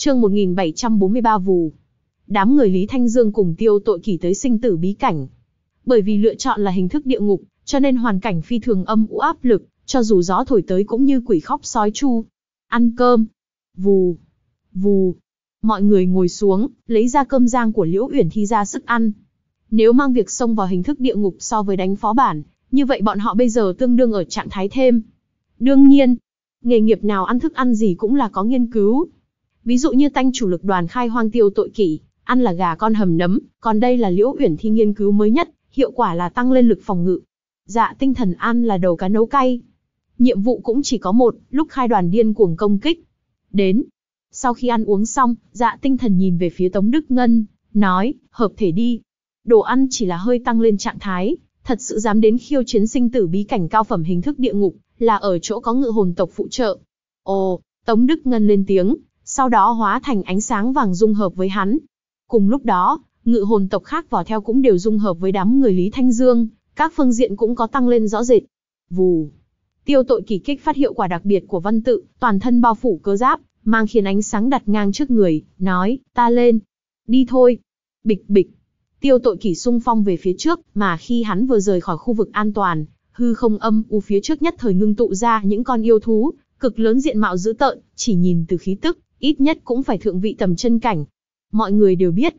chương 1743 vù. Đám người Lý Thanh Dương cùng tiêu tội kỷ tới sinh tử bí cảnh. Bởi vì lựa chọn là hình thức địa ngục, cho nên hoàn cảnh phi thường âm u áp lực, cho dù gió thổi tới cũng như quỷ khóc sói chu. Ăn cơm. Vù. Vù. Mọi người ngồi xuống, lấy ra cơm rang của Liễu Uyển Thi ra sức ăn. Nếu mang việc xông vào hình thức địa ngục so với đánh phó bản, như vậy bọn họ bây giờ tương đương ở trạng thái thêm. Đương nhiên, nghề nghiệp nào ăn thức ăn gì cũng là có nghiên cứu, ví dụ như tanh chủ lực đoàn khai hoang tiêu tội kỷ, ăn là gà con hầm nấm, còn đây là Liễu Uyển Thi nghiên cứu mới nhất, hiệu quả là tăng lên lực phòng ngự. Dạ tinh thần ăn là đầu cá nấu cay. Nhiệm vụ cũng chỉ có một, lúc khai đoàn điên cuồng công kích. Đến. Sau khi ăn uống xong, dạ tinh thần nhìn về phía Tống Đức Ngân, nói, hợp thể đi. Đồ ăn chỉ là hơi tăng lên trạng thái, thật sự dám đến khiêu chiến sinh tử bí cảnh cao phẩm hình thức địa ngục, là ở chỗ có ngự hồn tộc phụ trợ. Ồ, Tống Đức Ngân lên tiếng, sau đó hóa thành ánh sáng vàng dung hợp với hắn. Cùng lúc đó, ngự hồn tộc khác vào theo cũng đều dung hợp với đám người Lý Thanh Dương, các phương diện cũng có tăng lên rõ rệt. Vù. Tiêu tội kỳ kích phát hiệu quả đặc biệt của văn tự, toàn thân bao phủ cơ giáp, mang khiến ánh sáng đặt ngang trước người, nói, ta lên. Đi thôi. Bịch bịch. Tiêu tội kỳ sung phong về phía trước, mà khi hắn vừa rời khỏi khu vực an toàn, hư không âm u phía trước nhất thời ngưng tụ ra những con yêu thú, cực lớn diện mạo dữ tợn, chỉ nhìn từ khí tức, ít nhất cũng phải thượng vị tầm chân cảnh. Mọi người đều biết,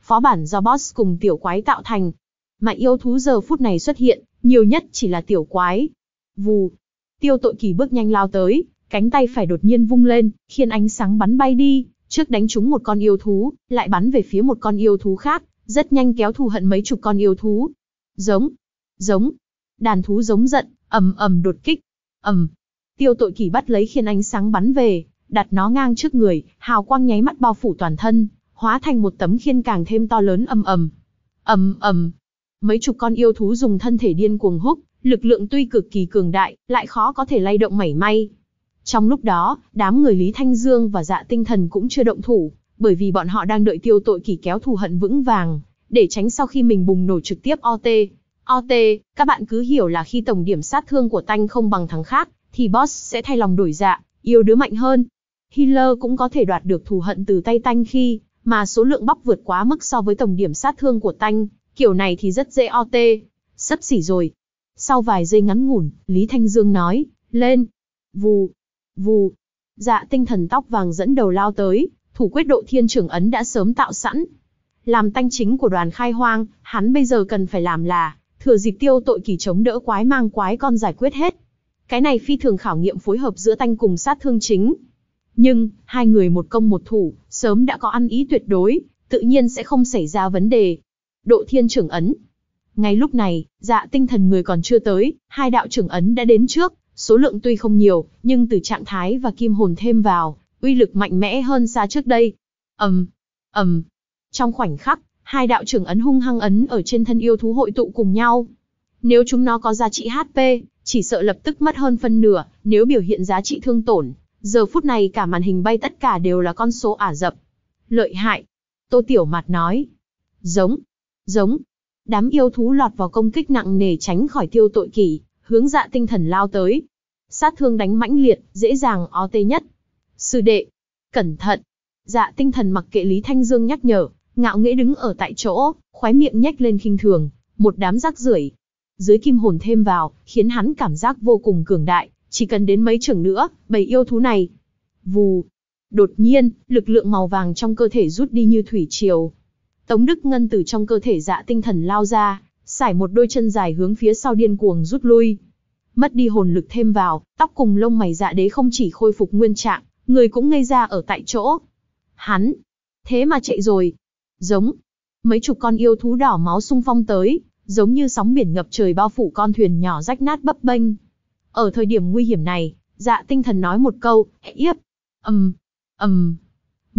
phó bản do boss cùng tiểu quái tạo thành. Mà yêu thú giờ phút này xuất hiện, nhiều nhất chỉ là tiểu quái. Vù, tiêu tội kỳ bước nhanh lao tới, cánh tay phải đột nhiên vung lên, khiến ánh sáng bắn bay đi, trước đánh trúng một con yêu thú, lại bắn về phía một con yêu thú khác, rất nhanh kéo thù hận mấy chục con yêu thú. Giống, giống, đàn thú giống giận, ầm ầm đột kích, ầm. Tiêu tội kỳ bắt lấy khiên ánh sáng bắn về, đặt nó ngang trước người, hào quang nháy mắt bao phủ toàn thân, hóa thành một tấm khiên càng thêm to lớn ầm ầm. Ầm ầm. Mấy chục con yêu thú dùng thân thể điên cuồng húc, lực lượng tuy cực kỳ cường đại, lại khó có thể lay động mảy may. Trong lúc đó, đám người Lý Thanh Dương và Dạ Tinh Thần cũng chưa động thủ, bởi vì bọn họ đang đợi tiêu tội kỳ kéo thù hận vững vàng, để tránh sau khi mình bùng nổ trực tiếp OT. OT, các bạn cứ hiểu là khi tổng điểm sát thương của tanh không bằng thắng khác, thì boss sẽ thay lòng đổi dạ, yêu đứa mạnh hơn. Healer cũng có thể đoạt được thù hận từ tay Tanh khi mà số lượng bóc vượt quá mức so với tổng điểm sát thương của Tanh, kiểu này thì rất dễ OT, sắp xỉ rồi. Sau vài giây ngắn ngủn, Lý Thanh Dương nói, lên, vù, vù. Dạ tinh thần tóc vàng dẫn đầu lao tới, thủ quyết độ thiên trưởng ấn đã sớm tạo sẵn. Làm tanh chính của đoàn khai hoang, hắn bây giờ cần phải làm là, thừa dịp tiêu tội kỳ chống đỡ quái mang quái con giải quyết hết. Cái này phi thường khảo nghiệm phối hợp giữa tanh cùng sát thương chính. Nhưng, hai người một công một thủ, sớm đã có ăn ý tuyệt đối, tự nhiên sẽ không xảy ra vấn đề. Độ thiên trưởng ấn. Ngay lúc này, dạ tinh thần người còn chưa tới, hai đạo trưởng ấn đã đến trước, số lượng tuy không nhiều, nhưng từ trạng thái và kim hồn thêm vào, uy lực mạnh mẽ hơn xa trước đây. ầm, um, ầm. Um. Trong khoảnh khắc, hai đạo trưởng ấn hung hăng ấn ở trên thân yêu thú hội tụ cùng nhau. Nếu chúng nó có giá trị HP, chỉ sợ lập tức mất hơn phân nửa, nếu biểu hiện giá trị thương tổn, giờ phút này cả màn hình bay tất cả đều là con số Ả dập Lợi hại. Tô Tiểu Mạt nói. Giống. Giống. Đám yêu thú lọt vào công kích nặng nề tránh khỏi tiêu tội kỳ, hướng dạ tinh thần lao tới. Sát thương đánh mãnh liệt, dễ dàng ó tê nhất. Sư đệ. Cẩn thận. Dạ tinh thần mặc kệ Lý Thanh Dương nhắc nhở, ngạo nghễ đứng ở tại chỗ, khoái miệng nhếch lên khinh thường. Một đám rác rưởi dưới kim hồn thêm vào, khiến hắn cảm giác vô cùng cường đại, chỉ cần đến mấy trưởng nữa, bầy yêu thú này. Vù! Đột nhiên, lực lượng màu vàng trong cơ thể rút đi như thủy triều. Tống Đức Ngân từ trong cơ thể dạ tinh thần lao ra, xải một đôi chân dài hướng phía sau điên cuồng rút lui. Mất đi hồn lực thêm vào, tóc cùng lông mày dạ đế không chỉ khôi phục nguyên trạng, người cũng ngây ra ở tại chỗ. Hắn! Thế mà chạy rồi! Giống! Mấy chục con yêu thú đỏ máu sung phong tới, giống như sóng biển ngập trời bao phủ con thuyền nhỏ rách nát bấp bênh. Ở thời điểm nguy hiểm này, dạ tinh thần nói một câu, yếp, ầm, um, ầm. Um.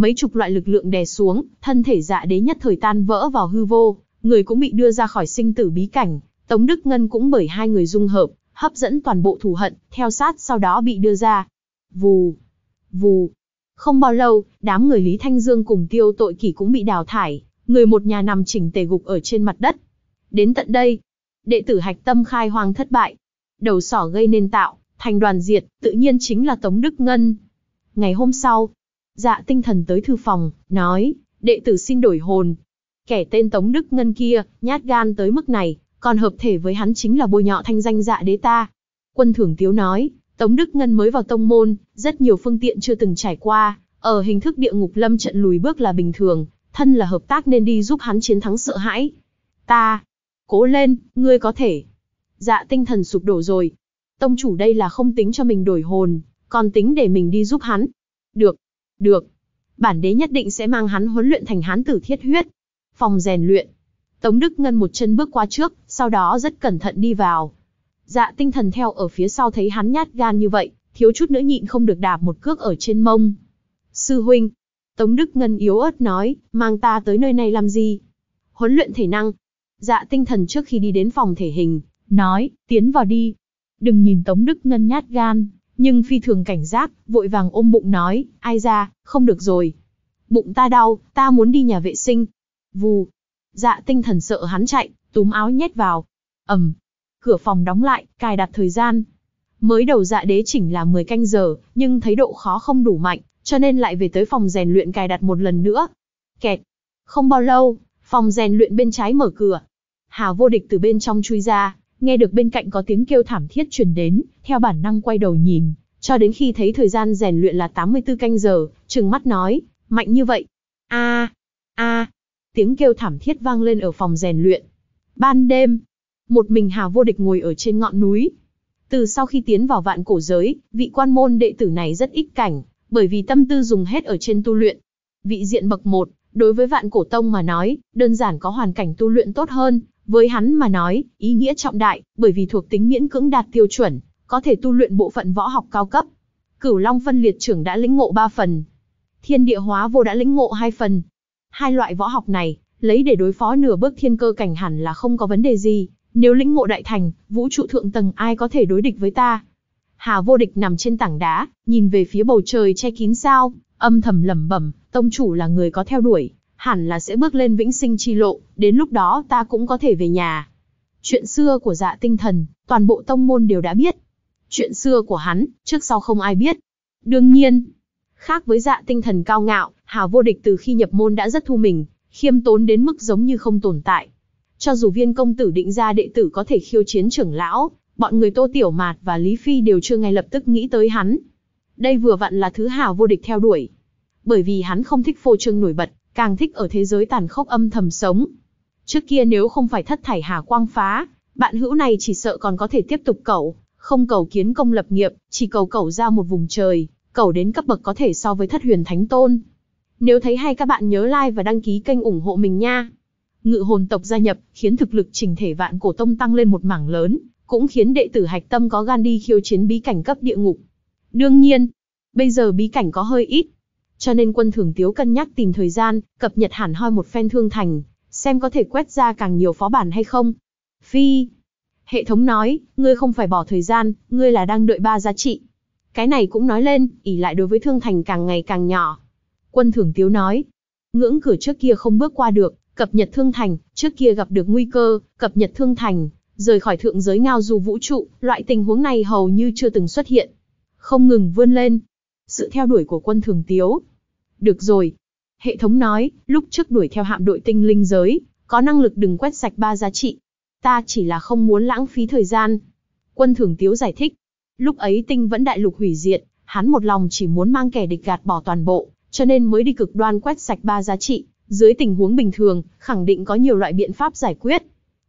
Mấy chục loại lực lượng đè xuống, thân thể dạ đế nhất thời tan vỡ vào hư vô, người cũng bị đưa ra khỏi sinh tử bí cảnh, Tống Đức Ngân cũng bởi hai người dung hợp, hấp dẫn toàn bộ thù hận, theo sát sau đó bị đưa ra. Vù, vù. Không bao lâu, đám người Lý Thanh Dương cùng tiêu tội kỷ cũng bị đào thải, người một nhà nằm chỉnh tề gục ở trên mặt đất, Đến tận đây, đệ tử hạch tâm khai hoang thất bại. Đầu sỏ gây nên tạo, thành đoàn diệt, tự nhiên chính là Tống Đức Ngân. Ngày hôm sau, dạ tinh thần tới thư phòng, nói, đệ tử xin đổi hồn. Kẻ tên Tống Đức Ngân kia, nhát gan tới mức này, còn hợp thể với hắn chính là bôi nhọ thanh danh dạ đế ta. Quân thưởng tiếu nói, Tống Đức Ngân mới vào tông môn, rất nhiều phương tiện chưa từng trải qua, ở hình thức địa ngục lâm trận lùi bước là bình thường, thân là hợp tác nên đi giúp hắn chiến thắng sợ hãi. Ta, Cố lên, ngươi có thể. Dạ tinh thần sụp đổ rồi. Tông chủ đây là không tính cho mình đổi hồn, còn tính để mình đi giúp hắn. Được, được. Bản đế nhất định sẽ mang hắn huấn luyện thành hán tử thiết huyết. Phòng rèn luyện. Tống Đức Ngân một chân bước qua trước, sau đó rất cẩn thận đi vào. Dạ tinh thần theo ở phía sau thấy hắn nhát gan như vậy, thiếu chút nữa nhịn không được đạp một cước ở trên mông. Sư huynh, Tống Đức Ngân yếu ớt nói, mang ta tới nơi này làm gì? Huấn luyện thể năng, Dạ tinh thần trước khi đi đến phòng thể hình, nói, tiến vào đi. Đừng nhìn Tống Đức Ngân nhát gan, nhưng phi thường cảnh giác, vội vàng ôm bụng nói, ai ra, không được rồi. Bụng ta đau, ta muốn đi nhà vệ sinh. Vù. Dạ tinh thần sợ hắn chạy, túm áo nhét vào. ầm, Cửa phòng đóng lại, cài đặt thời gian. Mới đầu dạ đế chỉnh là 10 canh giờ, nhưng thấy độ khó không đủ mạnh, cho nên lại về tới phòng rèn luyện cài đặt một lần nữa. Kẹt. Không bao lâu, phòng rèn luyện bên trái mở cửa, Hà vô địch từ bên trong chui ra, nghe được bên cạnh có tiếng kêu thảm thiết truyền đến, theo bản năng quay đầu nhìn, cho đến khi thấy thời gian rèn luyện là 84 canh giờ, trừng mắt nói, mạnh như vậy. a a tiếng kêu thảm thiết vang lên ở phòng rèn luyện. Ban đêm, một mình Hà vô địch ngồi ở trên ngọn núi. Từ sau khi tiến vào vạn cổ giới, vị quan môn đệ tử này rất ít cảnh, bởi vì tâm tư dùng hết ở trên tu luyện. Vị diện bậc 1, đối với vạn cổ tông mà nói, đơn giản có hoàn cảnh tu luyện tốt hơn, với hắn mà nói, ý nghĩa trọng đại, bởi vì thuộc tính miễn cưỡng đạt tiêu chuẩn, có thể tu luyện bộ phận võ học cao cấp. Cửu Long phân liệt trưởng đã lĩnh ngộ 3 phần, Thiên địa hóa vô đã lĩnh ngộ 2 phần. Hai loại võ học này, lấy để đối phó nửa bước thiên cơ cảnh hẳn là không có vấn đề gì, nếu lĩnh ngộ đại thành, vũ trụ thượng tầng ai có thể đối địch với ta? Hà vô địch nằm trên tảng đá, nhìn về phía bầu trời che kín sao, âm thầm lẩm bẩm, tông chủ là người có theo đuổi, hẳn là sẽ bước lên vĩnh sinh chi lộ, đến lúc đó ta cũng có thể về nhà. Chuyện xưa của dạ tinh thần, toàn bộ tông môn đều đã biết. Chuyện xưa của hắn, trước sau không ai biết. Đương nhiên, khác với dạ tinh thần cao ngạo, Hà Vô Địch từ khi nhập môn đã rất thu mình, khiêm tốn đến mức giống như không tồn tại. Cho dù viên công tử định ra đệ tử có thể khiêu chiến trưởng lão, bọn người Tô Tiểu Mạt và Lý Phi đều chưa ngay lập tức nghĩ tới hắn. Đây vừa vặn là thứ Hà Vô Địch theo đuổi. Bởi vì hắn không thích phô trương nổi bật, càng thích ở thế giới tàn khốc âm thầm sống. Trước kia nếu không phải thất thải hà quang phá, bạn hữu này chỉ sợ còn có thể tiếp tục cầu không cầu kiến công lập nghiệp, chỉ cầu cầu ra một vùng trời, cầu đến cấp bậc có thể so với thất huyền thánh tôn. Nếu thấy hay các bạn nhớ like và đăng ký kênh ủng hộ mình nha. Ngự hồn tộc gia nhập, khiến thực lực trình thể vạn cổ tông tăng lên một mảng lớn, cũng khiến đệ tử hạch tâm có gan đi khiêu chiến bí cảnh cấp địa ngục. Đương nhiên, bây giờ bí cảnh có hơi ít, cho nên quân thưởng tiếu cân nhắc tìm thời gian, cập nhật hẳn hoi một phen thương thành, xem có thể quét ra càng nhiều phó bản hay không. Phi, hệ thống nói, ngươi không phải bỏ thời gian, ngươi là đang đợi ba giá trị. Cái này cũng nói lên, ỉ lại đối với thương thành càng ngày càng nhỏ. Quân thưởng tiếu nói, ngưỡng cửa trước kia không bước qua được, cập nhật thương thành, trước kia gặp được nguy cơ, cập nhật thương thành, rời khỏi thượng giới ngao du vũ trụ, loại tình huống này hầu như chưa từng xuất hiện. Không ngừng vươn lên. Sự theo đuổi của quân thường tiếu, được rồi. Hệ thống nói, lúc trước đuổi theo hạm đội tinh linh giới, có năng lực đừng quét sạch ba giá trị. Ta chỉ là không muốn lãng phí thời gian. Quân thưởng tiếu giải thích. Lúc ấy tinh vẫn đại lục hủy diệt, hắn một lòng chỉ muốn mang kẻ địch gạt bỏ toàn bộ, cho nên mới đi cực đoan quét sạch ba giá trị. Dưới tình huống bình thường, khẳng định có nhiều loại biện pháp giải quyết.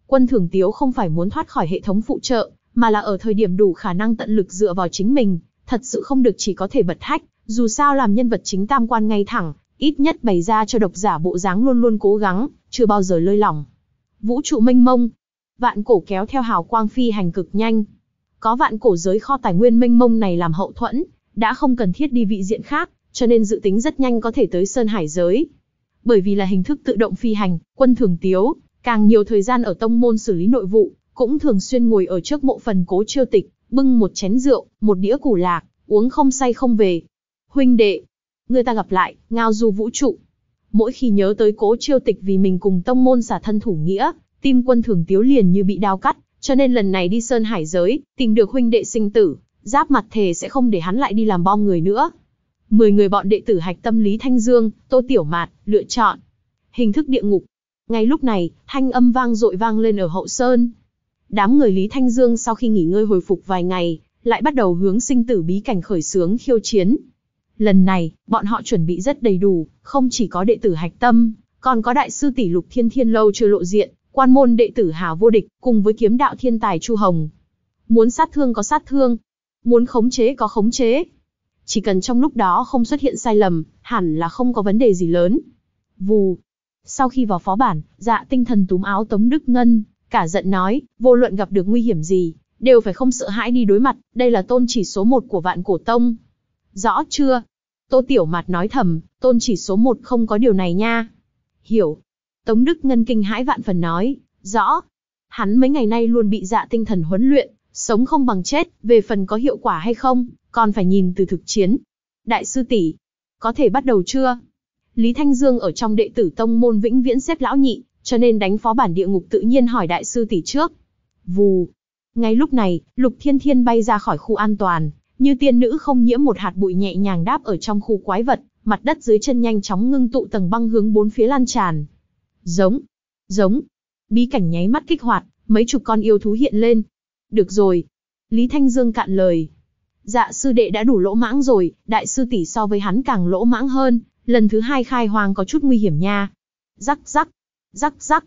Quân thưởng tiếu không phải muốn thoát khỏi hệ thống phụ trợ, mà là ở thời điểm đủ khả năng tận lực dựa vào chính mình, thật sự không được chỉ có thể bật hack, dù sao làm nhân vật chính tam quan ngay thẳng, ít nhất bày ra cho độc giả bộ dáng luôn luôn cố gắng, chưa bao giờ lơi lỏng. Vũ trụ mênh mông, vạn cổ kéo theo hào quang phi hành cực nhanh. Có vạn cổ giới kho tài nguyên mênh mông này làm hậu thuẫn, đã không cần thiết đi vị diện khác, cho nên dự tính rất nhanh có thể tới Sơn Hải giới. Bởi vì là hình thức tự động phi hành, quân thường tiếu, càng nhiều thời gian ở tông môn xử lý nội vụ, cũng thường xuyên ngồi ở trước mộ phần cố chiêu tịch, bưng một chén rượu, một đĩa củ lạc, uống không say không về, huynh đệ, người ta gặp lại, ngao du vũ trụ. Mỗi khi nhớ tới cố chiêu tịch vì mình cùng tông môn xả thân thủ nghĩa, tim quân thường tiếu liền như bị đao cắt, cho nên lần này đi sơn hải giới, tìm được huynh đệ sinh tử, giáp mặt thề sẽ không để hắn lại đi làm bom người nữa. Mười người bọn đệ tử hạch tâm lý Thanh Dương, Tô Tiểu Mạt, lựa chọn. Hình thức địa ngục. Ngay lúc này, thanh âm vang dội vang lên ở hậu sơn. Đám người Lý Thanh Dương sau khi nghỉ ngơi hồi phục vài ngày, lại bắt đầu hướng sinh tử bí cảnh khởi sướng khiêu chiến. Lần này, bọn họ chuẩn bị rất đầy đủ, không chỉ có đệ tử Hạch Tâm, còn có đại sư tỷ Lục Thiên Thiên lâu chưa lộ diện, quan môn đệ tử Hà Vô Địch, cùng với kiếm đạo thiên tài Chu Hồng. Muốn sát thương có sát thương, muốn khống chế có khống chế. Chỉ cần trong lúc đó không xuất hiện sai lầm, hẳn là không có vấn đề gì lớn. Vù. Sau khi vào phó bản, dạ tinh thần túm áo Tống Đức Ngân, cả giận nói, vô luận gặp được nguy hiểm gì, đều phải không sợ hãi đi đối mặt, đây là tôn chỉ số một của vạn cổ tông. Rõ chưa? Tô Tiểu Mạt nói thầm, tôn chỉ số một không có điều này nha. Hiểu. Tống Đức Ngân kinh hãi vạn phần nói, rõ. Hắn mấy ngày nay luôn bị dạ tinh thần huấn luyện, sống không bằng chết, về phần có hiệu quả hay không, còn phải nhìn từ thực chiến. Đại sư tỷ, có thể bắt đầu chưa? Lý Thanh Dương ở trong đệ tử tông môn vĩnh viễn xếp lão nhị, cho nên đánh phó bản địa ngục tự nhiên hỏi đại sư tỷ trước. Vù. Ngay lúc này, Lục Thiên Thiên bay ra khỏi khu an toàn, như tiên nữ không nhiễm một hạt bụi nhẹ nhàng đáp ở trong khu quái vật, mặt đất dưới chân nhanh chóng ngưng tụ tầng băng hướng bốn phía lan tràn. Giống, giống. Bí cảnh nháy mắt kích hoạt, mấy chục con yêu thú hiện lên. Được rồi. Lý Thanh Dương cạn lời. Dạ sư đệ đã đủ lỗ mãng rồi, đại sư tỷ so với hắn càng lỗ mãng hơn, lần thứ hai khai hoang có chút nguy hiểm nha. Rắc rắc, rắc rắc.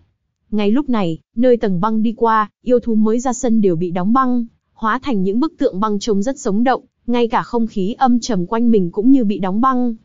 Ngay lúc này, nơi tầng băng đi qua, yêu thú mới ra sân đều bị đóng băng, hóa thành những bức tượng băng trông rất sống động, ngay cả không khí âm trầm quanh mình cũng như bị đóng băng.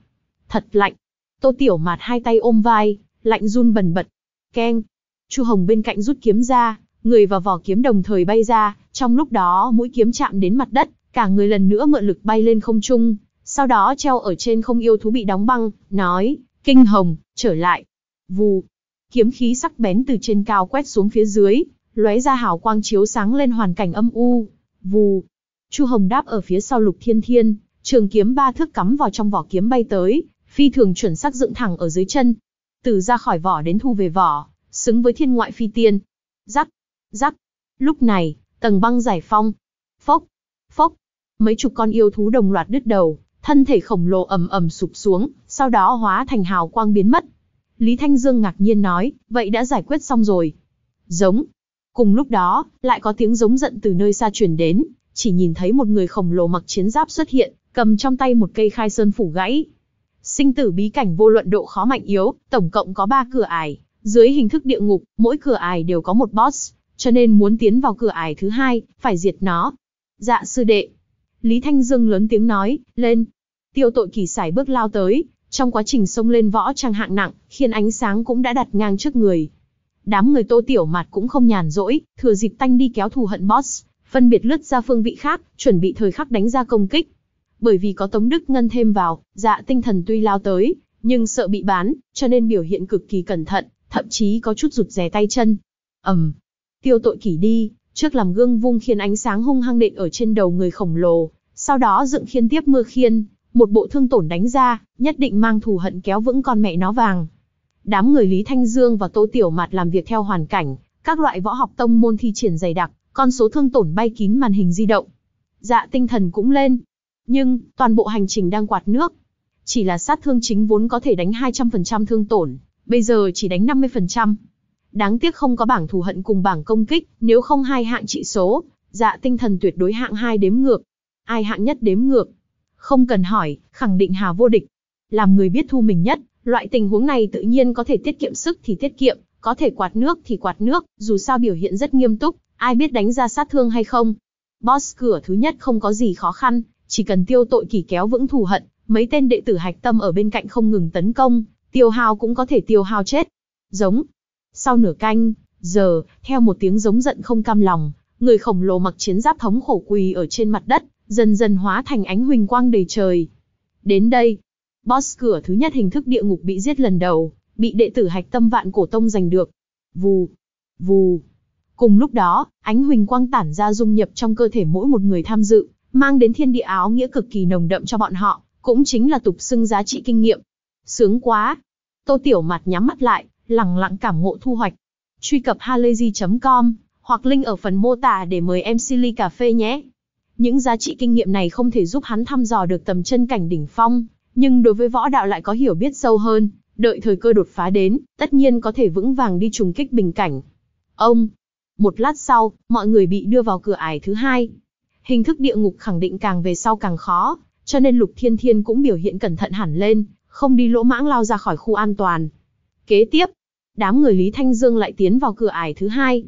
Thật lạnh. Tô Tiểu Mạt hai tay ôm vai, lạnh run bần bật. Keng. Chu Hồng bên cạnh rút kiếm ra, người và vỏ kiếm đồng thời bay ra, trong lúc đó mũi kiếm chạm đến mặt đất, cả người lần nữa mượn lực bay lên không trung, sau đó treo ở trên không yêu thú bị đóng băng, nói, kinh hồng, trở lại. Vù. Kiếm khí sắc bén từ trên cao quét xuống phía dưới, lóe ra hào quang chiếu sáng lên hoàn cảnh âm u. Vù. Chu Hồng đáp ở phía sau Lục Thiên Thiên, trường kiếm ba thước cắm vào trong vỏ kiếm bay tới, phi thường chuẩn xác dựng thẳng ở dưới chân. Từ ra khỏi vỏ đến thu về vỏ, xứng với thiên ngoại phi tiên. Rắc, rắc. Lúc này, tầng băng giải phong. Phốc, phốc. Mấy chục con yêu thú đồng loạt đứt đầu, thân thể khổng lồ ầm ầm sụp xuống, sau đó hóa thành hào quang biến mất. Lý Thanh Dương ngạc nhiên nói, vậy đã giải quyết xong rồi. Giống, Cùng lúc đó, lại có tiếng giống giận từ nơi xa truyền đến, chỉ nhìn thấy một người khổng lồ mặc chiến giáp xuất hiện, cầm trong tay một cây khai sơn phủ gãy. Sinh tử bí cảnh vô luận độ khó mạnh yếu, tổng cộng có 3 cửa ải, dưới hình thức địa ngục, mỗi cửa ải đều có một boss, cho nên muốn tiến vào cửa ải thứ hai, phải diệt nó. Dạ sư đệ. Lý Thanh Dương lớn tiếng nói, lên. Tiêu tội kỳ sải bước lao tới, trong quá trình xông lên võ trang hạng nặng, khiến ánh sáng cũng đã đặt ngang trước người. Đám người Tô Tiểu Mạt cũng không nhàn rỗi, thừa dịp tanh đi kéo thù hận boss, phân biệt lướt ra phương vị khác, chuẩn bị thời khắc đánh ra công kích. Bởi vì có Tống Đức Ngân thêm vào, dạ tinh thần tuy lao tới, nhưng sợ bị bán, cho nên biểu hiện cực kỳ cẩn thận, thậm chí có chút rụt rè tay chân. ầm, tiêu tội kỷ đi, trước làm gương vung khiến ánh sáng hung hăng nện ở trên đầu người khổng lồ, sau đó dựng khiên tiếp mưa khiên, một bộ thương tổn đánh ra, nhất định mang thù hận kéo vững con mẹ nó vàng. Đám người Lý Thanh Dương và Tô Tiểu Mạt làm việc theo hoàn cảnh, các loại võ học tông môn thi triển dày đặc, con số thương tổn bay kín màn hình di động. Dạ tinh thần cũng lên. Nhưng, toàn bộ hành trình đang quạt nước. Chỉ là sát thương chính vốn có thể đánh 200% thương tổn, bây giờ chỉ đánh 50%. Đáng tiếc không có bảng thù hận cùng bảng công kích, nếu không hai hạng trị số, dạ tinh thần tuyệt đối hạng hai đếm ngược. Ai hạng nhất đếm ngược? Không cần hỏi, khẳng định Hà vô địch. Làm người biết thu mình nhất, Loại tình huống này tự nhiên có thể tiết kiệm sức thì tiết kiệm, có thể quạt nước thì quạt nước, dù sao biểu hiện rất nghiêm túc, ai biết đánh ra sát thương hay không. Boss cửa thứ nhất không có gì khó khăn, chỉ cần tiêu tội kỳ kéo vững thù hận, mấy tên đệ tử hạch tâm ở bên cạnh không ngừng tấn công, tiêu hao cũng có thể tiêu hao chết. Giống. Sau nửa canh, giờ, theo một tiếng giống giận không cam lòng, người khổng lồ mặc chiến giáp thống khổ quỳ ở trên mặt đất, dần dần hóa thành ánh huỳnh quang đầy trời. Đến đây, Boss cửa thứ nhất hình thức địa ngục bị giết lần đầu, bị đệ tử hạch tâm vạn cổ tông giành được. Vù, vù. Cùng lúc đó, ánh huỳnh quang tản ra dung nhập trong cơ thể mỗi một người tham dự, mang đến thiên địa áo nghĩa cực kỳ nồng đậm cho bọn họ, cũng chính là tục xưng giá trị kinh nghiệm. Sướng quá. Tô Tiểu Mạt nhắm mắt lại, lặng lặng cảm ngộ thu hoạch. Truy cập halayzi.com hoặc link ở phần mô tả để mời em Silly Cà Phê nhé. Những giá trị kinh nghiệm này không thể giúp hắn thăm dò được tầm chân cảnh đỉnh phong, nhưng đối với võ đạo lại có hiểu biết sâu hơn, đợi thời cơ đột phá đến, tất nhiên có thể vững vàng đi trùng kích bình cảnh. Ông, một lát sau, mọi người bị đưa vào cửa ải thứ hai. Hình thức địa ngục khẳng định càng về sau càng khó, cho nên Lục Thiên Thiên cũng biểu hiện cẩn thận hẳn lên, không đi lỗ mãng lao ra khỏi khu an toàn. Kế tiếp, đám người Lý Thanh Dương lại tiến vào cửa ải thứ hai.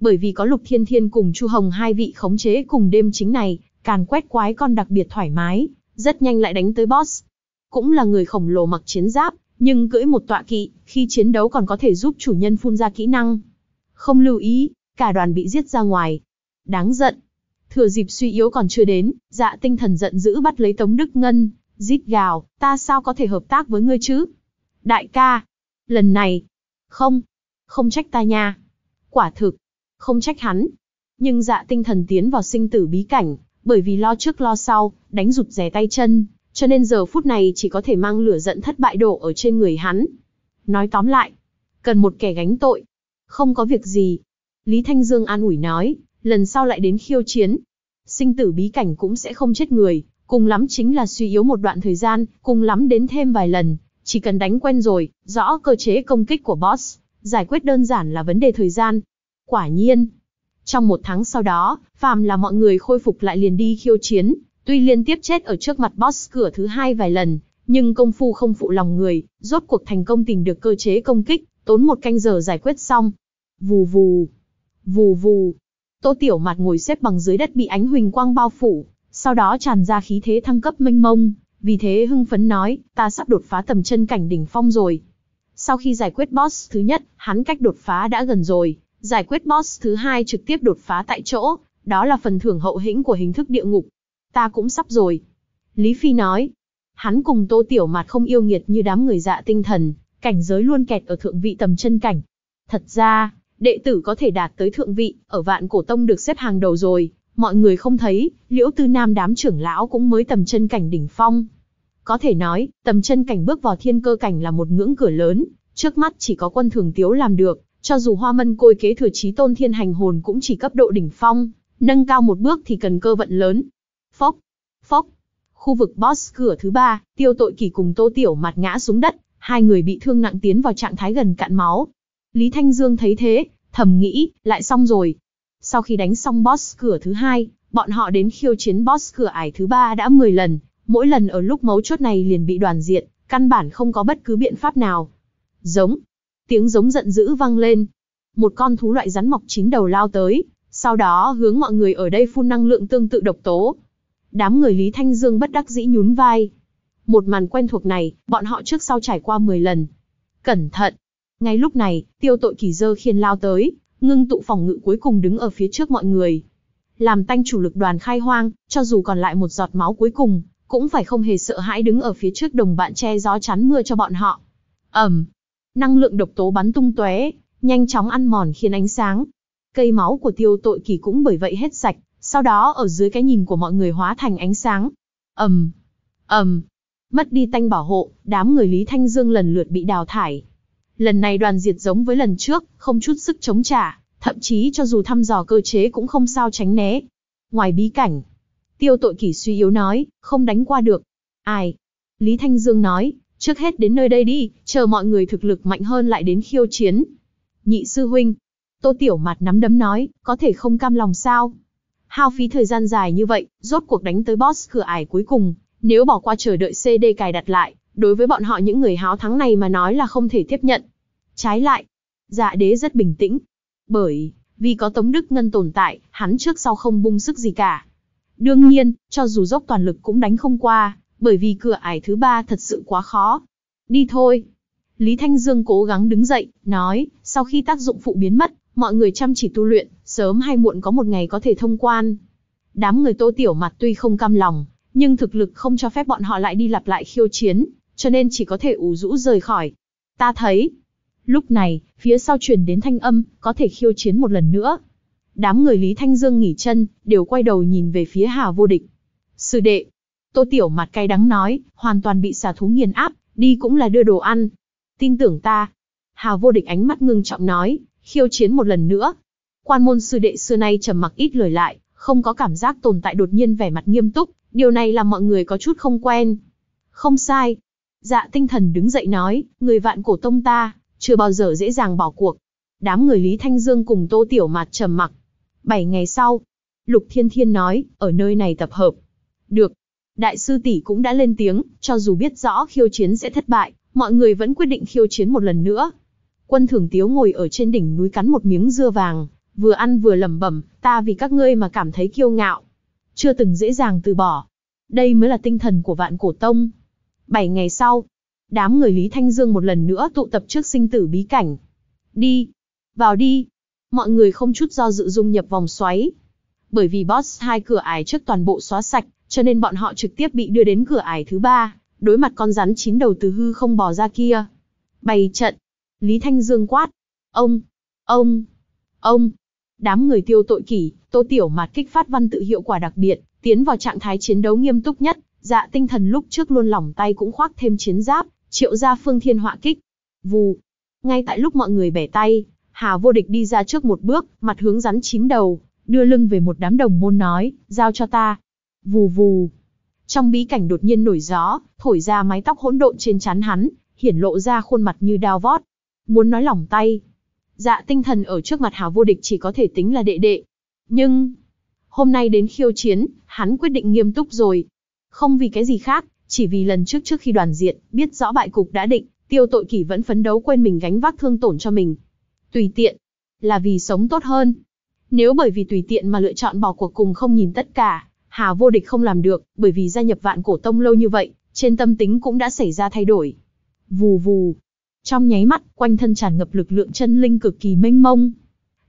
Bởi vì có Lục Thiên Thiên cùng Chu Hồng hai vị khống chế cùng đêm chính này, càn quét quái con đặc biệt thoải mái, rất nhanh lại đánh tới boss cũng là người khổng lồ mặc chiến giáp, nhưng cưỡi một tọa kỵ, khi chiến đấu còn có thể giúp chủ nhân phun ra kỹ năng. Không lưu ý, cả đoàn bị giết ra ngoài. Đáng giận. Thừa dịp suy yếu còn chưa đến, dạ tinh thần giận dữ bắt lấy Tống Đức Ngân, rít gào, ta sao có thể hợp tác với ngươi chứ? Đại ca, lần này, không, không trách ta nha. Quả thực, không trách hắn. Nhưng dạ tinh thần tiến vào sinh tử bí cảnh, bởi vì lo trước lo sau, đánh rụt rè tay chân, cho nên giờ phút này chỉ có thể mang lửa giận thất bại đổ ở trên người hắn. Nói tóm lại, cần một kẻ gánh tội. Không có việc gì. Lý Thanh Dương an ủi nói, lần sau lại đến khiêu chiến. Sinh tử bí cảnh cũng sẽ không chết người, cùng lắm chính là suy yếu một đoạn thời gian, cùng lắm đến thêm vài lần. Chỉ cần đánh quen rồi, rõ cơ chế công kích của boss, giải quyết đơn giản là vấn đề thời gian. Quả nhiên, trong một tháng sau đó, phàm là mọi người khôi phục lại liền đi khiêu chiến, Tuy liên tiếp chết ở trước mặt boss cửa thứ hai vài lần, nhưng công phu không phụ lòng người, rốt cuộc thành công tìm được cơ chế công kích, tốn một canh giờ giải quyết xong. Vù vù, vù vù. Tô Tiểu mặt ngồi xếp bằng dưới đất bị ánh huỳnh quang bao phủ, sau đó tràn ra khí thế thăng cấp mênh mông, vì thế hưng phấn nói, ta sắp đột phá tầm chân cảnh đỉnh phong rồi. Sau khi giải quyết boss thứ nhất, hắn cách đột phá đã gần rồi, giải quyết boss thứ hai trực tiếp đột phá tại chỗ, đó là phần thưởng hậu hĩnh của hình thức địa ngục, ta cũng sắp rồi. Lý Phi nói, hắn cùng tô tiểu mạt không yêu nghiệt như đám người dạ tinh thần, cảnh giới luôn kẹt ở thượng vị tầm chân cảnh. Thật ra, đệ tử có thể đạt tới thượng vị, ở vạn cổ tông được xếp hàng đầu rồi, mọi người không thấy, liễu tư nam đám trưởng lão cũng mới tầm chân cảnh đỉnh phong. Có thể nói, tầm chân cảnh bước vào thiên cơ cảnh là một ngưỡng cửa lớn, trước mắt chỉ có quân thường tiếu làm được, cho dù hoa mân côi kế thừa trí tôn thiên hành hồn cũng chỉ cấp độ đỉnh phong, nâng cao một bước thì cần cơ vận lớn, Phốc, phốc. Khu vực boss cửa thứ ba, tiêu tội kỳ cùng tô tiểu mặt ngã xuống đất, hai người bị thương nặng tiến vào trạng thái gần cạn máu. Lý Thanh Dương thấy thế, thầm nghĩ, lại xong rồi. Sau khi đánh xong boss cửa thứ hai, bọn họ đến khiêu chiến boss cửa ải thứ ba đã 10 lần, mỗi lần ở lúc mấu chốt này liền bị đoàn diện, căn bản không có bất cứ biện pháp nào. Giống. Tiếng giống giận dữ vang lên. Một con thú loại rắn mọc chín đầu lao tới, sau đó hướng mọi người ở đây phun năng lượng tương tự độc tố, Đám người Lý Thanh Dương bất đắc dĩ nhún vai. Một màn quen thuộc này, bọn họ trước sau trải qua 10 lần. Cẩn thận! Ngay lúc này, tiêu tội kỳ dơ khiên lao tới, ngưng tụ phòng ngự cuối cùng đứng ở phía trước mọi người. Làm tanh chủ lực đoàn khai hoang, cho dù còn lại một giọt máu cuối cùng, cũng phải không hề sợ hãi đứng ở phía trước đồng bạn che gió chắn mưa cho bọn họ. Ẩm! Năng lượng độc tố bắn tung tóe, nhanh chóng ăn mòn khiến ánh sáng. Cây máu của tiêu tội kỳ cũng bởi vậy hết sạch sau đó ở dưới cái nhìn của mọi người hóa thành ánh sáng. ầm, ầm, mất đi tanh bảo hộ, đám người Lý Thanh Dương lần lượt bị đào thải. Lần này đoàn diệt giống với lần trước, không chút sức chống trả, thậm chí cho dù thăm dò cơ chế cũng không sao tránh né. Ngoài bí cảnh, tiêu tội kỷ suy yếu nói, không đánh qua được. Ai? Lý Thanh Dương nói, trước hết đến nơi đây đi, chờ mọi người thực lực mạnh hơn lại đến khiêu chiến. Nhị sư huynh, Tô Tiểu Mạt nắm đấm nói, có thể không cam lòng sao? Hao phí thời gian dài như vậy, rốt cuộc đánh tới boss cửa ải cuối cùng, nếu bỏ qua chờ đợi CD cài đặt lại, đối với bọn họ những người háo thắng này mà nói là không thể tiếp nhận. Trái lại, dạ đế rất bình tĩnh, bởi vì có Tống Đức Ngân tồn tại, hắn trước sau không bung sức gì cả. Đương nhiên, cho dù dốc toàn lực cũng đánh không qua, bởi vì cửa ải thứ ba thật sự quá khó. Đi thôi. Lý Thanh Dương cố gắng đứng dậy, nói, sau khi tác dụng phụ biến mất, mọi người chăm chỉ tu luyện, sớm hay muộn có một ngày có thể thông quan. Đám người tô tiểu mặt tuy không cam lòng, nhưng thực lực không cho phép bọn họ lại đi lặp lại khiêu chiến, cho nên chỉ có thể ủ rũ rời khỏi. Ta thấy, lúc này, phía sau truyền đến thanh âm, có thể khiêu chiến một lần nữa. Đám người Lý Thanh Dương nghỉ chân, đều quay đầu nhìn về phía Hà Vô Địch. Sư đệ, Tô Tiểu mặt cay đắng nói, hoàn toàn bị xà thú nghiền áp, đi cũng là đưa đồ ăn. Tin tưởng ta. Hà Vô Địch ánh mắt ngưng trọng nói, khiêu chiến một lần nữa, Quan môn sư đệ xưa nay trầm mặc ít lời lại, không có cảm giác tồn tại đột nhiên vẻ mặt nghiêm túc, điều này làm mọi người có chút không quen. Không sai. Dạ tinh thần đứng dậy nói, người vạn cổ tông ta, chưa bao giờ dễ dàng bỏ cuộc. Đám người Lý Thanh Dương cùng Tô Tiểu Mạt trầm mặc. Bảy ngày sau, Lục Thiên Thiên nói, ở nơi này tập hợp. Được. Đại sư tỷ cũng đã lên tiếng, cho dù biết rõ khiêu chiến sẽ thất bại, mọi người vẫn quyết định khiêu chiến một lần nữa. Quân Thường Tiếu ngồi ở trên đỉnh núi cắn một miếng dưa vàng, vừa ăn vừa lẩm bẩm, ta vì các ngươi mà cảm thấy kiêu ngạo. Chưa từng dễ dàng từ bỏ. Đây mới là tinh thần của vạn cổ tông. Bảy ngày sau, đám người Lý Thanh Dương một lần nữa tụ tập trước sinh tử bí cảnh. Đi, vào đi. Mọi người không chút do dự dung nhập vòng xoáy. Bởi vì boss hai cửa ải trước toàn bộ xóa sạch, cho nên bọn họ trực tiếp bị đưa đến cửa ải thứ ba, đối mặt con rắn chín đầu từ hư không bò ra kia. Bày trận. Lý Thanh Dương quát. Ông, ông, ông, đám người tiêu tội kỷ, tô tiểu mạt kích phát văn tự hiệu quả đặc biệt, tiến vào trạng thái chiến đấu nghiêm túc nhất, dạ tinh thần lúc trước luôn lỏng tay cũng khoác thêm chiến giáp, triệu ra phương thiên họa kích. Vù, ngay tại lúc mọi người bẻ tay, Hà vô địch đi ra trước một bước, mặt hướng rắn chín đầu, đưa lưng về một đám đồng môn nói, giao cho ta. Vù vù. Trong bí cảnh đột nhiên nổi gió, thổi ra mái tóc hỗn độn trên trán hắn, hiển lộ ra khuôn mặt như đao vót. Muốn nói lỏng tay, Dạ tinh thần ở trước mặt hào vô địch chỉ có thể tính là đệ đệ. Nhưng, hôm nay đến khiêu chiến, hắn quyết định nghiêm túc rồi. Không vì cái gì khác, chỉ vì lần trước trước khi đoàn diện, biết rõ bại cục đã định, tiêu tội kỷ vẫn phấn đấu quên mình gánh vác thương tổn cho mình. Tùy tiện, là vì sống tốt hơn. Nếu bởi vì tùy tiện mà lựa chọn bỏ cuộc cùng không nhìn tất cả, Hà vô địch không làm được, bởi vì gia nhập vạn cổ tông lâu như vậy, trên tâm tính cũng đã xảy ra thay đổi. Vù vù, trong nháy mắt, quanh thân tràn ngập lực lượng chân linh cực kỳ mênh mông.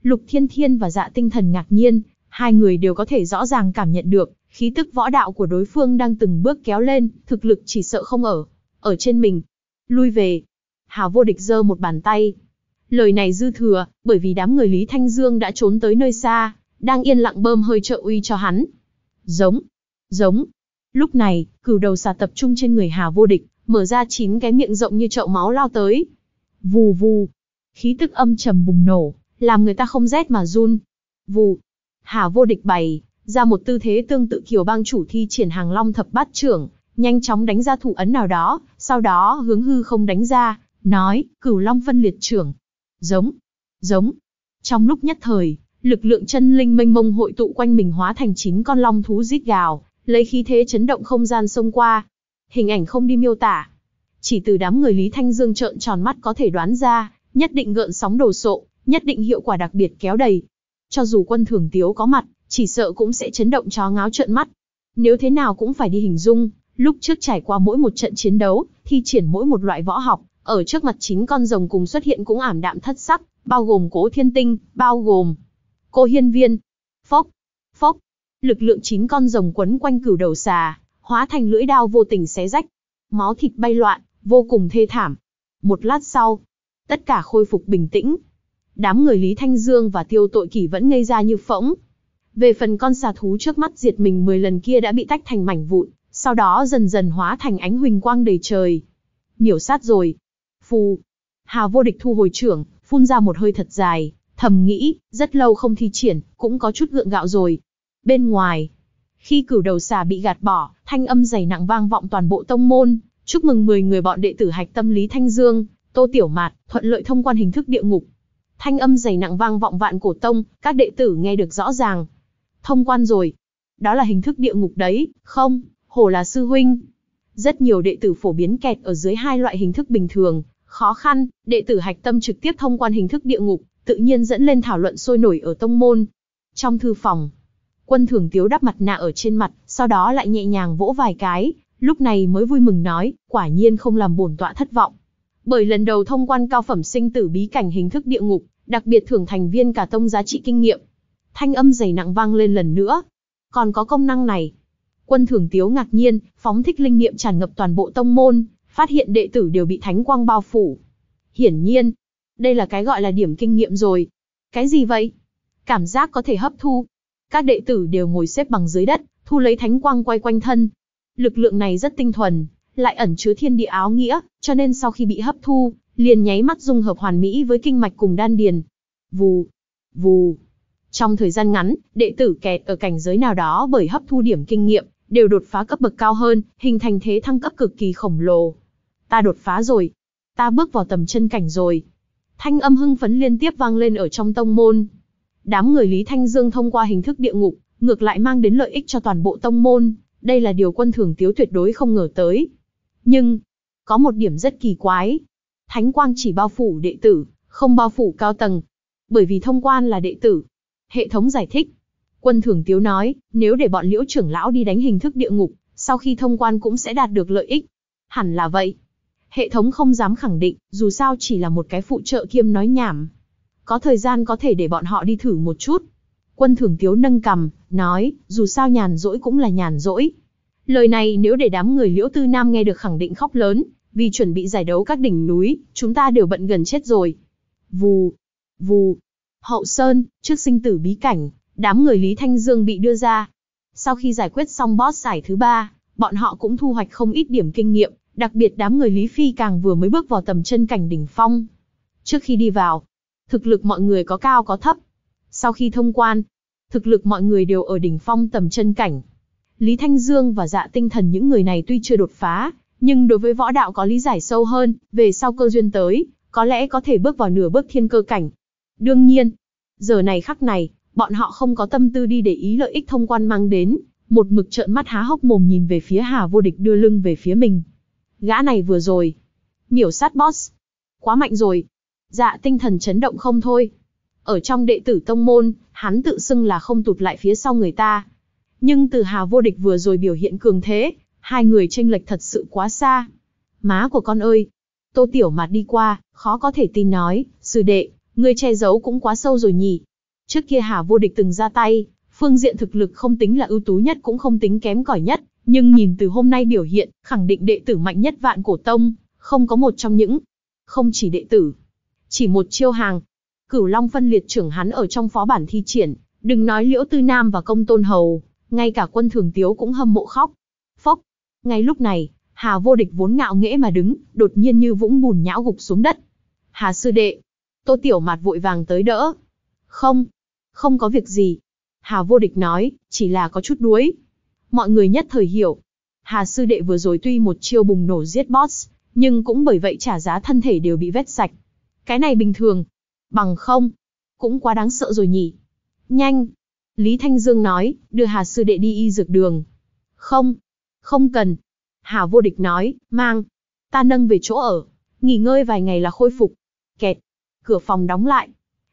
Lục Thiên Thiên và Dạ Tinh Thần ngạc nhiên, hai người đều có thể rõ ràng cảm nhận được, khí tức võ đạo của đối phương đang từng bước kéo lên, thực lực chỉ sợ không ở, ở trên mình. Lui về. Hà vô địch giơ một bàn tay. Lời này dư thừa, bởi vì đám người Lý Thanh Dương đã trốn tới nơi xa, đang yên lặng bơm hơi trợ uy cho hắn. Giống, giống. Lúc này, cửu đầu xà tập trung trên người Hà vô địch, mở ra chín cái miệng rộng như chậu máu lao tới. Vù vù, khí tức âm trầm bùng nổ, làm người ta không rét mà run. Vù, Hà vô địch bày, ra một tư thế tương tự kiểu bang chủ thi triển hàng long thập bát trưởng, nhanh chóng đánh ra thủ ấn nào đó, sau đó hướng hư không đánh ra, nói, cửu long vân liệt trưởng. Giống, giống. Trong lúc nhất thời, lực lượng chân linh mênh mông hội tụ quanh mình hóa thành chín con long thú rít gào, lấy khí thế chấn động không gian xông qua, hình ảnh không đi miêu tả. Chỉ từ đám người Lý Thanh Dương trợn tròn mắt có thể đoán ra, nhất định gợn sóng đồ sộ, nhất định hiệu quả đặc biệt kéo đầy. Cho dù quân thường tiếu có mặt, chỉ sợ cũng sẽ chấn động chó ngáo trợn mắt. Nếu thế nào cũng phải đi hình dung, lúc trước trải qua mỗi một trận chiến đấu, thi triển mỗi một loại võ học, ở trước mặt chính con rồng cùng xuất hiện cũng ảm đạm thất sắc, bao gồm cố thiên tinh, bao gồm cô hiên viên. Phốc, phốc, lực lượng chín con rồng quấn quanh cửu đầu xà, hóa thành lưỡi đao vô tình xé rách. Máu thịt bay loạn, vô cùng thê thảm. Một lát sau, tất cả khôi phục bình tĩnh. Đám người Lý Thanh Dương và tiêu tội kỷ vẫn ngây ra như phỗng. Về phần con xà thú trước mắt diệt mình 10 lần kia đã bị tách thành mảnh vụn, sau đó dần dần hóa thành ánh huỳnh quang đầy trời. Miểu sát rồi. Phù. Hà vô địch thu hồi trưởng, phun ra một hơi thật dài, thầm nghĩ, rất lâu không thi triển, cũng có chút gượng gạo rồi. Bên ngoài, khi cửu đầu xà bị gạt bỏ, thanh âm dày nặng vang vọng toàn bộ tông môn, chúc mừng 10 người bọn đệ tử hạch tâm lý Thanh Dương, Tô Tiểu Mạt, thuận lợi thông quan hình thức địa ngục. Thanh âm dày nặng vang vọng vạn cổ tông, các đệ tử nghe được rõ ràng. Thông quan rồi. Đó là hình thức địa ngục đấy, không, hồ là sư huynh. Rất nhiều đệ tử phổ biến kẹt ở dưới hai loại hình thức bình thường, khó khăn, đệ tử hạch tâm trực tiếp thông quan hình thức địa ngục, tự nhiên dẫn lên thảo luận sôi nổi ở tông môn. Trong thư phòng, Quân thường tiếu đắp mặt nạ ở trên mặt, sau đó lại nhẹ nhàng vỗ vài cái, lúc này mới vui mừng nói, quả nhiên không làm bổn tọa thất vọng. Bởi lần đầu thông quan cao phẩm sinh tử bí cảnh hình thức địa ngục, đặc biệt thưởng thành viên cả tông giá trị kinh nghiệm. Thanh âm dày nặng vang lên lần nữa. Còn có công năng này. Quân thường tiếu ngạc nhiên, phóng thích linh niệm tràn ngập toàn bộ tông môn, phát hiện đệ tử đều bị thánh quang bao phủ. Hiển nhiên, đây là cái gọi là điểm kinh nghiệm rồi. Cái gì vậy? Cảm giác có thể hấp thu, các đệ tử đều ngồi xếp bằng dưới đất, thu lấy thánh quang quay quanh thân. Lực lượng này rất tinh thuần, lại ẩn chứa thiên địa áo nghĩa, cho nên sau khi bị hấp thu, liền nháy mắt dung hợp hoàn mỹ với kinh mạch cùng đan điền. Vù, vù. Trong thời gian ngắn, đệ tử kẹt ở cảnh giới nào đó bởi hấp thu điểm kinh nghiệm, đều đột phá cấp bậc cao hơn, hình thành thế thăng cấp cực kỳ khổng lồ. Ta đột phá rồi, ta bước vào tầm chân cảnh rồi. Thanh âm hưng phấn liên tiếp vang lên ở trong tông môn, Đám người Lý Thanh Dương thông qua hình thức địa ngục, ngược lại mang đến lợi ích cho toàn bộ tông môn, đây là điều quân Thưởng tiếu tuyệt đối không ngờ tới. Nhưng, có một điểm rất kỳ quái. Thánh quang chỉ bao phủ đệ tử, không bao phủ cao tầng. Bởi vì thông quan là đệ tử. Hệ thống giải thích. Quân Thưởng tiếu nói, nếu để bọn liễu trưởng lão đi đánh hình thức địa ngục, sau khi thông quan cũng sẽ đạt được lợi ích. Hẳn là vậy. Hệ thống không dám khẳng định, dù sao chỉ là một cái phụ trợ kiêm nói nhảm có thời gian có thể để bọn họ đi thử một chút. Quân thưởng tiếu nâng cầm, nói, dù sao nhàn rỗi cũng là nhàn rỗi. Lời này nếu để đám người liễu tư nam nghe được khẳng định khóc lớn, vì chuẩn bị giải đấu các đỉnh núi, chúng ta đều bận gần chết rồi. Vù, vù, hậu sơn, trước sinh tử bí cảnh, đám người Lý Thanh Dương bị đưa ra. Sau khi giải quyết xong boss giải thứ ba, bọn họ cũng thu hoạch không ít điểm kinh nghiệm, đặc biệt đám người Lý Phi càng vừa mới bước vào tầm chân cảnh đỉnh phong. Trước khi đi vào, thực lực mọi người có cao có thấp. Sau khi thông quan, thực lực mọi người đều ở đỉnh phong tầm chân cảnh. Lý Thanh Dương và dạ tinh thần những người này tuy chưa đột phá, nhưng đối với võ đạo có lý giải sâu hơn, về sau cơ duyên tới, có lẽ có thể bước vào nửa bước thiên cơ cảnh. Đương nhiên, giờ này khắc này, bọn họ không có tâm tư đi để ý lợi ích thông quan mang đến, một mực trợn mắt há hốc mồm nhìn về phía Hà Vô Địch đưa lưng về phía mình. Gã này vừa rồi, miểu sát boss, quá mạnh rồi, dạ tinh thần chấn động không thôi. Ở trong đệ tử tông môn, hắn tự xưng là không tụt lại phía sau người ta. Nhưng từ hà vô địch vừa rồi biểu hiện cường thế, hai người tranh lệch thật sự quá xa. Má của con ơi! Tô Tiểu Mạt đi qua, khó có thể tin nói, sư đệ, ngươi che giấu cũng quá sâu rồi nhỉ. Trước kia Hà Vô Địch từng ra tay, phương diện thực lực không tính là ưu tú nhất cũng không tính kém cỏi nhất, nhưng nhìn từ hôm nay biểu hiện, khẳng định đệ tử mạnh nhất vạn cổ tông, không có một trong những, không chỉ đệ tử, chỉ một chiêu hàng, cửu long phân liệt trưởng hắn ở trong phó bản thi triển, đừng nói liễu tư nam và công tôn hầu, ngay cả quân thường tiếu cũng hâm mộ khóc. Phốc, ngay lúc này, hà vô địch vốn ngạo nghễ mà đứng, đột nhiên như vũng bùn nhão gục xuống đất. Hà sư đệ, tô tiểu mặt vội vàng tới đỡ. Không, không có việc gì. Hà vô địch nói, chỉ là có chút đuối. Mọi người nhất thời hiểu. Hà sư đệ vừa rồi tuy một chiêu bùng nổ giết boss, nhưng cũng bởi vậy trả giá thân thể đều bị vét sạch. Cái này bình thường. Bằng không. Cũng quá đáng sợ rồi nhỉ. Nhanh. Lý Thanh Dương nói, đưa Hà Sư Đệ đi y dược đường. Không. Không cần. Hà Vô Địch nói, mang. Ta nâng về chỗ ở. Nghỉ ngơi vài ngày là khôi phục. Kẹt. Cửa phòng đóng lại.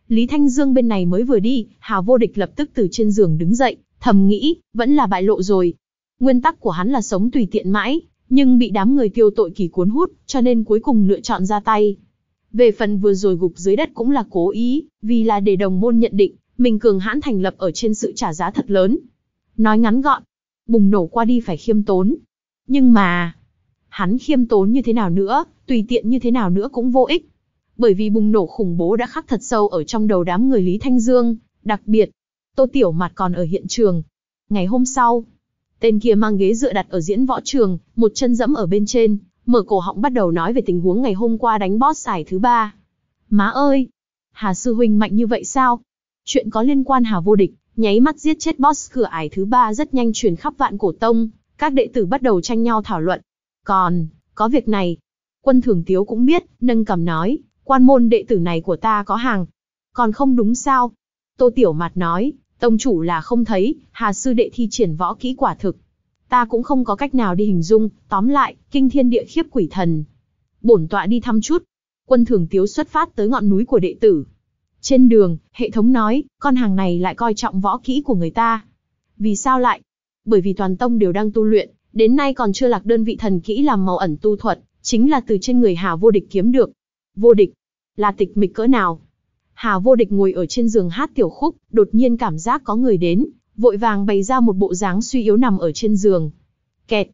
Lý Thanh Dương bên này mới vừa đi, Hà Vô Địch lập tức từ trên giường đứng dậy, thầm nghĩ, vẫn là bại lộ rồi. Nguyên tắc của hắn là sống tùy tiện mãi, nhưng bị đám người tiêu tội kỳ cuốn hút, cho nên cuối cùng lựa chọn ra tay. Về phần vừa rồi gục dưới đất cũng là cố ý, vì là để đồng môn nhận định, mình cường hãn thành lập ở trên sự trả giá thật lớn. Nói ngắn gọn, bùng nổ qua đi phải khiêm tốn. Nhưng mà, hắn khiêm tốn như thế nào nữa, tùy tiện như thế nào nữa cũng vô ích. Bởi vì bùng nổ khủng bố đã khắc thật sâu ở trong đầu đám người Lý Thanh Dương, đặc biệt, Tô Tiểu Mạt còn ở hiện trường. Ngày hôm sau, tên kia mang ghế dựa đặt ở diễn võ trường, một chân dẫm ở bên trên, Mở cổ họng bắt đầu nói về tình huống ngày hôm qua đánh boss giải thứ ba. Má ơi! Hà Sư Huynh mạnh như vậy sao? Chuyện có liên quan Hà Vô Địch, nháy mắt giết chết boss cửa ải thứ ba rất nhanh truyền khắp vạn cổ tông, các đệ tử bắt đầu tranh nhau thảo luận. Còn, có việc này. Quân thường tiếu cũng biết, nâng cầm nói, quan môn đệ tử này của ta có hàng. Còn không đúng sao? Tô Tiểu mặt nói, tông chủ là không thấy, Hà Sư Đệ thi triển võ kỹ quả thực, ta cũng không có cách nào đi hình dung, tóm lại, kinh thiên địa khiếp quỷ thần. Bổn tọa đi thăm chút. Quân thường tiếu xuất phát tới ngọn núi của đệ tử. Trên đường, hệ thống nói, con hàng này lại coi trọng võ kỹ của người ta. Vì sao lại? Bởi vì toàn tông đều đang tu luyện, đến nay còn chưa lạc đơn vị thần kỹ làm màu ẩn tu thuật, chính là từ trên người Hà Vô Địch kiếm được. Vô Địch, là tịch mịch cỡ nào? Hà Vô Địch ngồi ở trên giường hát tiểu khúc, đột nhiên cảm giác có người đến, vội vàng bày ra một bộ dáng suy yếu nằm ở trên giường. Kẹt.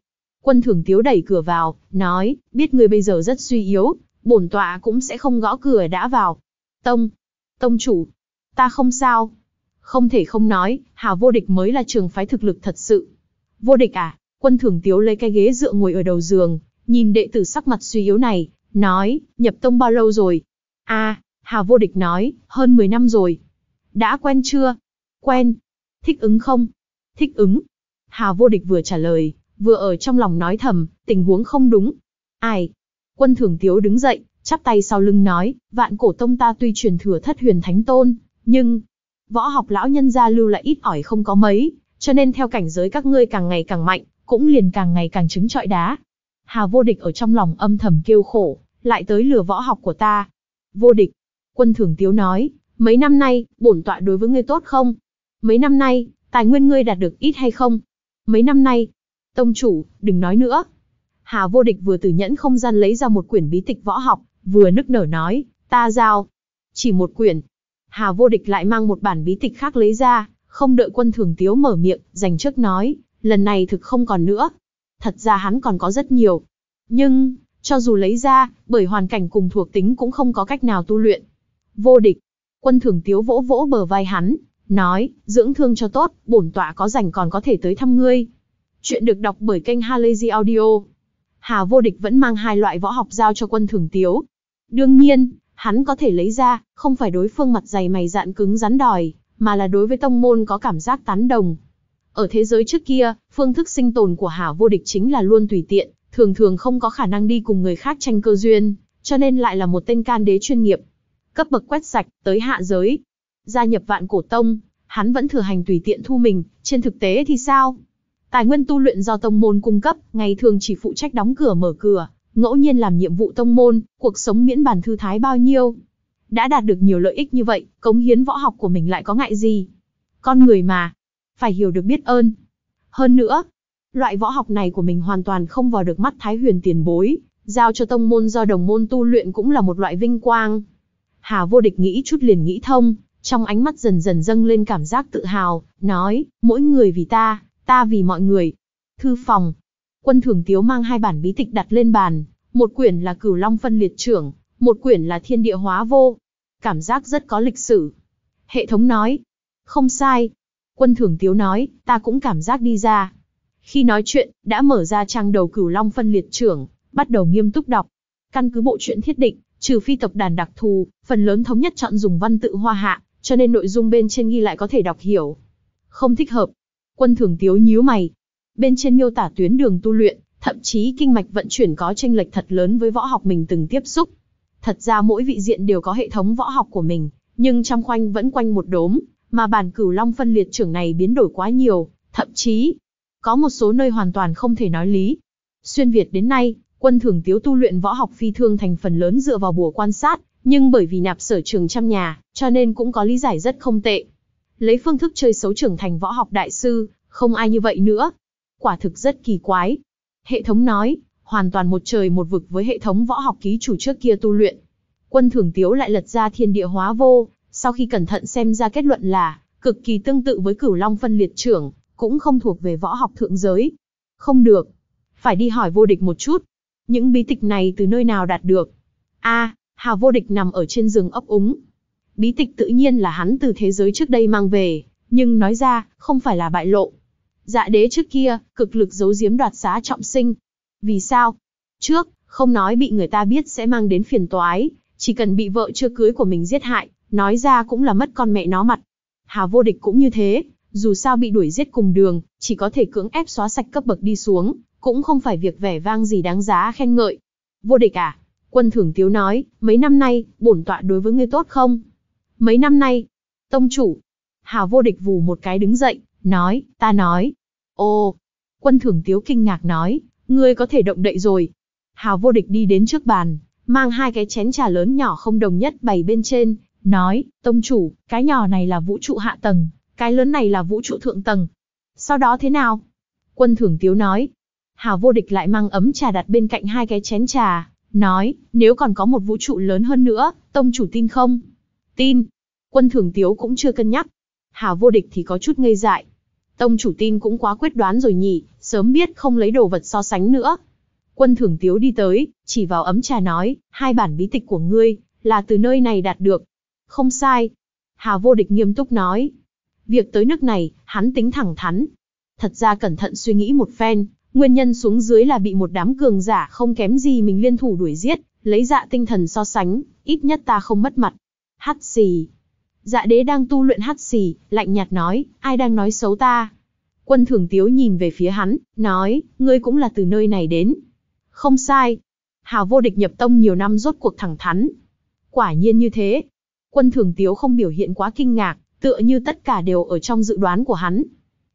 Quân thưởng tiếu đẩy cửa vào, nói, biết người bây giờ rất suy yếu, bổn tọa cũng sẽ không gõ cửa đã vào. Tông. Tông chủ. Ta không sao. Không thể không nói, Hà Vô Địch mới là trường phái thực lực thật sự. Vô Địch à? Quân thưởng tiếu lấy cái ghế dựa ngồi ở đầu giường, nhìn đệ tử sắc mặt suy yếu này, nói, nhập tông bao lâu rồi? a à, Hà Vô Địch nói, hơn 10 năm rồi. Đã quen chưa? Quen, Thích ứng không? Thích ứng. Hà vô địch vừa trả lời, vừa ở trong lòng nói thầm, tình huống không đúng. Ai? Quân thường tiếu đứng dậy, chắp tay sau lưng nói, vạn cổ tông ta tuy truyền thừa thất huyền thánh tôn, nhưng... Võ học lão nhân gia lưu lại ít ỏi không có mấy, cho nên theo cảnh giới các ngươi càng ngày càng mạnh, cũng liền càng ngày càng trứng trọi đá. Hà vô địch ở trong lòng âm thầm kêu khổ, lại tới lừa võ học của ta. Vô địch, quân thường tiếu nói, mấy năm nay, bổn tọa đối với ngươi tốt không? Mấy năm nay, tài nguyên ngươi đạt được ít hay không? Mấy năm nay, tông chủ, đừng nói nữa. Hà vô địch vừa từ nhẫn không gian lấy ra một quyển bí tịch võ học, vừa nức nở nói, ta giao. Chỉ một quyển. Hà vô địch lại mang một bản bí tịch khác lấy ra, không đợi quân thường tiếu mở miệng, dành trước nói, lần này thực không còn nữa. Thật ra hắn còn có rất nhiều. Nhưng, cho dù lấy ra, bởi hoàn cảnh cùng thuộc tính cũng không có cách nào tu luyện. Vô địch. Quân thường tiếu vỗ vỗ bờ vai hắn, nói, dưỡng thương cho tốt, bổn tọa có rảnh còn có thể tới thăm ngươi. Chuyện được đọc bởi kênh Halazy Audio. Hà Vô Địch vẫn mang hai loại võ học giao cho quân thường tiếu. Đương nhiên, hắn có thể lấy ra, không phải đối phương mặt dày mày dạn cứng rắn đòi, mà là đối với tông môn có cảm giác tán đồng. Ở thế giới trước kia, phương thức sinh tồn của Hà Vô Địch chính là luôn tùy tiện, thường thường không có khả năng đi cùng người khác tranh cơ duyên, cho nên lại là một tên can đế chuyên nghiệp. Cấp bậc quét sạch, tới hạ giới, Gia nhập vạn cổ tông, hắn vẫn thừa hành tùy tiện thu mình, trên thực tế thì sao? Tài nguyên tu luyện do tông môn cung cấp, ngày thường chỉ phụ trách đóng cửa mở cửa, ngẫu nhiên làm nhiệm vụ tông môn, cuộc sống miễn bàn thư thái bao nhiêu. Đã đạt được nhiều lợi ích như vậy, cống hiến võ học của mình lại có ngại gì? Con người mà, phải hiểu được biết ơn. Hơn nữa, loại võ học này của mình hoàn toàn không vào được mắt Thái Huyền tiền bối, giao cho tông môn do đồng môn tu luyện cũng là một loại vinh quang. Hà vô địch nghĩ chút liền nghĩ thông, trong ánh mắt dần dần dâng lên cảm giác tự hào, nói, mỗi người vì ta, ta vì mọi người. Thư phòng, quân thường tiếu mang hai bản bí tịch đặt lên bàn, một quyển là cửu long phân liệt trưởng, một quyển là thiên địa hóa vô. Cảm giác rất có lịch sử. Hệ thống nói, không sai. Quân thường tiếu nói, ta cũng cảm giác đi ra. Khi nói chuyện, đã mở ra trang đầu cửu long phân liệt trưởng, bắt đầu nghiêm túc đọc. Căn cứ bộ truyện thiết định, trừ phi tộc đàn đặc thù, phần lớn thống nhất chọn dùng văn tự hoa hạ, cho nên nội dung bên trên ghi lại có thể đọc hiểu. Không thích hợp. Quân thường tiếu nhíu mày. Bên trên miêu tả tuyến đường tu luyện, thậm chí kinh mạch vận chuyển có tranh lệch thật lớn với võ học mình từng tiếp xúc. Thật ra mỗi vị diện đều có hệ thống võ học của mình, nhưng trong khoanh vẫn quanh một đốm, mà bản cửu long phân liệt trưởng này biến đổi quá nhiều, thậm chí có một số nơi hoàn toàn không thể nói lý. Xuyên Việt đến nay, quân thường tiếu tu luyện võ học phi thương thành phần lớn dựa vào bùa quan sát, nhưng bởi vì nạp sở trường trăm nhà, cho nên cũng có lý giải rất không tệ. Lấy phương thức chơi xấu trưởng thành võ học đại sư, không ai như vậy nữa. Quả thực rất kỳ quái. Hệ thống nói, hoàn toàn một trời một vực với hệ thống võ học ký chủ trước kia tu luyện. Quân thường tiếu lại lật ra thiên địa hóa vô, sau khi cẩn thận xem ra kết luận là, cực kỳ tương tự với cửu long phân liệt trưởng, cũng không thuộc về võ học thượng giới. Không được. Phải đi hỏi vô địch một chút. Những bí tịch này từ nơi nào đạt được? a Hào vô địch nằm ở trên giường ấp úng. Bí tịch tự nhiên là hắn từ thế giới trước đây mang về, nhưng nói ra, không phải là bại lộ. Dạ đế trước kia, cực lực giấu giếm đoạt xá trọng sinh. Vì sao? Trước, không nói bị người ta biết sẽ mang đến phiền toái, chỉ cần bị vợ chưa cưới của mình giết hại, nói ra cũng là mất con mẹ nó mặt. Hà vô địch cũng như thế, dù sao bị đuổi giết cùng đường, chỉ có thể cưỡng ép xóa sạch cấp bậc đi xuống, cũng không phải việc vẻ vang gì đáng giá khen ngợi. Vô địch à, Quân thưởng tiếu nói, mấy năm nay, bổn tọa đối với ngươi tốt không? Mấy năm nay, tông chủ, hào vô địch vù một cái đứng dậy, nói, ta nói. Ô, quân thưởng tiếu kinh ngạc nói, ngươi có thể động đậy rồi. Hào vô địch đi đến trước bàn, mang hai cái chén trà lớn nhỏ không đồng nhất bày bên trên, nói, tông chủ, cái nhỏ này là vũ trụ hạ tầng, cái lớn này là vũ trụ thượng tầng. Sau đó thế nào? Quân thưởng tiếu nói. Hào vô địch lại mang ấm trà đặt bên cạnh hai cái chén trà, nói, nếu còn có một vũ trụ lớn hơn nữa, tông chủ tin không? Tin. Quân thường tiếu cũng chưa cân nhắc. Hà vô địch thì có chút ngây dại. Tông chủ tin cũng quá quyết đoán rồi nhỉ, sớm biết không lấy đồ vật so sánh nữa. Quân thường tiếu đi tới, chỉ vào ấm trà nói, hai bản bí tịch của ngươi, là từ nơi này đạt được. Không sai. Hà vô địch nghiêm túc nói. Việc tới nước này, hắn tính thẳng thắn. Thật ra cẩn thận suy nghĩ một phen, Nguyên nhân xuống dưới là bị một đám cường giả không kém gì mình liên thủ đuổi giết, lấy dạ tinh thần so sánh, ít nhất ta không mất mặt. Hát xì. Dạ đế đang tu luyện hát xì, lạnh nhạt nói, ai đang nói xấu ta? Quân thường tiếu nhìn về phía hắn, nói, ngươi cũng là từ nơi này đến. Không sai. Hào vô địch nhập tông nhiều năm rốt cuộc thẳng thắn. Quả nhiên như thế. Quân thường tiếu không biểu hiện quá kinh ngạc, tựa như tất cả đều ở trong dự đoán của hắn.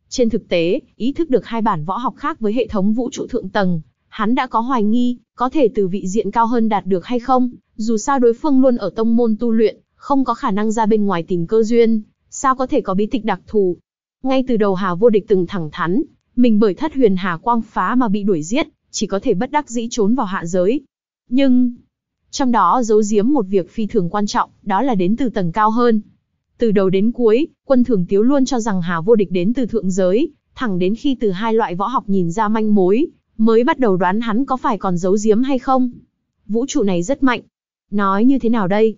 Trên thực tế, ý thức được hai bản võ học khác với hệ thống vũ trụ thượng tầng, hắn đã có hoài nghi, có thể từ vị diện cao hơn đạt được hay không, dù sao đối phương luôn ở tông môn tu luyện, không có khả năng ra bên ngoài tìm cơ duyên, sao có thể có bí tịch đặc thù. Ngay từ đầu Hà Vô Địch từng thẳng thắn, mình bởi thất huyền Hà Quang phá mà bị đuổi giết, chỉ có thể bất đắc dĩ trốn vào hạ giới. Nhưng, trong đó giấu giếm một việc phi thường quan trọng, đó là đến từ tầng cao hơn. Từ đầu đến cuối, quân thường tiếu luôn cho rằng Hà vô địch đến từ thượng giới, thẳng đến khi từ hai loại võ học nhìn ra manh mối, mới bắt đầu đoán hắn có phải còn giấu giếm hay không. Vũ trụ này rất mạnh. Nói như thế nào đây?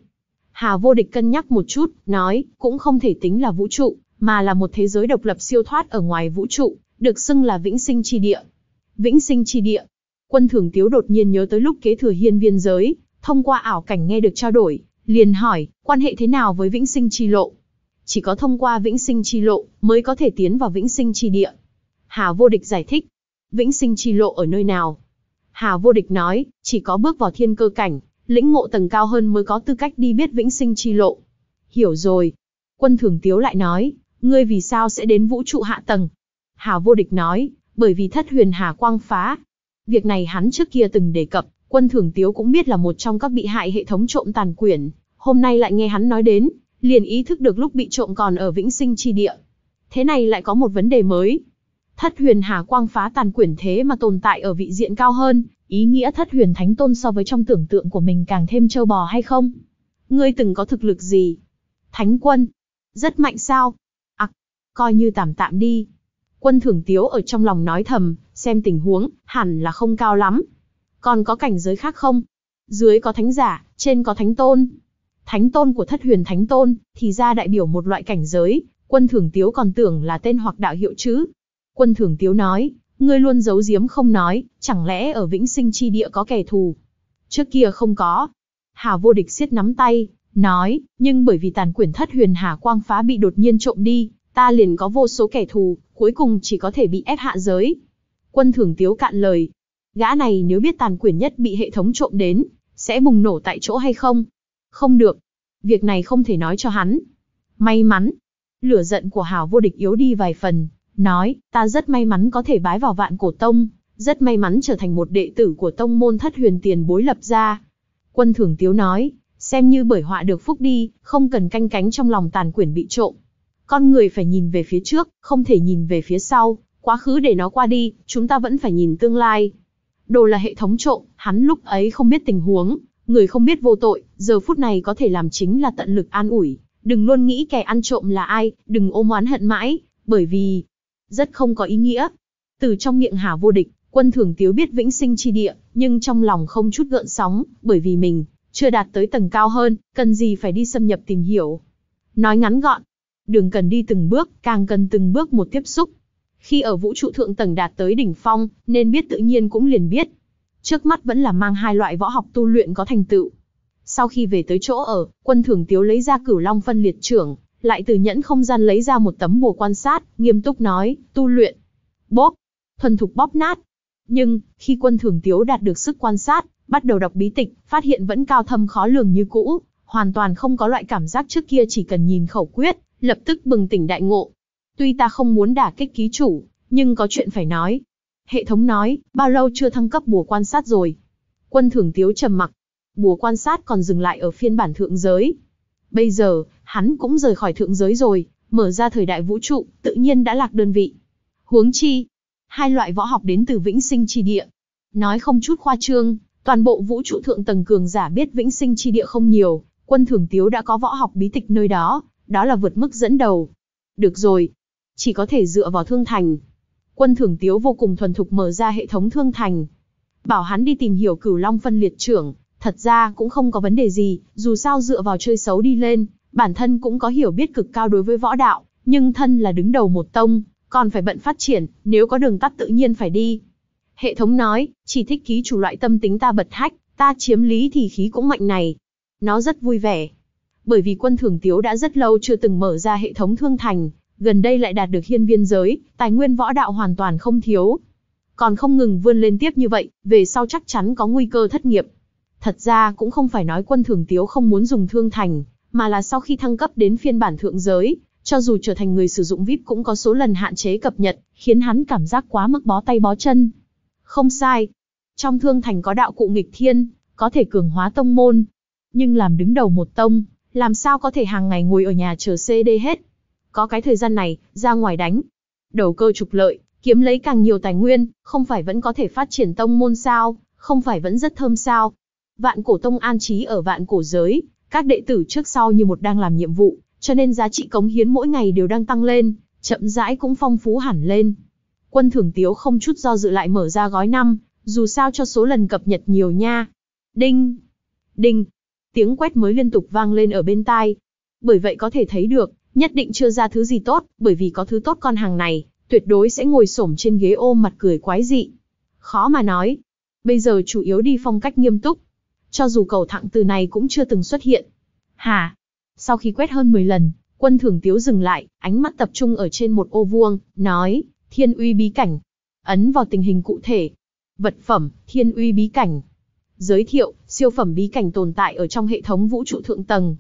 Hà vô địch cân nhắc một chút, nói, cũng không thể tính là vũ trụ, mà là một thế giới độc lập siêu thoát ở ngoài vũ trụ, được xưng là vĩnh sinh chi địa. Vĩnh sinh chi địa. Quân thường tiếu đột nhiên nhớ tới lúc kế thừa hiên viên giới, thông qua ảo cảnh nghe được trao đổi, liền hỏi, quan hệ thế nào với vĩnh sinh chi lộ? Chỉ có thông qua vĩnh sinh chi lộ, mới có thể tiến vào vĩnh sinh chi địa. Hà vô địch giải thích, vĩnh sinh chi lộ ở nơi nào? Hà vô địch nói, chỉ có bước vào thiên cơ cảnh, lĩnh ngộ tầng cao hơn mới có tư cách đi biết vĩnh sinh chi lộ. Hiểu rồi. Quân thường tiếu lại nói, ngươi vì sao sẽ đến vũ trụ hạ tầng? Hà vô địch nói, bởi vì thất huyền hà quang phá. Việc này hắn trước kia từng đề cập, Quân Thưởng Tiếu cũng biết là một trong các bị hại hệ thống trộm tàn quyển, hôm nay lại nghe hắn nói đến, liền ý thức được lúc bị trộm còn ở vĩnh sinh chi địa. Thế này lại có một vấn đề mới. Thất huyền hà quang phá tàn quyển thế mà tồn tại ở vị diện cao hơn, ý nghĩa thất huyền thánh tôn so với trong tưởng tượng của mình càng thêm trâu bò hay không? Ngươi từng có thực lực gì? Thánh quân? Rất mạnh sao? Ặc, à, coi như tạm tạm đi. Quân thưởng tiếu ở trong lòng nói thầm, xem tình huống, hẳn là không cao lắm, còn có cảnh giới khác không? Dưới có thánh giả, trên có thánh tôn. Thánh tôn của thất huyền thánh tôn, thì ra đại biểu một loại cảnh giới, quân thường tiếu còn tưởng là tên hoặc đạo hiệu chứ. Quân thường tiếu nói, ngươi luôn giấu giếm không nói, chẳng lẽ ở vĩnh sinh chi địa có kẻ thù? Trước kia không có. Hà vô địch siết nắm tay, nói, nhưng bởi vì tàn quyển thất huyền hà quang phá bị đột nhiên trộm đi, ta liền có vô số kẻ thù, cuối cùng chỉ có thể bị ép hạ giới. Quân thường tiếu cạn lời, Gã này nếu biết tàn quyển nhất bị hệ thống trộm đến, sẽ bùng nổ tại chỗ hay không? Không được. Việc này không thể nói cho hắn. May mắn. Lửa giận của Hảo vô địch yếu đi vài phần, nói, ta rất may mắn có thể bái vào vạn cổ tông, rất may mắn trở thành một đệ tử của tông môn thất huyền tiền bối lập ra. Quân thường tiếu nói, xem như bởi họa được phúc đi, không cần canh cánh trong lòng tàn quyển bị trộm. Con người phải nhìn về phía trước, không thể nhìn về phía sau, quá khứ để nó qua đi, chúng ta vẫn phải nhìn tương lai. Đồ là hệ thống trộm, hắn lúc ấy không biết tình huống, người không biết vô tội, giờ phút này có thể làm chính là tận lực an ủi. Đừng luôn nghĩ kẻ ăn trộm là ai, đừng ôm oán hận mãi, bởi vì rất không có ý nghĩa. Từ trong miệng Hà vô địch, quân thường tiếu biết vĩnh sinh chi địa, nhưng trong lòng không chút gợn sóng, bởi vì mình chưa đạt tới tầng cao hơn, cần gì phải đi xâm nhập tìm hiểu. Nói ngắn gọn, đường cần đi từng bước, càng cần từng bước một tiếp xúc, khi ở vũ trụ thượng tầng đạt tới đỉnh phong, nên biết tự nhiên cũng liền biết. Trước mắt vẫn là mang hai loại võ học tu luyện có thành tựu. Sau khi về tới chỗ ở, quân thường tiếu lấy ra cửu long phân liệt trưởng, lại từ nhẫn không gian lấy ra một tấm bùa quan sát, nghiêm túc nói, tu luyện. Bóp, thuần thục bóp nát. Nhưng, khi quân thường tiếu đạt được sức quan sát, bắt đầu đọc bí tịch, phát hiện vẫn cao thâm khó lường như cũ, hoàn toàn không có loại cảm giác trước kia chỉ cần nhìn khẩu quyết, lập tức bừng tỉnh đại ngộ, Tuy ta không muốn đả kích ký chủ, nhưng có chuyện phải nói. Hệ thống nói, bao lâu chưa thăng cấp bùa quan sát rồi? Quân thưởng tiếu trầm mặc. Bùa quan sát còn dừng lại ở phiên bản thượng giới. Bây giờ, hắn cũng rời khỏi thượng giới rồi, mở ra thời đại vũ trụ, tự nhiên đã lạc đơn vị. Huống chi, hai loại võ học đến từ vĩnh sinh chi địa. Nói không chút khoa trương, toàn bộ vũ trụ thượng tầng cường giả biết vĩnh sinh chi địa không nhiều, quân thưởng tiếu đã có võ học bí tịch nơi đó, đó là vượt mức dẫn đầu. Được rồi, chỉ có thể dựa vào thương thành. Quân thưởng tiếu vô cùng thuần thục mở ra hệ thống thương thành. Bảo hắn đi tìm hiểu cửu long phân liệt trưởng, thật ra cũng không có vấn đề gì, dù sao dựa vào chơi xấu đi lên, bản thân cũng có hiểu biết cực cao đối với võ đạo, nhưng thân là đứng đầu một tông, còn phải bận phát triển, nếu có đường tắt tự nhiên phải đi. Hệ thống nói, chỉ thích ký chủ loại tâm tính ta bật hách, ta chiếm lý thì khí cũng mạnh này. Nó rất vui vẻ. Bởi vì quân thường tiếu đã rất lâu chưa từng mở ra hệ thống thương thành, gần đây lại đạt được hiên viên giới, tài nguyên võ đạo hoàn toàn không thiếu. Còn không ngừng vươn lên tiếp như vậy, về sau chắc chắn có nguy cơ thất nghiệp. Thật ra cũng không phải nói quân thường tiếu không muốn dùng thương thành, mà là sau khi thăng cấp đến phiên bản thượng giới, cho dù trở thành người sử dụng VIP cũng có số lần hạn chế cập nhật, khiến hắn cảm giác quá mức bó tay bó chân. Không sai. Trong thương thành có đạo cụ nghịch thiên, có thể cường hóa tông môn. Nhưng làm đứng đầu một tông, làm sao có thể hàng ngày ngồi ở nhà chờ CD hết có cái thời gian này, ra ngoài đánh. Đầu cơ trục lợi, kiếm lấy càng nhiều tài nguyên, không phải vẫn có thể phát triển tông môn sao, không phải vẫn rất thơm sao. Vạn cổ tông an trí ở vạn cổ giới, các đệ tử trước sau như một đang làm nhiệm vụ, cho nên giá trị cống hiến mỗi ngày đều đang tăng lên, chậm rãi cũng phong phú hẳn lên. Quân thưởng tiếu không chút do dự lại mở ra gói năm, dù sao cho số lần cập nhật nhiều nha. Đinh! Đinh! Tiếng quét mới liên tục vang lên ở bên tai. Bởi vậy có thể thấy được, nhất định chưa ra thứ gì tốt, bởi vì có thứ tốt con hàng này, tuyệt đối sẽ ngồi xổm trên ghế ôm mặt cười quái dị. Khó mà nói. Bây giờ chủ yếu đi phong cách nghiêm túc. Cho dù cầu thẳng từ này cũng chưa từng xuất hiện. Hà! Sau khi quét hơn 10 lần, quân thưởng tiếu dừng lại, ánh mắt tập trung ở trên một ô vuông, nói, thiên uy bí cảnh. Ấn vào tình hình cụ thể. Vật phẩm, thiên uy bí cảnh. Giới thiệu, siêu phẩm bí cảnh tồn tại ở trong hệ thống vũ trụ thượng tầng,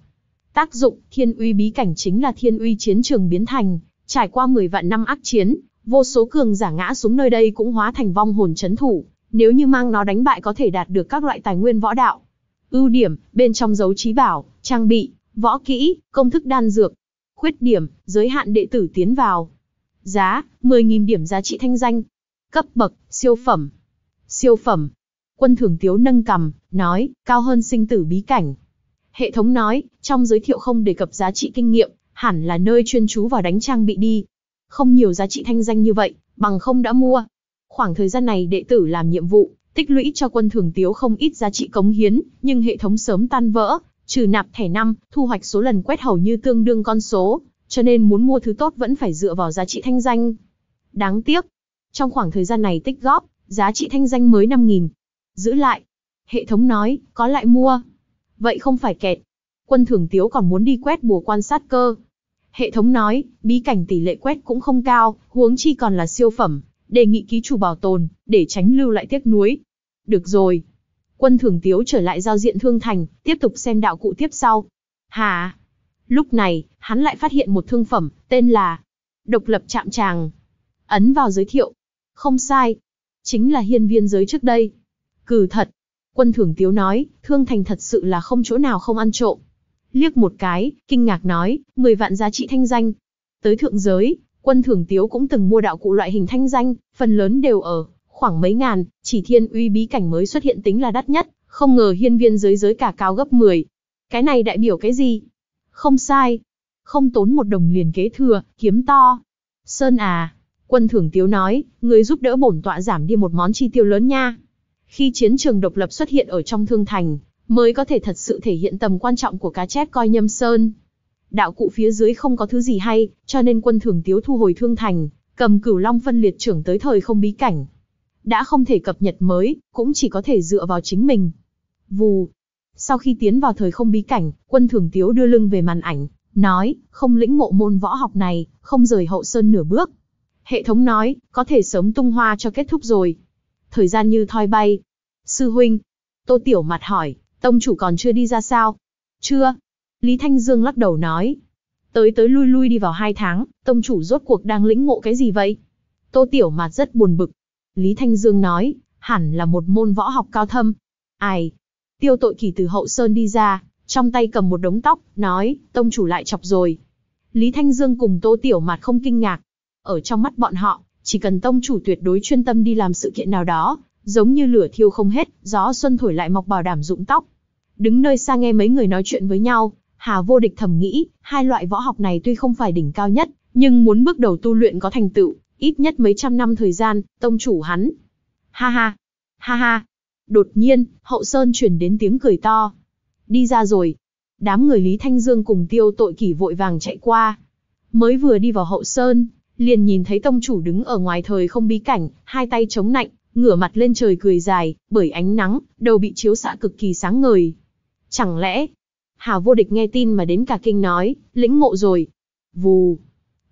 Tác dụng, thiên uy bí cảnh chính là thiên uy chiến trường biến thành, trải qua 10 vạn năm ác chiến, vô số cường giả ngã xuống nơi đây cũng hóa thành vong hồn chấn thủ, nếu như mang nó đánh bại có thể đạt được các loại tài nguyên võ đạo. Ưu điểm, bên trong dấu trí bảo, trang bị, võ kỹ, công thức đan dược. Khuyết điểm, giới hạn đệ tử tiến vào. Giá, 10.000 điểm giá trị thanh danh. Cấp bậc, siêu phẩm. Siêu phẩm. Quân thưởng tiếu nâng cầm, nói, cao hơn sinh tử bí cảnh, Hệ thống nói, trong giới thiệu không đề cập giá trị kinh nghiệm, hẳn là nơi chuyên chú vào đánh trang bị đi. Không nhiều giá trị thanh danh như vậy, bằng không đã mua. Khoảng thời gian này đệ tử làm nhiệm vụ, tích lũy cho quân thường tiếu không ít giá trị cống hiến, nhưng hệ thống sớm tan vỡ, trừ nạp thẻ năm, thu hoạch số lần quét hầu như tương đương con số, cho nên muốn mua thứ tốt vẫn phải dựa vào giá trị thanh danh. Đáng tiếc, trong khoảng thời gian này tích góp, giá trị thanh danh mới 5.000. Giữ lại, hệ thống nói, có lại mua. Vậy không phải kẹt. Quân thưởng tiếu còn muốn đi quét bùa quan sát cơ. Hệ thống nói, bí cảnh tỷ lệ quét cũng không cao, huống chi còn là siêu phẩm, đề nghị ký chủ bảo tồn, để tránh lưu lại tiếc nuối. Được rồi. Quân thưởng tiếu trở lại giao diện thương thành, tiếp tục xem đạo cụ tiếp sau. Hà! Lúc này, hắn lại phát hiện một thương phẩm, tên là Độc lập chạm tràng. Ấn vào giới thiệu. Không sai. Chính là hiên viên giới trước đây. Cử thật, Quân Thường Tiếu nói, Thương Thành thật sự là không chỗ nào không ăn trộm. Liếc một cái, kinh ngạc nói, 10 vạn giá trị thanh danh. Tới thượng giới, Quân Thường Tiếu cũng từng mua đạo cụ loại hình thanh danh, phần lớn đều ở, khoảng mấy ngàn, chỉ thiên uy bí cảnh mới xuất hiện tính là đắt nhất, không ngờ hiên viên giới giới cả cao gấp 10. Cái này đại biểu cái gì? Không sai. Không tốn một đồng liền kế thừa, kiếm to. Sơn à, quân thưởng tiếu nói, người giúp đỡ bổn tọa giảm đi một món chi tiêu lớn nha. Khi chiến trường độc lập xuất hiện ở trong thương thành, mới có thể thật sự thể hiện tầm quan trọng của cá chép coi nhâm sơn. Đạo cụ phía dưới không có thứ gì hay, cho nên quân thường tiếu thu hồi thương thành, cầm cửu long phân liệt trưởng tới thời không bí cảnh. Đã không thể cập nhật mới, cũng chỉ có thể dựa vào chính mình. Vù. Sau khi tiến vào thời không bí cảnh, quân thường tiếu đưa lưng về màn ảnh, nói, không lĩnh ngộ môn võ học này, không rời hậu sơn nửa bước. Hệ thống nói, có thể sớm tung hoa cho kết thúc rồi thời gian như thoi bay. Sư huynh, Tô Tiểu mặt hỏi, tông chủ còn chưa đi ra sao? Chưa. Lý Thanh Dương lắc đầu nói. Tới tới lui lui đi vào hai tháng, tông chủ rốt cuộc đang lĩnh ngộ cái gì vậy? Tô Tiểu mặt rất buồn bực. Lý Thanh Dương nói, hẳn là một môn võ học cao thâm. Ai? Tiêu tội kỳ từ hậu sơn đi ra, trong tay cầm một đống tóc, nói, tông chủ lại chọc rồi. Lý Thanh Dương cùng Tô Tiểu Mạt không kinh ngạc. Ở trong mắt bọn họ, chỉ cần tông chủ tuyệt đối chuyên tâm đi làm sự kiện nào đó, giống như lửa thiêu không hết, gió xuân thổi lại mọc bảo đảm rụng tóc. Đứng nơi xa nghe mấy người nói chuyện với nhau, Hà Vô Địch thầm nghĩ, hai loại võ học này tuy không phải đỉnh cao nhất, nhưng muốn bước đầu tu luyện có thành tựu, ít nhất mấy trăm năm thời gian, tông chủ hắn. Ha ha, ha ha. Đột nhiên, hậu sơn chuyển đến tiếng cười to. Đi ra rồi. Đám người Lý Thanh Dương cùng tiêu tội kỷ vội vàng chạy qua. Mới vừa đi vào hậu sơn, liền nhìn thấy tông chủ đứng ở ngoài thời không bí cảnh, hai tay chống nạnh, ngửa mặt lên trời cười dài, bởi ánh nắng, đầu bị chiếu xạ cực kỳ sáng ngời. Chẳng lẽ, Hà vô địch nghe tin mà đến cả kinh nói, lĩnh ngộ rồi. Vù.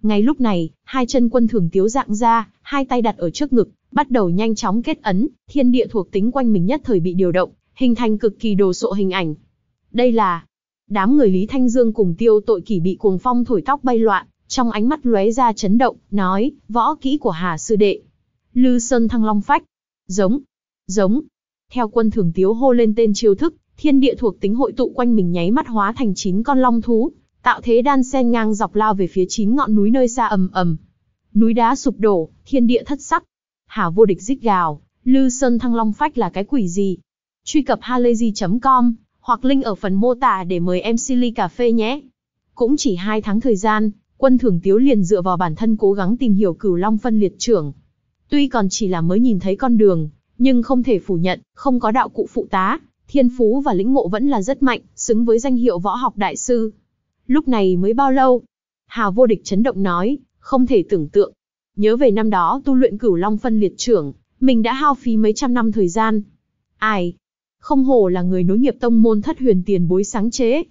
Ngay lúc này, hai chân quân thường tiếu dạng ra, hai tay đặt ở trước ngực, bắt đầu nhanh chóng kết ấn, thiên địa thuộc tính quanh mình nhất thời bị điều động, hình thành cực kỳ đồ sộ hình ảnh. Đây là đám người Lý Thanh Dương cùng tiêu tội kỷ bị cuồng phong thổi tóc bay loạn, trong ánh mắt lóe ra chấn động, nói, võ kỹ của Hà Sư Đệ. Lư Sơn Thăng Long Phách. Giống. Giống. Theo quân thường tiếu hô lên tên chiêu thức, thiên địa thuộc tính hội tụ quanh mình nháy mắt hóa thành chín con long thú, tạo thế đan sen ngang dọc lao về phía chín ngọn núi nơi xa ầm ầm. Núi đá sụp đổ, thiên địa thất sắc. Hà vô địch rít gào, Lư Sơn Thăng Long Phách là cái quỷ gì? Truy cập halayzi.com hoặc link ở phần mô tả để mời em Silly Cà Phê nhé. Cũng chỉ hai tháng thời gian, quân Thường tiếu liền dựa vào bản thân cố gắng tìm hiểu cửu long phân liệt trưởng. Tuy còn chỉ là mới nhìn thấy con đường, nhưng không thể phủ nhận, không có đạo cụ phụ tá, thiên phú và lĩnh ngộ vẫn là rất mạnh, xứng với danh hiệu võ học đại sư. Lúc này mới bao lâu? Hà vô địch chấn động nói, không thể tưởng tượng. Nhớ về năm đó tu luyện cửu long phân liệt trưởng, mình đã hao phí mấy trăm năm thời gian. Ai? Không hồ là người nối nghiệp tông môn thất huyền tiền bối sáng chế,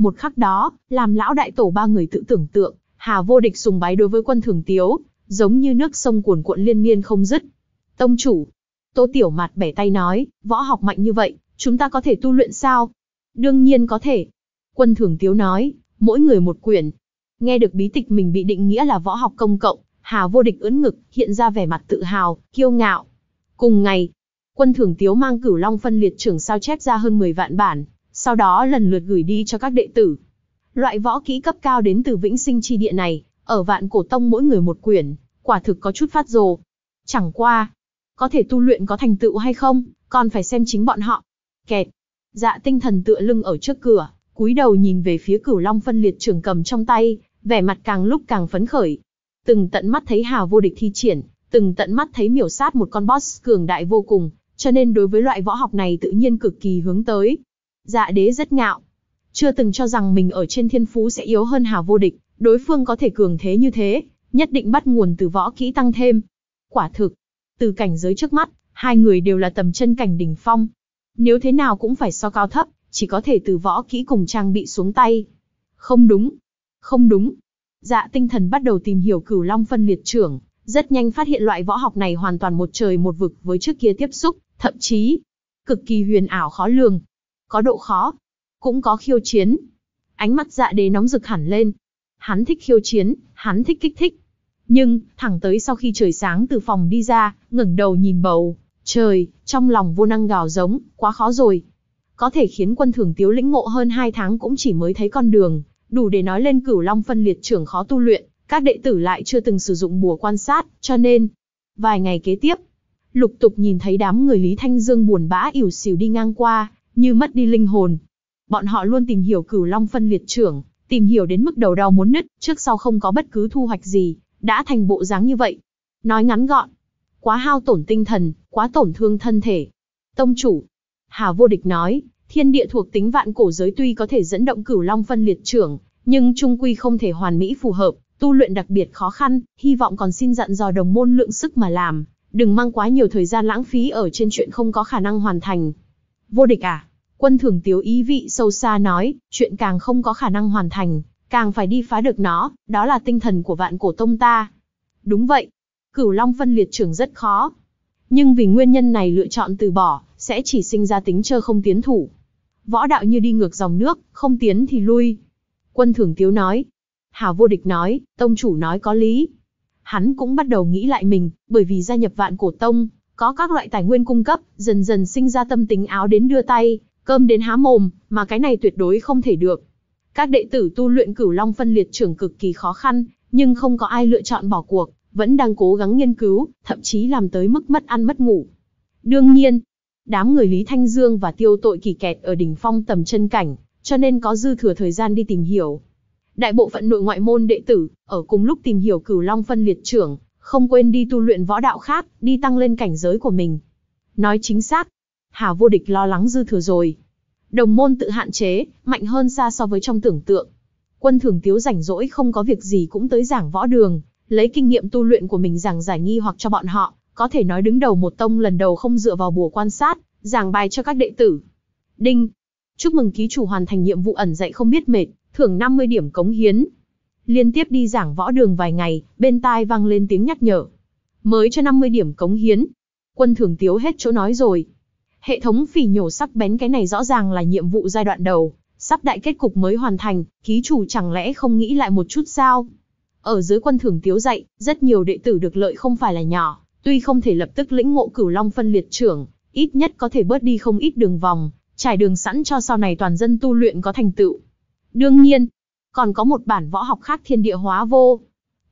một khắc đó, làm lão đại tổ ba người tự tưởng tượng, Hà Vô Địch sùng bái đối với quân thường tiếu, giống như nước sông cuồn cuộn liên miên không dứt. Tông chủ, Tô Tiểu mặt bẻ tay nói, võ học mạnh như vậy, chúng ta có thể tu luyện sao? Đương nhiên có thể. Quân thường tiếu nói, mỗi người một quyển. Nghe được bí tịch mình bị định nghĩa là võ học công cộng, Hà Vô Địch ưỡn ngực, hiện ra vẻ mặt tự hào, kiêu ngạo. Cùng ngày, quân thường tiếu mang cửu long phân liệt trưởng sao chép ra hơn 10 vạn bản, sau đó lần lượt gửi đi cho các đệ tử. Loại võ kỹ cấp cao đến từ Vĩnh Sinh chi địa này, ở Vạn Cổ Tông mỗi người một quyển, quả thực có chút phát rồ. Chẳng qua, có thể tu luyện có thành tựu hay không, còn phải xem chính bọn họ. Kẹt. Dạ tinh thần tựa lưng ở trước cửa, cúi đầu nhìn về phía cửu long phân liệt trường cầm trong tay, vẻ mặt càng lúc càng phấn khởi. Từng tận mắt thấy hào vô địch thi triển, từng tận mắt thấy miểu sát một con boss cường đại vô cùng, cho nên đối với loại võ học này tự nhiên cực kỳ hướng tới. Dạ đế rất ngạo. Chưa từng cho rằng mình ở trên thiên phú sẽ yếu hơn hào vô địch, đối phương có thể cường thế như thế, nhất định bắt nguồn từ võ kỹ tăng thêm. Quả thực, từ cảnh giới trước mắt, hai người đều là tầm chân cảnh đỉnh phong. Nếu thế nào cũng phải so cao thấp, chỉ có thể từ võ kỹ cùng trang bị xuống tay. Không đúng, không đúng. Dạ tinh thần bắt đầu tìm hiểu cửu long phân liệt trưởng, rất nhanh phát hiện loại võ học này hoàn toàn một trời một vực với trước kia tiếp xúc, thậm chí cực kỳ huyền ảo khó lường có độ khó, cũng có khiêu chiến. Ánh mắt dạ đế nóng rực hẳn lên. Hắn thích khiêu chiến, hắn thích kích thích. Nhưng, thẳng tới sau khi trời sáng từ phòng đi ra, ngẩng đầu nhìn bầu, trời, trong lòng vô năng gào giống, quá khó rồi. Có thể khiến quân thường tiếu lĩnh ngộ hơn 2 tháng cũng chỉ mới thấy con đường, đủ để nói lên cửu long phân liệt trưởng khó tu luyện, các đệ tử lại chưa từng sử dụng bùa quan sát, cho nên, vài ngày kế tiếp, lục tục nhìn thấy đám người Lý Thanh Dương buồn bã ỉu xìu đi ngang qua, như mất đi linh hồn. Bọn họ luôn tìm hiểu cửu long phân liệt trưởng, tìm hiểu đến mức đầu đau muốn nứt, trước sau không có bất cứ thu hoạch gì, đã thành bộ dáng như vậy. Nói ngắn gọn, quá hao tổn tinh thần, quá tổn thương thân thể. Tông chủ, Hà Vô Địch nói, thiên địa thuộc tính vạn cổ giới tuy có thể dẫn động cửu long phân liệt trưởng, nhưng trung quy không thể hoàn mỹ phù hợp, tu luyện đặc biệt khó khăn, hy vọng còn xin dặn dò đồng môn lượng sức mà làm, đừng mang quá nhiều thời gian lãng phí ở trên chuyện không có khả năng hoàn thành. Vô địch à? Quân thưởng tiếu ý vị sâu xa nói, chuyện càng không có khả năng hoàn thành, càng phải đi phá được nó, đó là tinh thần của vạn cổ tông ta. Đúng vậy, cửu long phân liệt trưởng rất khó. Nhưng vì nguyên nhân này lựa chọn từ bỏ, sẽ chỉ sinh ra tính chơ không tiến thủ. Võ đạo như đi ngược dòng nước, không tiến thì lui. Quân thưởng tiếu nói. Hà vô địch nói, tông chủ nói có lý. Hắn cũng bắt đầu nghĩ lại mình, bởi vì gia nhập vạn cổ tông, có các loại tài nguyên cung cấp, dần dần sinh ra tâm tính áo đến đưa tay, cơm đến há mồm, mà cái này tuyệt đối không thể được. Các đệ tử tu luyện cửu long phân liệt trưởng cực kỳ khó khăn, nhưng không có ai lựa chọn bỏ cuộc, vẫn đang cố gắng nghiên cứu, thậm chí làm tới mức mất ăn mất ngủ. Đương nhiên, đám người Lý Thanh Dương và tiêu tội kỳ kẹt ở đỉnh phong tầm chân cảnh, cho nên có dư thừa thời gian đi tìm hiểu. Đại bộ phận nội ngoại môn đệ tử, ở cùng lúc tìm hiểu cửu long phân liệt trưởng, không quên đi tu luyện võ đạo khác, đi tăng lên cảnh giới của mình. Nói chính xác, Hà vô địch lo lắng dư thừa rồi. Đồng môn tự hạn chế, mạnh hơn xa so với trong tưởng tượng. Quân thường tiếu rảnh rỗi không có việc gì cũng tới giảng võ đường, lấy kinh nghiệm tu luyện của mình giảng giải nghi hoặc cho bọn họ, có thể nói đứng đầu một tông lần đầu không dựa vào bùa quan sát, giảng bài cho các đệ tử. Đinh. Chúc mừng ký chủ hoàn thành nhiệm vụ ẩn dạy không biết mệt, thưởng 50 điểm cống hiến, Liên tiếp đi giảng võ đường vài ngày, bên tai vang lên tiếng nhắc nhở. Mới cho 50 điểm cống hiến. Quân thưởng tiếu hết chỗ nói rồi. Hệ thống phỉ nhổ sắc bén cái này rõ ràng là nhiệm vụ giai đoạn đầu, sắp đại kết cục mới hoàn thành, ký chủ chẳng lẽ không nghĩ lại một chút sao? Ở dưới quân thưởng tiếu dạy, rất nhiều đệ tử được lợi không phải là nhỏ, tuy không thể lập tức lĩnh ngộ cửu long phân liệt trưởng, ít nhất có thể bớt đi không ít đường vòng, trải đường sẵn cho sau này toàn dân tu luyện có thành tựu. Đương nhiên, còn có một bản võ học khác thiên địa hóa vô.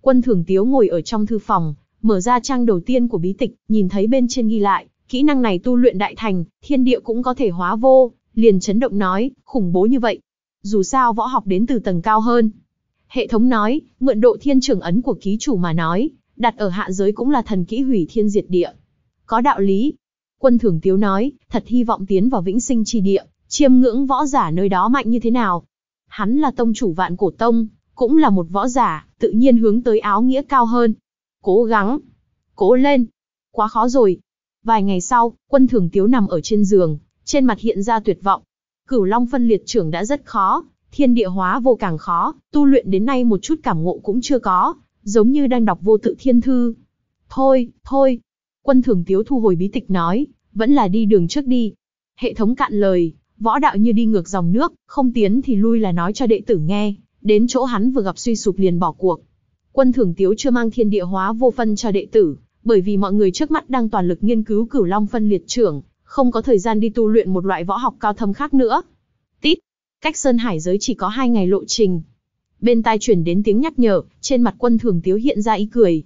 Quân thường tiếu ngồi ở trong thư phòng, mở ra trang đầu tiên của bí tịch, nhìn thấy bên trên ghi lại, kỹ năng này tu luyện đại thành, thiên địa cũng có thể hóa vô, liền chấn động nói, khủng bố như vậy. Dù sao võ học đến từ tầng cao hơn. Hệ thống nói, mượn độ thiên trường ấn của ký chủ mà nói, đặt ở hạ giới cũng là thần kỹ hủy thiên diệt địa. Có đạo lý. Quân thường tiếu nói, thật hy vọng tiến vào vĩnh sinh chi địa, chiêm ngưỡng võ giả nơi đó mạnh như thế nào, Hắn là tông chủ vạn cổ tông, cũng là một võ giả, tự nhiên hướng tới áo nghĩa cao hơn. Cố gắng, cố lên, quá khó rồi. Vài ngày sau, quân thường tiếu nằm ở trên giường, trên mặt hiện ra tuyệt vọng. Cửu Long phân liệt trưởng đã rất khó, thiên địa hóa vô càng khó, tu luyện đến nay một chút cảm ngộ cũng chưa có, giống như đang đọc vô tự thiên thư. Thôi, thôi, quân thường tiếu thu hồi bí tịch nói, vẫn là đi đường trước đi. Hệ thống cạn lời, Võ đạo như đi ngược dòng nước, không tiến thì lui là nói cho đệ tử nghe, đến chỗ hắn vừa gặp suy sụp liền bỏ cuộc. Quân Thưởng Tiếu chưa mang thiên địa hóa vô phân cho đệ tử, bởi vì mọi người trước mắt đang toàn lực nghiên cứu cửu long phân liệt trưởng, không có thời gian đi tu luyện một loại võ học cao thâm khác nữa. Tít, cách Sơn Hải giới chỉ có hai ngày lộ trình. Bên tai chuyển đến tiếng nhắc nhở, trên mặt quân thường tiếu hiện ra ý cười.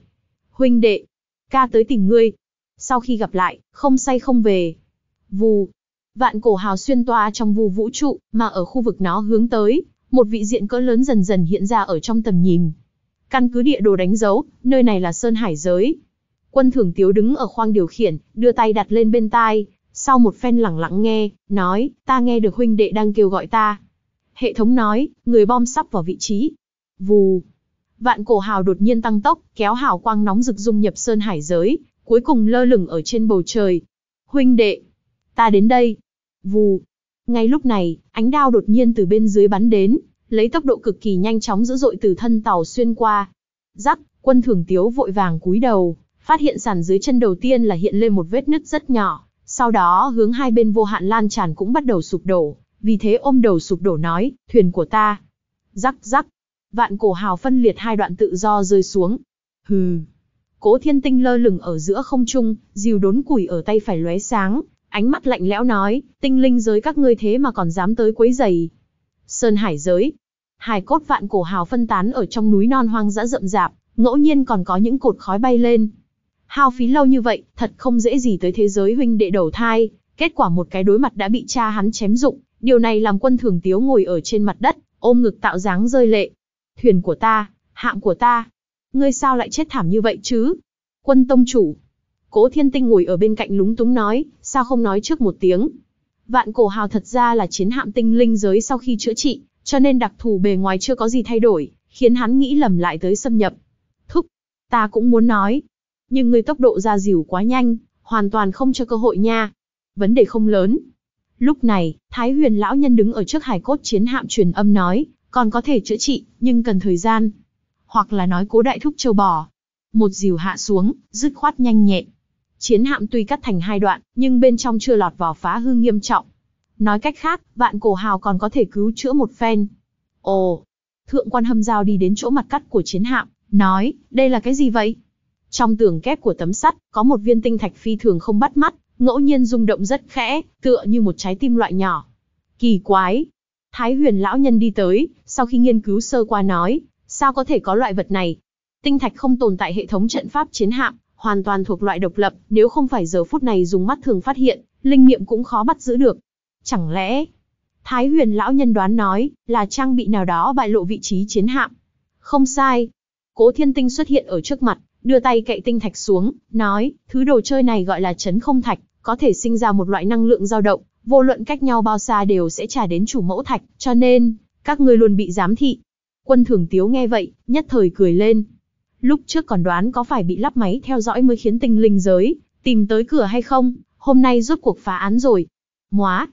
Huynh đệ, ca tới tìm ngươi. Sau khi gặp lại, không say không về. Vù, vạn cổ hào xuyên toa trong vù vũ trụ, mà ở khu vực nó hướng tới, một vị diện cỡ lớn dần dần hiện ra ở trong tầm nhìn. Căn cứ địa đồ đánh dấu, nơi này là Sơn Hải giới. Quân thưởng tiếu đứng ở khoang điều khiển, đưa tay đặt lên bên tai, sau một phen lẳng lặng nghe, nói, ta nghe được huynh đệ đang kêu gọi ta. Hệ thống nói, người bom sắp vào vị trí. Vù. Vạn cổ hào đột nhiên tăng tốc, kéo hào quang nóng rực dung nhập Sơn Hải giới, cuối cùng lơ lửng ở trên bầu trời. Huynh đệ, Ta đến đây. Vù. Ngay lúc này, ánh đao đột nhiên từ bên dưới bắn đến, lấy tốc độ cực kỳ nhanh chóng dữ dội từ thân tàu xuyên qua. Rắc, quân thường tiếu vội vàng cúi đầu, phát hiện sàn dưới chân đầu tiên là hiện lên một vết nứt rất nhỏ, sau đó hướng hai bên vô hạn lan tràn cũng bắt đầu sụp đổ, vì thế ôm đầu sụp đổ nói, thuyền của ta. Rắc rắc, vạn cổ hào phân liệt hai đoạn tự do rơi xuống. Hừ, cố thiên tinh lơ lửng ở giữa không trung, diều đốn củi ở tay phải lóe sáng, ánh mắt lạnh lẽo nói, tinh linh giới các ngươi thế mà còn dám tới quấy rầy. Sơn hải giới, hài cốt vạn cổ hào phân tán ở trong núi non hoang dã rậm rạp, ngẫu nhiên còn có những cột khói bay lên. Hào phí lâu như vậy, thật không dễ gì tới thế giới huynh đệ đầu thai, kết quả một cái đối mặt đã bị cha hắn chém dụng, điều này làm quân thường tiếu ngồi ở trên mặt đất, ôm ngực tạo dáng rơi lệ. Thuyền của ta, hạm của ta, ngươi sao lại chết thảm như vậy chứ? Quân tông chủ, Cố Thiên Tinh ngồi ở bên cạnh lúng túng nói, sao không nói trước một tiếng. Vạn cổ hào thật ra là chiến hạm tinh linh giới sau khi chữa trị, cho nên đặc thù bề ngoài chưa có gì thay đổi, khiến hắn nghĩ lầm lại tới xâm nhập. Thúc, ta cũng muốn nói. Nhưng người tốc độ ra dìu quá nhanh, hoàn toàn không cho cơ hội nha. Vấn đề không lớn. Lúc này, Thái huyền lão nhân đứng ở trước hải cốt chiến hạm truyền âm nói, còn có thể chữa trị, nhưng cần thời gian. Hoặc là nói cố đại thúc châu bò. Một dìu hạ xuống, dứt khoát nhanh nhẹn, Chiến hạm tuy cắt thành hai đoạn, nhưng bên trong chưa lọt vào phá hư nghiêm trọng. Nói cách khác, vạn cổ hào còn có thể cứu chữa một phen. Ồ, thượng quan hâm dao đi đến chỗ mặt cắt của chiến hạm, nói, đây là cái gì vậy? Trong tường kép của tấm sắt, có một viên tinh thạch phi thường không bắt mắt, ngẫu nhiên rung động rất khẽ, tựa như một trái tim loại nhỏ. Kỳ quái! Thái huyền lão nhân đi tới, sau khi nghiên cứu sơ qua nói, sao có thể có loại vật này? Tinh thạch không tồn tại hệ thống trận pháp chiến hạm, hoàn toàn thuộc loại độc lập, nếu không phải giờ phút này dùng mắt thường phát hiện, linh nghiệm cũng khó bắt giữ được. Chẳng lẽ, Thái huyền lão nhân đoán nói, là trang bị nào đó bại lộ vị trí chiến hạm. Không sai. Cố thiên tinh xuất hiện ở trước mặt, đưa tay cậy tinh thạch xuống, nói, thứ đồ chơi này gọi là chấn không thạch, có thể sinh ra một loại năng lượng dao động, vô luận cách nhau bao xa đều sẽ trả đến chủ mẫu thạch, cho nên, các người luôn bị giám thị. Quân thường tiếu nghe vậy, nhất thời cười lên. Lúc trước còn đoán có phải bị lắp máy theo dõi mới khiến tinh linh giới, tìm tới cửa hay không, hôm nay rốt cuộc phá án rồi. Móa!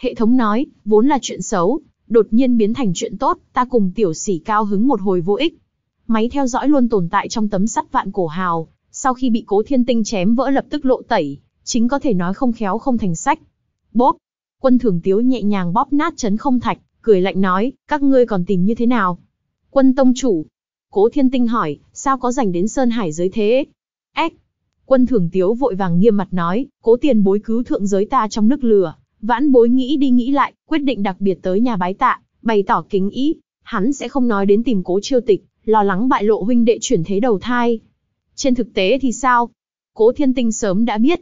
Hệ thống nói, vốn là chuyện xấu, đột nhiên biến thành chuyện tốt, ta cùng tiểu sỉ cao hứng một hồi vô ích. Máy theo dõi luôn tồn tại trong tấm sắt vạn cổ hào, sau khi bị cố thiên tinh chém vỡ lập tức lộ tẩy, chính có thể nói không khéo không thành sách. Bốp! Quân thường tiếu nhẹ nhàng bóp nát chấn không thạch, cười lạnh nói, các ngươi còn tìm như thế nào? Quân tông chủ! Cố thiên tinh hỏi, sao có rảnh đến Sơn Hải giới thế? Ếch! Quân thưởng tiếu vội vàng nghiêm mặt nói, cố tiền bối cứu thượng giới ta trong nước lửa, vãn bối nghĩ đi nghĩ lại, quyết định đặc biệt tới nhà bái tạ, bày tỏ kính ý, hắn sẽ không nói đến tìm cố chiêu tịch, lo lắng bại lộ huynh đệ chuyển thế đầu thai. Trên thực tế thì sao? Cố thiên tinh sớm đã biết,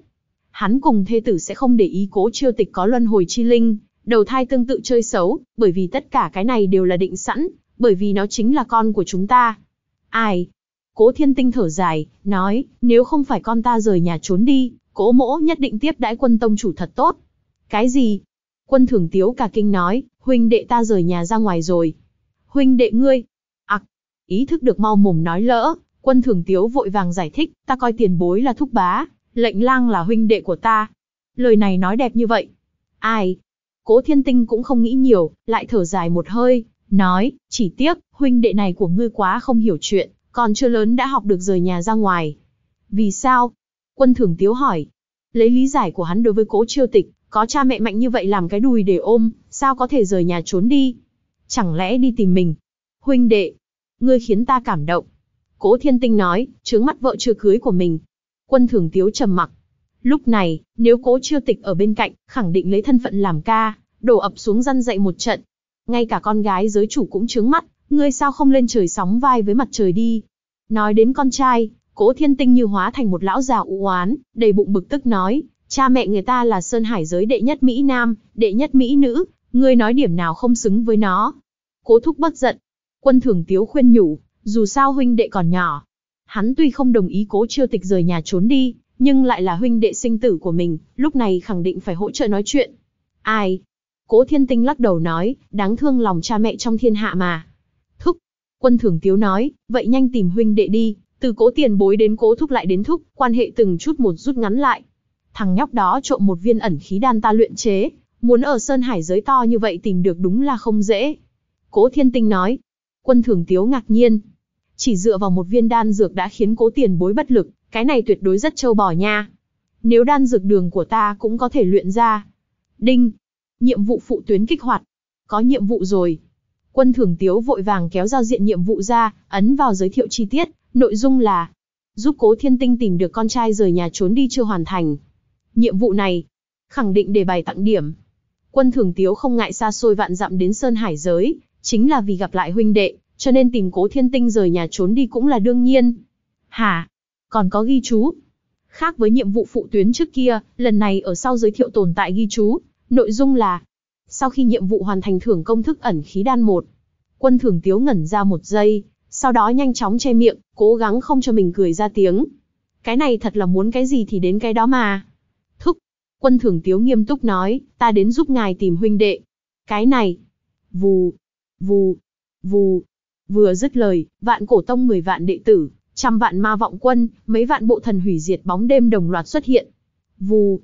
hắn cùng thê tử sẽ không để ý cố chiêu tịch có luân hồi chi linh, đầu thai tương tự chơi xấu, bởi vì tất cả cái này đều là định sẵn, bởi vì nó chính là con của chúng ta. Ai, Cố thiên tinh thở dài, nói, nếu không phải con ta rời nhà trốn đi, cố mỗ nhất định tiếp đãi quân tông chủ thật tốt. Cái gì? Quân thường tiếu cả kinh nói, huynh đệ ta rời nhà ra ngoài rồi. Huynh đệ ngươi. Ặc, ý thức được mau mồm nói lỡ, quân thường tiếu vội vàng giải thích, ta coi tiền bối là thúc bá, lệnh lang là huynh đệ của ta. Lời này nói đẹp như vậy. Ai? Cố thiên tinh cũng không nghĩ nhiều, lại thở dài một hơi, nói, chỉ tiếc, huynh đệ này của ngươi quá không hiểu chuyện, còn chưa lớn đã học được rời nhà ra ngoài. Vì sao? Quân thưởng tiếu hỏi. Lấy lý giải của hắn đối với cố chiêu tịch, có cha mẹ mạnh như vậy làm cái đùi để ôm, sao có thể rời nhà trốn đi? Chẳng lẽ đi tìm mình? Huynh đệ, ngươi khiến ta cảm động. Cố thiên tinh nói, trướng mắt vợ chưa cưới của mình. Quân thưởng tiếu trầm mặc. Lúc này, nếu cố chiêu tịch ở bên cạnh, khẳng định lấy thân phận làm ca, đổ ập xuống răn dậy một trận. Ngay cả con gái giới chủ cũng trướng mắt. Ngươi sao không lên trời sóng vai với mặt trời đi? Nói đến con trai, cố thiên tinh như hóa thành một lão già u oán, đầy bụng bực tức nói, cha mẹ người ta là Sơn Hải giới đệ nhất Mỹ Nam, đệ nhất Mỹ Nữ, ngươi nói điểm nào không xứng với nó. Cố thúc bất giận, quân thường tiếu khuyên nhủ, dù sao huynh đệ còn nhỏ. Hắn tuy không đồng ý cố chiêu tịch rời nhà trốn đi, nhưng lại là huynh đệ sinh tử của mình, lúc này khẳng định phải hỗ trợ nói chuyện. Ai? Cố thiên tinh lắc đầu nói, đáng thương lòng cha mẹ trong thiên hạ mà. Quân Thưởng Tiếu nói, vậy nhanh tìm huynh đệ đi, từ cố tiền bối đến cố thúc lại đến thúc, quan hệ từng chút một rút ngắn lại. Thằng nhóc đó trộm một viên ẩn khí đan ta luyện chế, muốn ở Sơn Hải giới to như vậy tìm được đúng là không dễ. Cố Thiên Tinh nói, quân Thưởng tiếu ngạc nhiên. Chỉ dựa vào một viên đan dược đã khiến cố tiền bối bất lực, cái này tuyệt đối rất trâu bò nha. Nếu đan dược đường của ta cũng có thể luyện ra. Đinh, nhiệm vụ phụ tuyến kích hoạt. Có nhiệm vụ rồi. Quân thưởng tiếu vội vàng kéo giao diện nhiệm vụ ra, ấn vào giới thiệu chi tiết, nội dung là giúp cố thiên tinh tìm được con trai rời nhà trốn đi chưa hoàn thành. Nhiệm vụ này, khẳng định để bài tặng điểm. Quân thưởng tiếu không ngại xa xôi vạn dặm đến Sơn Hải giới, chính là vì gặp lại huynh đệ, cho nên tìm cố thiên tinh rời nhà trốn đi cũng là đương nhiên. Hà, Còn có ghi chú? Khác với nhiệm vụ phụ tuyến trước kia, lần này ở sau giới thiệu tồn tại ghi chú, nội dung là sau khi nhiệm vụ hoàn thành thưởng công thức ẩn khí đan một. Quân thưởng tiếu ngẩn ra một giây, sau đó nhanh chóng che miệng, cố gắng không cho mình cười ra tiếng. Cái này thật là muốn cái gì thì đến cái đó mà. Thúc, quân thưởng tiếu nghiêm túc nói, ta đến giúp ngài tìm huynh đệ. Cái này, vù, vù, vù. Vừa dứt lời, vạn cổ tông mười vạn đệ tử, trăm vạn ma vọng quân, mấy vạn bộ thần hủy diệt bóng đêm đồng loạt xuất hiện. Vù,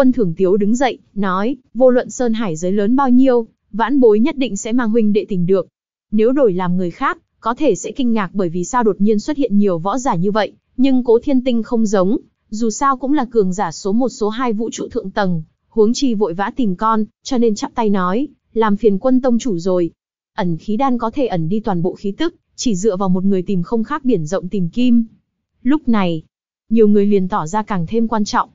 Quân Thưởng Tiếu đứng dậy, nói, vô luận Sơn Hải giới lớn bao nhiêu, vãn bối nhất định sẽ mang huynh đệ tình được. Nếu đổi làm người khác, có thể sẽ kinh ngạc bởi vì sao đột nhiên xuất hiện nhiều võ giả như vậy, nhưng Cố Thiên Tinh không giống, dù sao cũng là cường giả số một số hai vũ trụ thượng tầng, huống chi vội vã tìm con, cho nên chắp tay nói, làm phiền quân tông chủ rồi. Ẩn khí đan có thể ẩn đi toàn bộ khí tức, chỉ dựa vào một người tìm không khác biển rộng tìm kim. Lúc này, nhiều người liền tỏ ra càng thêm quan trọng.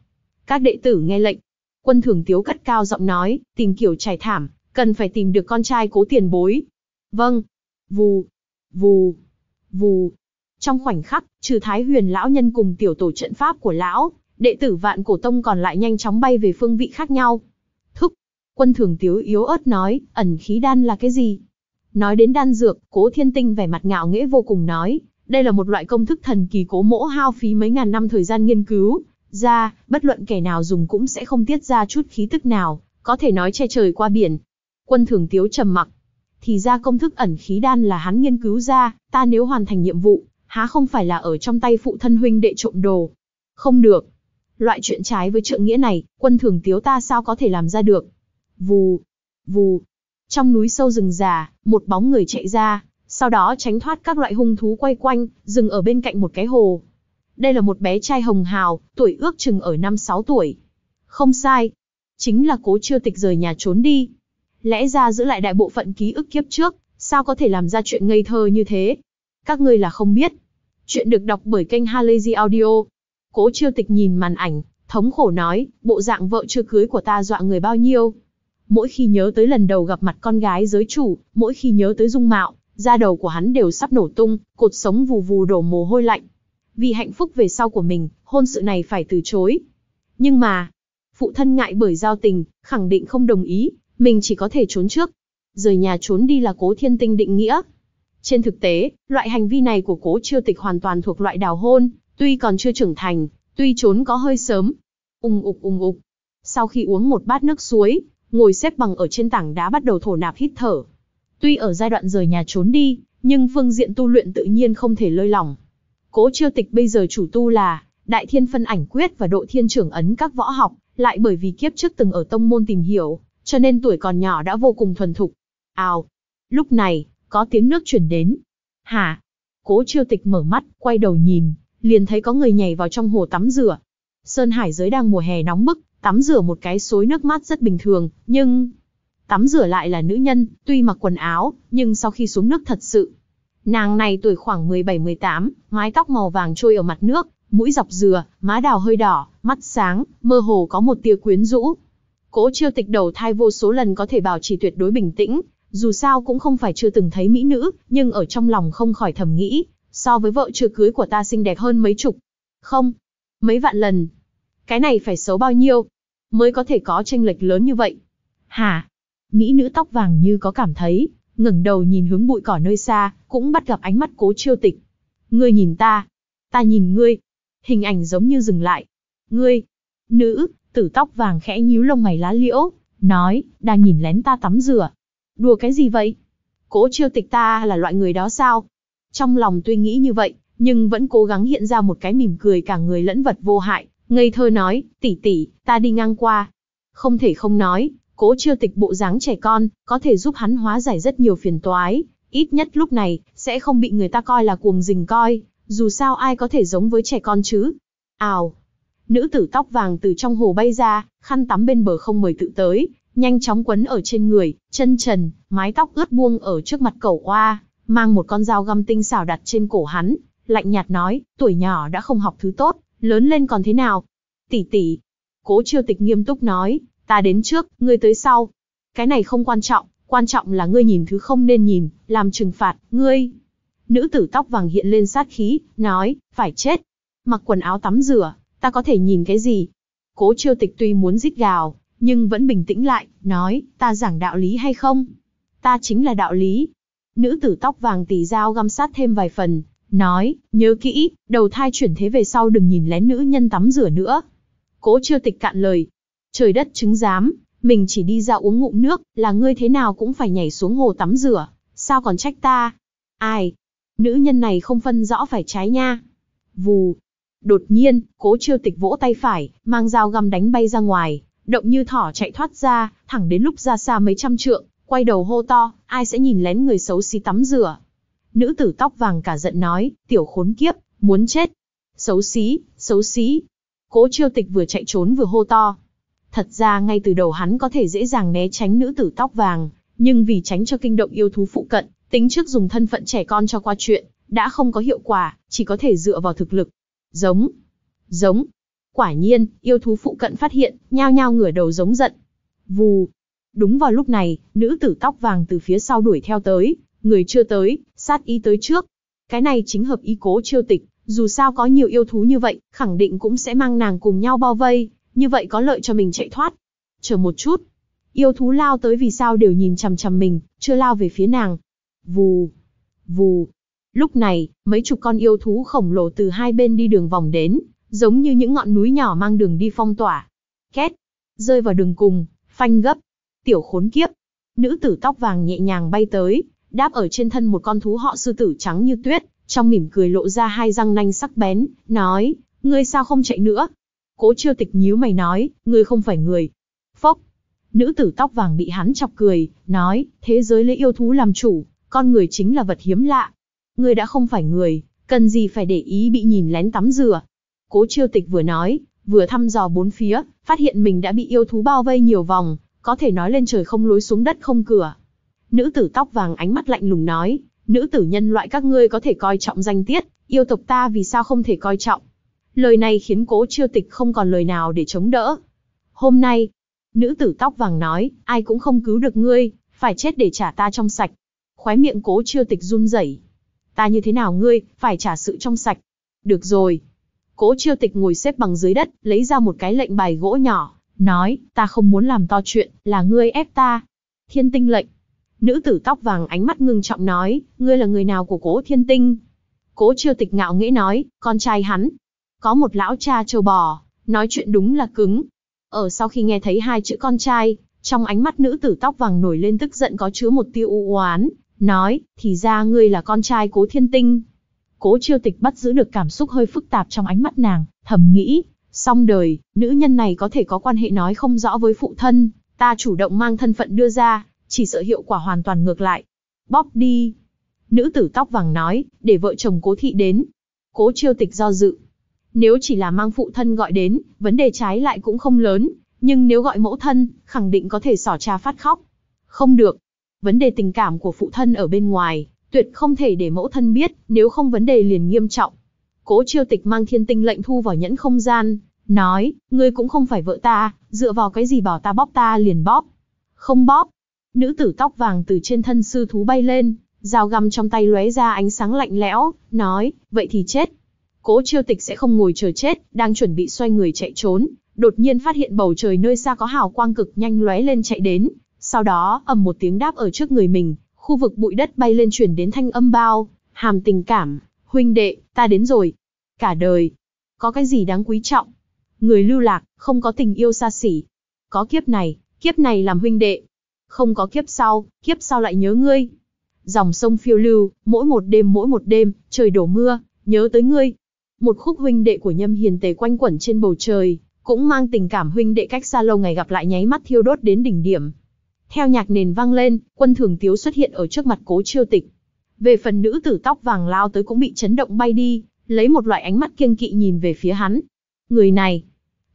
Các đệ tử nghe lệnh. Quân thường tiếu cất cao giọng nói, tìm kiểu trải thảm, cần phải tìm được con trai cố tiền bối. Vâng. Vù. Vù. Vù. Trong khoảnh khắc, trừ thái huyền lão nhân cùng tiểu tổ trận pháp của lão, đệ tử vạn cổ tông còn lại nhanh chóng bay về phương vị khác nhau. Thúc. Quân thường tiếu yếu ớt nói, ẩn khí đan là cái gì? Nói đến đan dược, cố thiên tinh vẻ mặt ngạo nghễ vô cùng nói, đây là một loại công thức thần kỳ cố mỗ hao phí mấy ngàn năm thời gian nghiên cứu, ra, bất luận kẻ nào dùng cũng sẽ không tiết ra chút khí tức nào, có thể nói che trời qua biển. Quân thường tiếu trầm mặc. Thì ra công thức ẩn khí đan là hắn nghiên cứu ra, ta nếu hoàn thành nhiệm vụ, há không phải là ở trong tay phụ thân huynh đệ trộm đồ. Không được. Loại chuyện trái với trượng nghĩa này, quân thường tiếu ta sao có thể làm ra được. Vù, vù. Trong núi sâu rừng già, một bóng người chạy ra, sau đó tránh thoát các loại hung thú quay quanh, dừng ở bên cạnh một cái hồ. Đây là một bé trai hồng hào, tuổi ước chừng ở năm 6 tuổi. Không sai. Chính là cố chưa tịch rời nhà trốn đi. Lẽ ra giữ lại đại bộ phận ký ức kiếp trước, sao có thể làm ra chuyện ngây thơ như thế? Các ngươi là không biết. Chuyện được đọc bởi kênh Halazy Audio. Cố chưa tịch nhìn màn ảnh, thống khổ nói, bộ dạng vợ chưa cưới của ta dọa người bao nhiêu. Mỗi khi nhớ tới lần đầu gặp mặt con gái giới chủ, mỗi khi nhớ tới dung mạo, da đầu của hắn đều sắp nổ tung, cột sống vù vù đổ mồ hôi lạnh vì hạnh phúc về sau của mình, hôn sự này phải từ chối. Nhưng mà, phụ thân ngại bởi giao tình, khẳng định không đồng ý, mình chỉ có thể trốn trước. Rời nhà trốn đi là cố thiên tinh định nghĩa. Trên thực tế, loại hành vi này của cố chiêu tịch hoàn toàn thuộc loại đào hôn, tuy còn chưa trưởng thành, tuy trốn có hơi sớm. Ung ục ung ục. Sau khi uống một bát nước suối, ngồi xếp bằng ở trên tảng đá bắt đầu thổ nạp hít thở. Tuy ở giai đoạn rời nhà trốn đi, nhưng phương diện tu luyện tự nhiên không thể lơi lỏng. Cố Chiêu Tịch bây giờ chủ tu là Đại Thiên Phân Ảnh Quyết và Độ Thiên Trưởng Ấn các võ học, lại bởi vì kiếp trước từng ở tông môn tìm hiểu, cho nên tuổi còn nhỏ đã vô cùng thuần thục. Ào! Lúc này, có tiếng nước chuyển đến. Hà, Cố Chiêu Tịch mở mắt, quay đầu nhìn, liền thấy có người nhảy vào trong hồ tắm rửa. Sơn Hải giới đang mùa hè nóng bức, tắm rửa một cái suối nước mát rất bình thường, nhưng tắm rửa lại là nữ nhân, tuy mặc quần áo, nhưng sau khi xuống nước thật sự Nàng này tuổi khoảng 17-18, mái tóc màu vàng trôi ở mặt nước, mũi dọc dừa, má đào hơi đỏ, mắt sáng, mơ hồ có một tia quyến rũ. Cố chiêu tịch đầu thai vô số lần có thể bảo trì tuyệt đối bình tĩnh, dù sao cũng không phải chưa từng thấy mỹ nữ, nhưng ở trong lòng không khỏi thầm nghĩ, so với vợ chưa cưới của ta xinh đẹp hơn mấy chục. Không, mấy vạn lần. Cái này phải xấu bao nhiêu, mới có thể có tranh lệch lớn như vậy. Hả? Mỹ nữ tóc vàng như có cảm thấy, ngẩng đầu nhìn hướng bụi cỏ nơi xa, cũng bắt gặp ánh mắt cố chiêu tịch. Ngươi nhìn ta, ta nhìn ngươi. Hình ảnh giống như dừng lại. Ngươi, nữ, tử tóc vàng khẽ nhíu lông mày lá liễu, nói, đang nhìn lén ta tắm rửa. Đùa cái gì vậy? Cố chiêu tịch ta là loại người đó sao? Trong lòng tuy nghĩ như vậy, nhưng vẫn cố gắng hiện ra một cái mỉm cười cả người lẫn vật vô hại, ngây thơ nói, tỷ tỷ, ta đi ngang qua. Không thể không nói, Cố Chiêu Tịch bộ dáng trẻ con, có thể giúp hắn hóa giải rất nhiều phiền toái, ít nhất lúc này sẽ không bị người ta coi là cuồng rình coi, dù sao ai có thể giống với trẻ con chứ. Ào. Nữ tử tóc vàng từ trong hồ bay ra, khăn tắm bên bờ không mời tự tới, nhanh chóng quấn ở trên người, chân trần, mái tóc ướt buông ở trước mặt cẩu oa, mang một con dao găm tinh xảo đặt trên cổ hắn, lạnh nhạt nói, tuổi nhỏ đã không học thứ tốt, lớn lên còn thế nào? Tỷ tỷ. Cố Chiêu Tịch nghiêm túc nói, Ta đến trước, ngươi tới sau. Cái này không quan trọng, quan trọng là ngươi nhìn thứ không nên nhìn, làm trừng phạt, ngươi. Nữ tử tóc vàng hiện lên sát khí, nói, phải chết. Mặc quần áo tắm rửa, ta có thể nhìn cái gì? Cố chiêu tịch tuy muốn rít gào, nhưng vẫn bình tĩnh lại, nói, ta giảng đạo lý hay không? Ta chính là đạo lý. Nữ tử tóc vàng tỷ dao găm sát thêm vài phần, nói, nhớ kỹ, đầu thai chuyển thế về sau đừng nhìn lén nữ nhân tắm rửa nữa. Cố chiêu tịch cạn lời, Trời đất chứng giám, mình chỉ đi ra uống ngụm nước, là ngươi thế nào cũng phải nhảy xuống hồ tắm rửa, sao còn trách ta? Ai? Nữ nhân này không phân rõ phải trái nha. Vù. Đột nhiên, cố chiêu tịch vỗ tay phải, mang dao găm đánh bay ra ngoài, động như thỏ chạy thoát ra, thẳng đến lúc ra xa mấy trăm trượng, quay đầu hô to, ai sẽ nhìn lén người xấu xí tắm rửa. Nữ tử tóc vàng cả giận nói, tiểu khốn kiếp, muốn chết. Xấu xí, xấu xí. Cố chiêu tịch vừa chạy trốn vừa hô to, Thật ra ngay từ đầu hắn có thể dễ dàng né tránh nữ tử tóc vàng, nhưng vì tránh cho kinh động yêu thú phụ cận, tính trước dùng thân phận trẻ con cho qua chuyện, đã không có hiệu quả, chỉ có thể dựa vào thực lực. Giống, giống. Quả nhiên, yêu thú phụ cận phát hiện, nhao nhao ngửa đầu giống giận. Vù. Đúng vào lúc này, nữ tử tóc vàng từ phía sau đuổi theo tới, người chưa tới, sát ý tới trước. Cái này chính hợp ý cố chiêu tịch, dù sao có nhiều yêu thú như vậy, khẳng định cũng sẽ mang nàng cùng nhau bao vây, như vậy có lợi cho mình chạy thoát. Chờ một chút, yêu thú lao tới vì sao đều nhìn chằm chằm mình, chưa lao về phía nàng. Vù, vù. Lúc này, mấy chục con yêu thú khổng lồ từ hai bên đi đường vòng đến, giống như những ngọn núi nhỏ mang đường đi phong tỏa. Két, rơi vào đường cùng, phanh gấp. Tiểu khốn kiếp. Nữ tử tóc vàng nhẹ nhàng bay tới, đáp ở trên thân một con thú họ sư tử trắng như tuyết, trong mỉm cười lộ ra hai răng nanh sắc bén, nói, ngươi sao không chạy nữa, Cố chưa tịch nhíu mày nói, ngươi không phải người. Phốc. Nữ tử tóc vàng bị hắn chọc cười, nói, thế giới lấy yêu thú làm chủ, con người chính là vật hiếm lạ. Ngươi đã không phải người, cần gì phải để ý bị nhìn lén tắm rửa. Cố chiêu tịch vừa nói, vừa thăm dò bốn phía, phát hiện mình đã bị yêu thú bao vây nhiều vòng, có thể nói lên trời không lối xuống đất không cửa. Nữ tử tóc vàng ánh mắt lạnh lùng nói, nữ tử nhân loại các ngươi có thể coi trọng danh tiết, yêu tộc ta vì sao không thể coi trọng. Lời này khiến cố chiêu tịch không còn lời nào để chống đỡ. Hôm nay, nữ tử tóc vàng nói, ai cũng không cứu được ngươi, phải chết để trả ta trong sạch. Khóe miệng cố chiêu tịch run rẩy. Ta như thế nào ngươi, phải trả sự trong sạch. Được rồi. Cố chiêu tịch ngồi xếp bằng dưới đất, lấy ra một cái lệnh bài gỗ nhỏ, nói, ta không muốn làm to chuyện, là ngươi ép ta. Thiên tinh lệnh. Nữ tử tóc vàng ánh mắt ngưng trọng nói, ngươi là người nào của cố thiên tinh? Cố chiêu tịch ngạo nghễ nói, con trai hắn, có một lão cha trâu bò, nói chuyện đúng là cứng. Ở sau khi nghe thấy hai chữ con trai, trong ánh mắt nữ tử tóc vàng nổi lên tức giận có chứa một tia u oán, nói, thì ra ngươi là con trai cố thiên tinh. Cố chiêu tịch bắt giữ được cảm xúc hơi phức tạp trong ánh mắt nàng, thầm nghĩ, song đời, nữ nhân này có thể có quan hệ nói không rõ với phụ thân, ta chủ động mang thân phận đưa ra, chỉ sợ hiệu quả hoàn toàn ngược lại. Bóp đi. Nữ tử tóc vàng nói, để vợ chồng cố thị đến. Cố chiêu tịch do dự, nếu chỉ là mang phụ thân gọi đến, vấn đề trái lại cũng không lớn, nhưng nếu gọi mẫu thân, khẳng định có thể xỏ cha phát khóc. Không được. Vấn đề tình cảm của phụ thân ở bên ngoài, tuyệt không thể để mẫu thân biết, nếu không vấn đề liền nghiêm trọng. Cố chiêu tịch mang thiên tinh lệnh thu vào nhẫn không gian, nói, ngươi cũng không phải vợ ta, dựa vào cái gì bảo ta bóp ta liền bóp. Không bóp. Nữ tử tóc vàng từ trên thân sư thú bay lên, dao găm trong tay lóe ra ánh sáng lạnh lẽo, nói, vậy thì chết. Cố Chiêu Tịch sẽ không ngồi chờ chết, đang chuẩn bị xoay người chạy trốn, đột nhiên phát hiện bầu trời nơi xa có hào quang cực nhanh lóe lên chạy đến, sau đó ầm một tiếng đáp ở trước người mình, khu vực bụi đất bay lên chuyển đến thanh âm bao, hàm tình cảm, huynh đệ, ta đến rồi. Cả đời, có cái gì đáng quý trọng? Người lưu lạc, không có tình yêu xa xỉ. Có kiếp này, kiếp này làm huynh đệ. Không có kiếp sau, kiếp sau lại nhớ ngươi. Dòng sông phiêu lưu, mỗi một đêm mỗi một đêm, trời đổ mưa, nhớ tới ngươi, một khúc huynh đệ của Nhâm Hiền Tề quanh quẩn trên bầu trời, cũng mang tình cảm huynh đệ cách xa lâu ngày gặp lại nháy mắt thiêu đốt đến đỉnh điểm. Theo nhạc nền vang lên, quân thường tiếu xuất hiện ở trước mặt cố chiêu tịch. Về phần nữ tử tóc vàng lao tới cũng bị chấn động bay đi, lấy một loại ánh mắt kiêng kỵ nhìn về phía hắn. Người này,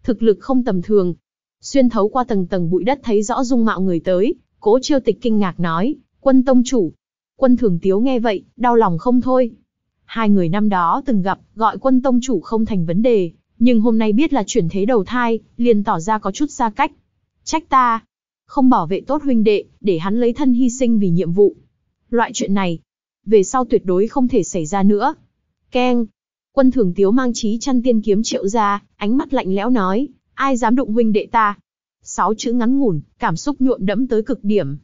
thực lực không tầm thường. Xuyên thấu qua tầng tầng bụi đất thấy rõ dung mạo người tới, cố chiêu tịch kinh ngạc nói, quân tông chủ. Quân thường tiếu nghe vậy, đau lòng không thôi, Hai người năm đó từng gặp, gọi quân tông chủ không thành vấn đề, nhưng hôm nay biết là chuyển thế đầu thai, liền tỏ ra có chút xa cách. Trách ta, không bảo vệ tốt huynh đệ, để hắn lấy thân hy sinh vì nhiệm vụ. Loại chuyện này, về sau tuyệt đối không thể xảy ra nữa. Keng, quân thường tiếu mang trí chăn tiên kiếm triệu ra, ánh mắt lạnh lẽo nói, ai dám đụng huynh đệ ta. Sáu chữ ngắn ngủn, cảm xúc nhuộm đẫm tới cực điểm.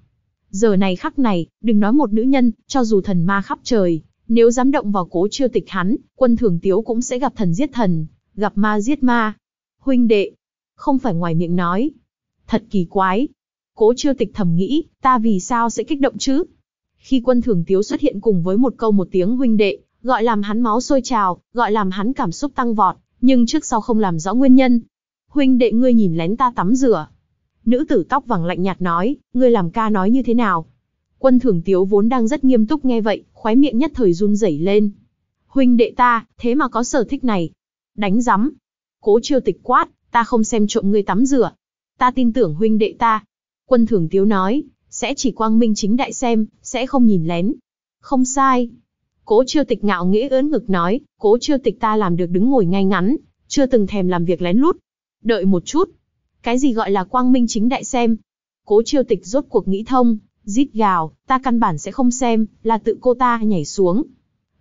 Giờ này khắc này, đừng nói một nữ nhân, cho dù thần ma khắp trời, nếu dám động vào cố chiêu tịch hắn, quân thường tiếu cũng sẽ gặp thần giết thần, gặp ma giết ma. Huynh đệ, không phải ngoài miệng nói. Thật kỳ quái. Cố chiêu tịch thầm nghĩ, ta vì sao sẽ kích động chứ? Khi quân thường tiếu xuất hiện cùng với một câu một tiếng huynh đệ, gọi làm hắn máu sôi trào, gọi làm hắn cảm xúc tăng vọt, nhưng trước sau không làm rõ nguyên nhân. Huynh đệ ngươi nhìn lén ta tắm rửa. Nữ tử tóc vàng lạnh nhạt nói, ngươi làm ca nói như thế nào? Quân thường tiếu vốn đang rất nghiêm túc nghe vậy, khóe miệng nhất thời run rẩy lên. Huynh đệ ta, thế mà có sở thích này. Đánh rắm. Cố chiêu tịch quát, ta không xem trộm ngươi tắm rửa. Ta tin tưởng huynh đệ ta. Quân thường tiếu nói, sẽ chỉ quang minh chính đại xem, sẽ không nhìn lén. Không sai. Cố chiêu tịch ngạo nghĩa ớn ngực nói, cố chiêu tịch ta làm được đứng ngồi ngay ngắn, chưa từng thèm làm việc lén lút. Đợi một chút. Cái gì gọi là quang minh chính đại xem? Cố chiêu tịch rốt cuộc nghĩ thông, rít gào, ta căn bản sẽ không xem, là tự cô ta nhảy xuống.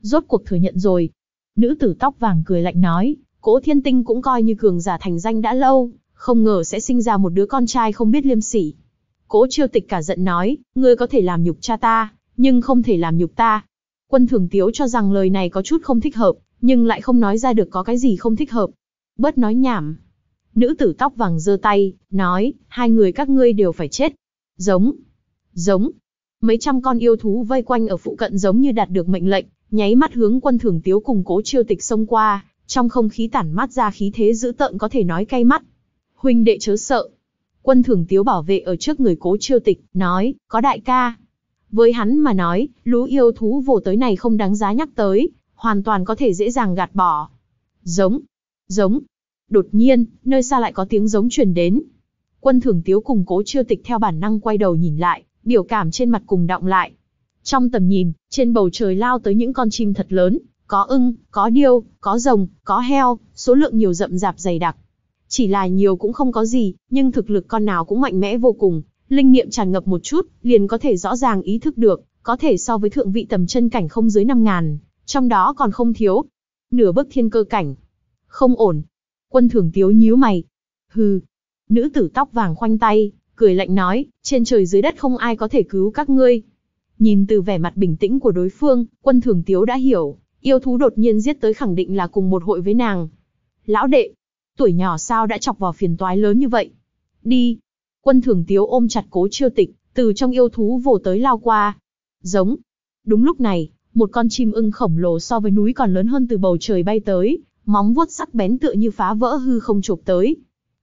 Rốt cuộc thừa nhận rồi. Nữ tử tóc vàng cười lạnh nói, Cố Thiên Tinh cũng coi như cường giả thành danh đã lâu, không ngờ sẽ sinh ra một đứa con trai không biết liêm sỉ. Cố Chiêu Tịch cả giận nói, ngươi có thể làm nhục cha ta, nhưng không thể làm nhục ta. Quân Thường Tiếu cho rằng lời này có chút không thích hợp, nhưng lại không nói ra được có cái gì không thích hợp. Bớt nói nhảm. Nữ tử tóc vàng giơ tay, nói, hai người các ngươi đều phải chết. Giống. Giống. Mấy trăm con yêu thú vây quanh ở phụ cận giống như đạt được mệnh lệnh, nháy mắt hướng quân thường tiếu cùng cố chiêu tịch xông qua, trong không khí tản mát ra khí thế dữ tợn có thể nói cay mắt. Huynh đệ chớ sợ. Quân thường tiếu bảo vệ ở trước người cố chiêu tịch, nói, có đại ca. Với hắn mà nói, lũ yêu thú vồ tới này không đáng giá nhắc tới, hoàn toàn có thể dễ dàng gạt bỏ. Giống, giống. Đột nhiên, nơi xa lại có tiếng giống truyền đến. Quân thường tiếu cùng cố chiêu tịch theo bản năng quay đầu nhìn lại, biểu cảm trên mặt cùng động lại. Trong tầm nhìn, trên bầu trời lao tới những con chim thật lớn, có ưng, có điêu, có rồng, có heo, số lượng nhiều rậm rạp dày đặc. Chỉ là nhiều cũng không có gì, nhưng thực lực con nào cũng mạnh mẽ vô cùng, linh niệm tràn ngập một chút, liền có thể rõ ràng ý thức được, có thể so với thượng vị tầm chân cảnh không dưới 5000, trong đó còn không thiếu nửa bước thiên cơ cảnh. Không ổn. Quân Thường Tiếu nhíu mày. Hừ. Nữ tử tóc vàng khoanh tay, cười lạnh nói, trên trời dưới đất không ai có thể cứu các ngươi. Nhìn từ vẻ mặt bình tĩnh của đối phương, quân thường tiếu đã hiểu, yêu thú đột nhiên giết tới khẳng định là cùng một hội với nàng. Lão đệ, tuổi nhỏ sao đã chọc vào phiền toái lớn như vậy? Đi! Quân thường tiếu ôm chặt cố chiêu tịch, từ trong yêu thú vồ tới lao qua. Giống! Đúng lúc này, một con chim ưng khổng lồ so với núi còn lớn hơn từ bầu trời bay tới, móng vuốt sắc bén tựa như phá vỡ hư không chụp tới.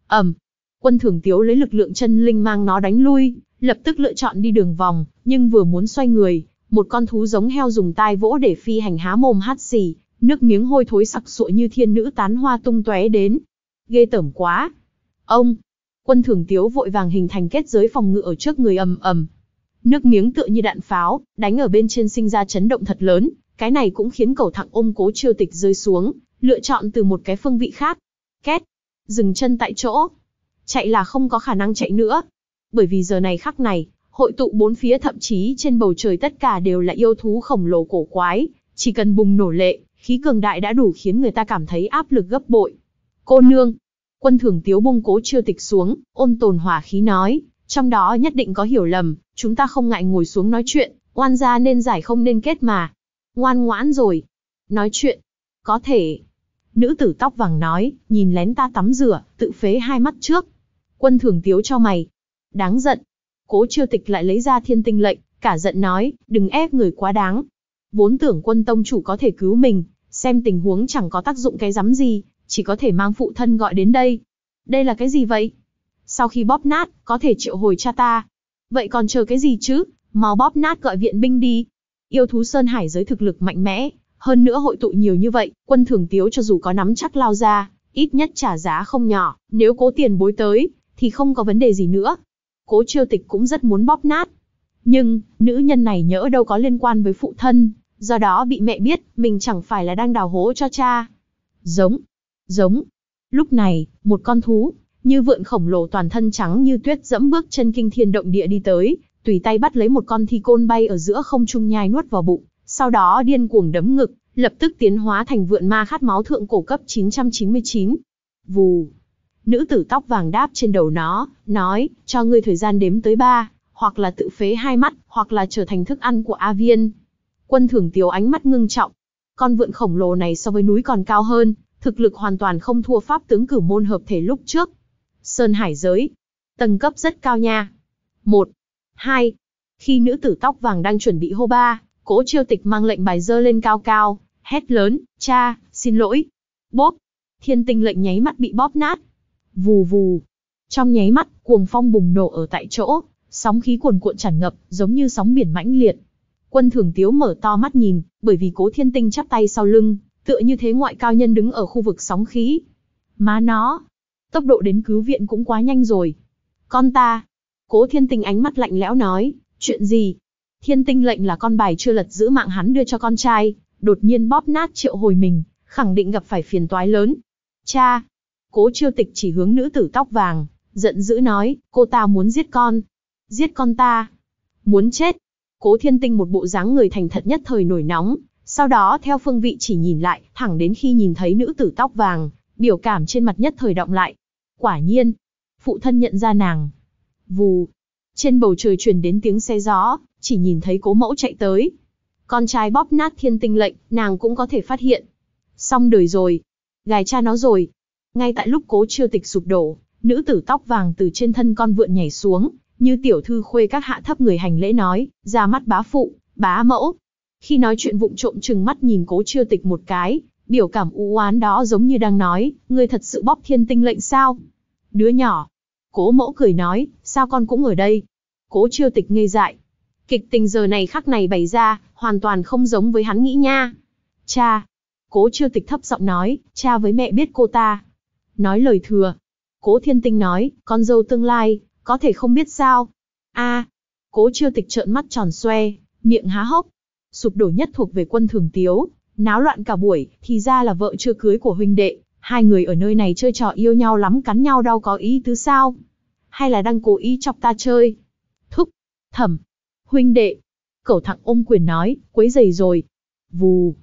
ầm, Quân Thường Tiếu lấy lực lượng chân linh mang nó đánh lui, lập tức lựa chọn đi đường vòng, nhưng vừa muốn xoay người, một con thú giống heo dùng tai vỗ để phi hành há mồm hắt xì, nước miếng hôi thối sặc sụa như thiên nữ tán hoa tung tóe đến. Ghê tởm quá. Ông, quân thường tiếu vội vàng hình thành kết giới phòng ngự ở trước người ầm ầm. Nước miếng tựa như đạn pháo, đánh ở bên trên sinh ra chấn động thật lớn, cái này cũng khiến cầu thẳng ôm cố chiêu tịch rơi xuống, lựa chọn từ một cái phương vị khác. Két, dừng chân tại chỗ, Chạy là không có khả năng chạy nữa. Bởi vì giờ này khắc này, hội tụ bốn phía thậm chí trên bầu trời tất cả đều là yêu thú khổng lồ cổ quái, chỉ cần bùng nổ lệ, khí cường đại đã đủ khiến người ta cảm thấy áp lực gấp bội. Cô nương, quân thường tiếu bông cố chưa tịch xuống, ôn tồn hòa khí nói, trong đó nhất định có hiểu lầm, chúng ta không ngại ngồi xuống nói chuyện, oan gia nên giải không nên kết mà. Ngoan ngoãn rồi. Nói chuyện. Có thể. Nữ tử tóc vàng nói, nhìn lén ta tắm rửa, tự phế hai mắt trước, quân thưởng tiếu cho mày. Đáng giận. Cố chiêu tịch lại lấy ra thiên tinh lệnh, cả giận nói, đừng ép người quá đáng. Vốn tưởng quân tông chủ có thể cứu mình, xem tình huống chẳng có tác dụng cái rắm gì, chỉ có thể mang phụ thân gọi đến đây. Đây là cái gì vậy? Sau khi bóp nát, có thể triệu hồi cha ta. Vậy còn chờ cái gì chứ? Mau bóp nát gọi viện binh đi. Yêu thú Sơn Hải giới thực lực mạnh mẽ, hơn nữa hội tụ nhiều như vậy, quân thường tiếu cho dù có nắm chắc lao ra, ít nhất trả giá không nhỏ, nếu cố tiền bối tới, thì không có vấn đề gì nữa. Cố chiêu tịch cũng rất muốn bóp nát. Nhưng, nữ nhân này nhỡ đâu có liên quan với phụ thân, do đó bị mẹ biết, mình chẳng phải là đang đào hố cho cha. Giống, giống. Lúc này, một con thú, như vượn khổng lồ toàn thân trắng như tuyết dẫm bước chân kinh thiên động địa đi tới, tùy tay bắt lấy một con thi côn bay ở giữa không trung nhai nuốt vào bụng, sau đó điên cuồng đấm ngực, lập tức tiến hóa thành vượn ma khát máu thượng cổ cấp 999. Vù, Nữ tử tóc vàng đáp trên đầu nó, nói, cho ngươi thời gian đếm tới ba, hoặc là tự phế hai mắt, hoặc là trở thành thức ăn của A Viên. Quân thưởng tiếu ánh mắt ngưng trọng. Con vượn khổng lồ này so với núi còn cao hơn, thực lực hoàn toàn không thua pháp tướng cử môn hợp thể lúc trước. Sơn Hải giới. Tầng cấp rất cao nha. Một, hai. Khi nữ tử tóc vàng đang chuẩn bị hô ba, cố chiêu tịch mang lệnh bài dơ lên cao cao, hét lớn, cha, xin lỗi. bóp Thiên tinh lệnh nháy mắt bị bóp nát, Vù vù. Trong nháy mắt, cuồng phong bùng nổ ở tại chỗ, sóng khí cuồn cuộn tràn ngập, giống như sóng biển mãnh liệt. Quân Thường Tiếu mở to mắt nhìn, bởi vì Cố Thiên Tinh chắp tay sau lưng, tựa như thế ngoại cao nhân đứng ở khu vực sóng khí. Má nó, tốc độ đến cứu viện cũng quá nhanh rồi. Con ta. Cố Thiên Tinh ánh mắt lạnh lẽo nói, chuyện gì? Thiên Tinh lệnh là con bài chưa lật giữ mạng hắn đưa cho con trai, đột nhiên bóp nát triệu hồi mình, khẳng định gặp phải phiền toái lớn. Cha, Cố chiêu tịch chỉ hướng nữ tử tóc vàng, giận dữ nói, cô ta muốn giết con. Giết con ta. Muốn chết. Cố thiên tinh một bộ dáng người thành thật nhất thời nổi nóng, sau đó theo phương vị chỉ nhìn lại, thẳng đến khi nhìn thấy nữ tử tóc vàng, biểu cảm trên mặt nhất thời động lại. Quả nhiên, phụ thân nhận ra nàng. Vù. Trên bầu trời truyền đến tiếng xe gió, chỉ nhìn thấy cố mẫu chạy tới. Con trai bóp nát thiên tinh lệnh, nàng cũng có thể phát hiện. Xong đời rồi. Gài cha nó rồi, ngay tại lúc cố chiêu tịch sụp đổ, nữ tử tóc vàng từ trên thân con vượn nhảy xuống, như tiểu thư khuê các hạ thấp người hành lễ nói, ra mắt bá phụ, bá mẫu. Khi nói chuyện vụng trộm chừng mắt nhìn cố chiêu tịch một cái, biểu cảm u oán đó giống như đang nói, ngươi thật sự bóp thiên tinh lệnh sao? Đứa nhỏ. Cố mẫu cười nói, sao con cũng ở đây? Cố chiêu tịch ngây dại. Kịch tình giờ này khắc này bày ra, hoàn toàn không giống với hắn nghĩ nha. Cha. Cố chiêu tịch thấp giọng nói, cha với mẹ biết cô ta, nói lời thừa. Cố thiên tinh nói, con dâu tương lai, có thể không biết sao. a cố chưa tịch trợn mắt tròn xoe, miệng há hốc. Sụp đổ nhất thuộc về quân thường tiếu, náo loạn cả buổi, thì ra là vợ chưa cưới của huynh đệ. Hai người ở nơi này chơi trò yêu nhau lắm cắn nhau đau có ý tứ sao? Hay là đang cố ý chọc ta chơi? Thúc, thẩm, huynh đệ. Cẩu thẳng ôm quyền nói, quấy giày rồi. Vù.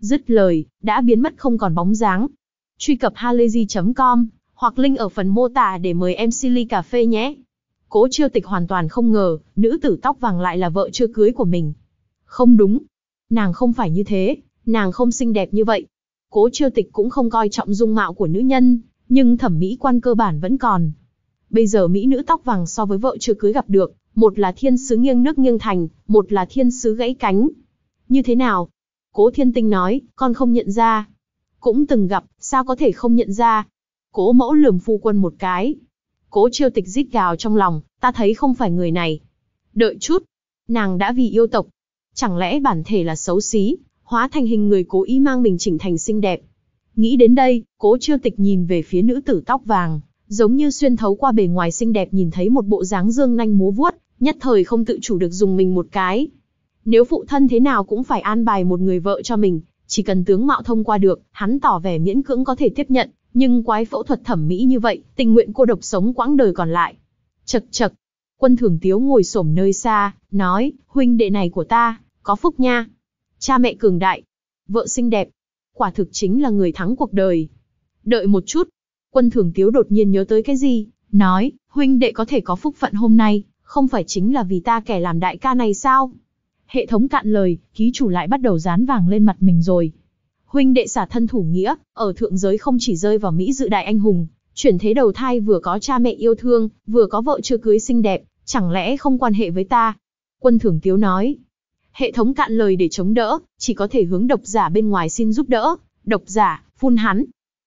Dứt lời, đã biến mất không còn bóng dáng, truy cập halayzi.com, hoặc link ở phần mô tả để mời em Silly Cà Phê nhé. Cố chưa tịch hoàn toàn không ngờ, nữ tử tóc vàng lại là vợ chưa cưới của mình. Không đúng. Nàng không phải như thế, nàng không xinh đẹp như vậy. Cố chưa tịch cũng không coi trọng dung mạo của nữ nhân, nhưng thẩm mỹ quan cơ bản vẫn còn. Bây giờ mỹ nữ tóc vàng so với vợ chưa cưới gặp được, một là thiên sứ nghiêng nước nghiêng thành, một là thiên sứ gãy cánh. Như thế nào? Cố thiên tinh nói, con không nhận ra. Cũng từng gặp, sao có thể không nhận ra. Cố mẫu lườm phu quân một cái. Cố chiêu tịch rít gào trong lòng, ta thấy không phải người này. Đợi chút, nàng đã vì yêu tộc. Chẳng lẽ bản thể là xấu xí, hóa thành hình người cố ý mang mình chỉnh thành xinh đẹp. Nghĩ đến đây, cố chiêu tịch nhìn về phía nữ tử tóc vàng, giống như xuyên thấu qua bề ngoài xinh đẹp nhìn thấy một bộ dáng dương nanh múa vuốt, nhất thời không tự chủ được dùng mình một cái. Nếu phụ thân thế nào cũng phải an bài một người vợ cho mình, chỉ cần tướng mạo thông qua được, hắn tỏ vẻ miễn cưỡng có thể tiếp nhận, nhưng quái phẫu thuật thẩm mỹ như vậy, tình nguyện cô độc sống quãng đời còn lại. Chật chật, quân thường tiếu ngồi xổm nơi xa, nói, huynh đệ này của ta, có phúc nha. Cha mẹ cường đại, vợ xinh đẹp, quả thực chính là người thắng cuộc đời. Đợi một chút, quân thường tiếu đột nhiên nhớ tới cái gì, nói, huynh đệ có thể có phúc phận hôm nay, không phải chính là vì ta kẻ làm đại ca này sao? Hệ thống cạn lời, ký chủ lại bắt đầu dán vàng lên mặt mình rồi. Huynh đệ xả thân thủ nghĩa, ở thượng giới không chỉ rơi vào Mỹ dự đại anh hùng, chuyển thế đầu thai vừa có cha mẹ yêu thương, vừa có vợ chưa cưới xinh đẹp, chẳng lẽ không quan hệ với ta? Quân thưởng tiếu nói. Hệ thống cạn lời để chống đỡ, chỉ có thể hướng độc giả bên ngoài xin giúp đỡ. Độc giả, phun hắn.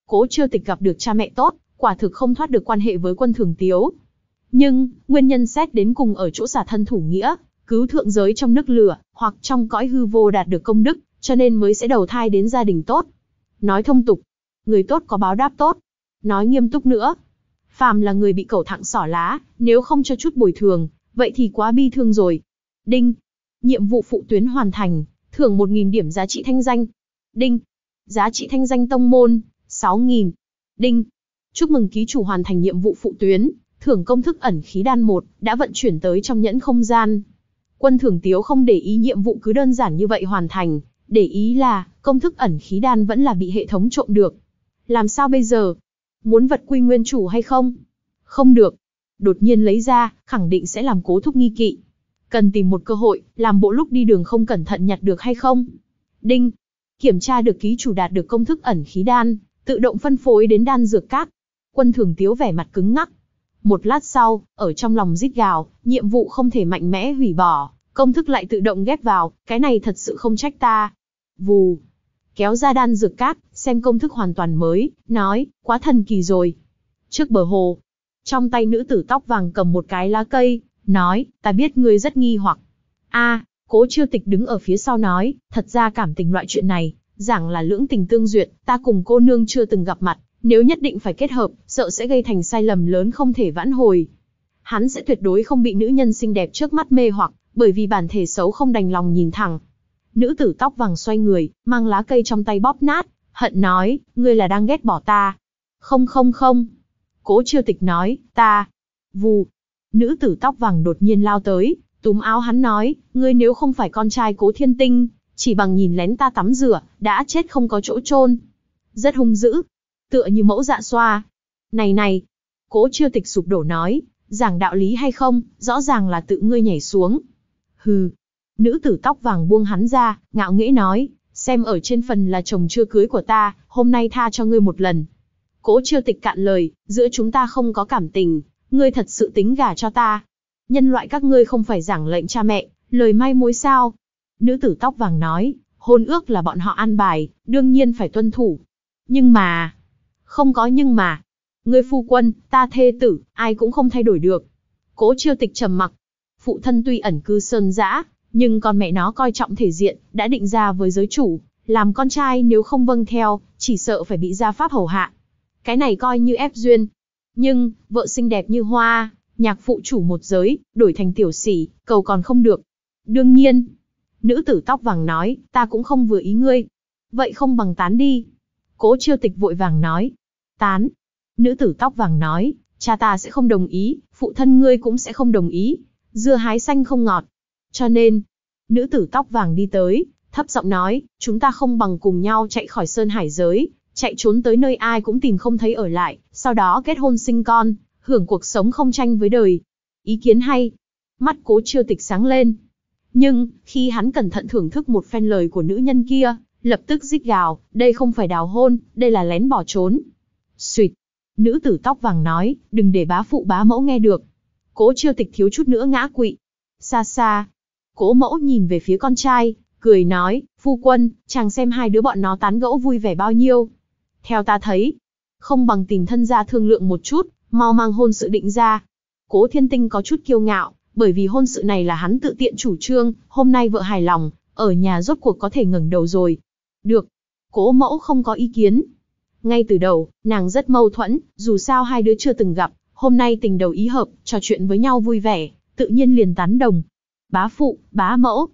Cố chưa tịch gặp được cha mẹ tốt, quả thực không thoát được quan hệ với quân thường tiếu. Nhưng, nguyên nhân xét đến cùng ở chỗ xả thân thủ nghĩa, cứu thượng giới trong nước lửa, hoặc trong cõi hư vô đạt được công đức, cho nên mới sẽ đầu thai đến gia đình tốt. Nói thông tục, người tốt có báo đáp tốt. Nói nghiêm túc nữa, phàm là người bị cẩu thẳng xỏ lá, nếu không cho chút bồi thường, vậy thì quá bi thương rồi. Đinh, nhiệm vụ phụ tuyến hoàn thành, thưởng 1.000 điểm giá trị thanh danh. Đinh, giá trị thanh danh tông môn, 6.000. Đinh, chúc mừng ký chủ hoàn thành nhiệm vụ phụ tuyến, thưởng công thức ẩn khí đan 1, đã vận chuyển tới trong nhẫn không gian, Quân thưởng tiếu không để ý nhiệm vụ cứ đơn giản như vậy hoàn thành, để ý là công thức ẩn khí đan vẫn là bị hệ thống trộm được. Làm sao bây giờ? Muốn vật quy nguyên chủ hay không? Không được. Đột nhiên lấy ra, khẳng định sẽ làm cố thúc nghi kỵ. Cần tìm một cơ hội, làm bộ lúc đi đường không cẩn thận nhặt được hay không? Đinh. Kiểm tra được ký chủ đạt được công thức ẩn khí đan, tự động phân phối đến đan dược các. Quân thường tiếu vẻ mặt cứng ngắc, một lát sau, ở trong lòng rít gào, nhiệm vụ không thể mạnh mẽ hủy bỏ, công thức lại tự động ghép vào, cái này thật sự không trách ta. Vù, kéo ra đan dược cát, xem công thức hoàn toàn mới, nói, quá thần kỳ rồi. Trước bờ hồ, trong tay nữ tử tóc vàng cầm một cái lá cây, nói, ta biết ngươi rất nghi hoặc. a cố chưa tịch đứng ở phía sau nói, thật ra cảm tình loại chuyện này, giảng là lưỡng tình tương duyệt, ta cùng cô nương chưa từng gặp mặt, nếu nhất định phải kết hợp, sợ sẽ gây thành sai lầm lớn không thể vãn hồi. Hắn sẽ tuyệt đối không bị nữ nhân xinh đẹp trước mắt mê hoặc, bởi vì bản thể xấu không đành lòng nhìn thẳng. Nữ tử tóc vàng xoay người, mang lá cây trong tay bóp nát, hận nói, ngươi là đang ghét bỏ ta. Không không không. Cố chiêu tịch nói, ta. Vù. Nữ tử tóc vàng đột nhiên lao tới, túm áo hắn nói, ngươi nếu không phải con trai cố thiên tinh, chỉ bằng nhìn lén ta tắm rửa, đã chết không có chỗ chôn Rất hung dữ, tựa như mẫu dạ xoa. Này này, cố chưa tịch sụp đổ nói, giảng đạo lý hay không, rõ ràng là tự ngươi nhảy xuống. Hừ, nữ tử tóc vàng buông hắn ra, ngạo nghễ nói, xem ở trên phần là chồng chưa cưới của ta, hôm nay tha cho ngươi một lần. Cố chưa tịch cạn lời, giữa chúng ta không có cảm tình, ngươi thật sự tính gả cho ta. Nhân loại các ngươi không phải giảng lệnh cha mẹ, lời may mối sao. Nữ tử tóc vàng nói, hôn ước là bọn họ an bài, đương nhiên phải tuân thủ. Nhưng mà, không có nhưng mà. Ngươi phu quân, ta thê tử, ai cũng không thay đổi được. Cố chiêu tịch trầm mặc. Phụ thân tuy ẩn cư sơn giã, nhưng con mẹ nó coi trọng thể diện, đã định ra với giới chủ, làm con trai nếu không vâng theo, chỉ sợ phải bị gia pháp hầu hạ. Cái này coi như ép duyên. Nhưng, vợ xinh đẹp như hoa, nhạc phụ chủ một giới, đổi thành tiểu sỉ, cầu còn không được. Đương nhiên, nữ tử tóc vàng nói, ta cũng không vừa ý ngươi. Vậy không bằng tán đi. Cố chiêu tịch vội vàng nói, Tán. Nữ tử tóc vàng nói, cha ta sẽ không đồng ý, phụ thân ngươi cũng sẽ không đồng ý. Dưa hái xanh không ngọt. Cho nên, nữ tử tóc vàng đi tới, thấp giọng nói, chúng ta không bằng cùng nhau chạy khỏi sơn hải giới, chạy trốn tới nơi ai cũng tìm không thấy ở lại, sau đó kết hôn sinh con, hưởng cuộc sống không tranh với đời. Ý kiến hay. Mắt cố chưa tịch sáng lên. Nhưng, khi hắn cẩn thận thưởng thức một phen lời của nữ nhân kia, lập tức rít gào, đây không phải đào hôn, đây là lén bỏ trốn, Xuyệt. Nữ tử tóc vàng nói, đừng để bá phụ bá mẫu nghe được. Cố chưa tịch thiếu chút nữa ngã quỵ. Xa xa. Cố mẫu nhìn về phía con trai, cười nói, phu quân, chàng xem hai đứa bọn nó tán gẫu vui vẻ bao nhiêu. Theo ta thấy, không bằng tìm thân gia thương lượng một chút, mau mang hôn sự định ra. Cố thiên tinh có chút kiêu ngạo, bởi vì hôn sự này là hắn tự tiện chủ trương, hôm nay vợ hài lòng, ở nhà rốt cuộc có thể ngẩng đầu rồi. Được. Cố mẫu không có ý kiến, ngay từ đầu, nàng rất mâu thuẫn, dù sao hai đứa chưa từng gặp, hôm nay tình đầu ý hợp, trò chuyện với nhau vui vẻ, tự nhiên liền tán đồng. Bá phụ, bá mẫu.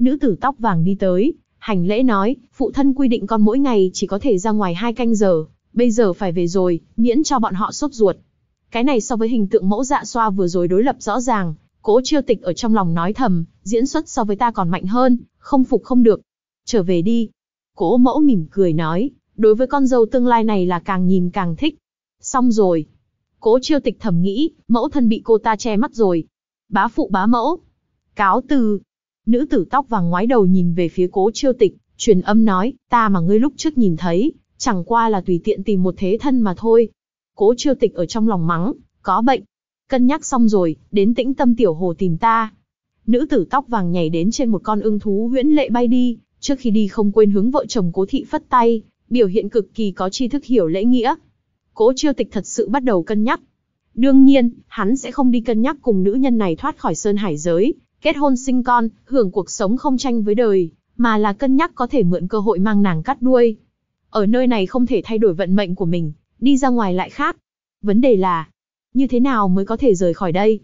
Nữ tử tóc vàng đi tới, hành lễ nói, phụ thân quy định con mỗi ngày chỉ có thể ra ngoài hai canh giờ, bây giờ phải về rồi, miễn cho bọn họ sốt ruột. Cái này so với hình tượng mẫu dạ xoa vừa rồi đối lập rõ ràng, cố chiêu tịch ở trong lòng nói thầm, diễn xuất so với ta còn mạnh hơn, không phục không được. Trở về đi. Cố mẫu mỉm cười nói, đối với con dâu tương lai này là càng nhìn càng thích. Xong rồi. Cố chiêu tịch thầm nghĩ, mẫu thân bị cô ta che mắt rồi. Bá phụ bá mẫu. Cáo từ. Nữ tử tóc vàng ngoái đầu nhìn về phía cố chiêu tịch, truyền âm nói, ta mà ngươi lúc trước nhìn thấy, chẳng qua là tùy tiện tìm một thế thân mà thôi. Cố chiêu tịch ở trong lòng mắng, có bệnh. Cân nhắc xong rồi, đến tĩnh tâm tiểu hồ tìm ta. Nữ tử tóc vàng nhảy đến trên một con ưng thú huyễn lệ bay đi, trước khi đi không quên hướng vợ chồng cố thị phất tay, biểu hiện cực kỳ có tri thức hiểu lễ nghĩa. Cố chiêu tịch thật sự bắt đầu cân nhắc. Đương nhiên, hắn sẽ không đi cân nhắc cùng nữ nhân này thoát khỏi sơn hải giới, kết hôn sinh con, hưởng cuộc sống không tranh với đời, mà là cân nhắc có thể mượn cơ hội mang nàng cắt đuôi. Ở nơi này không thể thay đổi vận mệnh của mình, đi ra ngoài lại khác. Vấn đề là, như thế nào mới có thể rời khỏi đây?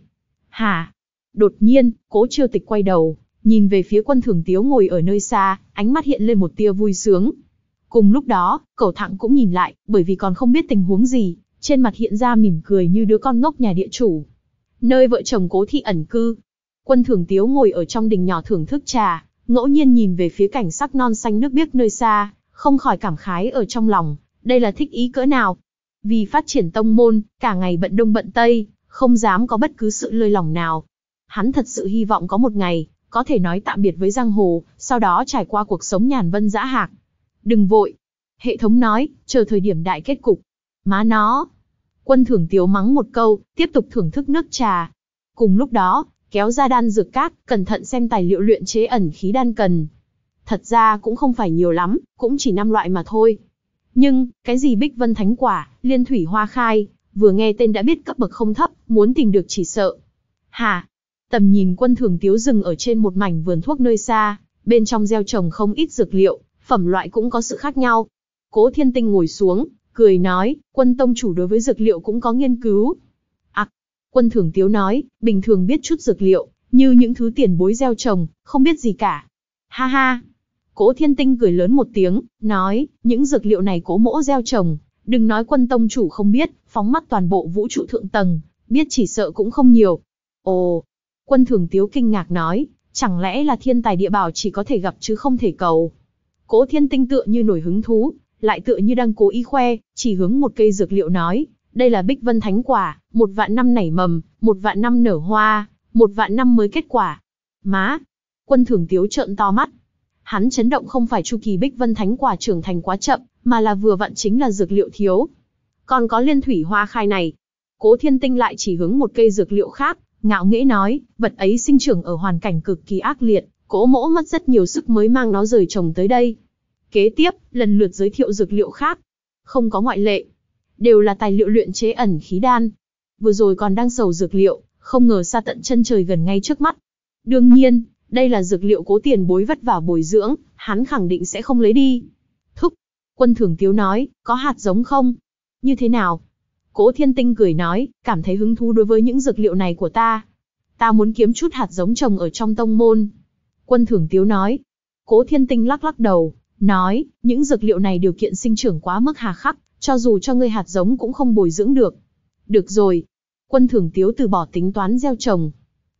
Hà! Đột nhiên, cố chiêu tịch quay đầu, nhìn về phía quân thường tiếu ngồi ở nơi xa, ánh mắt hiện lên một tia vui sướng, Cùng lúc đó, cẩu thẳng cũng nhìn lại, bởi vì còn không biết tình huống gì, trên mặt hiện ra mỉm cười như đứa con ngốc nhà địa chủ. Nơi vợ chồng cố thị ẩn cư, quân thường tiếu ngồi ở trong đình nhỏ thưởng thức trà, ngẫu nhiên nhìn về phía cảnh sắc non xanh nước biếc nơi xa, không khỏi cảm khái ở trong lòng, đây là thích ý cỡ nào. Vì phát triển tông môn, cả ngày bận đông bận tây, không dám có bất cứ sự lơi lòng nào. Hắn thật sự hy vọng có một ngày, có thể nói tạm biệt với giang hồ, sau đó trải qua cuộc sống nhàn vân dã hạc, Đừng vội. Hệ thống nói, chờ thời điểm đại kết cục. Má nó. Quân thưởng tiếu mắng một câu, tiếp tục thưởng thức nước trà. Cùng lúc đó, kéo ra đan dược cát, cẩn thận xem tài liệu luyện chế ẩn khí đan cần. Thật ra cũng không phải nhiều lắm, cũng chỉ năm loại mà thôi. Nhưng, cái gì Bích Vân Thánh Quả, Liên Thủy Hoa Khai, vừa nghe tên đã biết cấp bậc không thấp, muốn tìm được chỉ sợ. hà, Tầm nhìn quân thường tiếu rừng ở trên một mảnh vườn thuốc nơi xa, bên trong gieo trồng không ít dược liệu, phẩm loại cũng có sự khác nhau. Cố Thiên Tinh ngồi xuống, cười nói, quân tông chủ đối với dược liệu cũng có nghiên cứu. Ặc, à, quân thường tiếu nói, bình thường biết chút dược liệu, như những thứ tiền bối gieo trồng, không biết gì cả. Ha ha. Cố Thiên Tinh cười lớn một tiếng, nói, những dược liệu này cố mỗ gieo trồng, đừng nói quân tông chủ không biết, phóng mắt toàn bộ vũ trụ thượng tầng, biết chỉ sợ cũng không nhiều. Ồ, quân thường tiếu kinh ngạc nói, chẳng lẽ là thiên tài địa bảo chỉ có thể gặp chứ không thể cầu. Cố thiên tinh tựa như nổi hứng thú, lại tựa như đang cố ý khoe, chỉ hướng một cây dược liệu nói, đây là bích vân thánh quả, một vạn năm nảy mầm, một vạn năm nở hoa, một vạn năm mới kết quả. Má! Quân thường tiếu trợn to mắt. Hắn chấn động không phải chu kỳ bích vân thánh quả trưởng thành quá chậm, mà là vừa vặn chính là dược liệu thiếu. Còn có liên thủy hoa khai này. Cố thiên tinh lại chỉ hướng một cây dược liệu khác, ngạo nghễ nói, vật ấy sinh trưởng ở hoàn cảnh cực kỳ ác liệt, Cố mỗ mất rất nhiều sức mới mang nó rời trồng tới đây. Kế tiếp, lần lượt giới thiệu dược liệu khác. Không có ngoại lệ. Đều là tài liệu luyện chế ẩn khí đan. Vừa rồi còn đang sầu dược liệu, không ngờ xa tận chân trời gần ngay trước mắt. Đương nhiên, đây là dược liệu cố tiền bối vất vả bồi dưỡng, hắn khẳng định sẽ không lấy đi. Thúc, quân thường tiếu nói, có hạt giống không? Như thế nào? Cố thiên tinh cười nói, cảm thấy hứng thú đối với những dược liệu này của ta. Ta muốn kiếm chút hạt giống trồng ở trong tông môn, Quân thưởng tiếu nói. Cố thiên tinh lắc lắc đầu, nói, những dược liệu này điều kiện sinh trưởng quá mức hà khắc, cho dù cho ngươi hạt giống cũng không bồi dưỡng được. Được rồi. Quân thưởng tiếu từ bỏ tính toán gieo trồng.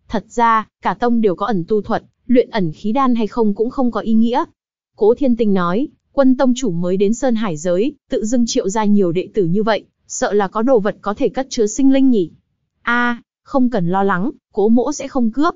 Thật ra, cả tông đều có ẩn tu thuật, luyện ẩn khí đan hay không cũng không có ý nghĩa. Cố thiên tinh nói, quân tông chủ mới đến Sơn Hải giới, tự dưng triệu ra nhiều đệ tử như vậy, sợ là có đồ vật có thể cất chứa sinh linh nhỉ. a không cần lo lắng, cố mỗ sẽ không cướp.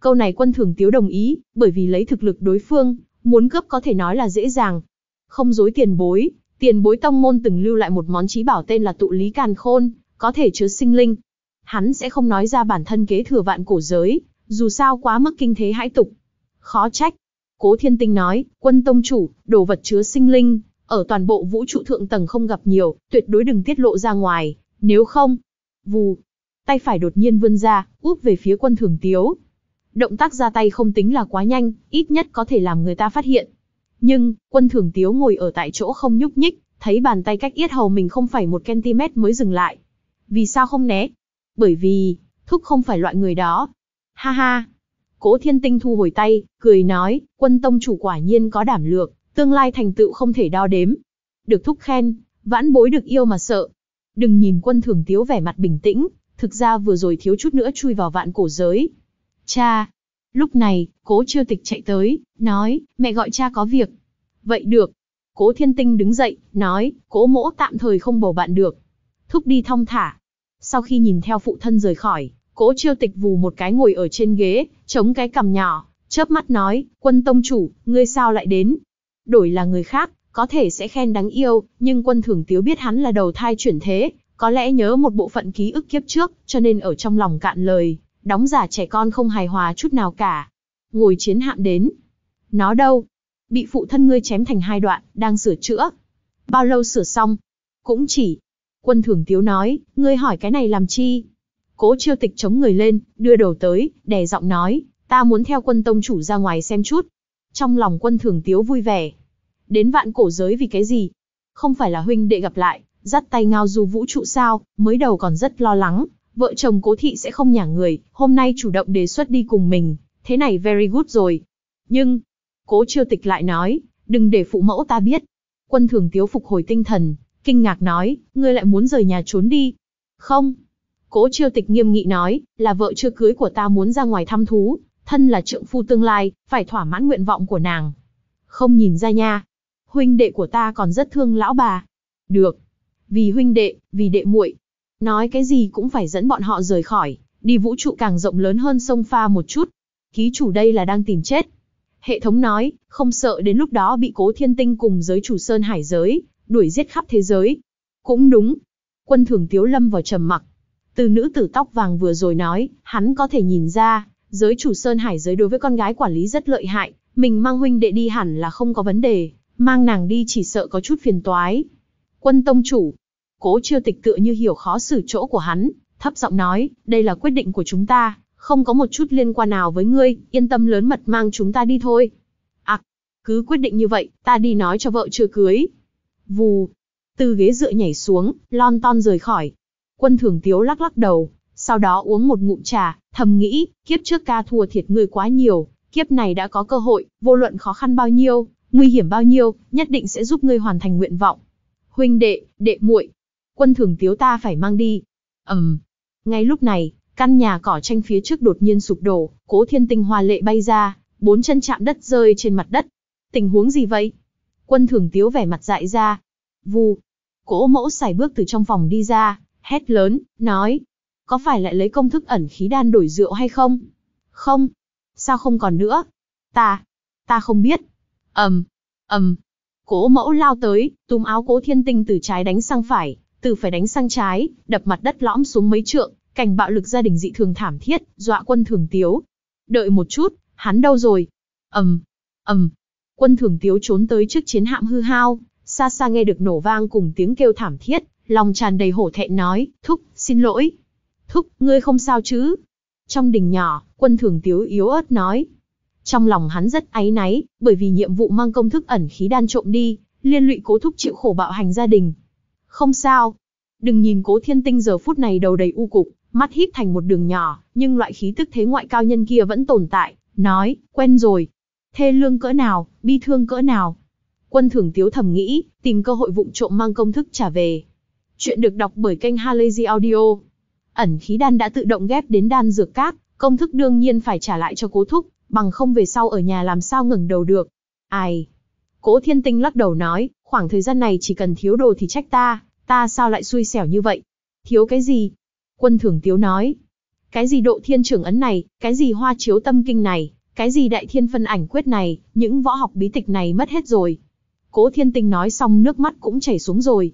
Câu này quân thường tiếu đồng ý, bởi vì lấy thực lực đối phương, muốn cướp có thể nói là dễ dàng. Không dối tiền bối, tiền bối tông môn từng lưu lại một món trí bảo tên là tụ lý càn khôn, có thể chứa sinh linh. Hắn sẽ không nói ra bản thân kế thừa vạn cổ giới, dù sao quá mức kinh thế hãi tục. Khó trách. Cố Thiên Tinh nói, quân tông chủ, đồ vật chứa sinh linh, ở toàn bộ vũ trụ thượng tầng không gặp nhiều, tuyệt đối đừng tiết lộ ra ngoài, nếu không. Vù. Tay phải đột nhiên vươn ra, úp về phía quân thường tiếu, động tác ra tay không tính là quá nhanh, ít nhất có thể làm người ta phát hiện. Nhưng, quân thưởng tiếu ngồi ở tại chỗ không nhúc nhích, thấy bàn tay cách yết hầu mình không phải một cm mới dừng lại. Vì sao không né? Bởi vì, thúc không phải loại người đó. Ha ha! Cố thiên tinh thu hồi tay, cười nói, quân tông chủ quả nhiên có đảm lược, tương lai thành tựu không thể đo đếm. Được thúc khen, vãn bối được yêu mà sợ. Đừng nhìn quân thường tiếu vẻ mặt bình tĩnh, thực ra vừa rồi thiếu chút nữa chui vào vạn cổ giới. Cha! Lúc này, cố chưa tịch chạy tới, nói, mẹ gọi cha có việc. Vậy được. Cố thiên tinh đứng dậy, nói, cố mỗ tạm thời không bầu bạn được. Thúc đi thong thả. Sau khi nhìn theo phụ thân rời khỏi, cố chiêu tịch vù một cái ngồi ở trên ghế, chống cái cằm nhỏ, chớp mắt nói, quân tông chủ, ngươi sao lại đến? Đổi là người khác, có thể sẽ khen đáng yêu, nhưng quân thường tiếu biết hắn là đầu thai chuyển thế, có lẽ nhớ một bộ phận ký ức kiếp trước, cho nên ở trong lòng cạn lời đóng giả trẻ con không hài hòa chút nào cả. Ngồi chiến hạm đến. Nó đâu? Bị phụ thân ngươi chém thành hai đoạn, đang sửa chữa. Bao lâu sửa xong? Cũng chỉ. Quân thường tiếu nói, ngươi hỏi cái này làm chi? Cố chiêu tịch chống người lên, đưa đầu tới, đè giọng nói, ta muốn theo quân tông chủ ra ngoài xem chút. Trong lòng quân thường tiếu vui vẻ. Đến vạn cổ giới vì cái gì? Không phải là huynh đệ gặp lại, dắt tay ngao du vũ trụ sao, mới đầu còn rất lo lắng, vợ chồng cố thị sẽ không nhả người, hôm nay chủ động đề xuất đi cùng mình, thế này very good rồi. Nhưng, cố Chiêu tịch lại nói, đừng để phụ mẫu ta biết. Quân thường tiếu phục hồi tinh thần, kinh ngạc nói, ngươi lại muốn rời nhà trốn đi. Không. Cố chiêu tịch nghiêm nghị nói, là vợ chưa cưới của ta muốn ra ngoài thăm thú, thân là trượng phu tương lai, phải thỏa mãn nguyện vọng của nàng. Không nhìn ra nha. Huynh đệ của ta còn rất thương lão bà. Được. Vì huynh đệ, vì đệ muội, Nói cái gì cũng phải dẫn bọn họ rời khỏi, đi vũ trụ càng rộng lớn hơn sông pha một chút. Ký chủ đây là đang tìm chết. Hệ thống nói, không sợ đến lúc đó bị cố thiên tinh cùng giới chủ sơn hải giới, đuổi giết khắp thế giới. Cũng đúng. Quân thường tiếu lâm vào trầm mặc. Từ nữ tử tóc vàng vừa rồi nói, hắn có thể nhìn ra, giới chủ sơn hải giới đối với con gái quản lý rất lợi hại, mình mang huynh đệ đi hẳn là không có vấn đề, mang nàng đi chỉ sợ có chút phiền toái. Quân tông chủ, Cố chiêu tịch tựa như hiểu khó xử chỗ của hắn, thấp giọng nói, đây là quyết định của chúng ta, không có một chút liên quan nào với ngươi, yên tâm lớn mật mang chúng ta đi thôi. À, cứ quyết định như vậy, ta đi nói cho vợ chưa cưới. Vù, từ ghế dựa nhảy xuống, lon ton rời khỏi. Quân thường tiếu lắc lắc đầu, sau đó uống một ngụm trà, thầm nghĩ, kiếp trước ca thua thiệt ngươi quá nhiều, kiếp này đã có cơ hội, vô luận khó khăn bao nhiêu, nguy hiểm bao nhiêu, nhất định sẽ giúp ngươi hoàn thành nguyện vọng. Huynh đệ, đệ muội, quân thường tiếu ta phải mang đi. ầm, um. ngay lúc này, căn nhà cỏ tranh phía trước đột nhiên sụp đổ, cố thiên tinh hoa lệ bay ra, bốn chân chạm đất rơi trên mặt đất. Tình huống gì vậy? Quân thường tiếu vẻ mặt dại ra. Vù, cố mẫu xài bước từ trong phòng đi ra, hét lớn, nói. Có phải lại lấy công thức ẩn khí đan đổi rượu hay không? Không. Sao không còn nữa? Ta, ta không biết. ầm, um, ầm. Cố mẫu lao tới, túm áo cố thiên tinh từ trái đánh sang phải, từ phải đánh sang trái, đập mặt đất lõm xuống mấy trượng, cảnh bạo lực gia đình dị thường thảm thiết, dọa quân thường tiếu. Đợi một chút, hắn đâu rồi? ầm, um, ầm. Quân thường tiếu trốn tới trước chiến hạm hư hao, xa xa nghe được nổ vang cùng tiếng kêu thảm thiết, lòng tràn đầy hổ thẹn nói, thúc, xin lỗi. Thúc, ngươi không sao chứ? Trong đình nhỏ, quân thường tiếu yếu ớt nói. Trong lòng hắn rất áy náy, bởi vì nhiệm vụ mang công thức ẩn khí đan trộm đi, liên lụy cố thúc chịu khổ bạo hành gia đình, không sao. Đừng nhìn cố thiên tinh giờ phút này đầu đầy u cục, mắt híp thành một đường nhỏ, nhưng loại khí tức thế ngoại cao nhân kia vẫn tồn tại, nói, quen rồi. Thê lương cỡ nào, bi thương cỡ nào. Quân thưởng tiếu thầm nghĩ, tìm cơ hội vụng trộm mang công thức trả về. Chuyện được đọc bởi kênh Halazy Audio. Ẩn khí đan đã tự động ghép đến đan dược cát, công thức đương nhiên phải trả lại cho cố thúc, bằng không về sau ở nhà làm sao ngẩng đầu được. Ai? Cố thiên tinh lắc đầu nói, khoảng thời gian này chỉ cần thiếu đồ thì trách ta. Ta sao lại xui xẻo như vậy? Thiếu cái gì? Quân thưởng tiếu nói. Cái gì độ thiên trưởng ấn này, cái gì hoa chiếu tâm kinh này, cái gì đại thiên phân ảnh quyết này, những võ học bí tịch này mất hết rồi. Cố thiên tinh nói xong nước mắt cũng chảy xuống rồi.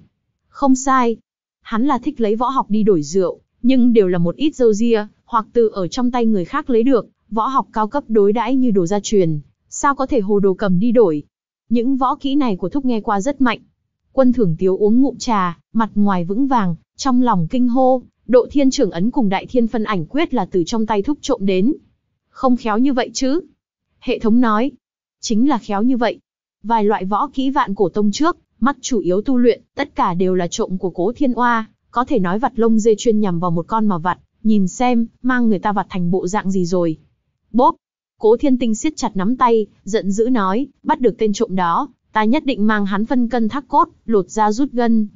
Không sai. Hắn là thích lấy võ học đi đổi rượu, nhưng đều là một ít dâu ria, hoặc từ ở trong tay người khác lấy được, võ học cao cấp đối đãi như đồ gia truyền, sao có thể hồ đồ cầm đi đổi. Những võ kỹ này của thúc nghe qua rất mạnh, Quân thưởng tiếu uống ngụm trà, mặt ngoài vững vàng, trong lòng kinh hô, độ thiên trưởng ấn cùng đại thiên phân ảnh quyết là từ trong tay thúc trộm đến. Không khéo như vậy chứ. Hệ thống nói, chính là khéo như vậy. Vài loại võ kỹ vạn cổ tông trước, mắt chủ yếu tu luyện, tất cả đều là trộm của cố thiên oa, có thể nói vặt lông dê chuyên nhằm vào một con mà vặt, nhìn xem, mang người ta vặt thành bộ dạng gì rồi. Bốp! Cố thiên tinh siết chặt nắm tay, giận dữ nói, bắt được tên trộm đó, ta nhất định mang hắn phân cân thác cốt, lột ra rút gân.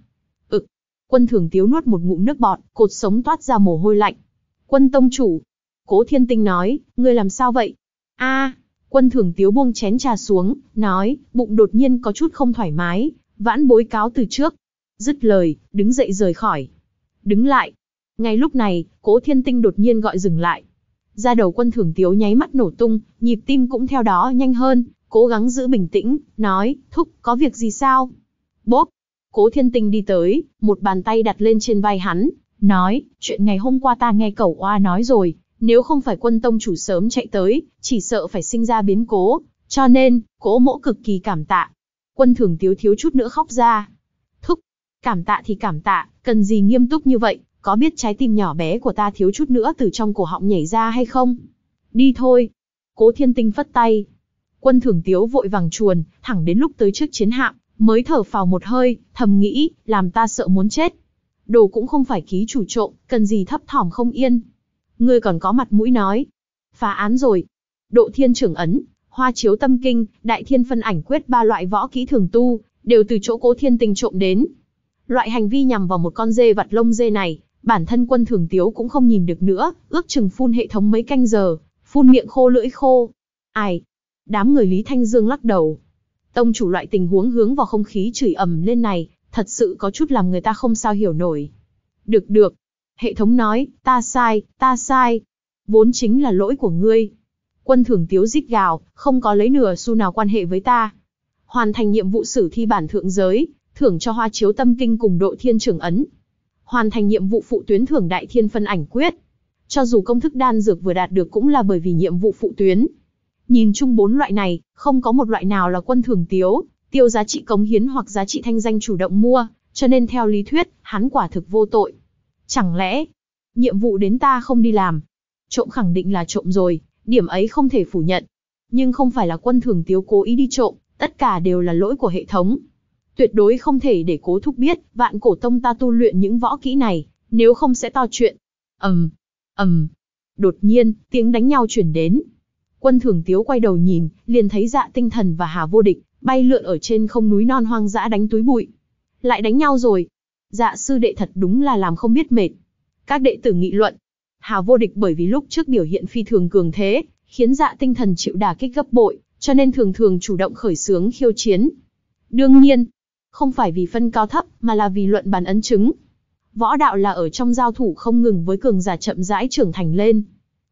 Ực, quân thường tiếu nuốt một ngụm nước bọt, cột sống toát ra mồ hôi lạnh. Quân tông chủ, cố thiên tinh nói, ngươi làm sao vậy? a quân thường tiếu buông chén trà xuống, nói, bụng đột nhiên có chút không thoải mái, vãn bối cáo từ trước. Dứt lời, đứng dậy rời khỏi. Đứng lại. Ngay lúc này, cố thiên tinh đột nhiên gọi dừng lại. Ra đầu quân thường tiếu nháy mắt nổ tung, nhịp tim cũng theo đó nhanh hơn, cố gắng giữ bình tĩnh, nói, thúc, có việc gì sao? Bốp! Cố thiên tinh đi tới, một bàn tay đặt lên trên vai hắn, nói, chuyện ngày hôm qua ta nghe cẩu oa nói rồi, nếu không phải quân tông chủ sớm chạy tới, chỉ sợ phải sinh ra biến cố, cho nên, cố mỗ cực kỳ cảm tạ. Quân thường thiếu thiếu chút nữa khóc ra. Thúc, cảm tạ thì cảm tạ, cần gì nghiêm túc như vậy, có biết trái tim nhỏ bé của ta thiếu chút nữa từ trong cổ họng nhảy ra hay không? Đi thôi. Cố thiên tinh phất tay, Quân thưởng tiếu vội vàng chuồn, thẳng đến lúc tới trước chiến hạm, mới thở phào một hơi, thầm nghĩ, làm ta sợ muốn chết. Đồ cũng không phải ký chủ trộm, cần gì thấp thỏm không yên. Ngươi còn có mặt mũi nói. Phá án rồi. Độ thiên trưởng ấn, hoa chiếu tâm kinh, đại thiên phân ảnh quyết ba loại võ kỹ thường tu, đều từ chỗ cố thiên tình trộm đến. Loại hành vi nhằm vào một con dê vặt lông dê này, bản thân quân thường tiếu cũng không nhìn được nữa, ước chừng phun hệ thống mấy canh giờ, phun miệng khô lưỡi khô. Ai, Đám người Lý Thanh Dương lắc đầu. Tông chủ loại tình huống hướng vào không khí chửi ầm lên này, thật sự có chút làm người ta không sao hiểu nổi. Được được. Hệ thống nói, ta sai, ta sai. Vốn chính là lỗi của ngươi. Quân thưởng tiếu rít gào, không có lấy nửa xu nào quan hệ với ta. Hoàn thành nhiệm vụ sử thi bản thượng giới, thưởng cho hoa chiếu tâm kinh cùng độ thiên trưởng ấn. Hoàn thành nhiệm vụ phụ tuyến thưởng đại thiên phân ảnh quyết. Cho dù công thức đan dược vừa đạt được cũng là bởi vì nhiệm vụ phụ tuyến, Nhìn chung bốn loại này, không có một loại nào là quân thưởng tiếu, tiêu giá trị cống hiến hoặc giá trị thanh danh chủ động mua, cho nên theo lý thuyết, hắn quả thực vô tội. Chẳng lẽ, nhiệm vụ đến ta không đi làm? Trộm khẳng định là trộm rồi, điểm ấy không thể phủ nhận. Nhưng không phải là quân thường tiếu cố ý đi trộm, tất cả đều là lỗi của hệ thống. Tuyệt đối không thể để cố thúc biết, vạn cổ tông ta tu luyện những võ kỹ này, nếu không sẽ to chuyện. ầm, um, ầm. Um. Đột nhiên, tiếng đánh nhau chuyển đến, Quân Thường Tiếu quay đầu nhìn, liền thấy Dạ Tinh Thần và Hà Vô Địch bay lượn ở trên không núi non hoang dã đánh túi bụi. Lại đánh nhau rồi. Dạ sư đệ thật đúng là làm không biết mệt. Các đệ tử nghị luận. Hà Vô Địch bởi vì lúc trước biểu hiện phi thường cường thế, khiến Dạ Tinh Thần chịu đả kích gấp bội, cho nên thường thường chủ động khởi xướng khiêu chiến. Đương nhiên, không phải vì phân cao thấp, mà là vì luận bàn ấn chứng. Võ đạo là ở trong giao thủ không ngừng với cường giả chậm rãi trưởng thành lên.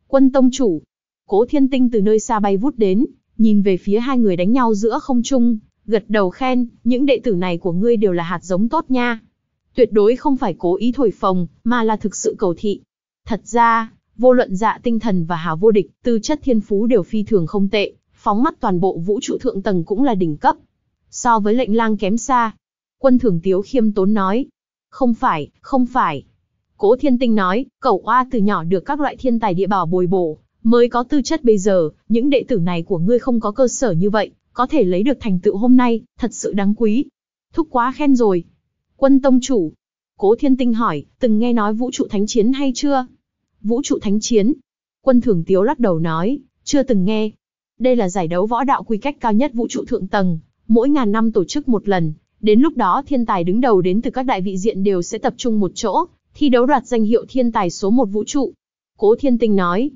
Quân tông chủ, Cố Thiên Tinh từ nơi xa bay vút đến, nhìn về phía hai người đánh nhau giữa không trung, gật đầu khen, những đệ tử này của ngươi đều là hạt giống tốt nha. Tuyệt đối không phải cố ý thổi phồng, mà là thực sự cầu thị. Thật ra, vô luận dạ tinh thần và hào vô địch, tư chất thiên phú đều phi thường không tệ, phóng mắt toàn bộ vũ trụ thượng tầng cũng là đỉnh cấp. So với lệnh lang kém xa, quân thường tiếu khiêm tốn nói. Không phải, không phải. Cố thiên tinh nói, cậu oa từ nhỏ được các loại thiên tài địa bảo bồi bổ, Mới có tư chất bây giờ, những đệ tử này của ngươi không có cơ sở như vậy, có thể lấy được thành tựu hôm nay, thật sự đáng quý. Thúc quá khen rồi. Quân tông chủ. Cố thiên tinh hỏi, từng nghe nói vũ trụ thánh chiến hay chưa? Vũ trụ thánh chiến. Quân thường tiếu lắc đầu nói, chưa từng nghe. Đây là giải đấu võ đạo quy cách cao nhất vũ trụ thượng tầng, mỗi ngàn năm tổ chức một lần. Đến lúc đó thiên tài đứng đầu đến từ các đại vị diện đều sẽ tập trung một chỗ, thi đấu đoạt danh hiệu thiên tài số một vũ trụ. Cố thiên tinh nói,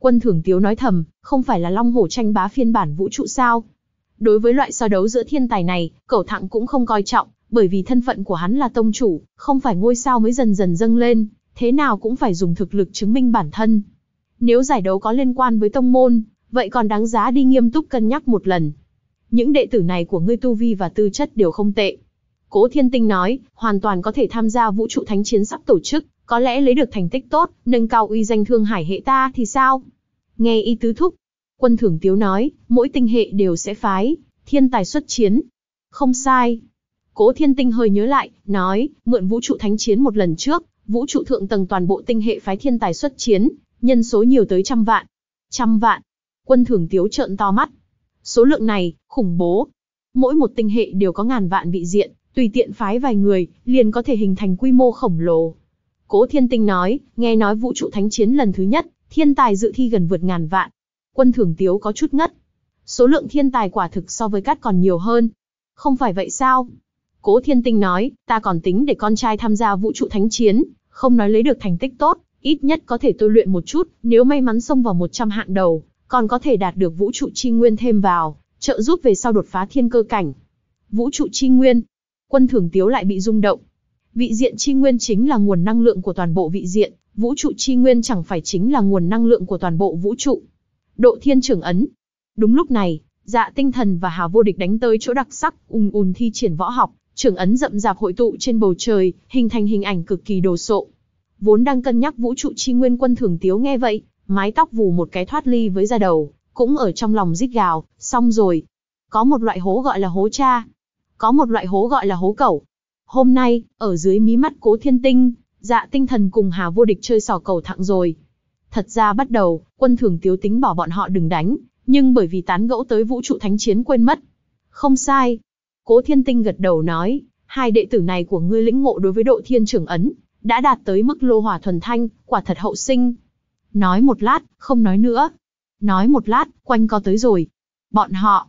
Quân thưởng tiếu nói thầm, không phải là long hổ tranh bá phiên bản vũ trụ sao. Đối với loại so đấu giữa thiên tài này, cẩu thẳng cũng không coi trọng, bởi vì thân phận của hắn là tông chủ, không phải ngôi sao mới dần dần dâng lên, thế nào cũng phải dùng thực lực chứng minh bản thân. Nếu giải đấu có liên quan với tông môn, vậy còn đáng giá đi nghiêm túc cân nhắc một lần. Những đệ tử này của ngươi tu vi và tư chất đều không tệ. Cố Thiên Tinh nói, hoàn toàn có thể tham gia vũ trụ thánh chiến sắp tổ chức, có lẽ lấy được thành tích tốt, nâng cao uy danh Thương Hải hệ ta thì sao? Nghe ý tứ thúc, quân thưởng tiếu nói, mỗi tinh hệ đều sẽ phái, thiên tài xuất chiến. Không sai. Cố thiên tinh hơi nhớ lại, nói, mượn vũ trụ thánh chiến một lần trước, vũ trụ thượng tầng toàn bộ tinh hệ phái thiên tài xuất chiến, nhân số nhiều tới trăm vạn. Trăm vạn. Quân thưởng tiếu trợn to mắt. Số lượng này, khủng bố. Mỗi một tinh hệ đều có ngàn vạn vị diện, tùy tiện phái vài người, liền có thể hình thành quy mô khổng lồ. Cố Thiên Tinh nói, nghe nói vũ trụ thánh chiến lần thứ nhất, thiên tài dự thi gần vượt ngàn vạn. Quân Thưởng Tiếu có chút ngất. Số lượng thiên tài quả thực so với cát còn nhiều hơn. Không phải vậy sao? Cố Thiên Tinh nói, ta còn tính để con trai tham gia vũ trụ thánh chiến, không nói lấy được thành tích tốt, ít nhất có thể tôi luyện một chút, nếu may mắn xông vào 100 hạng đầu, còn có thể đạt được vũ trụ chi nguyên thêm vào, trợ giúp về sau đột phá thiên cơ cảnh. Vũ trụ chi nguyên. Quân Thưởng Tiếu lại bị rung động, Vị diện chi nguyên chính là nguồn năng lượng của toàn bộ vị diện, vũ trụ chi nguyên chẳng phải chính là nguồn năng lượng của toàn bộ vũ trụ. Độ thiên trưởng ấn. Đúng lúc này, dạ tinh thần và hà vô địch đánh tới chỗ đặc sắc, ùn ùn thi triển võ học, trưởng ấn rậm rạp hội tụ trên bầu trời, hình thành hình ảnh cực kỳ đồ sộ. Vốn đang cân nhắc vũ trụ chi nguyên quân thường tiếu nghe vậy, mái tóc vù một cái thoát ly với da đầu, cũng ở trong lòng rít gào, xong rồi. Có một loại hố gọi là hố cha, có một loại hố gọi là hố cẩu, Hôm nay, ở dưới mí mắt cố thiên tinh, dạ tinh thần cùng hà vô địch chơi sò cầu thẳng rồi. Thật ra bắt đầu, quân thường tiếu tính bỏ bọn họ đừng đánh, nhưng bởi vì tán gẫu tới vũ trụ thánh chiến quên mất. Không sai. Cố thiên tinh gật đầu nói, hai đệ tử này của ngươi lĩnh ngộ đối với độ thiên trưởng ấn, đã đạt tới mức lô hỏa thuần thanh, quả thật hậu sinh. Nói một lát, không nói nữa. Nói một lát, quanh co tới rồi. Bọn họ.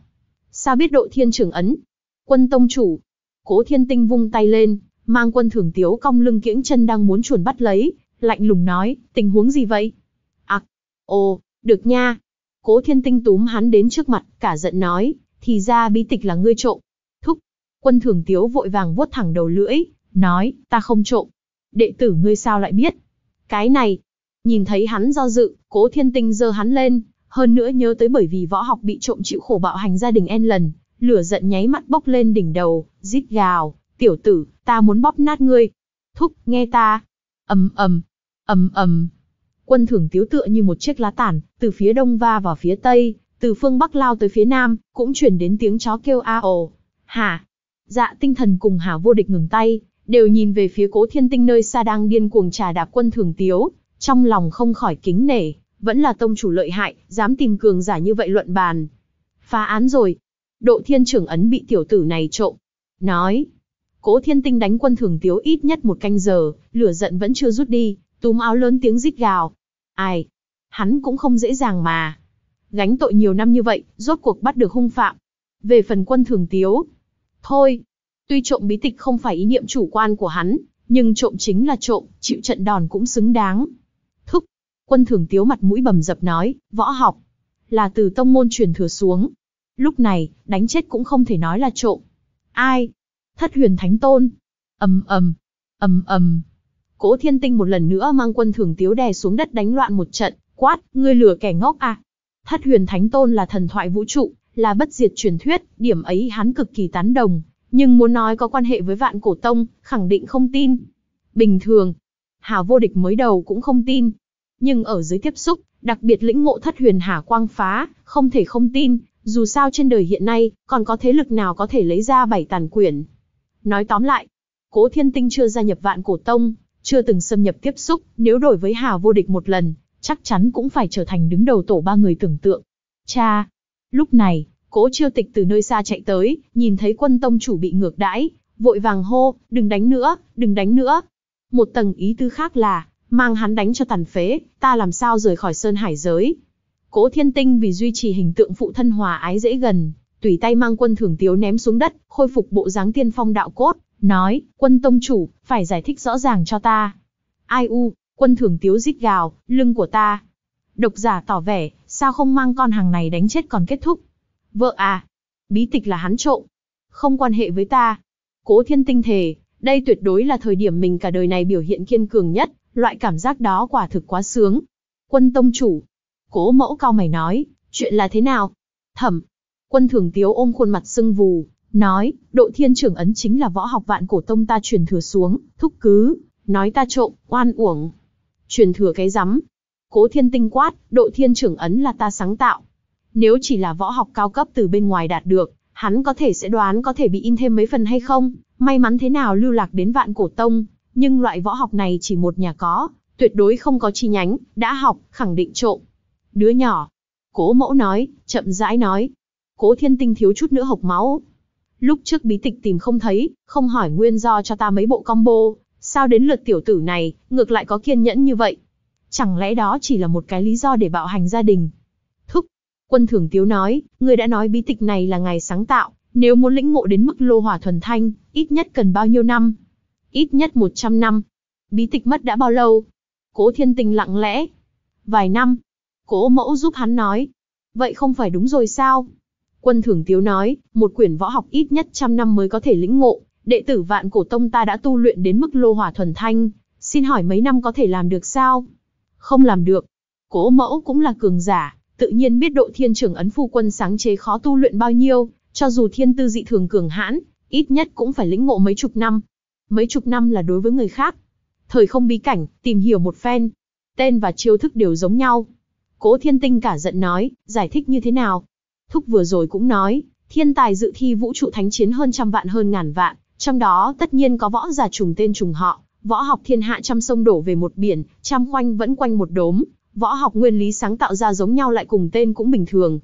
Sao biết độ thiên trưởng ấn? Quân tông chủ, Cố Thiên Tinh vung tay lên, mang quân thưởng tiếu cong lưng kiễng chân đang muốn chuồn bắt lấy, lạnh lùng nói, tình huống gì vậy? Ặc, à, ồ, được nha. Cố Thiên Tinh túm hắn đến trước mặt, cả giận nói, thì ra bí tịch là ngươi trộm. Thúc, quân thưởng tiếu vội vàng vuốt thẳng đầu lưỡi, nói, ta không trộm. Đệ tử ngươi sao lại biết? Cái này, nhìn thấy hắn do dự, cố thiên tinh giơ hắn lên, hơn nữa nhớ tới bởi vì võ học bị trộm chịu khổ bạo hành gia đình en lần, Lửa giận nháy mắt bốc lên đỉnh đầu, rít gào, tiểu tử, ta muốn bóp nát ngươi. Thúc, nghe ta. ầm ầm, ầm ầm. Quân thưởng tiếu tựa như một chiếc lá tản, từ phía đông va vào phía tây, từ phương bắc lao tới phía nam, cũng chuyển đến tiếng chó kêu a ồ. Hả? Dạ tinh thần cùng hả vô địch ngừng tay, đều nhìn về phía cố thiên tinh nơi xa đang điên cuồng trà đạp quân thường tiếu, trong lòng không khỏi kính nể, vẫn là tông chủ lợi hại, dám tìm cường giả như vậy luận bàn. Phá án rồi, độ thiên trưởng ấn bị tiểu tử này trộm. Nói, cố thiên tinh đánh quân thường tiếu ít nhất một canh giờ, lửa giận vẫn chưa rút đi, túm áo lớn tiếng rít gào. Ai? Hắn cũng không dễ dàng mà. Gánh tội nhiều năm như vậy, rốt cuộc bắt được hung phạm. Về phần quân thường tiếu, thôi, tuy trộm bí tịch không phải ý niệm chủ quan của hắn, nhưng trộm chính là trộm, chịu trận đòn cũng xứng đáng. Thúc, quân thường tiếu mặt mũi bầm dập nói, võ học, là từ tông môn truyền thừa xuống, Lúc này, đánh chết cũng không thể nói là trộm. Ai? Thất huyền thánh tôn. ầm ầm, ầm ầm. Cố thiên tinh một lần nữa mang quân thường tiếu đè xuống đất đánh loạn một trận, quát, ngươi lừa kẻ ngốc à. Thất huyền thánh tôn là thần thoại vũ trụ, là bất diệt truyền thuyết, điểm ấy hắn cực kỳ tán đồng, nhưng muốn nói có quan hệ với vạn cổ tông, khẳng định không tin. Bình thường, Hà vô địch mới đầu cũng không tin, nhưng ở dưới tiếp xúc, đặc biệt lĩnh ngộ thất huyền hà quang phá, không thể không tin, dù sao trên đời hiện nay, còn có thế lực nào có thể lấy ra bảy tàn quyển. Nói tóm lại, Cố Thiên Tinh chưa gia nhập vạn cổ tông, chưa từng xâm nhập tiếp xúc, nếu đổi với Hà vô địch một lần, chắc chắn cũng phải trở thành đứng đầu tổ ba người tưởng tượng. Cha! Lúc này, cố chiêu tịch từ nơi xa chạy tới, nhìn thấy quân tông chủ bị ngược đãi, vội vàng hô, đừng đánh nữa, đừng đánh nữa. Một tầng ý tư khác là, mang hắn đánh cho tàn phế, ta làm sao rời khỏi sơn hải giới, Cố Thiên Tinh vì duy trì hình tượng phụ thân hòa ái dễ gần, tùy tay mang quân thưởng tiếu ném xuống đất, khôi phục bộ dáng tiên phong đạo cốt, nói, quân tông chủ, phải giải thích rõ ràng cho ta. Ai u, quân thưởng tiếu rít gào, lưng của ta. Độc giả tỏ vẻ, sao không mang con hàng này đánh chết còn kết thúc. Vợ à, bí tịch là hắn trộm, không quan hệ với ta. Cố thiên tinh thề, đây tuyệt đối là thời điểm mình cả đời này biểu hiện kiên cường nhất, loại cảm giác đó quả thực quá sướng. Quân tông chủ, Cố mẫu cao mày nói, chuyện là thế nào? Thẩm, quân thường tiếu ôm khuôn mặt sưng vù, nói, độ thiên trưởng ấn chính là võ học vạn cổ tông ta truyền thừa xuống, thúc cứ, nói ta trộm, oan uổng. Truyền thừa cái rắm. Cố thiên tinh quát, độ thiên trưởng ấn là ta sáng tạo. Nếu chỉ là võ học cao cấp từ bên ngoài đạt được, hắn có thể sẽ đoán có thể bị in thêm mấy phần hay không, may mắn thế nào lưu lạc đến vạn cổ tông, nhưng loại võ học này chỉ một nhà có, tuyệt đối không có chi nhánh, đã học, khẳng định trộm. Đứa nhỏ. Cố mẫu nói, chậm rãi nói. Cố thiên tinh thiếu chút nữa hộc máu. Lúc trước bí tịch tìm không thấy, không hỏi nguyên do cho ta mấy bộ combo, sao đến lượt tiểu tử này, ngược lại có kiên nhẫn như vậy. Chẳng lẽ đó chỉ là một cái lý do để bạo hành gia đình? Thúc, quân thưởng tiếu nói, người đã nói bí tịch này là ngày sáng tạo, nếu muốn lĩnh ngộ đến mức lô hỏa thuần thanh, ít nhất cần bao nhiêu năm? Ít nhất 100 năm. Bí tịch mất đã bao lâu? Cố thiên tình lặng lẽ. Vài năm, Cố mẫu giúp hắn nói. Vậy không phải đúng rồi sao? Quân thưởng tiếu nói, một quyển võ học ít nhất trăm năm mới có thể lĩnh ngộ, đệ tử vạn cổ tông ta đã tu luyện đến mức lô hỏa thuần thanh, xin hỏi mấy năm có thể làm được sao? Không làm được. Cố mẫu cũng là cường giả, tự nhiên biết độ thiên trưởng ấn phu quân sáng chế khó tu luyện bao nhiêu, cho dù thiên tư dị thường cường hãn, ít nhất cũng phải lĩnh ngộ mấy chục năm. Mấy chục năm là đối với người khác. Thời không bí cảnh, tìm hiểu một phen. Tên và chiêu thức đều giống nhau. Cố thiên tinh cả giận nói, giải thích như thế nào? Thúc vừa rồi cũng nói, thiên tài dự thi vũ trụ thánh chiến hơn trăm vạn hơn ngàn vạn, trong đó tất nhiên có võ giả trùng tên trùng họ, võ học thiên hạ trăm sông đổ về một biển, trăm quanh vẫn quanh một đốm, võ học nguyên lý sáng tạo ra giống nhau lại cùng tên cũng bình thường.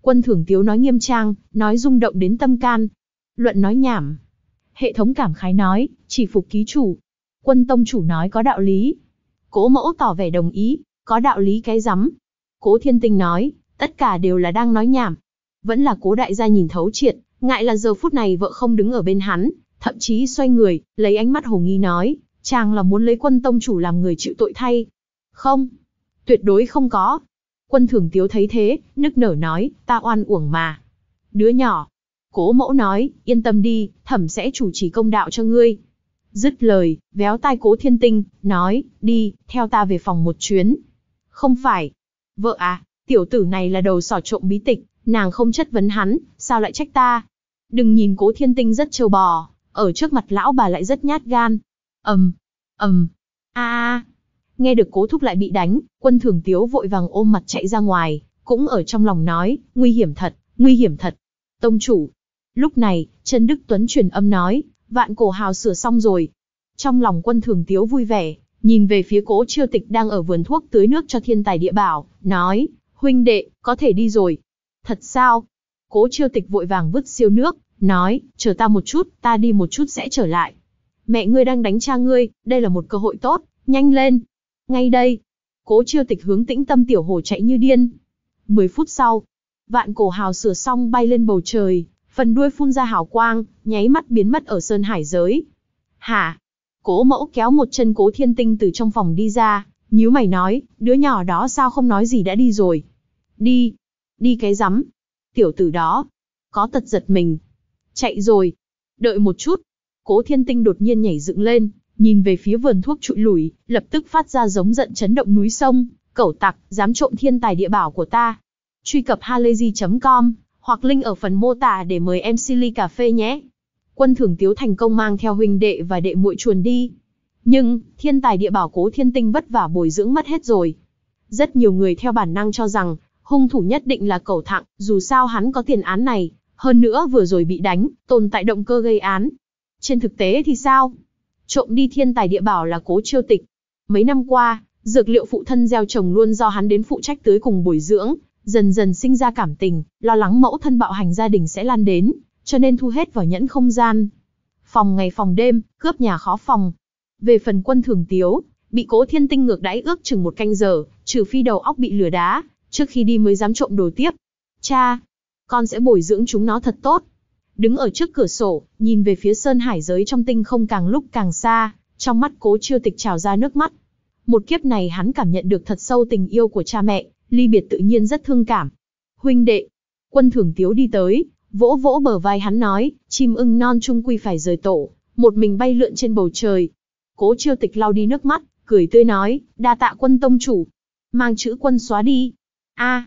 Quân thưởng tiếu nói nghiêm trang, nói rung động đến tâm can. Luận nói nhảm. Hệ thống cảm khái nói, chỉ phục ký chủ. Quân tông chủ nói có đạo lý. Cố mẫu tỏ vẻ đồng ý, có đạo lý cái rắm Cố Thiên Tinh nói, tất cả đều là đang nói nhảm. Vẫn là cố đại gia nhìn thấu triệt, ngại là giờ phút này vợ không đứng ở bên hắn, thậm chí xoay người, lấy ánh mắt hồ nghi nói, chàng là muốn lấy quân tông chủ làm người chịu tội thay. Không, tuyệt đối không có. Quân thường tiếu thấy thế, nức nở nói, ta oan uổng mà. Đứa nhỏ. Cố mẫu nói, yên tâm đi, thẩm sẽ chủ trì công đạo cho ngươi. Dứt lời, véo tai cố thiên tinh, nói, đi, theo ta về phòng một chuyến. Không phải, Vợ à, tiểu tử này là đầu sỏ trộm bí tịch, nàng không chất vấn hắn, sao lại trách ta? Đừng nhìn cố thiên tinh rất trâu bò, ở trước mặt lão bà lại rất nhát gan. ầm, ầm, a a Nghe được cố thúc lại bị đánh, quân thường tiếu vội vàng ôm mặt chạy ra ngoài, cũng ở trong lòng nói, nguy hiểm thật, nguy hiểm thật. Tông chủ. Lúc này, Trần Đức Tuấn truyền âm nói, vạn cổ hào sửa xong rồi. Trong lòng quân thường tiếu vui vẻ, nhìn về phía cố chiêu tịch đang ở vườn thuốc tưới nước cho thiên tài địa bảo, nói, huynh đệ, có thể đi rồi. Thật sao? Cố chiêu tịch vội vàng vứt siêu nước, nói, chờ ta một chút, ta đi một chút sẽ trở lại. Mẹ ngươi đang đánh cha ngươi, đây là một cơ hội tốt, nhanh lên. Ngay đây. Cố chiêu tịch hướng tĩnh tâm tiểu hồ chạy như điên. Mười phút sau, vạn cổ hào sửa xong bay lên bầu trời, phần đuôi phun ra hào quang, nháy mắt biến mất ở sơn hải giới. Hả? Cố mẫu kéo một chân cố thiên tinh từ trong phòng đi ra, nhíu mày nói, đứa nhỏ đó sao không nói gì đã đi rồi. Đi, đi cái rắm. Tiểu tử đó, có tật giật mình. Chạy rồi. Đợi một chút. Cố thiên tinh đột nhiên nhảy dựng lên, nhìn về phía vườn thuốc trụi lủi, lập tức phát ra giống giận chấn động núi sông, cẩu tặc, dám trộm thiên tài địa bảo của ta. Truy cập halayzi.com, hoặc link ở phần mô tả để mời em Silly Cà Phê nhé quân thưởng tiếu thành công mang theo huynh đệ và đệ muội chuồn đi. Nhưng, thiên tài địa bảo cố thiên tinh vất vả bồi dưỡng mất hết rồi. Rất nhiều người theo bản năng cho rằng, hung thủ nhất định là cầu thẳng, dù sao hắn có tiền án này, hơn nữa vừa rồi bị đánh, tồn tại động cơ gây án. Trên thực tế thì sao? Trộm đi thiên tài địa bảo là cố chiêu tịch. Mấy năm qua, dược liệu phụ thân gieo trồng luôn do hắn đến phụ trách tới cùng bồi dưỡng, dần dần sinh ra cảm tình, lo lắng mẫu thân bạo hành gia đình sẽ lan đến, cho nên thu hết vào nhẫn không gian. Phòng ngày phòng đêm, cướp nhà khó phòng. Về phần quân thường tiếu, bị cố thiên tinh ngược đáy ước chừng một canh giờ, trừ phi đầu óc bị lửa đá, trước khi đi mới dám trộm đồ tiếp. Cha, con sẽ bồi dưỡng chúng nó thật tốt. Đứng ở trước cửa sổ, nhìn về phía sơn hải giới trong tinh không càng lúc càng xa, trong mắt cố chiêu tịch trào ra nước mắt. Một kiếp này hắn cảm nhận được thật sâu tình yêu của cha mẹ, ly biệt tự nhiên rất thương cảm. Huynh đệ, quân thường tiếu đi tới, vỗ vỗ bờ vai hắn nói, chim ưng non trung quy phải rời tổ, một mình bay lượn trên bầu trời. Cố chiêu tịch lau đi nước mắt, cười tươi nói, đa tạ quân tông chủ, mang chữ quân xóa đi. a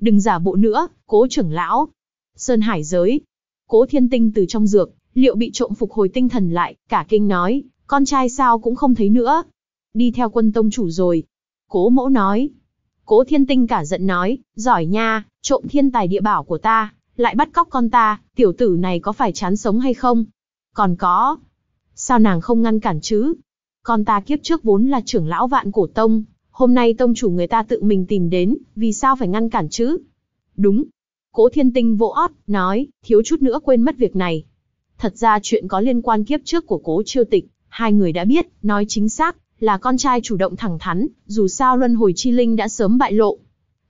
đừng giả bộ nữa, cố trưởng lão. Sơn hải giới. Cố thiên tinh từ trong dược, liệu bị trộm phục hồi tinh thần lại, cả kinh nói, con trai sao cũng không thấy nữa. Đi theo quân tông chủ rồi. Cố mẫu nói. Cố thiên tinh cả giận nói, giỏi nha, trộm thiên tài địa bảo của ta, lại bắt cóc con ta, tiểu tử này có phải chán sống hay không? Còn có, sao nàng không ngăn cản chứ? Con ta kiếp trước vốn là trưởng lão vạn cổ tông, hôm nay tông chủ người ta tự mình tìm đến, vì sao phải ngăn cản chứ? Đúng. Cố thiên tinh vỗ ót, nói, thiếu chút nữa quên mất việc này. Thật ra chuyện có liên quan kiếp trước của cố chiêu tịch, hai người đã biết, nói chính xác, là con trai chủ động thẳng thắn, dù sao luân hồi chi linh đã sớm bại lộ.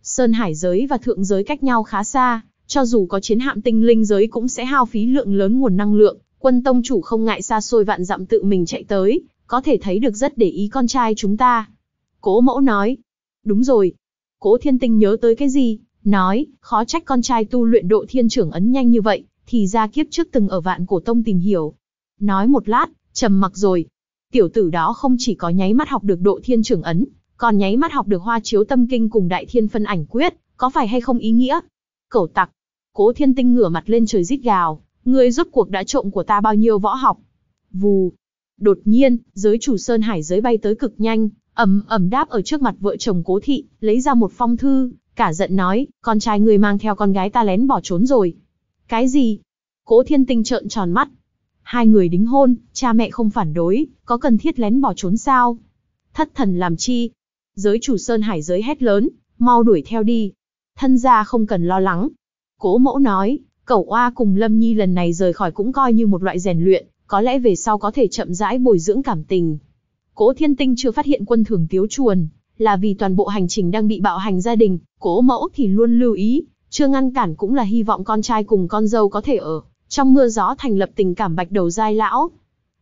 Sơn hải giới và thượng giới cách nhau khá xa, cho dù có chiến hạm tinh linh giới cũng sẽ hao phí lượng lớn nguồn năng lượng, quân tông chủ không ngại xa xôi vạn dặm tự mình chạy tới, có thể thấy được rất để ý con trai chúng ta. Cố mẫu nói, đúng rồi. Cố thiên tinh nhớ tới cái gì, nói, khó trách con trai tu luyện độ thiên trưởng ấn nhanh như vậy, thì ra kiếp trước từng ở vạn cổ tông tìm hiểu. Nói một lát, trầm mặc rồi. Tiểu tử đó không chỉ có nháy mắt học được độ thiên trưởng ấn, còn nháy mắt học được hoa chiếu tâm kinh cùng đại thiên phân ảnh quyết, có phải hay không ý nghĩa, cẩu tặc. Cố thiên tinh ngửa mặt lên trời rít gào, ngươi rốt cuộc đã trộm của ta bao nhiêu võ học. Vù. Đột nhiên, giới chủ Sơn Hải giới bay tới cực nhanh, ầm ầm đáp ở trước mặt vợ chồng cố thị, lấy ra một phong thư, cả giận nói, con trai ngươi mang theo con gái ta lén bỏ trốn rồi. Cái gì? Cố thiên tinh trợn tròn mắt. Hai người đính hôn, cha mẹ không phản đối, có cần thiết lén bỏ trốn sao? Thất thần làm chi? Giới chủ Sơn Hải giới hét lớn, mau đuổi theo đi, thân gia không cần lo lắng. Cố mẫu nói, cậu oa cùng Lâm Nhi lần này rời khỏi cũng coi như một loại rèn luyện, có lẽ về sau có thể chậm rãi bồi dưỡng cảm tình. Cố Thiên Tinh chưa phát hiện quân thường tiếu chuồn, là vì toàn bộ hành trình đang bị bạo hành gia đình, cố mẫu thì luôn lưu ý, chưa ngăn cản cũng là hy vọng con trai cùng con dâu có thể ở, trong mưa gió thành lập tình cảm bạch đầu dai lão.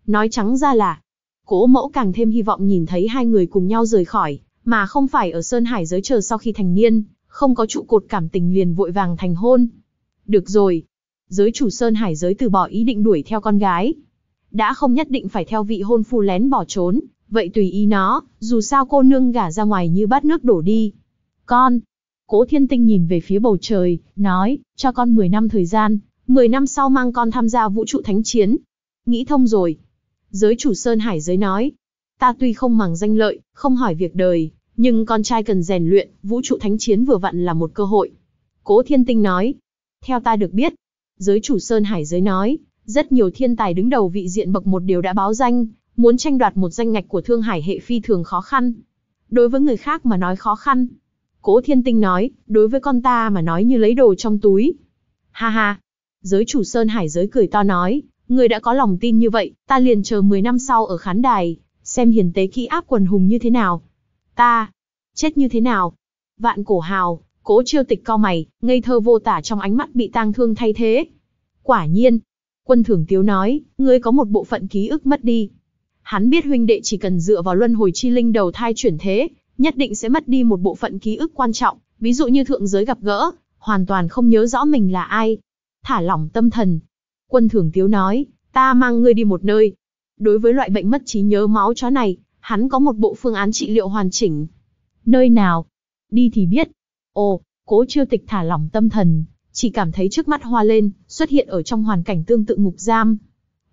Nói trắng ra là, cố mẫu càng thêm hy vọng nhìn thấy hai người cùng nhau rời khỏi, mà không phải ở Sơn Hải giới chờ sau khi thành niên, không có trụ cột cảm tình liền vội vàng thành hôn. Được rồi, giới chủ Sơn Hải giới từ bỏ ý định đuổi theo con gái. Đã không nhất định phải theo vị hôn phu lén bỏ trốn, vậy tùy ý nó, dù sao cô nương gả ra ngoài như bát nước đổ đi. Con, cố thiên tinh nhìn về phía bầu trời, nói, cho con 10 năm thời gian, 10 năm sau mang con tham gia vũ trụ thánh chiến. Nghĩ thông rồi. Giới chủ Sơn Hải giới nói, ta tuy không màng danh lợi, không hỏi việc đời, nhưng con trai cần rèn luyện, vũ trụ thánh chiến vừa vặn là một cơ hội. Cố Thiên Tinh nói, theo ta được biết, giới chủ Sơn Hải giới nói, rất nhiều thiên tài đứng đầu vị diện bậc một điều đã báo danh, muốn tranh đoạt một danh ngạch của Thương Hải hệ phi thường khó khăn. Đối với người khác mà nói khó khăn. Cố Thiên Tinh nói, đối với con ta mà nói như lấy đồ trong túi. Ha ha, giới chủ Sơn Hải giới cười to nói, người đã có lòng tin như vậy, ta liền chờ 10 năm sau ở khán đài, xem hiền tế kỹ áp quần hùng như thế nào. Ta, chết như thế nào? Vạn cổ hào, cố chiêu tịch co mày, ngây thơ vô tả trong ánh mắt bị tang thương thay thế. Quả nhiên, quân thưởng tiếu nói, ngươi có một bộ phận ký ức mất đi. Hắn biết huynh đệ chỉ cần dựa vào luân hồi chi linh đầu thai chuyển thế, nhất định sẽ mất đi một bộ phận ký ức quan trọng, ví dụ như thượng giới gặp gỡ, hoàn toàn không nhớ rõ mình là ai. Thả lỏng tâm thần. Quân thưởng tiếu nói, ta mang ngươi đi một nơi. Đối với loại bệnh mất trí nhớ máu chó này, hắn có một bộ phương án trị liệu hoàn chỉnh. Nơi nào? Đi thì biết. Ồ, cố chưa tịch thả lỏng tâm thần, chỉ cảm thấy trước mắt hoa lên, xuất hiện ở trong hoàn cảnh tương tự ngục giam.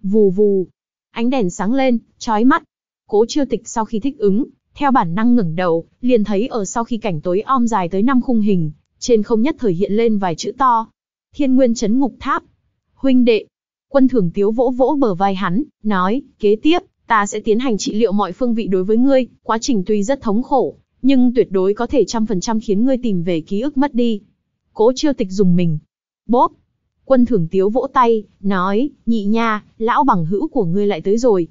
Vù vù, ánh đèn sáng lên, trói mắt. Cố chưa tịch sau khi thích ứng, theo bản năng ngẩng đầu, liền thấy ở sau khi cảnh tối om dài tới năm khung hình, trên không nhất thời hiện lên vài chữ to. Thiên nguyên chấn ngục tháp. Huynh đệ. Quân thường tiếu vỗ vỗ bờ vai hắn, nói, kế tiếp, Ta sẽ tiến hành trị liệu mọi phương vị đối với ngươi, quá trình tuy rất thống khổ, nhưng tuyệt đối có thể trăm phần trăm khiến ngươi tìm về ký ức mất đi. Cố chiêu tịch dùng mình. Bốp! Quân thưởng tiếu vỗ tay, nói, nhị nha, lão bằng hữu của ngươi lại tới rồi.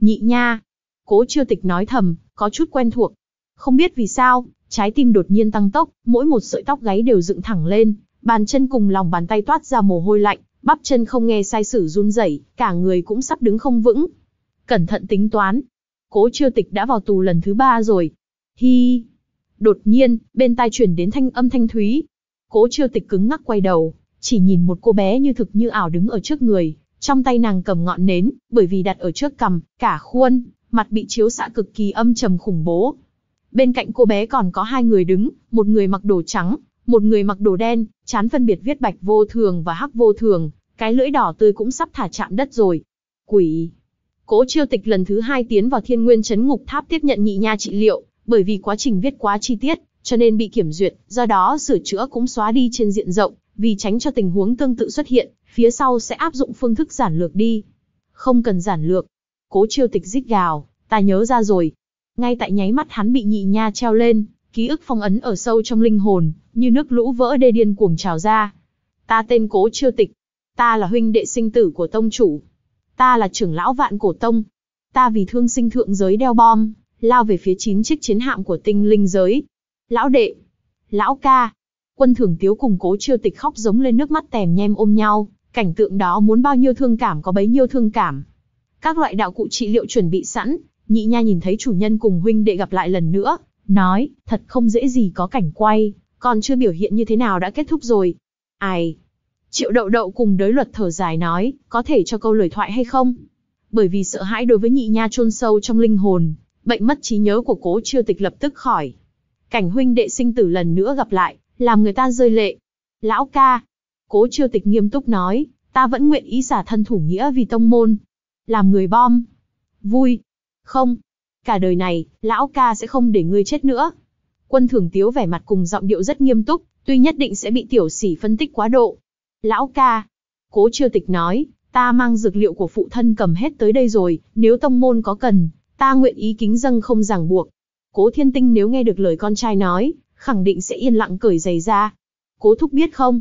Nhị nha! Cố chiêu tịch nói thầm, có chút quen thuộc. Không biết vì sao, trái tim đột nhiên tăng tốc, mỗi một sợi tóc gáy đều dựng thẳng lên, bàn chân cùng lòng bàn tay toát ra mồ hôi lạnh, bắp chân không nghe sai sử run rẩy, cả người cũng sắp đứng không vững. Cẩn thận tính toán. Cố chiêu tịch đã vào tù lần thứ ba rồi. Hi. Đột nhiên, bên tai chuyển đến thanh âm thanh thúy. Cố chiêu tịch cứng ngắc quay đầu, chỉ nhìn một cô bé như thực như ảo đứng ở trước người. Trong tay nàng cầm ngọn nến, bởi vì đặt ở trước cầm, cả khuôn, mặt bị chiếu xạ cực kỳ âm trầm khủng bố. Bên cạnh cô bé còn có hai người đứng, một người mặc đồ trắng, một người mặc đồ đen, chán phân biệt viết bạch vô thường và hắc vô thường, cái lưỡi đỏ tươi cũng sắp thả chạm đất rồi. Quỷ! Cố Chiêu Tịch lần thứ hai tiến vào Thiên Nguyên Chấn Ngục Tháp tiếp nhận nhị nha trị liệu, bởi vì quá trình viết quá chi tiết, cho nên bị kiểm duyệt, do đó sửa chữa cũng xóa đi trên diện rộng, vì tránh cho tình huống tương tự xuất hiện, phía sau sẽ áp dụng phương thức giản lược đi. Không cần giản lược. Cố Chiêu Tịch rít gào, ta nhớ ra rồi. Ngay tại nháy mắt hắn bị nhị nha treo lên, ký ức phong ấn ở sâu trong linh hồn, như nước lũ vỡ đê điên cuồng trào ra. Ta tên Cố Chiêu Tịch, ta là huynh đệ sinh tử của tông chủ. Ta là trưởng lão vạn cổ tông. Ta vì thương sinh thượng giới đeo bom, lao về phía chín chiếc chiến hạm của tinh linh giới. Lão đệ, lão ca, quân thưởng tiếu cùng cố chiêu tịch khóc giống lên nước mắt tèm nhem ôm nhau, cảnh tượng đó muốn bao nhiêu thương cảm có bấy nhiêu thương cảm. Các loại đạo cụ trị liệu chuẩn bị sẵn, nhị nha nhìn thấy chủ nhân cùng huynh đệ gặp lại lần nữa, nói, thật không dễ gì có cảnh quay, còn chưa biểu hiện như thế nào đã kết thúc rồi. Ai, Triệu đậu đậu cùng đới luật thở dài nói, có thể cho câu lời thoại hay không? Bởi vì sợ hãi đối với nhị nha chôn sâu trong linh hồn, bệnh mất trí nhớ của cố chưa tịch lập tức khỏi. Cảnh huynh đệ sinh tử lần nữa gặp lại, làm người ta rơi lệ. Lão ca, cố chưa tịch nghiêm túc nói, ta vẫn nguyện ý giả thân thủ nghĩa vì tông môn. Làm người bom. Vui. Không. Cả đời này, lão ca sẽ không để ngươi chết nữa. Quân thường tiếu vẻ mặt cùng giọng điệu rất nghiêm túc, tuy nhất định sẽ bị tiểu sỉ phân tích quá độ, lão ca. Cố chiêu tịch nói, ta mang dược liệu của phụ thân cầm hết tới đây rồi, nếu tông môn có cần, ta nguyện ý kính dâng không ràng buộc. Cố thiên tinh nếu nghe được lời con trai nói, khẳng định sẽ yên lặng cởi giày ra. Cố thúc biết không?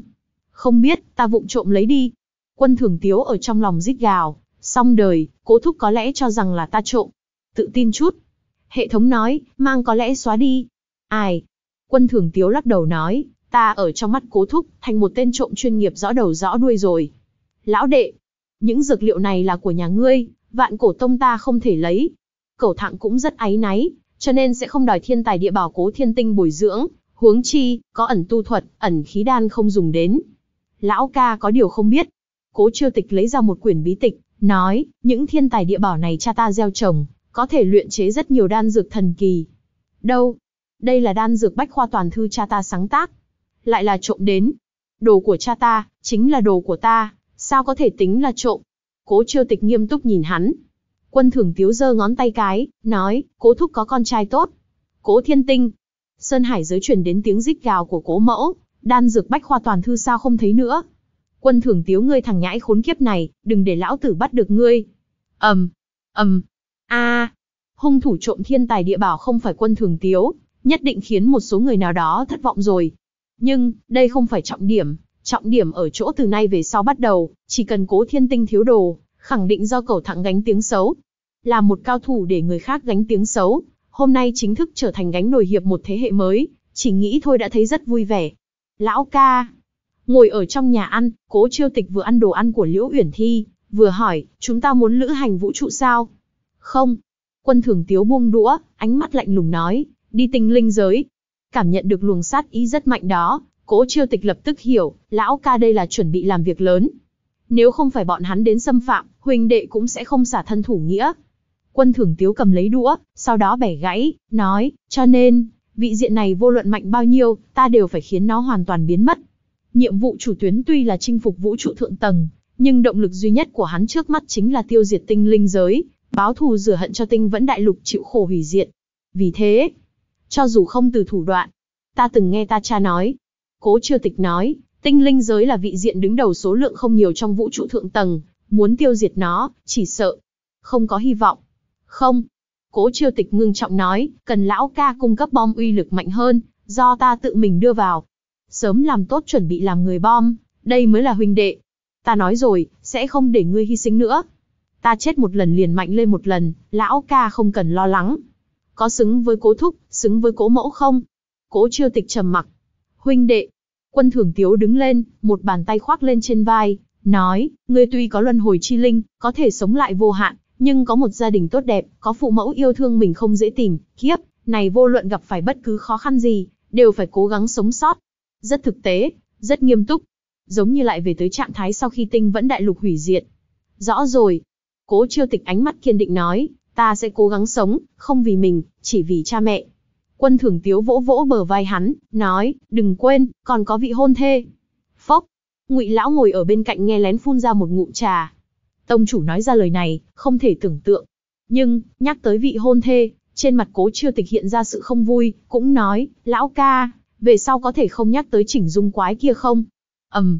Không biết, ta vụng trộm lấy đi. Quân thường tiếu ở trong lòng rít gào, xong đời, cố thúc có lẽ cho rằng là ta trộm. Tự tin chút. Hệ thống nói, mang có lẽ xóa đi. Ai? Quân thường tiếu lắc đầu nói, Ta ở trong mắt cố thúc, thành một tên trộm chuyên nghiệp rõ đầu rõ đuôi rồi. Lão đệ, những dược liệu này là của nhà ngươi, vạn cổ tông ta không thể lấy. Cẩu thạng cũng rất áy náy, cho nên sẽ không đòi thiên tài địa bảo cố thiên tinh bồi dưỡng, huống chi, có ẩn tu thuật, ẩn khí đan không dùng đến. Lão ca có điều không biết. Cố chiêu tịch lấy ra một quyển bí tịch, nói, những thiên tài địa bảo này cha ta gieo trồng, có thể luyện chế rất nhiều đan dược thần kỳ. Đâu? Đây là đan dược bách khoa toàn thư cha ta sáng tác, lại là trộm đến. Đồ của cha ta, chính là đồ của ta, sao có thể tính là trộm? Cố chiêu tịch nghiêm túc nhìn hắn. Quân thưởng tiếu giơ ngón tay cái, nói, cố thúc có con trai tốt. Cố thiên tinh. Sơn Hải giới chuyển đến tiếng rít gào của cố mẫu, đan dược bách khoa toàn thư sao không thấy nữa. Quân thưởng tiếu ngươi thằng nhãi khốn kiếp này, đừng để lão tử bắt được ngươi. ầm, ầm, a, hung thủ trộm thiên tài địa bảo không phải quân thường tiếu, nhất định khiến một số người nào đó thất vọng rồi. Nhưng, đây không phải trọng điểm, trọng điểm ở chỗ từ nay về sau bắt đầu, chỉ cần cố thiên tinh thiếu đồ, khẳng định do cẩu thẳng gánh tiếng xấu. Là một cao thủ để người khác gánh tiếng xấu, hôm nay chính thức trở thành gánh nổi hiệp một thế hệ mới, chỉ nghĩ thôi đã thấy rất vui vẻ. Lão ca, ngồi ở trong nhà ăn, cố chiêu tịch vừa ăn đồ ăn của Liễu Uyển Thi, vừa hỏi, chúng ta muốn lữ hành vũ trụ sao? Không. Quân thường tiếu buông đũa, ánh mắt lạnh lùng nói, đi tinh linh giới, Cảm nhận được luồng sát ý rất mạnh đó, cố chiêu tịch lập tức hiểu, lão ca đây là chuẩn bị làm việc lớn. Nếu không phải bọn hắn đến xâm phạm, huynh đệ cũng sẽ không xả thân thủ nghĩa. Quân thưởng tiếu cầm lấy đũa, sau đó bẻ gãy, nói, cho nên, vị diện này vô luận mạnh bao nhiêu, ta đều phải khiến nó hoàn toàn biến mất. Nhiệm vụ chủ tuyến tuy là chinh phục vũ trụ thượng tầng, nhưng động lực duy nhất của hắn trước mắt chính là tiêu diệt tinh linh giới, báo thù rửa hận cho tinh vẫn đại lục chịu khổ hủy diệt. Vì thế, cho dù không từ thủ đoạn, ta từng nghe ta cha nói. Cố chưa tịch nói, tinh linh giới là vị diện đứng đầu số lượng không nhiều trong vũ trụ thượng tầng, muốn tiêu diệt nó, chỉ sợ. Không có hy vọng. Không. Cố chiêu tịch ngưng trọng nói, cần lão ca cung cấp bom uy lực mạnh hơn, do ta tự mình đưa vào. Sớm làm tốt chuẩn bị làm người bom, đây mới là huynh đệ. Ta nói rồi, sẽ không để ngươi hy sinh nữa. Ta chết một lần liền mạnh lên một lần, lão ca không cần lo lắng có xứng với cố thúc, xứng với cố mẫu không? Cố chiêu tịch trầm mặc. Huynh đệ, quân thưởng tiếu đứng lên, một bàn tay khoác lên trên vai, nói, ngươi tuy có luân hồi chi linh, có thể sống lại vô hạn, nhưng có một gia đình tốt đẹp, có phụ mẫu yêu thương mình không dễ tìm, kiếp, này vô luận gặp phải bất cứ khó khăn gì, đều phải cố gắng sống sót. Rất thực tế, rất nghiêm túc, giống như lại về tới trạng thái sau khi tinh vẫn đại lục hủy diệt. Rõ rồi. Cố chiêu tịch ánh mắt kiên định nói, Ta sẽ cố gắng sống, không vì mình, chỉ vì cha mẹ. Quân thưởng tiếu vỗ vỗ bờ vai hắn, nói, đừng quên, còn có vị hôn thê. Phốc, ngụy lão ngồi ở bên cạnh nghe lén phun ra một ngụm trà. Tông chủ nói ra lời này, không thể tưởng tượng. Nhưng, nhắc tới vị hôn thê, trên mặt cố chưa tịch hiện ra sự không vui, cũng nói, lão ca, về sau có thể không nhắc tới chỉnh dung quái kia không? ầm, um,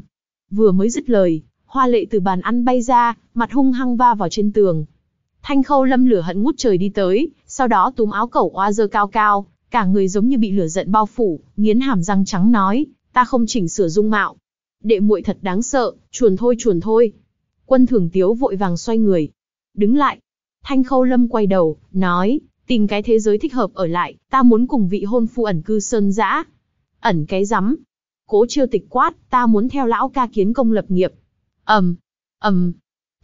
vừa mới dứt lời, hoa lệ từ bàn ăn bay ra, mặt hung hăng va vào trên tường, Thanh khâu lâm lửa hận ngút trời đi tới, sau đó túm áo cẩu oa dơ cao cao, cả người giống như bị lửa giận bao phủ, nghiến hàm răng trắng nói, ta không chỉnh sửa dung mạo. Đệ muội thật đáng sợ, chuồn thôi chuồn thôi. Quân thường tiếu vội vàng xoay người. Đứng lại. Thanh khâu lâm quay đầu, nói, tìm cái thế giới thích hợp ở lại, ta muốn cùng vị hôn phu ẩn cư sơn giã. Ẩn cái rắm. Cố chiêu tịch quát, ta muốn theo lão ca kiến công lập nghiệp. Ẩm, um, ầm, um,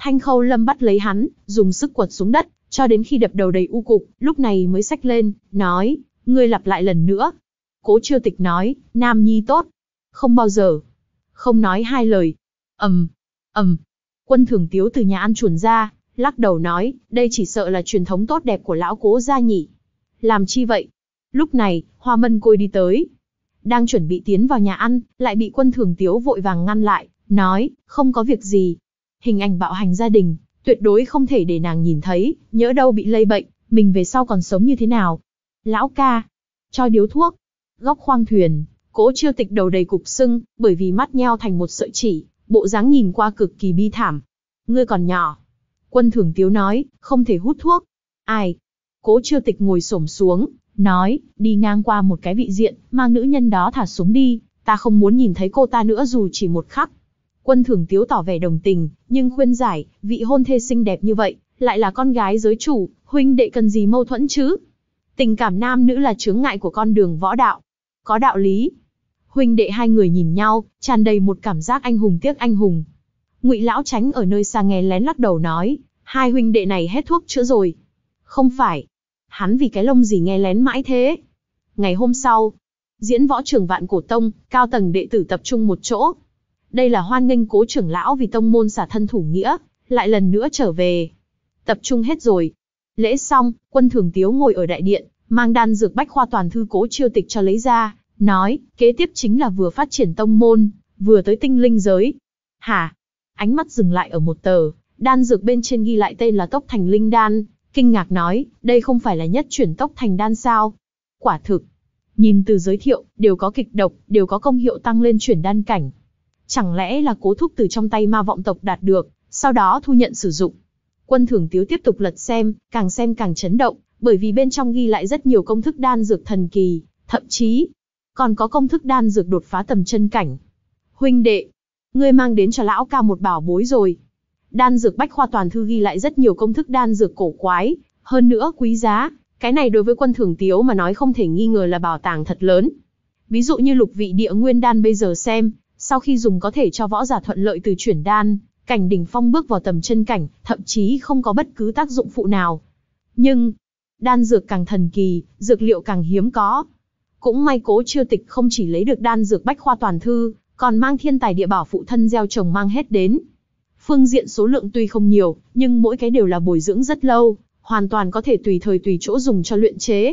Thanh Khâu Lâm bắt lấy hắn, dùng sức quật xuống đất, cho đến khi đập đầu đầy u cục, lúc này mới xách lên, nói, ngươi lặp lại lần nữa. Cố chưa tịch nói, Nam Nhi tốt. Không bao giờ. Không nói hai lời. ầm, um, ầm. Quân thường tiếu từ nhà ăn chuồn ra, lắc đầu nói, đây chỉ sợ là truyền thống tốt đẹp của lão cố gia nhỉ. Làm chi vậy? Lúc này, hoa mân côi đi tới. Đang chuẩn bị tiến vào nhà ăn, lại bị quân thường tiếu vội vàng ngăn lại, nói, không có việc gì, hình ảnh bạo hành gia đình, tuyệt đối không thể để nàng nhìn thấy, nhỡ đâu bị lây bệnh, mình về sau còn sống như thế nào. Lão ca, cho điếu thuốc, góc khoang thuyền, cố chưa tịch đầu đầy cục sưng, bởi vì mắt nheo thành một sợi chỉ, bộ dáng nhìn qua cực kỳ bi thảm. Ngươi còn nhỏ. Quân thưởng tiếu nói, không thể hút thuốc. Ai? Cố chưa tịch ngồi xổm xuống, nói, đi ngang qua một cái vị diện, mang nữ nhân đó thả xuống đi, ta không muốn nhìn thấy cô ta nữa dù chỉ một khắc. Quân thưởng tiếu tỏ vẻ đồng tình, nhưng khuyên giải, vị hôn thê xinh đẹp như vậy, lại là con gái giới chủ, huynh đệ cần gì mâu thuẫn chứ? Tình cảm nam nữ là chướng ngại của con đường võ đạo. Có đạo lý. Huynh đệ hai người nhìn nhau, tràn đầy một cảm giác anh hùng tiếc anh hùng. Ngụy lão tránh ở nơi xa nghe lén lắc đầu nói, hai huynh đệ này hết thuốc chữa rồi. Không phải. Hắn vì cái lông gì nghe lén mãi thế. Ngày hôm sau, diễn võ trưởng vạn cổ tông, cao tầng đệ tử tập trung một chỗ, đây là hoan nghênh cố trưởng lão vì tông môn xả thân thủ nghĩa, lại lần nữa trở về. Tập trung hết rồi. Lễ xong, quân thường tiếu ngồi ở đại điện, mang đan dược bách khoa toàn thư cố chiêu tịch cho lấy ra, nói, kế tiếp chính là vừa phát triển tông môn, vừa tới tinh linh giới. Hả? Ánh mắt dừng lại ở một tờ, đan dược bên trên ghi lại tên là Tốc Thành Linh Đan, kinh ngạc nói, đây không phải là nhất chuyển Tốc Thành Đan sao? Quả thực, nhìn từ giới thiệu, đều có kịch độc, đều có công hiệu tăng lên chuyển đan cảnh, Chẳng lẽ là cố thúc từ trong tay ma vọng tộc đạt được, sau đó thu nhận sử dụng. Quân thưởng tiếu tiếp tục lật xem, càng xem càng chấn động, bởi vì bên trong ghi lại rất nhiều công thức đan dược thần kỳ, thậm chí còn có công thức đan dược đột phá tầm chân cảnh. Huynh đệ, ngươi mang đến cho lão ca một bảo bối rồi. Đan dược bách khoa toàn thư ghi lại rất nhiều công thức đan dược cổ quái, hơn nữa quý giá, cái này đối với quân thưởng tiếu mà nói không thể nghi ngờ là bảo tàng thật lớn. Ví dụ như lục vị địa nguyên đan bây giờ xem, sau khi dùng có thể cho võ giả thuận lợi từ chuyển đan, cảnh đỉnh phong bước vào tầm chân cảnh, thậm chí không có bất cứ tác dụng phụ nào. Nhưng, đan dược càng thần kỳ, dược liệu càng hiếm có. Cũng may cố chưa tịch không chỉ lấy được đan dược bách khoa toàn thư, còn mang thiên tài địa bảo phụ thân gieo trồng mang hết đến. Phương diện số lượng tuy không nhiều, nhưng mỗi cái đều là bồi dưỡng rất lâu, hoàn toàn có thể tùy thời tùy chỗ dùng cho luyện chế.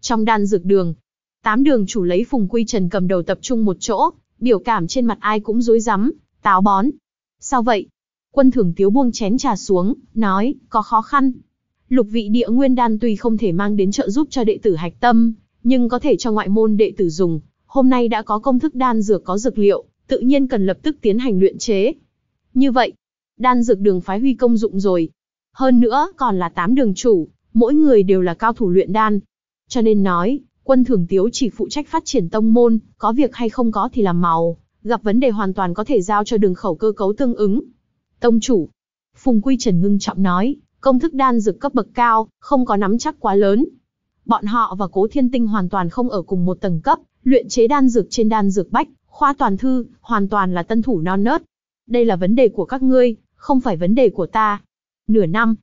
Trong đan dược đường, tám đường chủ lấy Phùng Quy Trần cầm đầu tập trung một chỗ, biểu cảm trên mặt ai cũng rối rắm, táo bón. Sao vậy? Quân thưởng tiếu buông chén trà xuống, nói, có khó khăn. Lục vị địa nguyên đan tuy không thể mang đến trợ giúp cho đệ tử hạch tâm, nhưng có thể cho ngoại môn đệ tử dùng. Hôm nay đã có công thức đan dược có dược liệu, tự nhiên cần lập tức tiến hành luyện chế. Như vậy, đan dược đường phái huy công dụng rồi. Hơn nữa, còn là tám đường chủ, mỗi người đều là cao thủ luyện đan. Cho nên nói, Quân thưởng tiếu chỉ phụ trách phát triển tông môn, có việc hay không có thì làm màu, gặp vấn đề hoàn toàn có thể giao cho đường khẩu cơ cấu tương ứng. Tông chủ, Phùng Quy Trần ngưng trọng nói, công thức đan dược cấp bậc cao, không có nắm chắc quá lớn. Bọn họ và Cố Thiên Tinh hoàn toàn không ở cùng một tầng cấp, luyện chế đan dược trên đan dược bách, khoa toàn thư, hoàn toàn là tân thủ non nớt. Đây là vấn đề của các ngươi, không phải vấn đề của ta. Nửa năm,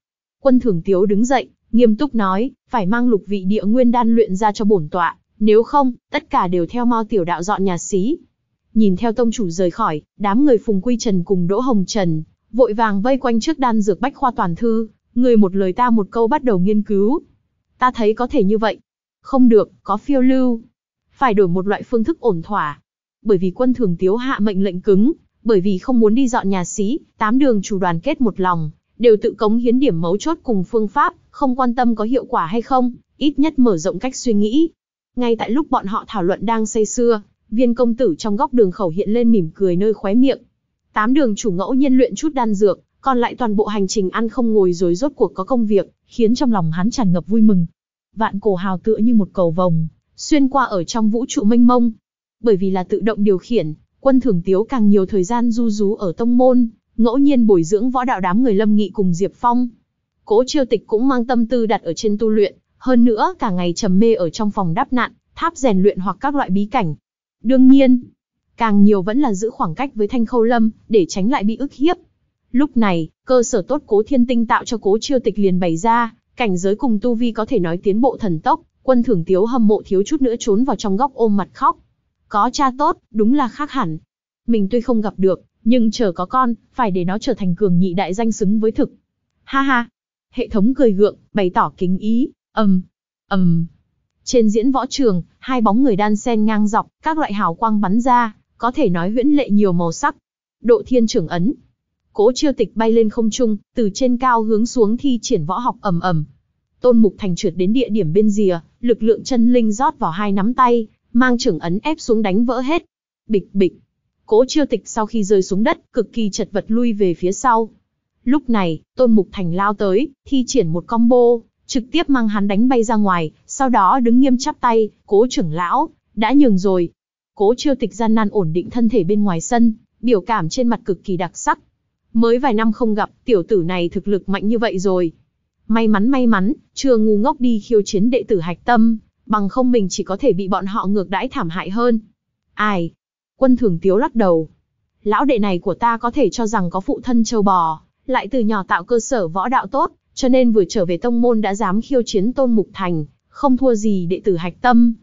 quân thưởng tiếu đứng dậy, nghiêm túc nói, phải mang lục vị địa nguyên đan luyện ra cho bổn tọa, nếu không, tất cả đều theo Mao tiểu đạo dọn nhà xí. Nhìn theo tông chủ rời khỏi, đám người Phùng Quy Trần cùng Đỗ Hồng Trần, vội vàng vây quanh trước đan dược bách khoa toàn thư, người một lời ta một câu bắt đầu nghiên cứu. Ta thấy có thể như vậy. Không được, có phiêu lưu. Phải đổi một loại phương thức ổn thỏa. Bởi vì quân thường tiếu hạ mệnh lệnh cứng, bởi vì không muốn đi dọn nhà xí, tám đường chủ đoàn kết một lòng, đều tự cống hiến điểm mấu chốt cùng phương pháp, không quan tâm có hiệu quả hay không, ít nhất mở rộng cách suy nghĩ. Ngay tại lúc bọn họ thảo luận đang say sưa, viên công tử trong góc đường khẩu hiện lên mỉm cười nơi khóe miệng. Tám đường chủ ngẫu nhiên luyện chút đan dược, còn lại toàn bộ hành trình ăn không ngồi rồi rốt cuộc có công việc, khiến trong lòng hắn tràn ngập vui mừng. Vạn cổ hào tựa như một cầu vòng, xuyên qua ở trong vũ trụ mênh mông. Bởi vì là tự động điều khiển, quân thưởng tiếu càng nhiều thời gian du rú ở tông môn, ngẫu nhiên bồi dưỡng võ đạo đám người Lâm Nghị cùng Diệp Phong. Cố Chiêu Tịch cũng mang tâm tư đặt ở trên tu luyện, hơn nữa cả ngày trầm mê ở trong phòng đáp nạn, tháp rèn luyện hoặc các loại bí cảnh. Đương nhiên, càng nhiều vẫn là giữ khoảng cách với Thanh Khâu Lâm để tránh lại bị ức hiếp. Lúc này, cơ sở tốt Cố Thiên Tinh tạo cho Cố Chiêu Tịch liền bày ra, cảnh giới cùng tu vi có thể nói tiến bộ thần tốc, quân thưởng tiếu hâm mộ thiếu chút nữa trốn vào trong góc ôm mặt khóc. Có cha tốt, đúng là khác hẳn. Mình tuy không gặp được, nhưng chờ có con, phải để nó trở thành cường nhị đại danh xứng với thực. Ha ha. Hệ thống cười gượng, bày tỏ kính ý, ầm, ầm. Trên diễn võ trường, hai bóng người đan sen ngang dọc, các loại hào quang bắn ra, có thể nói huyễn lệ nhiều màu sắc. Độ thiên trưởng ấn. Cố chiêu tịch bay lên không trung, từ trên cao hướng xuống thi triển võ học ầm ầm. Tôn Mục Thành trượt đến địa điểm bên rìa, lực lượng chân linh rót vào hai nắm tay, mang trưởng ấn ép xuống đánh vỡ hết. Bịch bịch Cố Chiêu Tịch sau khi rơi xuống đất, cực kỳ chật vật lui về phía sau. Lúc này, Tôn Mục Thành lao tới, thi triển một combo, trực tiếp mang hắn đánh bay ra ngoài, sau đó đứng nghiêm chắp tay, Cố trưởng lão, đã nhường rồi. Cố Chiêu Tịch gian nan ổn định thân thể bên ngoài sân, biểu cảm trên mặt cực kỳ đặc sắc. Mới vài năm không gặp, tiểu tử này thực lực mạnh như vậy rồi. May mắn may mắn, chưa ngu ngốc đi khiêu chiến đệ tử hạch tâm, bằng không mình chỉ có thể bị bọn họ ngược đãi thảm hại hơn. Ai, Quân thường tiếu lắc đầu. Lão đệ này của ta có thể cho rằng có phụ thân châu bò, lại từ nhỏ tạo cơ sở võ đạo tốt, cho nên vừa trở về tông môn đã dám khiêu chiến tôn mục thành, không thua gì đệ tử hạch tâm.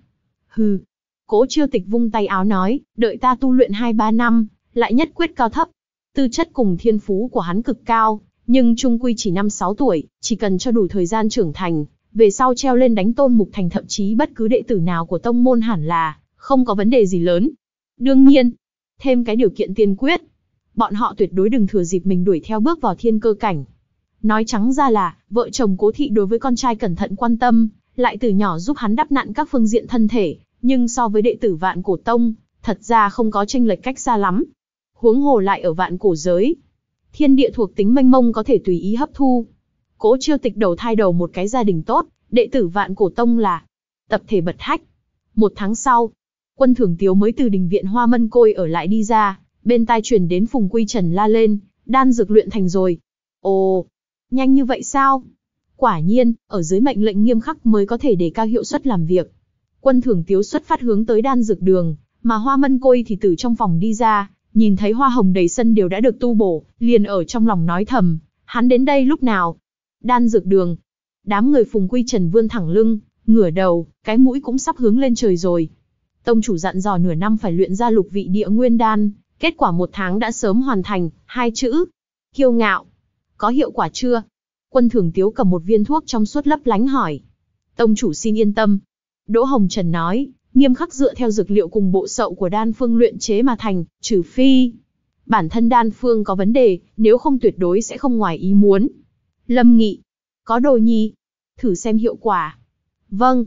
Hừ. Cố chiêu tịch vung tay áo nói, đợi ta tu luyện 2-3 năm, lại nhất quyết cao thấp. Tư chất cùng thiên phú của hắn cực cao, nhưng trung quy chỉ 5-6 tuổi, chỉ cần cho đủ thời gian trưởng thành, về sau treo lên đánh tôn mục thành thậm chí bất cứ đệ tử nào của tông môn hẳn là, không có vấn đề gì lớn. Đương nhiên, thêm cái điều kiện tiên quyết, bọn họ tuyệt đối đừng thừa dịp mình đuổi theo bước vào thiên cơ cảnh. Nói trắng ra là, vợ chồng cố thị đối với con trai cẩn thận quan tâm, lại từ nhỏ giúp hắn đắp nặn các phương diện thân thể, nhưng so với đệ tử vạn cổ tông, thật ra không có tranh lệch cách xa lắm. Huống hồ lại ở vạn cổ giới. Thiên địa thuộc tính mênh mông có thể tùy ý hấp thu. Cố chiêu tịch đầu thai đầu một cái gia đình tốt, đệ tử vạn cổ tông là tập thể bật hách. Một tháng sau, Quân thưởng tiếu mới từ đình viện hoa mân côi ở lại đi ra, bên tai chuyển đến phùng quy trần la lên, đan dược luyện thành rồi. Ồ, nhanh như vậy sao? Quả nhiên, ở dưới mệnh lệnh nghiêm khắc mới có thể đề cao hiệu suất làm việc. Quân thưởng tiếu xuất phát hướng tới đan dược đường, mà hoa mân côi thì từ trong phòng đi ra, nhìn thấy hoa hồng đầy sân đều đã được tu bổ, liền ở trong lòng nói thầm, hắn đến đây lúc nào? Đan dược đường. Đám người phùng quy trần vươn thẳng lưng, ngửa đầu, cái mũi cũng sắp hướng lên trời rồi. Tông chủ dặn dò nửa năm phải luyện ra lục vị địa nguyên đan, kết quả một tháng đã sớm hoàn thành, hai chữ. Kiêu ngạo. Có hiệu quả chưa? Quân thường tiếu cầm một viên thuốc trong suốt lấp lánh hỏi. Tông chủ xin yên tâm. Đỗ Hồng Trần nói, nghiêm khắc dựa theo dược liệu cùng bộ sậu của đan phương luyện chế mà thành, trừ phi. Bản thân đan phương có vấn đề, nếu không tuyệt đối sẽ không ngoài ý muốn. Lâm Nghị. Có đồ nhi. Thử xem hiệu quả. Vâng,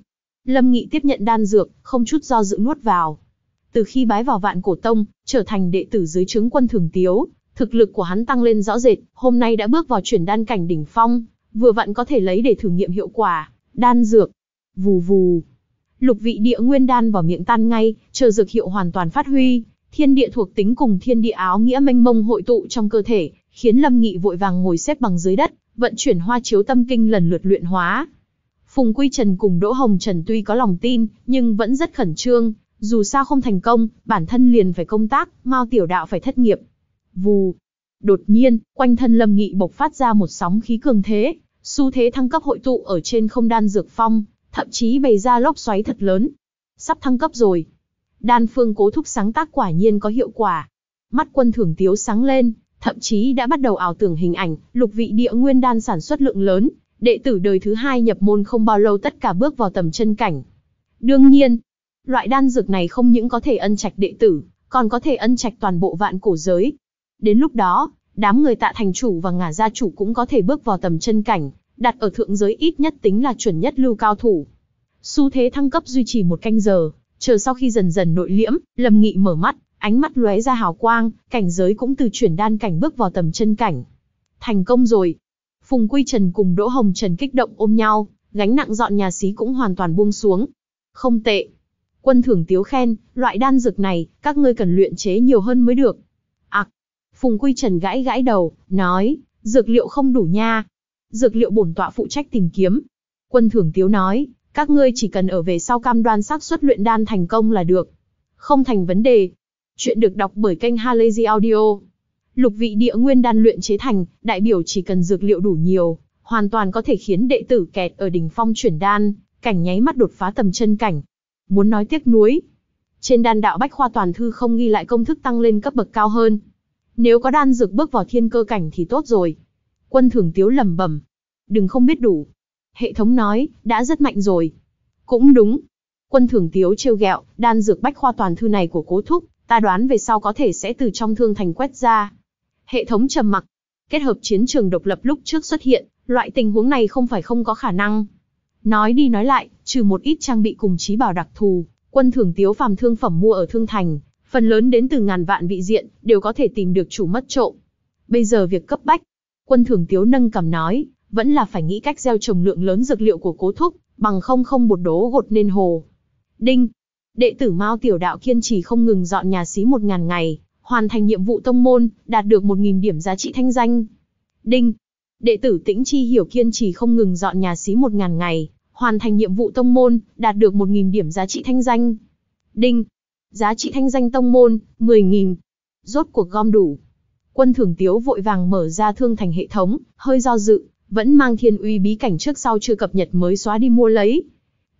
Lâm Nghị tiếp nhận đan dược, không chút do dự nuốt vào. Từ khi bái vào vạn cổ tông, trở thành đệ tử dưới trướng quân thường tiếu, thực lực của hắn tăng lên rõ rệt, hôm nay đã bước vào chuyển đan cảnh đỉnh phong, vừa vặn có thể lấy để thử nghiệm hiệu quả, đan dược. Vù vù. Lục vị địa nguyên đan vào miệng tan ngay, chờ dược hiệu hoàn toàn phát huy, thiên địa thuộc tính cùng thiên địa áo nghĩa mênh mông hội tụ trong cơ thể, khiến Lâm Nghị vội vàng ngồi xếp bằng dưới đất, vận chuyển hoa chiếu tâm kinh lần lượt luyện hóa, Phùng Quy Trần cùng Đỗ Hồng Trần tuy có lòng tin, nhưng vẫn rất khẩn trương, dù sao không thành công, bản thân liền phải công tác, Mao Tiểu Đạo phải thất nghiệp. Vù. Đột nhiên, quanh thân Lâm Nghị bộc phát ra một sóng khí cường thế, xu thế thăng cấp hội tụ ở trên không đan dược phong, thậm chí bày ra lốc xoáy thật lớn. Sắp thăng cấp rồi. Đan phương cố thúc sáng tác quả nhiên có hiệu quả. Mắt quân thưởng tiếu sáng lên, thậm chí đã bắt đầu ảo tưởng hình ảnh, lục vị địa nguyên đan sản xuất lượng lớn, đệ tử đời thứ hai nhập môn không bao lâu tất cả bước vào tầm chân cảnh. Đương nhiên, loại đan dược này không những có thể ân trạch đệ tử, còn có thể ân trạch toàn bộ vạn cổ giới. Đến lúc đó, đám người tạ thành chủ và ngả gia chủ cũng có thể bước vào tầm chân cảnh, đặt ở thượng giới ít nhất tính là chuẩn nhất lưu cao thủ. Xu thế thăng cấp duy trì một canh giờ, chờ sau khi dần dần nội liễm, lầm Nghị mở mắt, ánh mắt lóe ra hào quang, cảnh giới cũng từ chuyển đan cảnh bước vào tầm chân cảnh. Thành công rồi, Phùng Quy Trần cùng Đỗ Hồng Trần kích động ôm nhau, gánh nặng dọn nhà xí cũng hoàn toàn buông xuống. Không tệ. Quân thưởng tiếu khen, loại đan dược này, các ngươi cần luyện chế nhiều hơn mới được. Ặc. À, Phùng Quy Trần gãi gãi đầu, nói, dược liệu không đủ nha. Dược liệu bổn tọa phụ trách tìm kiếm. Quân thưởng tiếu nói, các ngươi chỉ cần ở về sau cam đoan xác suất luyện đan thành công là được. Không thành vấn đề. Chuyện được đọc bởi kênh Halazy Audio. Lục vị địa nguyên đan luyện chế thành, đại biểu chỉ cần dược liệu đủ nhiều, hoàn toàn có thể khiến đệ tử kẹt ở đỉnh phong chuyển đan, cảnh nháy mắt đột phá tầm chân cảnh. Muốn nói tiếc nuối, trên đan đạo bách khoa toàn thư không ghi lại công thức tăng lên cấp bậc cao hơn. Nếu có đan dược bước vào thiên cơ cảnh thì tốt rồi. Quân thường tiếu lầm bẩm, đừng không biết đủ. Hệ thống nói, đã rất mạnh rồi. Cũng đúng. Quân thường tiếu trêu ghẹo, đan dược bách khoa toàn thư này của cố thúc, ta đoán về sau có thể sẽ từ trong thương thành quét ra, hệ thống trầm mặc. Kết hợp chiến trường độc lập lúc trước xuất hiện, loại tình huống này không phải không có khả năng. Nói đi nói lại, trừ một ít trang bị cùng trí bảo đặc thù, quân thưởng tiếu phàm thương phẩm mua ở Thương Thành, phần lớn đến từ ngàn vạn vị diện, đều có thể tìm được chủ mất trộm. Bây giờ việc cấp bách, quân thưởng tiếu nâng cầm nói, vẫn là phải nghĩ cách gieo trồng lượng lớn dược liệu của cố thúc, bằng không không bột đố gột nên hồ. Đinh, đệ tử Mao Tiểu Đạo kiên trì không ngừng dọn nhà xí một ngàn ngày, hoàn thành nhiệm vụ tông môn, đạt được 1.000 điểm giá trị thanh danh. Đinh. Đệ tử Tĩnh Chi Hiểu kiên trì không ngừng dọn nhà xí 1.000 ngày, hoàn thành nhiệm vụ tông môn, đạt được 1.000 điểm giá trị thanh danh. Đinh. Giá trị thanh danh tông môn, 10.000. Rốt cuộc gom đủ. Quân thưởng tiếu vội vàng mở ra thương thành hệ thống, hơi do dự, vẫn mang thiên uy bí cảnh trước sau chưa cập nhật mới xóa đi mua lấy.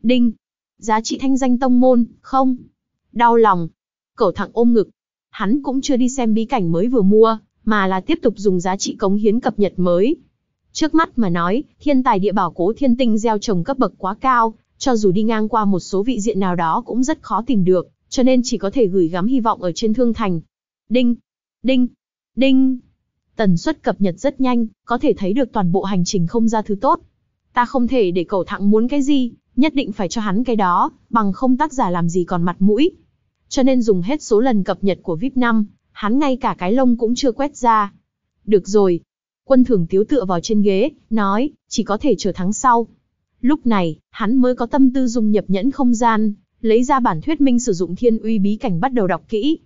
Đinh. Giá trị thanh danh tông môn, không. Đau lòng. Cẩu thẳng ôm ngực, hắn cũng chưa đi xem bí cảnh mới vừa mua, mà là tiếp tục dùng giá trị cống hiến cập nhật mới. Trước mắt mà nói, thiên tài địa bảo cố thiên tinh gieo trồng cấp bậc quá cao, cho dù đi ngang qua một số vị diện nào đó cũng rất khó tìm được, cho nên chỉ có thể gửi gắm hy vọng ở trên thương thành. Đinh, đinh, đinh. Tần suất cập nhật rất nhanh, có thể thấy được toàn bộ hành trình không ra thứ tốt. Ta không thể để cậu thẳng muốn cái gì, nhất định phải cho hắn cái đó, bằng không tác giả làm gì còn mặt mũi. Cho nên dùng hết số lần cập nhật của VIP 5, hắn ngay cả cái lông cũng chưa quét ra. Được rồi. Quân thường tiếu tựa vào trên ghế, nói, chỉ có thể chờ tháng sau. Lúc này, hắn mới có tâm tư dùng nhập nhẫn không gian, lấy ra bản thuyết minh sử dụng thiên uy bí cảnh bắt đầu đọc kỹ.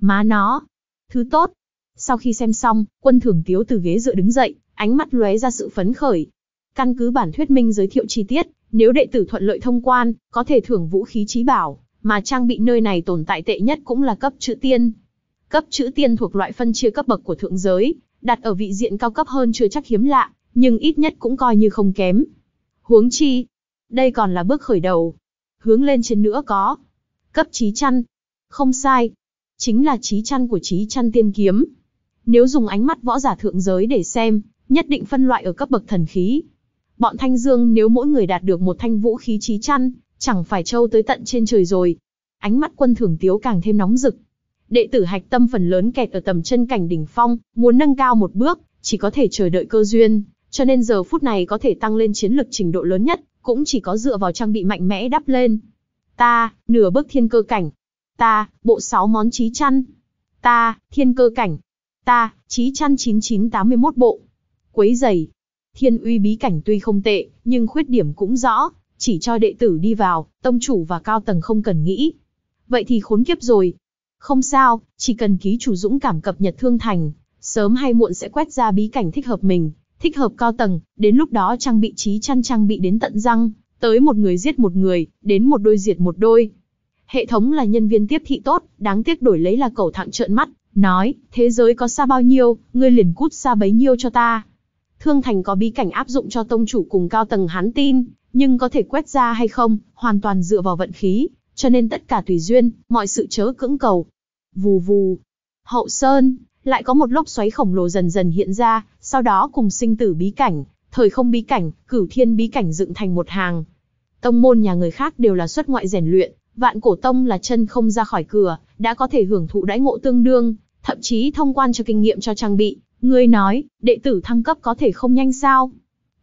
Má nó, thứ tốt. Sau khi xem xong, quân thường tiếu từ ghế dựa đứng dậy, ánh mắt lóe ra sự phấn khởi. Căn cứ bản thuyết minh giới thiệu chi tiết, nếu đệ tử thuận lợi thông quan, có thể thưởng vũ khí trí bảo mà trang bị nơi này tồn tại tệ nhất cũng là cấp chữ tiên. Cấp chữ tiên thuộc loại phân chia cấp bậc của thượng giới, đặt ở vị diện cao cấp hơn chưa chắc hiếm lạ, nhưng ít nhất cũng coi như không kém. Huống chi, đây còn là bước khởi đầu. Hướng lên trên nữa có. Cấp trí chăn. Không sai. Chính là trí chăn của trí chăn tiên kiếm. Nếu dùng ánh mắt võ giả thượng giới để xem, nhất định phân loại ở cấp bậc thần khí. Bọn Thanh Dương nếu mỗi người đạt được một thanh vũ khí trí chăn, Chẳng phải châu tới tận trên trời rồi. Ánh mắt quân thưởng tiếu càng thêm nóng rực. Đệ tử hạch tâm phần lớn kẹt ở tầm chân cảnh đỉnh phong, muốn nâng cao một bước, chỉ có thể chờ đợi cơ duyên, cho nên giờ phút này có thể tăng lên chiến lực trình độ lớn nhất, cũng chỉ có dựa vào trang bị mạnh mẽ đắp lên. Ta, nửa bước thiên cơ cảnh. Ta, bộ sáu món trí chăn. Ta, thiên cơ cảnh. Ta, trí chăn 9981 bộ. Quấy giày. Thiên uy bí cảnh tuy không tệ, nhưng khuyết điểm cũng rõ, chỉ cho đệ tử đi vào, tông chủ và cao tầng không cần nghĩ. Vậy thì khốn kiếp rồi. Không sao, chỉ cần ký chủ dũng cảm cập nhật thương thành, sớm hay muộn sẽ quét ra bí cảnh thích hợp mình, thích hợp cao tầng, đến lúc đó trang bị trí chăn trang bị đến tận răng, tới một người giết một người, đến một đôi diệt một đôi. Hệ thống là nhân viên tiếp thị tốt, đáng tiếc đổi lấy là cầu thẳng trợn mắt, nói, thế giới có xa bao nhiêu, ngươi liền cút xa bấy nhiêu cho ta. Thương Thành có bí cảnh áp dụng cho tông chủ cùng cao tầng hắn tin, nhưng có thể quét ra hay không, hoàn toàn dựa vào vận khí, cho nên tất cả tùy duyên, mọi sự chớ cưỡng cầu. Vù vù, hậu sơn, lại có một lốc xoáy khổng lồ dần dần hiện ra, sau đó cùng sinh tử bí cảnh, thời không bí cảnh, cửu thiên bí cảnh dựng thành một hàng. Tông môn nhà người khác đều là xuất ngoại rèn luyện, vạn cổ tông là chân không ra khỏi cửa, đã có thể hưởng thụ đãi ngộ tương đương, thậm chí thông quan cho kinh nghiệm cho trang bị. Ngươi nói, đệ tử thăng cấp có thể không nhanh sao?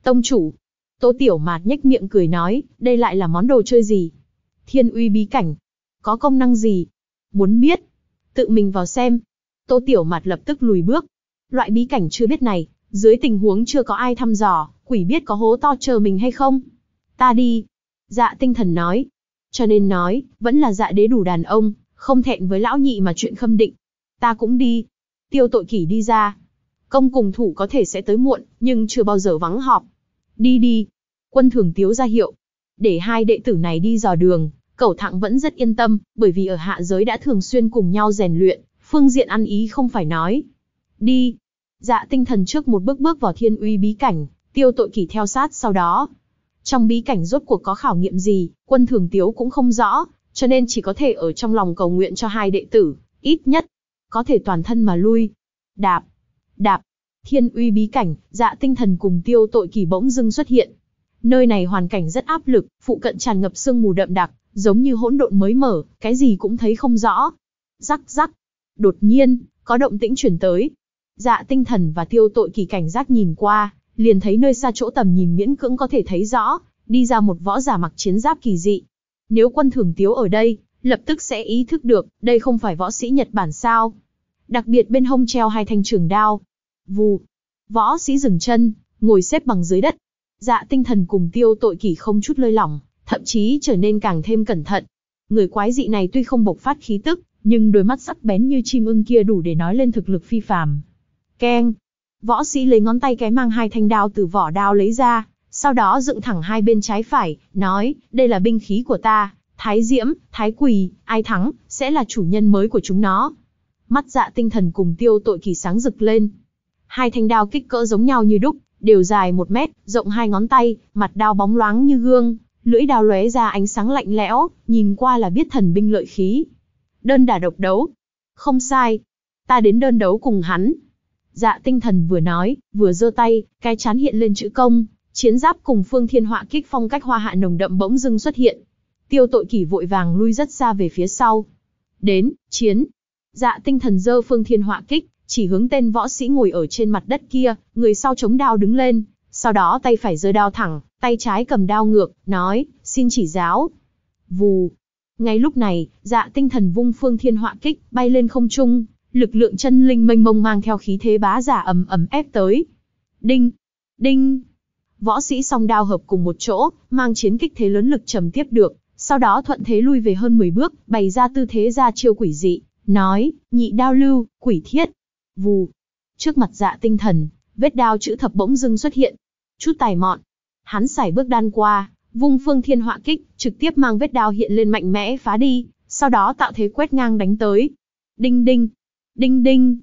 Tông chủ, Tô Tiểu Mạt nhếch miệng cười nói, đây lại là món đồ chơi gì? Thiên uy bí cảnh. Có công năng gì? Muốn biết? Tự mình vào xem. Tô Tiểu Mạt lập tức lùi bước. Loại bí cảnh chưa biết này, dưới tình huống chưa có ai thăm dò, quỷ biết có hố to chờ mình hay không? Ta đi. Dạ tinh thần nói. Cho nên nói, vẫn là dạ đế đủ đàn ông, không thẹn với lão nhị mà chuyện khâm định. Ta cũng đi. Tiêu tội kỷ đi ra. Công cùng thủ có thể sẽ tới muộn, nhưng chưa bao giờ vắng họp. Đi đi. Quân thường tiếu ra hiệu. Để hai đệ tử này đi dò đường, cẩu thẳng vẫn rất yên tâm, bởi vì ở hạ giới đã thường xuyên cùng nhau rèn luyện, phương diện ăn ý không phải nói. Đi. Dạ tinh thần trước một bước bước vào thiên uy bí cảnh, tiêu tội kỳ theo sát sau đó. Trong bí cảnh rốt cuộc có khảo nghiệm gì, quân thường tiếu cũng không rõ, cho nên chỉ có thể ở trong lòng cầu nguyện cho hai đệ tử, ít nhất, có thể toàn thân mà lui. Đạp, đạp, Thiên uy bí cảnh, dạ tinh thần cùng tiêu tội kỳ bỗng dưng xuất hiện. Nơi này hoàn cảnh rất áp lực, phụ cận tràn ngập sương mù đậm đặc, giống như hỗn độn mới mở, cái gì cũng thấy không rõ. Rắc rắc. Đột nhiên, có động tĩnh chuyển tới. Dạ tinh thần và tiêu tội kỳ cảnh giác nhìn qua, liền thấy nơi xa chỗ tầm nhìn miễn cưỡng có thể thấy rõ, đi ra một võ giả mặc chiến giáp kỳ dị. Nếu quân thường tiếu ở đây, lập tức sẽ ý thức được, đây không phải võ sĩ Nhật Bản sao. Đặc biệt bên hông treo hai thanh trường đao, Vù. Võ sĩ dừng chân, ngồi xếp bằng dưới đất. Dạ tinh thần cùng tiêu tội kỷ không chút lơi lỏng, thậm chí trở nên càng thêm cẩn thận. Người quái dị này tuy không bộc phát khí tức, nhưng đôi mắt sắc bén như chim ưng kia đủ để nói lên thực lực phi phàm. Keng. Võ sĩ lấy ngón tay cái mang hai thanh đao từ vỏ đao lấy ra, sau đó dựng thẳng hai bên trái phải, nói, đây là binh khí của ta, thái diễm, thái quỳ, ai thắng, sẽ là chủ nhân mới của chúng nó. Mắt dạ tinh thần cùng tiêu tội kỳ sáng rực lên, hai thanh đao kích cỡ giống nhau như đúc, đều dài một mét, rộng hai ngón tay, mặt đao bóng loáng như gương, lưỡi đao lóe ra ánh sáng lạnh lẽo, nhìn qua là biết thần binh lợi khí. Đơn đả độc đấu. Không sai. Ta đến đơn đấu cùng hắn. Dạ tinh thần vừa nói, vừa giơ tay, cái chán hiện lên chữ công, chiến giáp cùng phương thiên họa kích phong cách hoa hạ nồng đậm bỗng dưng xuất hiện. Tiêu tội kỷ vội vàng lui rất xa về phía sau. Đến, chiến. Dạ tinh thần dơ phương thiên họa kích, chỉ hướng tên võ sĩ ngồi ở trên mặt đất kia, người sau chống đao đứng lên, sau đó tay phải giơ đao thẳng, tay trái cầm đao ngược, nói, xin chỉ giáo. Vù. Ngay lúc này, dạ tinh thần vung phương thiên họa kích, bay lên không trung, lực lượng chân linh mênh mông mang theo khí thế bá giả ầm ầm ép tới. Đinh. Đinh. Võ sĩ song đao hợp cùng một chỗ, mang chiến kích thế lớn lực trầm tiếp được, sau đó thuận thế lui về hơn 10 bước, bày ra tư thế ra chiêu quỷ dị, nói, nhị đao lưu, quỷ thiết. Vù. Trước mặt dạ tinh thần, vết đao chữ thập bỗng dưng xuất hiện. Chút tài mọn. Hắn sải bước đan qua, vung phương thiên họa kích, trực tiếp mang vết đao hiện lên mạnh mẽ phá đi, sau đó tạo thế quét ngang đánh tới. Đinh đinh. Đinh đinh.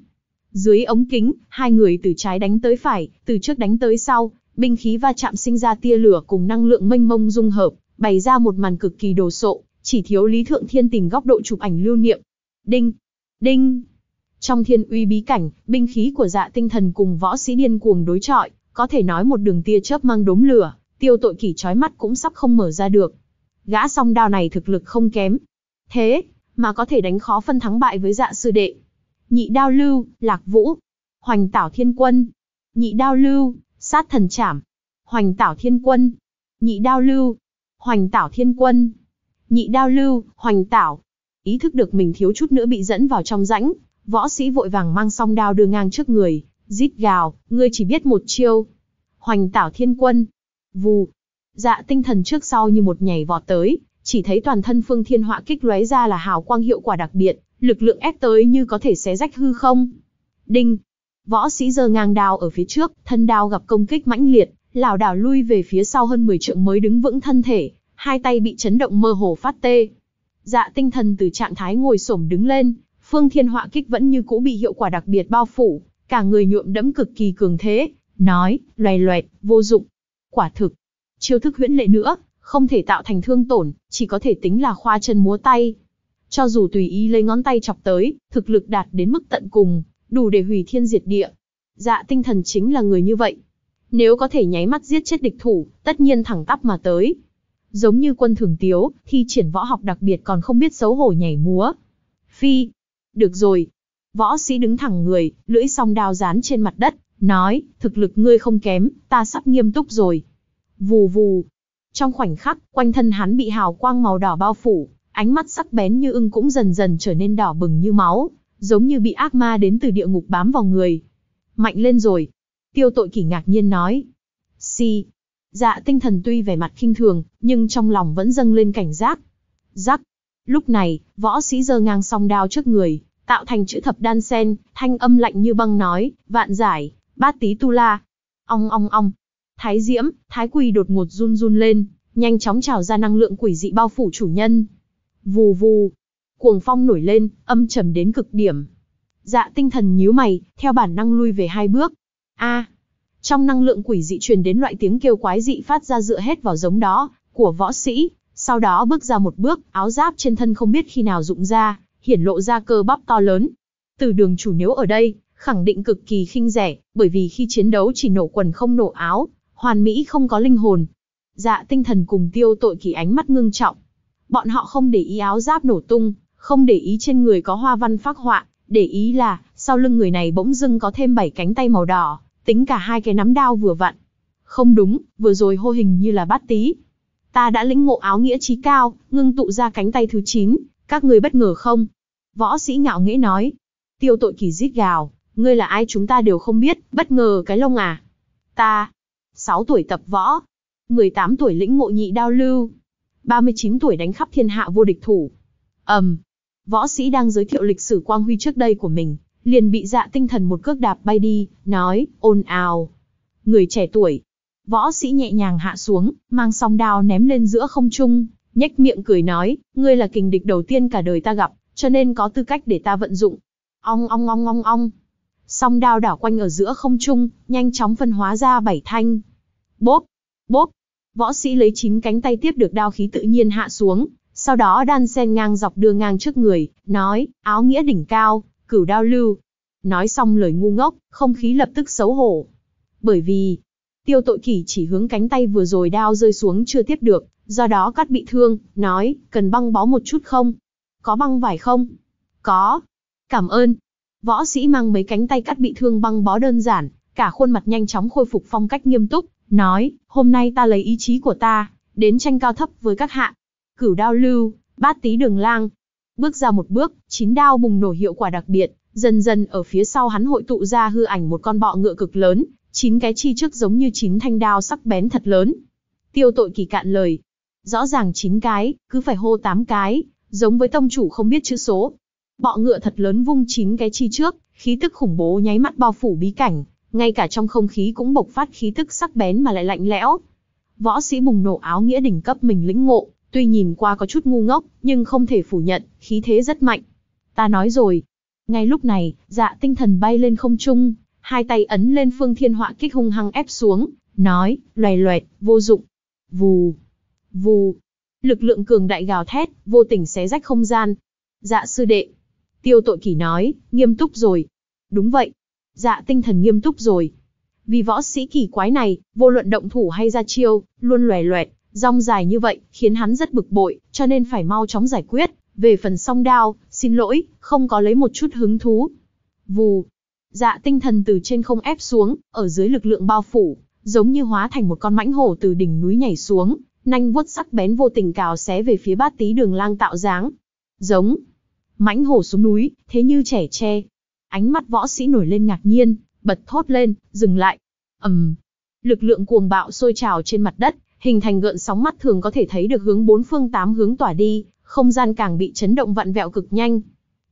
Dưới ống kính, hai người từ trái đánh tới phải, từ trước đánh tới sau, binh khí va chạm sinh ra tia lửa cùng năng lượng mênh mông dung hợp, bày ra một màn cực kỳ đồ sộ, chỉ thiếu Lý Thượng Thiên tìm góc độ chụp ảnh lưu niệm. Đinh, đinh, trong thiên uy bí cảnh, binh khí của dạ tinh thần cùng võ sĩ điên cuồng đối trọi, có thể nói một đường tia chớp mang đốm lửa, tiêu tội kỷ trói mắt cũng sắp không mở ra được. Gã song đao này thực lực không kém. Thế, mà có thể đánh khó phân thắng bại với dạ sư đệ. Nhị đao lưu, lạc vũ, hoành tảo thiên quân. Nhị đao lưu, sát thần trảm, hoành tảo thiên quân. Nhị đao lưu, hoành tảo thiên quân. Nhị đao lưu, hoành tảo. Ý thức được mình thiếu chút nữa bị dẫn vào trong rãnh, Võ sĩ vội vàng mang song đao đưa ngang trước người, rít gào, ngươi chỉ biết một chiêu. Hoành tảo thiên quân. Vù. Dạ tinh thần trước sau như một nhảy vọt tới, chỉ thấy toàn thân phương thiên họa kích lóe ra là hào quang hiệu quả đặc biệt, lực lượng ép tới như có thể xé rách hư không. Đinh. Võ sĩ giơ ngang đao ở phía trước, thân đao gặp công kích mãnh liệt, lảo đảo lui về phía sau hơn 10 trượng mới đứng vững thân thể, hai tay bị chấn động mơ hồ phát tê. Dạ tinh thần từ trạng thái ngồi xổm đứng lên, Phương Thiên Họa kích vẫn như cũ bị hiệu quả đặc biệt bao phủ, cả người nhuộm đẫm cực kỳ cường thế, nói, loè loẹt, vô dụng. Quả thực, chiêu thức huyễn lệ nữa, không thể tạo thành thương tổn, chỉ có thể tính là khoa chân múa tay. Cho dù tùy ý lấy ngón tay chọc tới, thực lực đạt đến mức tận cùng, đủ để hủy thiên diệt địa. Dạ tinh thần chính là người như vậy. Nếu có thể nháy mắt giết chết địch thủ, tất nhiên thẳng tắp mà tới. Giống như quân thường tiếu, thi triển võ học đặc biệt còn không biết xấu hổ nhảy múa. Phi, được rồi. Võ sĩ đứng thẳng người, lưỡi song đao dán trên mặt đất, nói, thực lực ngươi không kém, ta sắp nghiêm túc rồi. Vù vù. Trong khoảnh khắc, quanh thân hắn bị hào quang màu đỏ bao phủ, ánh mắt sắc bén như ưng cũng dần dần trở nên đỏ bừng như máu, giống như bị ác ma đến từ địa ngục bám vào người. Mạnh lên rồi. Tiêu tội kỷ ngạc nhiên nói. Si. Dạ tinh thần tuy vẻ mặt khinh thường, nhưng trong lòng vẫn dâng lên cảnh giác. Giác, Lúc này, võ sĩ giơ ngang song đao trước người, tạo thành chữ thập đan sen, thanh âm lạnh như băng nói, vạn giải, bát tí tu la. Ong ong ong. Thái diễm, thái quỳ đột ngột run run lên, nhanh chóng trào ra năng lượng quỷ dị bao phủ chủ nhân. Vù vù. Cuồng phong nổi lên, âm trầm đến cực điểm. Dạ tinh thần nhíu mày, theo bản năng lui về hai bước. A. trong năng lượng quỷ dị truyền đến loại tiếng kêu quái dị phát ra dựa hết vào giống đó, của võ sĩ, sau đó bước ra một bước, áo giáp trên thân không biết khi nào rụng ra, hiển lộ ra cơ bắp to lớn. Từ đường chủ nếu ở đây, khẳng định cực kỳ khinh rẻ, bởi vì khi chiến đấu chỉ nổ quần không nổ áo, hoàn mỹ không có linh hồn. Dạ tinh thần cùng tiêu tội kỳ ánh mắt ngưng trọng. Bọn họ không để ý áo giáp nổ tung, không để ý trên người có hoa văn phác họa, để ý là, sau lưng người này bỗng dưng có thêm bảy cánh tay màu đỏ, tính cả hai cái nắm đao vừa vặn. Không đúng, vừa rồi hô hình như là bát tí, Ta đã lĩnh ngộ áo nghĩa trí cao, ngưng tụ ra cánh tay thứ 9, các người bất ngờ không? Võ sĩ ngạo nghễ nói. Tiêu tội kỳ rít gào, ngươi là ai chúng ta đều không biết, bất ngờ cái lông à? Ta, 6 tuổi tập võ, 18 tuổi lĩnh ngộ nhị đao lưu, 39 tuổi đánh khắp thiên hạ vô địch thủ. ầm, um, võ sĩ đang giới thiệu lịch sử quang huy trước đây của mình, liền bị dạ tinh thần một cước đạp bay đi, nói, ồn ào. Người trẻ tuổi, Võ sĩ nhẹ nhàng hạ xuống, mang song đao ném lên giữa không trung, nhếch miệng cười nói, ngươi là kình địch đầu tiên cả đời ta gặp, cho nên có tư cách để ta vận dụng. Ong ong ong ong ong. Song đao đảo quanh ở giữa không trung, nhanh chóng phân hóa ra bảy thanh. Bốp, bốp. Võ sĩ lấy chín cánh tay tiếp được đao khí tự nhiên hạ xuống, sau đó đan sen ngang dọc đưa ngang trước người, nói, áo nghĩa đỉnh cao, cửu đao lưu. Nói xong lời ngu ngốc, không khí lập tức xấu hổ. Bởi vì, Tiêu tội kỷ chỉ hướng cánh tay vừa rồi đao rơi xuống chưa tiếp được, do đó cắt bị thương, nói, cần băng bó một chút không? Có băng vải không? Có. Cảm ơn. Võ sĩ mang mấy cánh tay cắt bị thương băng bó đơn giản, cả khuôn mặt nhanh chóng khôi phục phong cách nghiêm túc, nói, hôm nay ta lấy ý chí của ta, đến tranh cao thấp với các hạ. Cửu đao lưu, bát tí đường lang. Bước ra một bước, chín đao bùng nổ hiệu quả đặc biệt, dần dần ở phía sau hắn hội tụ ra hư ảnh một con bọ ngựa cực lớn, Chín cái chi trước giống như chín thanh đao sắc bén thật lớn. Tiêu tội kỳ cạn lời. Rõ ràng chín cái, cứ phải hô tám cái, giống với tông chủ không biết chữ số. Bọ ngựa thật lớn vung chín cái chi trước, khí tức khủng bố nháy mắt bao phủ bí cảnh, ngay cả trong không khí cũng bộc phát khí tức sắc bén mà lại lạnh lẽo. Võ sĩ bùng nổ áo nghĩa đỉnh cấp mình lĩnh ngộ, tuy nhìn qua có chút ngu ngốc, nhưng không thể phủ nhận, khí thế rất mạnh. Ta nói rồi. Ngay lúc này, dạ tinh thần bay lên không trung, hai tay ấn lên phương thiên họa kích hung hăng ép xuống, nói, loè loẹt, vô dụng. Vù, vù, lực lượng cường đại gào thét, vô tình xé rách không gian. Dạ sư đệ, tiêu tội kỷ nói, nghiêm túc rồi. Đúng vậy, dạ tinh thần nghiêm túc rồi. Vì võ sĩ kỳ quái này, vô luận động thủ hay ra chiêu, luôn loè loẹt, rong dài như vậy, khiến hắn rất bực bội, cho nên phải mau chóng giải quyết. Về phần song đao, xin lỗi, không có lấy một chút hứng thú. Vù, Dạ tinh thần từ trên không ép xuống, ở dưới lực lượng bao phủ, giống như hóa thành một con mãnh hổ từ đỉnh núi nhảy xuống, nanh vuốt sắc bén vô tình cào xé về phía bát tí đường lang tạo dáng. Giống. Mãnh hổ xuống núi, thế như trẻ tre. Ánh mắt võ sĩ nổi lên ngạc nhiên, bật thốt lên, dừng lại. ầm, um. Lực lượng cuồng bạo sôi trào trên mặt đất, hình thành gợn sóng mắt thường có thể thấy được hướng bốn phương tám hướng tỏa đi, không gian càng bị chấn động vặn vẹo cực nhanh.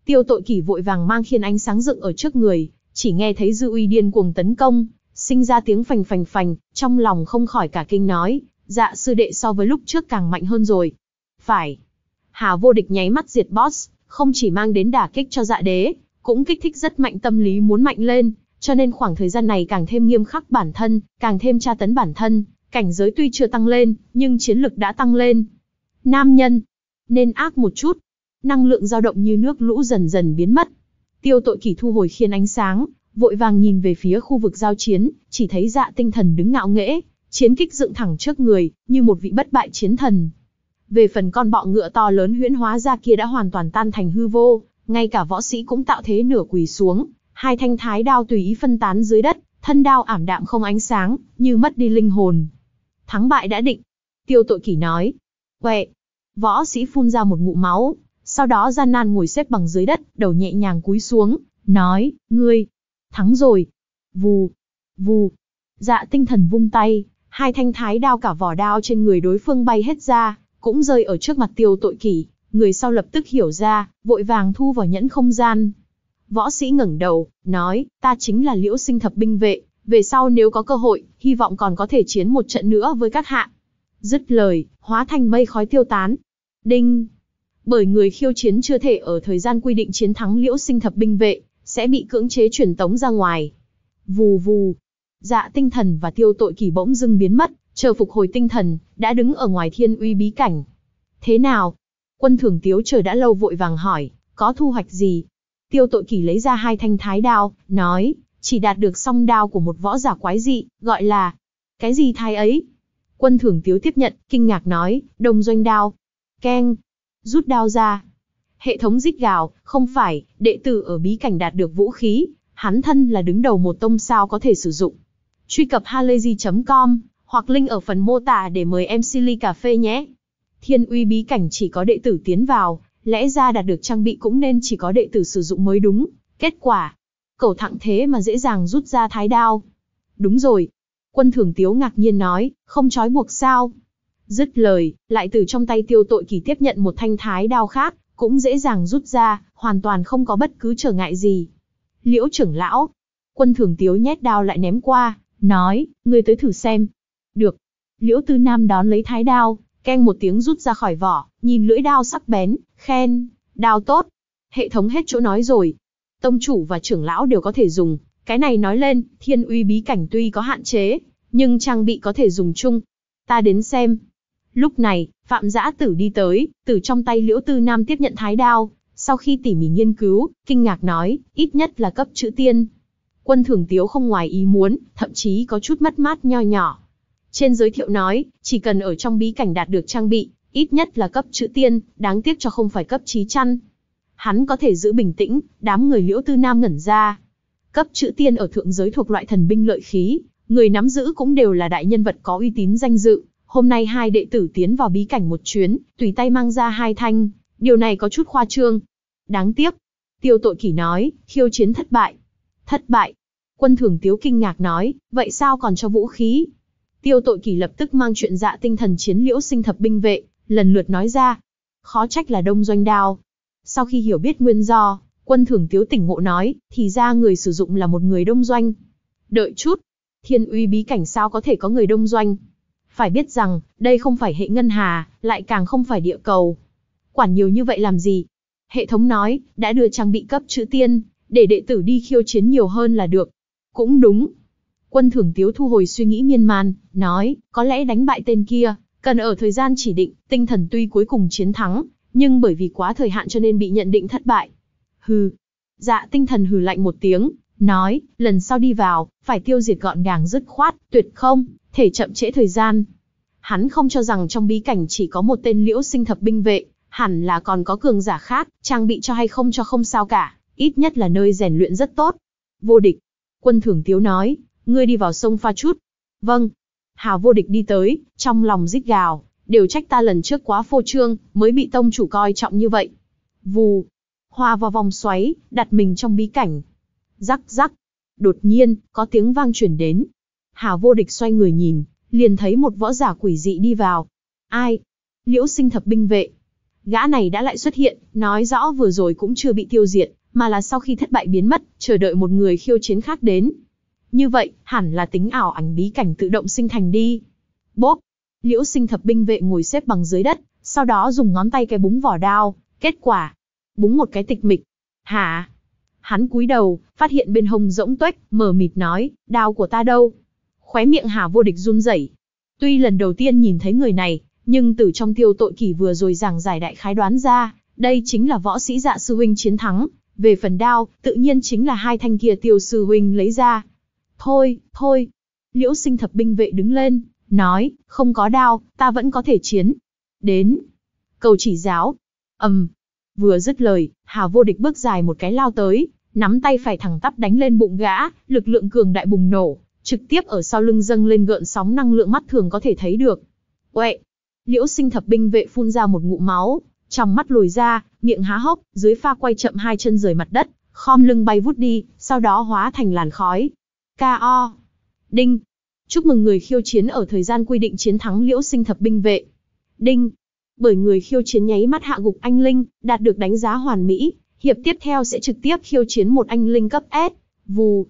Tiêu tội kỷ vội vàng mang khiên ánh sáng dựng ở trước người, chỉ nghe thấy dư uy điên cuồng tấn công, sinh ra tiếng phành phành phành, trong lòng không khỏi cả kinh nói, dạ sư đệ so với lúc trước càng mạnh hơn rồi. Phải. Hà vô địch nháy mắt diệt boss, không chỉ mang đến đả kích cho dạ đế, cũng kích thích rất mạnh tâm lý muốn mạnh lên, cho nên khoảng thời gian này càng thêm nghiêm khắc bản thân, càng thêm tra tấn bản thân, cảnh giới tuy chưa tăng lên, nhưng chiến lực đã tăng lên. Nam nhân, nên ác một chút. Năng lượng dao động như nước lũ dần dần biến mất, Tiêu tội kỳ thu hồi khiên ánh sáng, vội vàng nhìn về phía khu vực giao chiến, chỉ thấy dạ tinh thần đứng ngạo nghễ, chiến kích dựng thẳng trước người, như một vị bất bại chiến thần. Về phần con bọ ngựa to lớn huyễn hóa ra kia đã hoàn toàn tan thành hư vô, ngay cả võ sĩ cũng tạo thế nửa quỳ xuống, hai thanh thái đao tùy ý phân tán dưới đất, thân đao ảm đạm không ánh sáng, như mất đi linh hồn. Thắng bại đã định. Tiêu tội kỷ nói. Quẹ. Võ sĩ phun ra một ngụ máu, sau đó gian nan ngồi xếp bằng dưới đất, đầu nhẹ nhàng cúi xuống, nói, ngươi, thắng rồi. Vù, vù, dạ tinh thần vung tay, hai thanh thái đao cả vỏ đao trên người đối phương bay hết ra, cũng rơi ở trước mặt tiêu tội kỷ, người sau lập tức hiểu ra, vội vàng thu vào nhẫn không gian. Võ sĩ ngẩng đầu, nói, ta chính là liễu sinh thập binh vệ, về sau nếu có cơ hội, hy vọng còn có thể chiến một trận nữa với các hạ. Dứt lời, hóa thành mây khói tiêu tán. Đinh, bởi người khiêu chiến chưa thể ở thời gian quy định chiến thắng liễu sinh thập binh vệ, sẽ bị cưỡng chế chuyển tống ra ngoài. Vù vù, dạ tinh thần và tiêu tội kỳ bỗng dưng biến mất, chờ phục hồi tinh thần, đã đứng ở ngoài thiên uy bí cảnh. Thế nào? Quân thường tiếu chờ đã lâu vội vàng hỏi, có thu hoạch gì? Tiêu tội kỳ lấy ra hai thanh thái đao, nói, chỉ đạt được song đao của một võ giả quái dị, gọi là, cái gì thai ấy? Quân thường tiếu tiếp nhận, kinh ngạc nói, đồng doanh đao. Keng, rút đao ra. Hệ thống rít gào, không phải, đệ tử ở bí cảnh đạt được vũ khí, hắn thân là đứng đầu một tông sao có thể sử dụng. Truy cập halayzi.com, hoặc link ở phần mô tả để mời em Silly Cà Phê nhé. Thiên uy bí cảnh chỉ có đệ tử tiến vào, lẽ ra đạt được trang bị cũng nên chỉ có đệ tử sử dụng mới đúng. Kết quả, cầu thẳng thế mà dễ dàng rút ra thái đao. Đúng rồi. Quân thường tiếu ngạc nhiên nói, không trói buộc sao. Dứt lời, lại từ trong tay tiêu tội kỳ tiếp nhận một thanh thái đao khác, cũng dễ dàng rút ra, hoàn toàn không có bất cứ trở ngại gì. Liễu trưởng lão, quân thường tiếu nhét đao lại ném qua, nói, ngươi tới thử xem. Được. Liễu tư nam đón lấy thái đao, keng một tiếng rút ra khỏi vỏ, nhìn lưỡi đao sắc bén, khen, đao tốt. Hệ thống hết chỗ nói rồi. Tông chủ và trưởng lão đều có thể dùng, cái này nói lên, thiên uy bí cảnh tuy có hạn chế, nhưng trang bị có thể dùng chung. Ta đến xem, Lúc này, Phạm Giã Tử đi tới, từ trong tay Liễu Tư Nam tiếp nhận thái đao, sau khi tỉ mỉ nghiên cứu, kinh ngạc nói, ít nhất là cấp chữ tiên. Quân thưởng tiếu không ngoài ý muốn, thậm chí có chút mất mát nho nhỏ. Trên giới thiệu nói, chỉ cần ở trong bí cảnh đạt được trang bị, ít nhất là cấp chữ tiên, đáng tiếc cho không phải cấp trí chăn. Hắn có thể giữ bình tĩnh, đám người liễu tư nam ngẩn ra. Cấp chữ tiên ở thượng giới thuộc loại thần binh lợi khí, người nắm giữ cũng đều là đại nhân vật có uy tín danh dự, Hôm nay hai đệ tử tiến vào bí cảnh một chuyến, tùy tay mang ra hai thanh, điều này có chút khoa trương. Đáng tiếc, tiêu tội kỷ nói, khiêu chiến thất bại. Thất bại. Quân thường tiếu kinh ngạc nói, vậy sao còn cho vũ khí? Tiêu tội kỷ lập tức mang chuyện dạ tinh thần chiến liễu sinh thập binh vệ, lần lượt nói ra. Khó trách là đông doanh đao. Sau khi hiểu biết nguyên do, quân thường tiếu tỉnh ngộ nói, thì ra người sử dụng là một người đông doanh. Đợi chút, thiên uy bí cảnh sao có thể có người đông doanh? Phải biết rằng, đây không phải hệ ngân hà, lại càng không phải địa cầu. Quản nhiều như vậy làm gì? Hệ thống nói, đã đưa trang bị cấp chữ tiên, để đệ tử đi khiêu chiến nhiều hơn là được. Cũng đúng. Quân thưởng tiếu thu hồi suy nghĩ miên man, nói, có lẽ đánh bại tên kia, cần ở thời gian chỉ định, tinh thần tuy cuối cùng chiến thắng, nhưng bởi vì quá thời hạn cho nên bị nhận định thất bại. Hừ. Dạ tinh thần hừ lạnh một tiếng, nói, lần sau đi vào, phải tiêu diệt gọn gàng dứt khoát, tuyệt không, thể chậm trễ thời gian. Hắn không cho rằng trong bí cảnh chỉ có một tên liễu sinh thập binh vệ, hẳn là còn có cường giả khác, trang bị cho hay không cho không sao cả, ít nhất là nơi rèn luyện rất tốt. Vô địch. Quân thưởng tiếu nói, ngươi đi vào sông pha chút. Vâng. hào vô địch đi tới, trong lòng rít gào, đều trách ta lần trước quá phô trương, mới bị tông chủ coi trọng như vậy. Vù. Hoa vào vòng xoáy, đặt mình trong bí cảnh. Rắc rắc. Đột nhiên, có tiếng vang truyền đến, Hà vô địch xoay người nhìn, liền thấy một võ giả quỷ dị đi vào. Ai? Liễu sinh thập binh vệ. Gã này đã lại xuất hiện, nói rõ vừa rồi cũng chưa bị tiêu diệt, mà là sau khi thất bại biến mất, chờ đợi một người khiêu chiến khác đến. Như vậy, hẳn là tính ảo ảnh bí cảnh tự động sinh thành đi. Bốp! Liễu sinh thập binh vệ ngồi xếp bằng dưới đất, sau đó dùng ngón tay cái búng vỏ đao, kết quả. Búng một cái tịch mịch. Hả? Hắn cúi đầu, phát hiện bên hông rỗng tuếch, mờ mịt nói, đao của ta đâu? khóe miệng Hà Vô Địch run rẩy. Tuy lần đầu tiên nhìn thấy người này, nhưng từ trong tiêu tội kỷ vừa rồi giảng giải đại khái đoán ra, đây chính là võ sĩ dạ sư huynh chiến thắng. Về phần đao, tự nhiên chính là hai thanh kia tiêu sư huynh lấy ra. Thôi, thôi. Liễu sinh thập binh vệ đứng lên, nói, không có đao, ta vẫn có thể chiến. Đến. Cầu chỉ giáo. ầm, um. Vừa dứt lời, Hà vô địch bước dài một cái lao tới, nắm tay phải thẳng tắp đánh lên bụng gã, lực lượng cường đại bùng nổ, trực tiếp ở sau lưng dâng lên gợn sóng năng lượng mắt thường có thể thấy được. Uệ! Liễu sinh thập binh vệ phun ra một ngụm máu, trong mắt lồi ra, miệng há hốc, dưới pha quay chậm hai chân rời mặt đất, khom lưng bay vút đi, sau đó hóa thành làn khói. K.O. Đinh! Chúc mừng người khiêu chiến ở thời gian quy định chiến thắng liễu sinh thập binh vệ. Đinh! Bởi người khiêu chiến nháy mắt hạ gục anh Linh, đạt được đánh giá hoàn mỹ, hiệp tiếp theo sẽ trực tiếp khiêu chiến một anh Linh cấp S. Vù,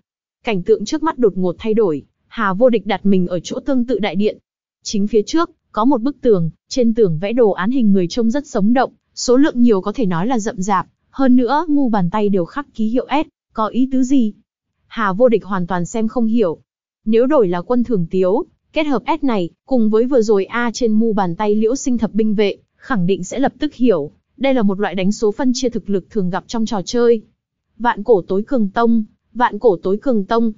Cảnh tượng trước mắt đột ngột thay đổi, Hà Vô Địch đặt mình ở chỗ tương tự đại điện. Chính phía trước, có một bức tường, trên tường vẽ đồ án hình người trông rất sống động, số lượng nhiều có thể nói là rậm rạp, hơn nữa ngu bàn tay đều khắc ký hiệu S, có ý tứ gì? Hà Vô Địch hoàn toàn xem không hiểu. Nếu đổi là quân thường tiếu, kết hợp S này, cùng với vừa rồi A trên mu bàn tay liễu sinh thập binh vệ, khẳng định sẽ lập tức hiểu, đây là một loại đánh số phân chia thực lực thường gặp trong trò chơi. Vạn cổ tối cường tông, vạn cổ tối cường tông.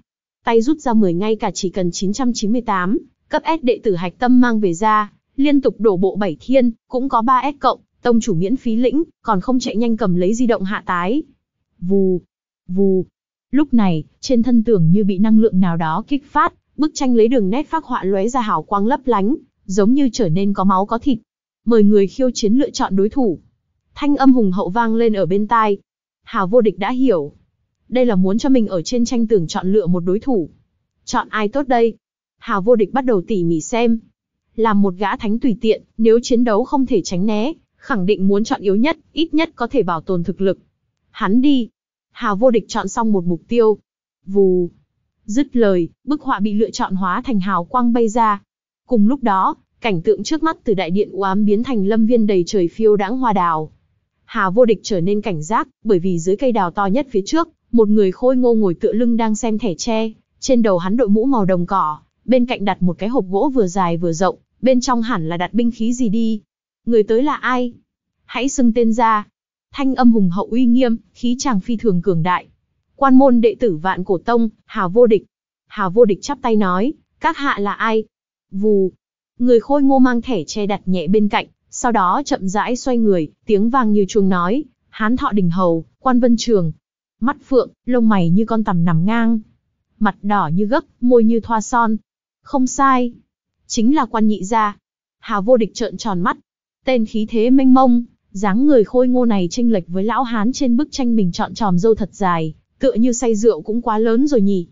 Tay rút ra 10 ngay cả chỉ cần 998, cấp S đệ tử hạch tâm mang về ra, liên tục đổ bộ bảy thiên, cũng có 3S cộng, tông chủ miễn phí lĩnh, còn không chạy nhanh cầm lấy di động hạ tái. Vù, vù. Lúc này, trên thân tưởng như bị năng lượng nào đó kích phát, bức tranh lấy đường nét phác họa lóe ra hào quang lấp lánh, giống như trở nên có máu có thịt. Mời người khiêu chiến lựa chọn đối thủ. Thanh âm hùng hậu vang lên ở bên tai. hà vô địch đã hiểu, đây là muốn cho mình ở trên tranh tường chọn lựa một đối thủ. Chọn ai tốt đây? Hào vô địch bắt đầu tỉ mỉ xem. Làm một gã thánh tùy tiện, nếu chiến đấu không thể tránh né, khẳng định muốn chọn yếu nhất, ít nhất có thể bảo tồn thực lực. Hắn đi. Hào vô địch chọn xong một mục tiêu. Vù. Dứt lời, bức họa bị lựa chọn hóa thành hào quang bay ra. Cùng lúc đó, cảnh tượng trước mắt từ đại điện u ám biến thành lâm viên đầy trời phiêu đãng hoa đào. Hà vô địch trở nên cảnh giác, bởi vì dưới cây đào to nhất phía trước, một người khôi ngô ngồi tựa lưng đang xem thẻ tre, trên đầu hắn đội mũ màu đồng cỏ, bên cạnh đặt một cái hộp gỗ vừa dài vừa rộng, bên trong hẳn là đặt binh khí gì đi. Người tới là ai? Hãy xưng tên ra. Thanh âm hùng hậu uy nghiêm, khí chàng phi thường cường đại. Quan môn đệ tử vạn cổ tông, Hà Vô Địch. Hà Vô Địch chắp tay nói, các hạ là ai? Vù. Người khôi ngô mang thẻ che đặt nhẹ bên cạnh, sau đó chậm rãi xoay người, tiếng vang như chuông nói, hán thọ đỉnh hầu, quan vân trường, mắt phượng, lông mày như con tằm nằm ngang. Mặt đỏ như gấc, môi như thoa son. Không sai. Chính là quan nhị gia. Hà vô địch trợn tròn mắt. Tên khí thế mênh mông, dáng người khôi ngô này chênh lệch với lão hán trên bức tranh mình chọn tròm dâu thật dài, tựa như say rượu cũng quá lớn rồi nhỉ.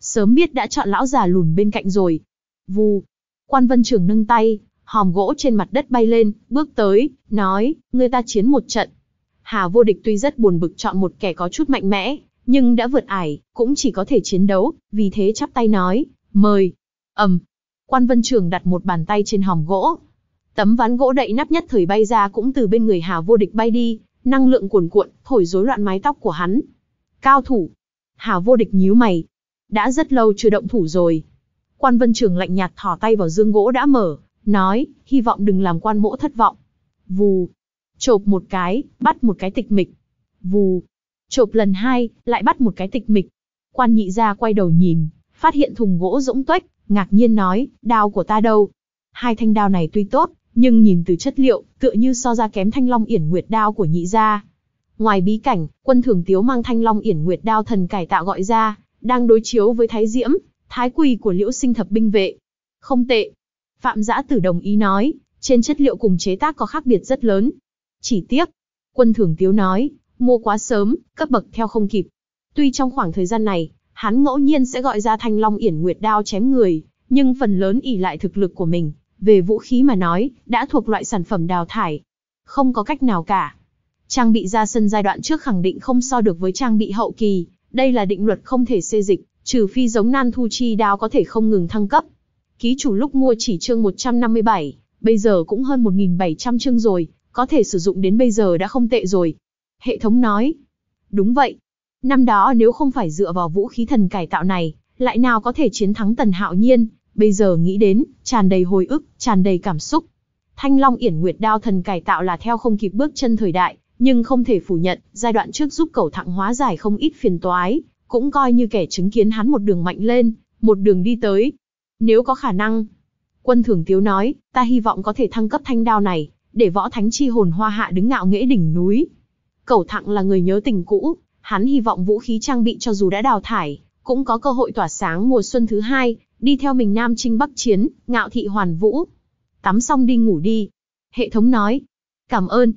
Sớm biết đã chọn lão già lùn bên cạnh rồi. Vù. Quan vân trưởng nâng tay, hòm gỗ trên mặt đất bay lên, bước tới, nói, người ta chiến một trận, Hà vô địch tuy rất buồn bực chọn một kẻ có chút mạnh mẽ, nhưng đã vượt ải, cũng chỉ có thể chiến đấu, vì thế chắp tay nói, mời. ầm, quan vân trường đặt một bàn tay trên hòm gỗ. Tấm ván gỗ đậy nắp nhất thời bay ra cũng từ bên người Hà vô địch bay đi, năng lượng cuồn cuộn, thổi rối loạn mái tóc của hắn. Cao thủ. Hà vô địch nhíu mày. Đã rất lâu chưa động thủ rồi. Quan vân trường lạnh nhạt thỏ tay vào dương gỗ đã mở, nói, hy vọng đừng làm quan mỗ thất vọng. Vù, Chộp một cái, bắt một cái tịch mịch. Vù. Chộp lần hai, lại bắt một cái tịch mịch. Quan nhị ra quay đầu nhìn, phát hiện thùng gỗ rỗng tuếch, ngạc nhiên nói, đao của ta đâu? Hai thanh đao này tuy tốt, nhưng nhìn từ chất liệu, tựa như so ra kém thanh long yển nguyệt đao của nhị gia. Ngoài bí cảnh, quân thường tiếu mang thanh long yển nguyệt đao thần cải tạo gọi ra, đang đối chiếu với thái diễm, thái quỳ của liễu sinh thập binh vệ. Không tệ. Phạm giã tử đồng ý nói, trên chất liệu cùng chế tác có khác biệt rất lớn, chỉ tiếc. Quân thưởng tiếu nói, mua quá sớm, cấp bậc theo không kịp. Tuy trong khoảng thời gian này, hắn ngẫu nhiên sẽ gọi ra thanh long yển nguyệt đao chém người, nhưng phần lớn ỉ lại thực lực của mình, về vũ khí mà nói, đã thuộc loại sản phẩm đào thải. Không có cách nào cả. Trang bị ra sân giai đoạn trước khẳng định không so được với trang bị hậu kỳ, đây là định luật không thể xê dịch, trừ phi giống nan thu chi đao có thể không ngừng thăng cấp. Ký chủ lúc mua chỉ chương 157, bây giờ cũng hơn 1.700 chương rồi, có thể sử dụng đến bây giờ đã không tệ rồi. Hệ thống nói. Đúng vậy. Năm đó nếu không phải dựa vào vũ khí thần cải tạo này, lại nào có thể chiến thắng Tần Hạo Nhiên, bây giờ nghĩ đến, tràn đầy hồi ức, tràn đầy cảm xúc. Thanh Long Yển Nguyệt Đao thần cải tạo là theo không kịp bước chân thời đại, nhưng không thể phủ nhận, giai đoạn trước giúp cầu thẳng hóa giải không ít phiền toái, cũng coi như kẻ chứng kiến hắn một đường mạnh lên, một đường đi tới. Nếu có khả năng, quân thường tiếu nói, ta hy vọng có thể thăng cấp thanh đao này, để võ thánh chi hồn hoa hạ đứng ngạo nghễ đỉnh núi. Cẩu Thặng là người nhớ tình cũ, hắn hy vọng vũ khí trang bị cho dù đã đào thải, cũng có cơ hội tỏa sáng mùa xuân thứ hai, đi theo mình Nam chinh Bắc Chiến, ngạo thị hoàn vũ. Tắm xong đi ngủ đi. Hệ thống nói. Cảm ơn.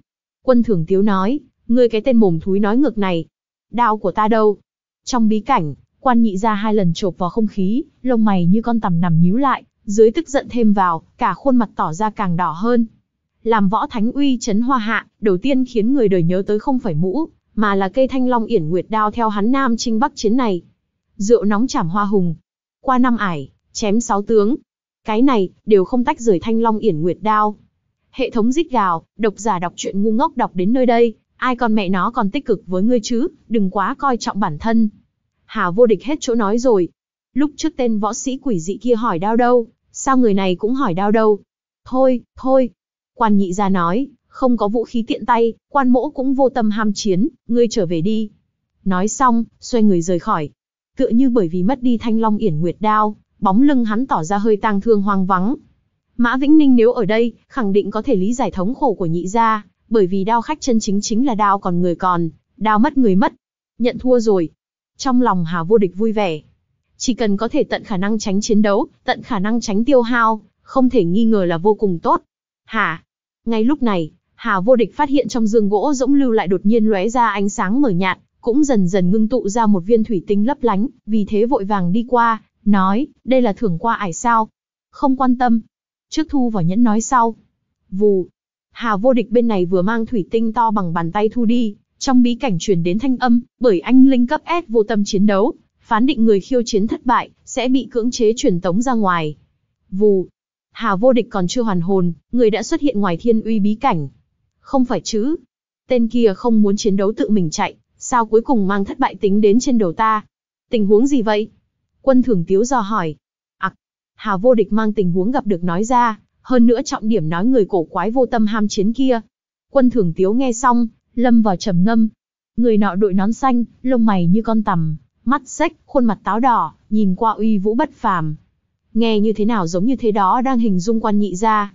Quân thưởng tiếu nói, ngươi cái tên mồm thúi nói ngược này. Đao của ta đâu? Trong bí cảnh, quan nhị ra hai lần chộp vào không khí, lông mày như con tằm nằm nhíu lại, dưới tức giận thêm vào, cả khuôn mặt tỏ ra càng đỏ hơn, làm võ thánh uy chấn hoa hạ, đầu tiên khiến người đời nhớ tới không phải mũ, mà là cây thanh long yển nguyệt đao theo hắn nam chinh bắc chiến này. Rượu nóng chảm hoa hùng, qua năm ải, chém sáu tướng. Cái này, đều không tách rời thanh long yển nguyệt đao. Hệ thống rít gào, độc giả đọc truyện ngu ngốc đọc đến nơi đây, ai còn mẹ nó còn tích cực với ngươi chứ, đừng quá coi trọng bản thân. Hà vô địch hết chỗ nói rồi. Lúc trước tên võ sĩ quỷ dị kia hỏi đao đâu, sao người này cũng hỏi đao đâu. Thôi, thôi, Quan nhị gia nói, không có vũ khí tiện tay, quan mỗ cũng vô tâm ham chiến, ngươi trở về đi. Nói xong, xoay người rời khỏi. Tựa như bởi vì mất đi thanh long yển nguyệt đao, bóng lưng hắn tỏ ra hơi tang thương hoang vắng. Mã Vĩnh Ninh nếu ở đây, khẳng định có thể lý giải thống khổ của nhị gia, bởi vì đao khách chân chính chính là đao còn người còn, đao mất người mất. Nhận thua rồi. Trong lòng Hà vô địch vui vẻ. Chỉ cần có thể tận khả năng tránh chiến đấu, tận khả năng tránh tiêu hao, không thể nghi ngờ là vô cùng tốt. Hả? Ngay lúc này, Hà Vô Địch phát hiện trong dương gỗ rỗng lưu lại đột nhiên lóe ra ánh sáng mở nhạt, cũng dần dần ngưng tụ ra một viên thủy tinh lấp lánh, vì thế vội vàng đi qua, nói, đây là thưởng qua ải sao. Không quan tâm. Trước thu vào nhẫn nói sau. Vù. Hà Vô Địch bên này vừa mang thủy tinh to bằng bàn tay thu đi, trong bí cảnh truyền đến thanh âm, bởi anh Linh cấp S vô tâm chiến đấu, phán định người khiêu chiến thất bại, sẽ bị cưỡng chế truyền tống ra ngoài. Vù, Hà vô địch còn chưa hoàn hồn, người đã xuất hiện ngoài thiên uy bí cảnh. Không phải chứ. Tên kia không muốn chiến đấu tự mình chạy, sao cuối cùng mang thất bại tính đến trên đầu ta? Tình huống gì vậy? Quân thường tiếu do hỏi. Ặc, Hà vô địch mang tình huống gặp được nói ra, hơn nữa trọng điểm nói người cổ quái vô tâm ham chiến kia. Quân thường tiếu nghe xong, lâm vào trầm ngâm. Người nọ đội nón xanh, lông mày như con tằm, mắt xếch, khuôn mặt táo đỏ, nhìn qua uy vũ bất phàm, Nghe như thế nào giống như thế đó đang hình dung quan nhị ra.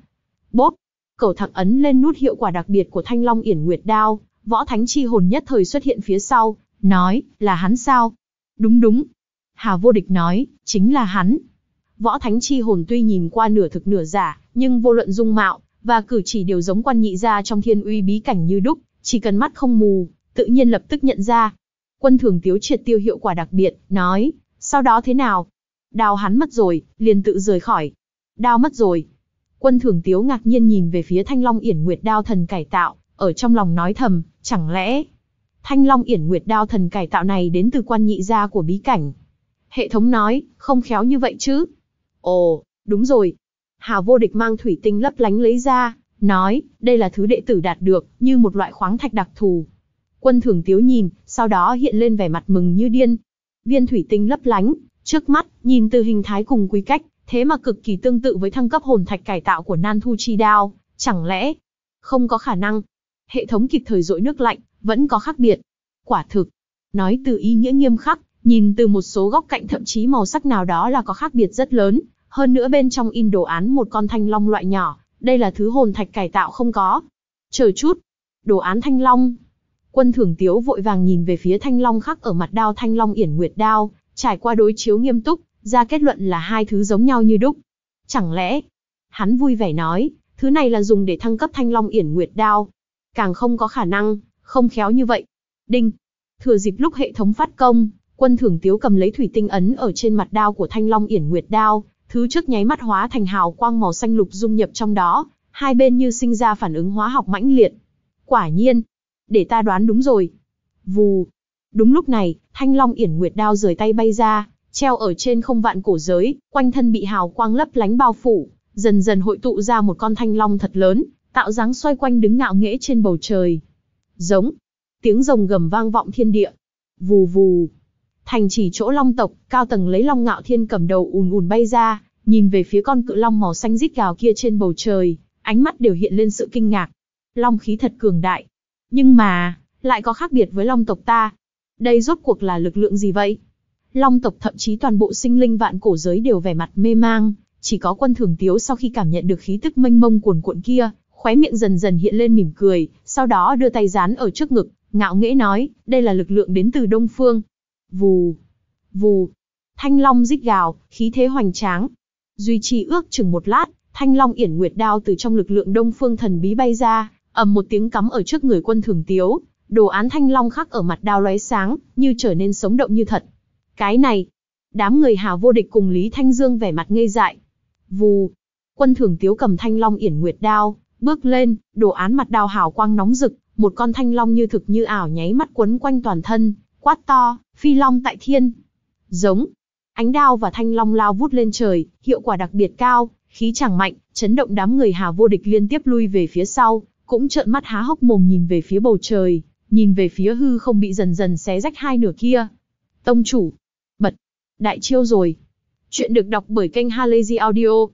Bốp! cầu thẳng ấn lên nút hiệu quả đặc biệt của thanh long yển nguyệt đao, võ thánh chi hồn nhất thời xuất hiện phía sau, nói, là hắn sao? Đúng đúng. Hà vô địch nói, chính là hắn. Võ thánh chi hồn tuy nhìn qua nửa thực nửa giả, nhưng vô luận dung mạo, và cử chỉ đều giống quan nhị ra trong thiên uy bí cảnh như đúc, chỉ cần mắt không mù, tự nhiên lập tức nhận ra. Quân thường tiếu triệt tiêu hiệu quả đặc biệt, nói, sau đó thế nào? Đao hắn mất rồi, liền tự rời khỏi. Đao mất rồi. Quân thường tiếu ngạc nhiên nhìn về phía thanh long yển nguyệt đao thần cải tạo, ở trong lòng nói thầm, chẳng lẽ... Thanh long yển nguyệt đao thần cải tạo này đến từ quan nhị gia của bí cảnh. Hệ thống nói, không khéo như vậy chứ. Ồ, đúng rồi. Hà vô địch mang thủy tinh lấp lánh lấy ra, nói, đây là thứ đệ tử đạt được, như một loại khoáng thạch đặc thù. Quân thường tiếu nhìn, sau đó hiện lên vẻ mặt mừng như điên. Viên thủy tinh lấp lánh, Trước mắt, nhìn từ hình thái cùng quy cách, thế mà cực kỳ tương tự với thăng cấp hồn thạch cải tạo của Nan Thu Chi Đao, chẳng lẽ không có khả năng? Hệ thống kịp thời dội nước lạnh, vẫn có khác biệt. Quả thực, nói từ ý nghĩa nghiêm khắc, nhìn từ một số góc cạnh thậm chí màu sắc nào đó là có khác biệt rất lớn, hơn nữa bên trong in đồ án một con thanh long loại nhỏ, đây là thứ hồn thạch cải tạo không có. Chờ chút, đồ án thanh long. Quân thưởng tiếu vội vàng nhìn về phía thanh long khắc ở mặt đao thanh long yển nguyệt đao, Trải qua đối chiếu nghiêm túc, ra kết luận là hai thứ giống nhau như đúc. Chẳng lẽ? Hắn vui vẻ nói, thứ này là dùng để thăng cấp thanh long yển nguyệt đao. Càng không có khả năng, không khéo như vậy. Đinh. Thừa dịp lúc hệ thống phát công, quân thưởng tiếu cầm lấy thủy tinh ấn ở trên mặt đao của thanh long yển nguyệt đao, thứ trước nháy mắt hóa thành hào quang màu xanh lục dung nhập trong đó, hai bên như sinh ra phản ứng hóa học mãnh liệt. Quả nhiên, để ta đoán đúng rồi. Vù, Đúng lúc này, thanh long yển nguyệt đao rời tay bay ra, treo ở trên không vạn cổ giới, quanh thân bị hào quang lấp lánh bao phủ, dần dần hội tụ ra một con thanh long thật lớn, tạo dáng xoay quanh đứng ngạo nghễ trên bầu trời. Giống, tiếng rồng gầm vang vọng thiên địa. Vù vù, thành chỉ chỗ long tộc, cao tầng lấy long ngạo thiên cầm đầu ùn ùn bay ra, nhìn về phía con cự long màu xanh rít gào kia trên bầu trời, ánh mắt đều hiện lên sự kinh ngạc. Long khí thật cường đại, nhưng mà, lại có khác biệt với long tộc ta, đây rốt cuộc là lực lượng gì vậy? Long tộc thậm chí toàn bộ sinh linh vạn cổ giới đều vẻ mặt mê mang, chỉ có quân thường tiếu sau khi cảm nhận được khí tức mênh mông cuồn cuộn kia, khóe miệng dần dần hiện lên mỉm cười, sau đó đưa tay dán ở trước ngực, ngạo nghễ nói, đây là lực lượng đến từ Đông Phương. Vù, vù, thanh long rít gào, khí thế hoành tráng. Duy trì ước chừng một lát, thanh long yển nguyệt đao từ trong lực lượng Đông Phương thần bí bay ra, ầm một tiếng cắm ở trước người quân thường tiếu, đồ án thanh long khắc ở mặt đao lóe sáng, như trở nên sống động như thật. Cái này, đám người Hà Vô Địch cùng Lý Thanh Dương vẻ mặt ngây dại. Vù, quân thường tiếu cầm thanh long yển nguyệt đao, bước lên, đồ án mặt đao hào quang nóng rực, một con thanh long như thực như ảo nháy mắt quấn quanh toàn thân, quát to, phi long tại thiên. Giống, ánh đao và thanh long lao vút lên trời, hiệu quả đặc biệt cao, khí chẳng mạnh, chấn động đám người Hà Vô Địch liên tiếp lui về phía sau, cũng trợn mắt há hốc mồm nhìn về phía bầu trời, nhìn về phía hư không bị dần dần xé rách hai nửa kia. Tông chủ, bật, đại chiêu rồi. Chuyện được đọc bởi kênh Halazy Audio.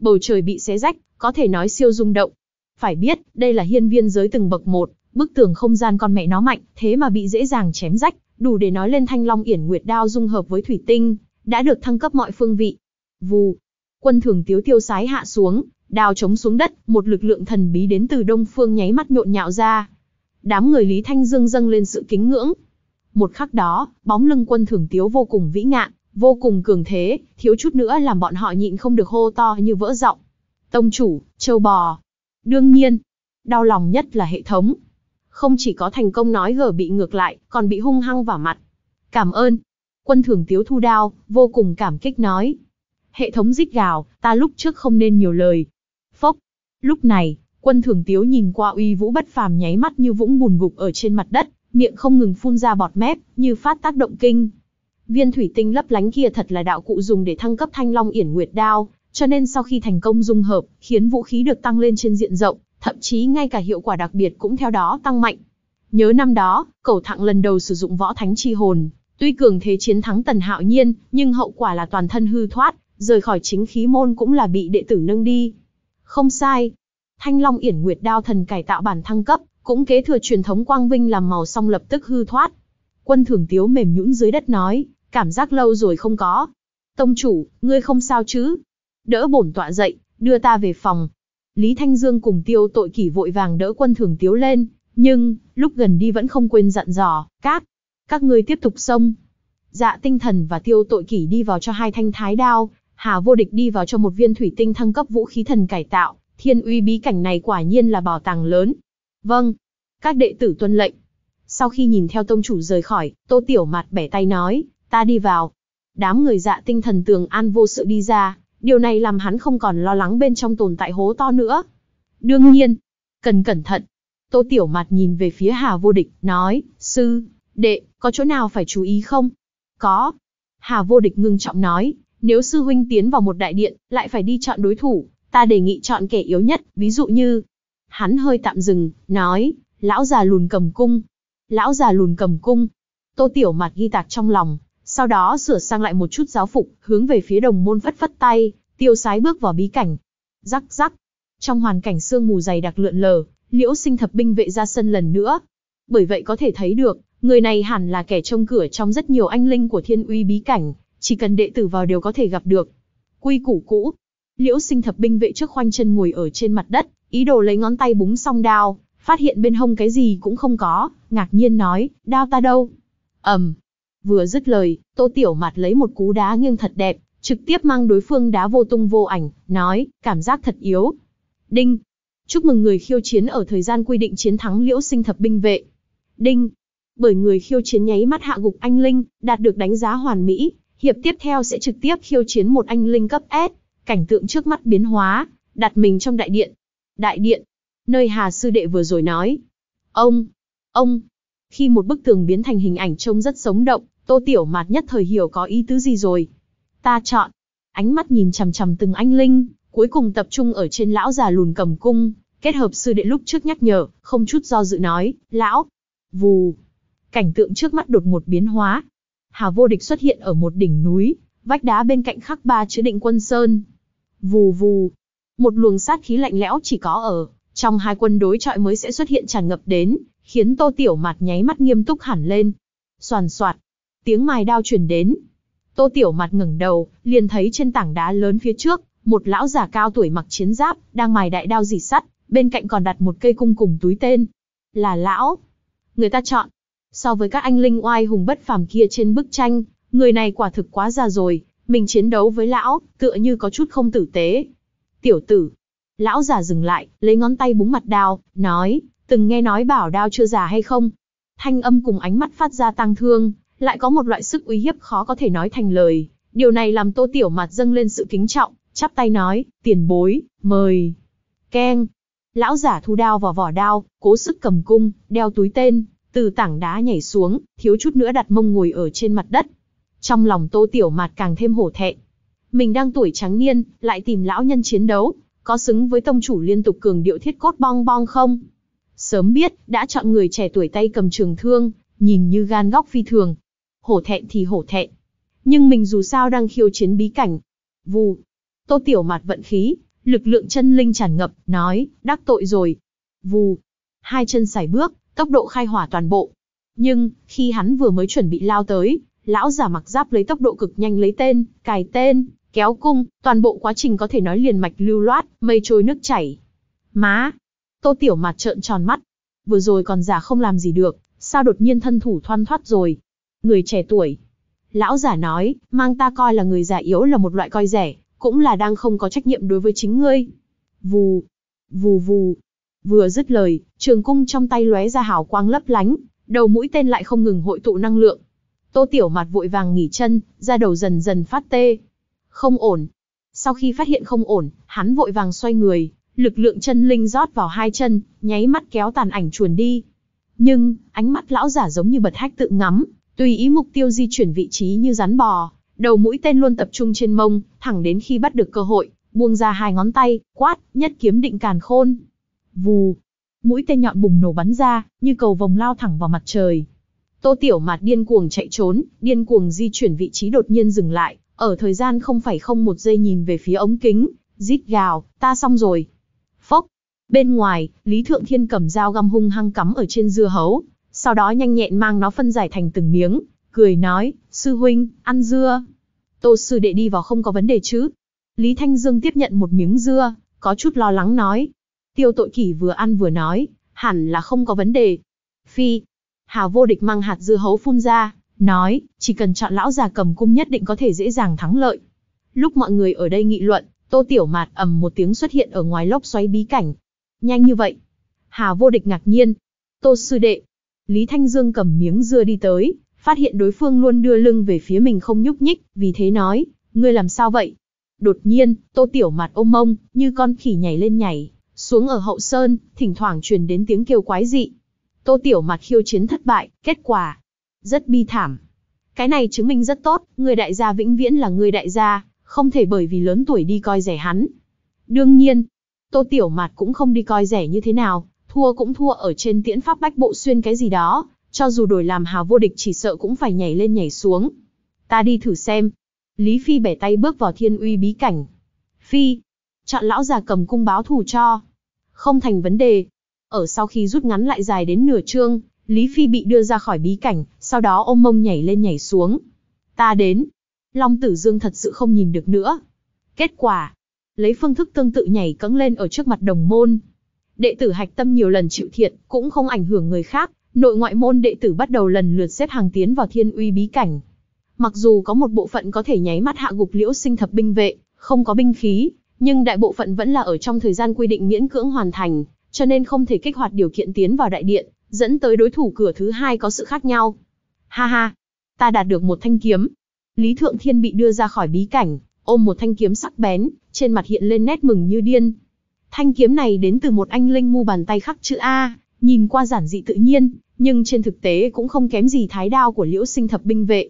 Bầu trời bị xé rách, có thể nói siêu rung động. Phải biết, đây là hiên viên giới từng bậc một, bức tường không gian con mẹ nó mạnh, thế mà bị dễ dàng chém rách, đủ để nói lên thanh long yển nguyệt đao dung hợp với thủy tinh, đã được thăng cấp mọi phương vị. Vù, quân thường tiếu tiêu sái hạ xuống, đao chống xuống đất, một lực lượng thần bí đến từ đông phương nháy mắt nhộn nhạo ra, đám người Lý Thanh Dương dâng lên sự kính ngưỡng. Một khắc đó, bóng lưng quân thưởng tiếu vô cùng vĩ ngạn, vô cùng cường thế, thiếu chút nữa làm bọn họ nhịn không được hô to như vỡ giọng. Tông chủ, châu bò. Đương nhiên, đau lòng nhất là hệ thống. Không chỉ có thành công nói gở bị ngược lại, còn bị hung hăng vào mặt. Cảm ơn. Quân thưởng tiếu thu đao, vô cùng cảm kích nói. Hệ thống rít gào, ta lúc trước không nên nhiều lời. Phốc. Lúc này, Quân thường tiếu nhìn qua uy vũ bất phàm nháy mắt như vũng bùn gục ở trên mặt đất, miệng không ngừng phun ra bọt mép, như phát tác động kinh. Viên thủy tinh lấp lánh kia thật là đạo cụ dùng để thăng cấp thanh long yển nguyệt đao, cho nên sau khi thành công dung hợp, khiến vũ khí được tăng lên trên diện rộng, thậm chí ngay cả hiệu quả đặc biệt cũng theo đó tăng mạnh. Nhớ năm đó, cầu thặng lần đầu sử dụng võ thánh chi hồn, tuy cường thế chiến thắng tần hạo nhiên, nhưng hậu quả là toàn thân hư thoát, rời khỏi chính khí môn cũng là bị đệ tử nâng đi. Không sai, Thanh Long Yển Nguyệt Đao Thần cải tạo bản thăng cấp, cũng kế thừa truyền thống quang vinh làm màu xong lập tức hư thoát. Quân Thưởng Tiếu mềm nhũn dưới đất nói, cảm giác lâu rồi không có. Tông chủ, ngươi không sao chứ? Đỡ bổn tọa dậy, đưa ta về phòng. Lý Thanh Dương cùng tiêu tội kỷ vội vàng đỡ quân Thưởng tiếu lên, nhưng, lúc gần đi vẫn không quên dặn dò, các, các ngươi tiếp tục xông. Dạ tinh thần và tiêu tội kỷ đi vào cho hai thanh thái đao, Hà vô địch đi vào cho một viên thủy tinh thăng cấp vũ khí thần cải tạo, Thiên uy bí cảnh này quả nhiên là bảo tàng lớn. Vâng. Các đệ tử tuân lệnh. Sau khi nhìn theo tông chủ rời khỏi, tô tiểu mặt bẻ tay nói, ta đi vào. Đám người dạ tinh thần tường an vô sự đi ra, điều này làm hắn không còn lo lắng bên trong tồn tại hố to nữa. Đương nhiên, cần cẩn thận. Tô tiểu mặt nhìn về phía hà vô địch, nói, sư, đệ, có chỗ nào phải chú ý không? Có. Hà vô địch ngưng trọng nói, nếu sư huynh tiến vào một đại điện, lại phải đi chọn đối thủ, Ta đề nghị chọn kẻ yếu nhất, ví dụ như... Hắn hơi tạm dừng, nói, lão già lùn cầm cung. Lão già lùn cầm cung. Tô Tiểu Mạt ghi tạc trong lòng, sau đó sửa sang lại một chút giáo phục, hướng về phía đồng môn vất vất tay, tiêu sái bước vào bí cảnh. Rắc rắc. Trong hoàn cảnh sương mù dày đặc lượn lờ, liễu sinh thập binh vệ ra sân lần nữa. Bởi vậy có thể thấy được, người này hẳn là kẻ trông cửa trong rất nhiều anh linh của thiên uy bí cảnh, chỉ cần đệ tử vào đều có thể gặp được. Quy củ cũ, Liễu sinh thập binh vệ trước khoanh chân ngồi ở trên mặt đất, ý đồ lấy ngón tay búng song đao, phát hiện bên hông cái gì cũng không có, ngạc nhiên nói, đao ta đâu? ầm, Vừa dứt lời, tô tiểu mặt lấy một cú đá nghiêng thật đẹp, trực tiếp mang đối phương đá vô tung vô ảnh, nói, cảm giác thật yếu. Đinh. Chúc mừng người khiêu chiến ở thời gian quy định chiến thắng liễu sinh thập binh vệ. Đinh. Bởi người khiêu chiến nháy mắt hạ gục anh Linh, đạt được đánh giá hoàn mỹ, hiệp tiếp theo sẽ trực tiếp khiêu chiến một anh Linh cấp S cảnh tượng trước mắt biến hóa, đặt mình trong đại điện. Đại điện, nơi Hà Sư Đệ vừa rồi nói. Ông, ông, khi một bức tường biến thành hình ảnh trông rất sống động, Tô Tiểu Mạt nhất thời hiểu có ý tứ gì rồi. Ta chọn, ánh mắt nhìn chằm chằm từng anh linh, cuối cùng tập trung ở trên lão già lùn cầm cung, kết hợp sư đệ lúc trước nhắc nhở, không chút do dự nói, lão, vù. Cảnh tượng trước mắt đột một biến hóa. Hà vô địch xuất hiện ở một đỉnh núi, vách đá bên cạnh khắc ba chữ định quân sơn, Vù vù. Một luồng sát khí lạnh lẽo chỉ có ở trong hai quân đối chọi mới sẽ xuất hiện tràn ngập đến, khiến Tô Tiểu mặt nháy mắt nghiêm túc hẳn lên. Soàn soạt, tiếng mài đao truyền đến. Tô Tiểu mặt ngẩng đầu, liền thấy trên tảng đá lớn phía trước, một lão già cao tuổi mặc chiến giáp, đang mài đại đao dỉ sắt, bên cạnh còn đặt một cây cung cùng túi tên. Là lão. Người ta chọn. So với các anh linh oai hùng bất phàm kia trên bức tranh, người này quả thực quá già rồi, mình chiến đấu với lão, tựa như có chút không tử tế. Tiểu tử. Lão già dừng lại, lấy ngón tay búng mặt đao, nói, từng nghe nói bảo đao chưa già hay không? Thanh âm cùng ánh mắt phát ra tăng thương, lại có một loại sức uy hiếp khó có thể nói thành lời. Điều này làm tô tiểu mặt dâng lên sự kính trọng, chắp tay nói, tiền bối, mời. Keng. Lão giả thu đao vào vỏ đao, cố sức cầm cung, đeo túi tên, từ tảng đá nhảy xuống, thiếu chút nữa đặt mông ngồi ở trên mặt đất, trong lòng Tô Tiểu Mạt càng thêm hổ thẹn. Mình đang tuổi trắng niên, lại tìm lão nhân chiến đấu, có xứng với tông chủ liên tục cường điệu thiết cốt bong bong không? Sớm biết, đã chọn người trẻ tuổi tay cầm trường thương, nhìn như gan góc phi thường. Hổ thẹn thì hổ thẹn. Nhưng mình dù sao đang khiêu chiến bí cảnh. Vù. Tô Tiểu Mạt vận khí, lực lượng chân linh tràn ngập, nói, đắc tội rồi. Vù. Hai chân sải bước, tốc độ khai hỏa toàn bộ. Nhưng, khi hắn vừa mới chuẩn bị lao tới, lão giả mặc giáp lấy tốc độ cực nhanh lấy tên, cài tên, kéo cung, toàn bộ quá trình có thể nói liền mạch lưu loát, mây trôi nước chảy. Má! Tô Tiểu mặt trợn tròn mắt. Vừa rồi còn giả không làm gì được, sao đột nhiên thân thủ thoăn thoát rồi? Người trẻ tuổi. Lão giả nói, mang ta coi là người già yếu là một loại coi rẻ, cũng là đang không có trách nhiệm đối với chính ngươi. Vù, vù vù. Vừa dứt lời, trường cung trong tay lóe ra hào quang lấp lánh, đầu mũi tên lại không ngừng hội tụ năng lượng, Tô Tiểu Mạt vội vàng nghỉ chân, da đầu dần dần phát tê. Không ổn. Sau khi phát hiện không ổn, hắn vội vàng xoay người, lực lượng chân linh rót vào hai chân, nháy mắt kéo tàn ảnh chuồn đi. Nhưng, ánh mắt lão giả giống như bật hách tự ngắm, tùy ý mục tiêu di chuyển vị trí như rắn bò, đầu mũi tên luôn tập trung trên mông, thẳng đến khi bắt được cơ hội, buông ra hai ngón tay, quát, nhất kiếm định càn khôn. Vù, mũi tên nhọn bùng nổ bắn ra, như cầu vồng lao thẳng vào mặt trời, Tô Tiểu Mạt điên cuồng chạy trốn, điên cuồng di chuyển vị trí đột nhiên dừng lại, ở thời gian không phải không một giây nhìn về phía ống kính, rít gào, ta xong rồi. Phốc. Bên ngoài, Lý Thượng Thiên cầm dao găm hung hăng cắm ở trên dưa hấu, sau đó nhanh nhẹn mang nó phân giải thành từng miếng, cười nói, sư huynh, ăn dưa. Tô sư đệ đi vào không có vấn đề chứ. Lý Thanh Dương tiếp nhận một miếng dưa, có chút lo lắng nói. Tiêu tội kỷ vừa ăn vừa nói, hẳn là không có vấn đề. Phi, Hào vô địch mang hạt dưa hấu phun ra, nói, chỉ cần chọn lão già cầm cung nhất định có thể dễ dàng thắng lợi. Lúc mọi người ở đây nghị luận, Tô Tiểu Mạt ầm một tiếng xuất hiện ở ngoài lốc xoáy bí cảnh. Nhanh như vậy. Hà vô địch ngạc nhiên. Tô sư đệ. Lý Thanh Dương cầm miếng dưa đi tới, phát hiện đối phương luôn đưa lưng về phía mình không nhúc nhích, vì thế nói, ngươi làm sao vậy? Đột nhiên, Tô Tiểu Mạt ôm mông, như con khỉ nhảy lên nhảy, xuống ở hậu sơn, thỉnh thoảng truyền đến tiếng kêu quái dị. Tô Tiểu Mạt khiêu chiến thất bại, kết quả rất bi thảm. Cái này chứng minh rất tốt, người đại gia vĩnh viễn là người đại gia, không thể bởi vì lớn tuổi đi coi rẻ hắn. Đương nhiên, Tô Tiểu Mạt cũng không đi coi rẻ như thế nào, thua cũng thua ở trên tiễn pháp bách bộ xuyên cái gì đó, cho dù đổi làm hào vô địch chỉ sợ cũng phải nhảy lên nhảy xuống. Ta đi thử xem. Lý Phi bẻ tay bước vào thiên uy bí cảnh. Phi, chọn lão già cầm cung báo thù cho. Không thành vấn đề, ở sau khi rút ngắn lại dài đến nửa chương, Lý Phi bị đưa ra khỏi bí cảnh, sau đó ôm mông nhảy lên nhảy xuống. Ta đến. Long Tử Dương thật sự không nhìn được nữa. Kết quả. Lấy phương thức tương tự nhảy cẫng lên ở trước mặt đồng môn. Đệ tử hạch tâm nhiều lần chịu thiệt cũng không ảnh hưởng người khác. Nội ngoại môn đệ tử bắt đầu lần lượt xếp hàng tiến vào thiên uy bí cảnh. Mặc dù có một bộ phận có thể nháy mắt hạ gục liễu sinh thập binh vệ, không có binh khí, nhưng đại bộ phận vẫn là ở trong thời gian quy định miễn cưỡng hoàn thành, cho nên không thể kích hoạt điều kiện tiến vào đại điện, dẫn tới đối thủ cửa thứ hai có sự khác nhau. Ha ha, ta đạt được một thanh kiếm. Lý Thượng Thiên bị đưa ra khỏi bí cảnh, ôm một thanh kiếm sắc bén, trên mặt hiện lên nét mừng như điên. Thanh kiếm này đến từ một anh linh mu bàn tay khắc chữ A, nhìn qua giản dị tự nhiên, nhưng trên thực tế cũng không kém gì thái đao của liễu sinh thập binh vệ.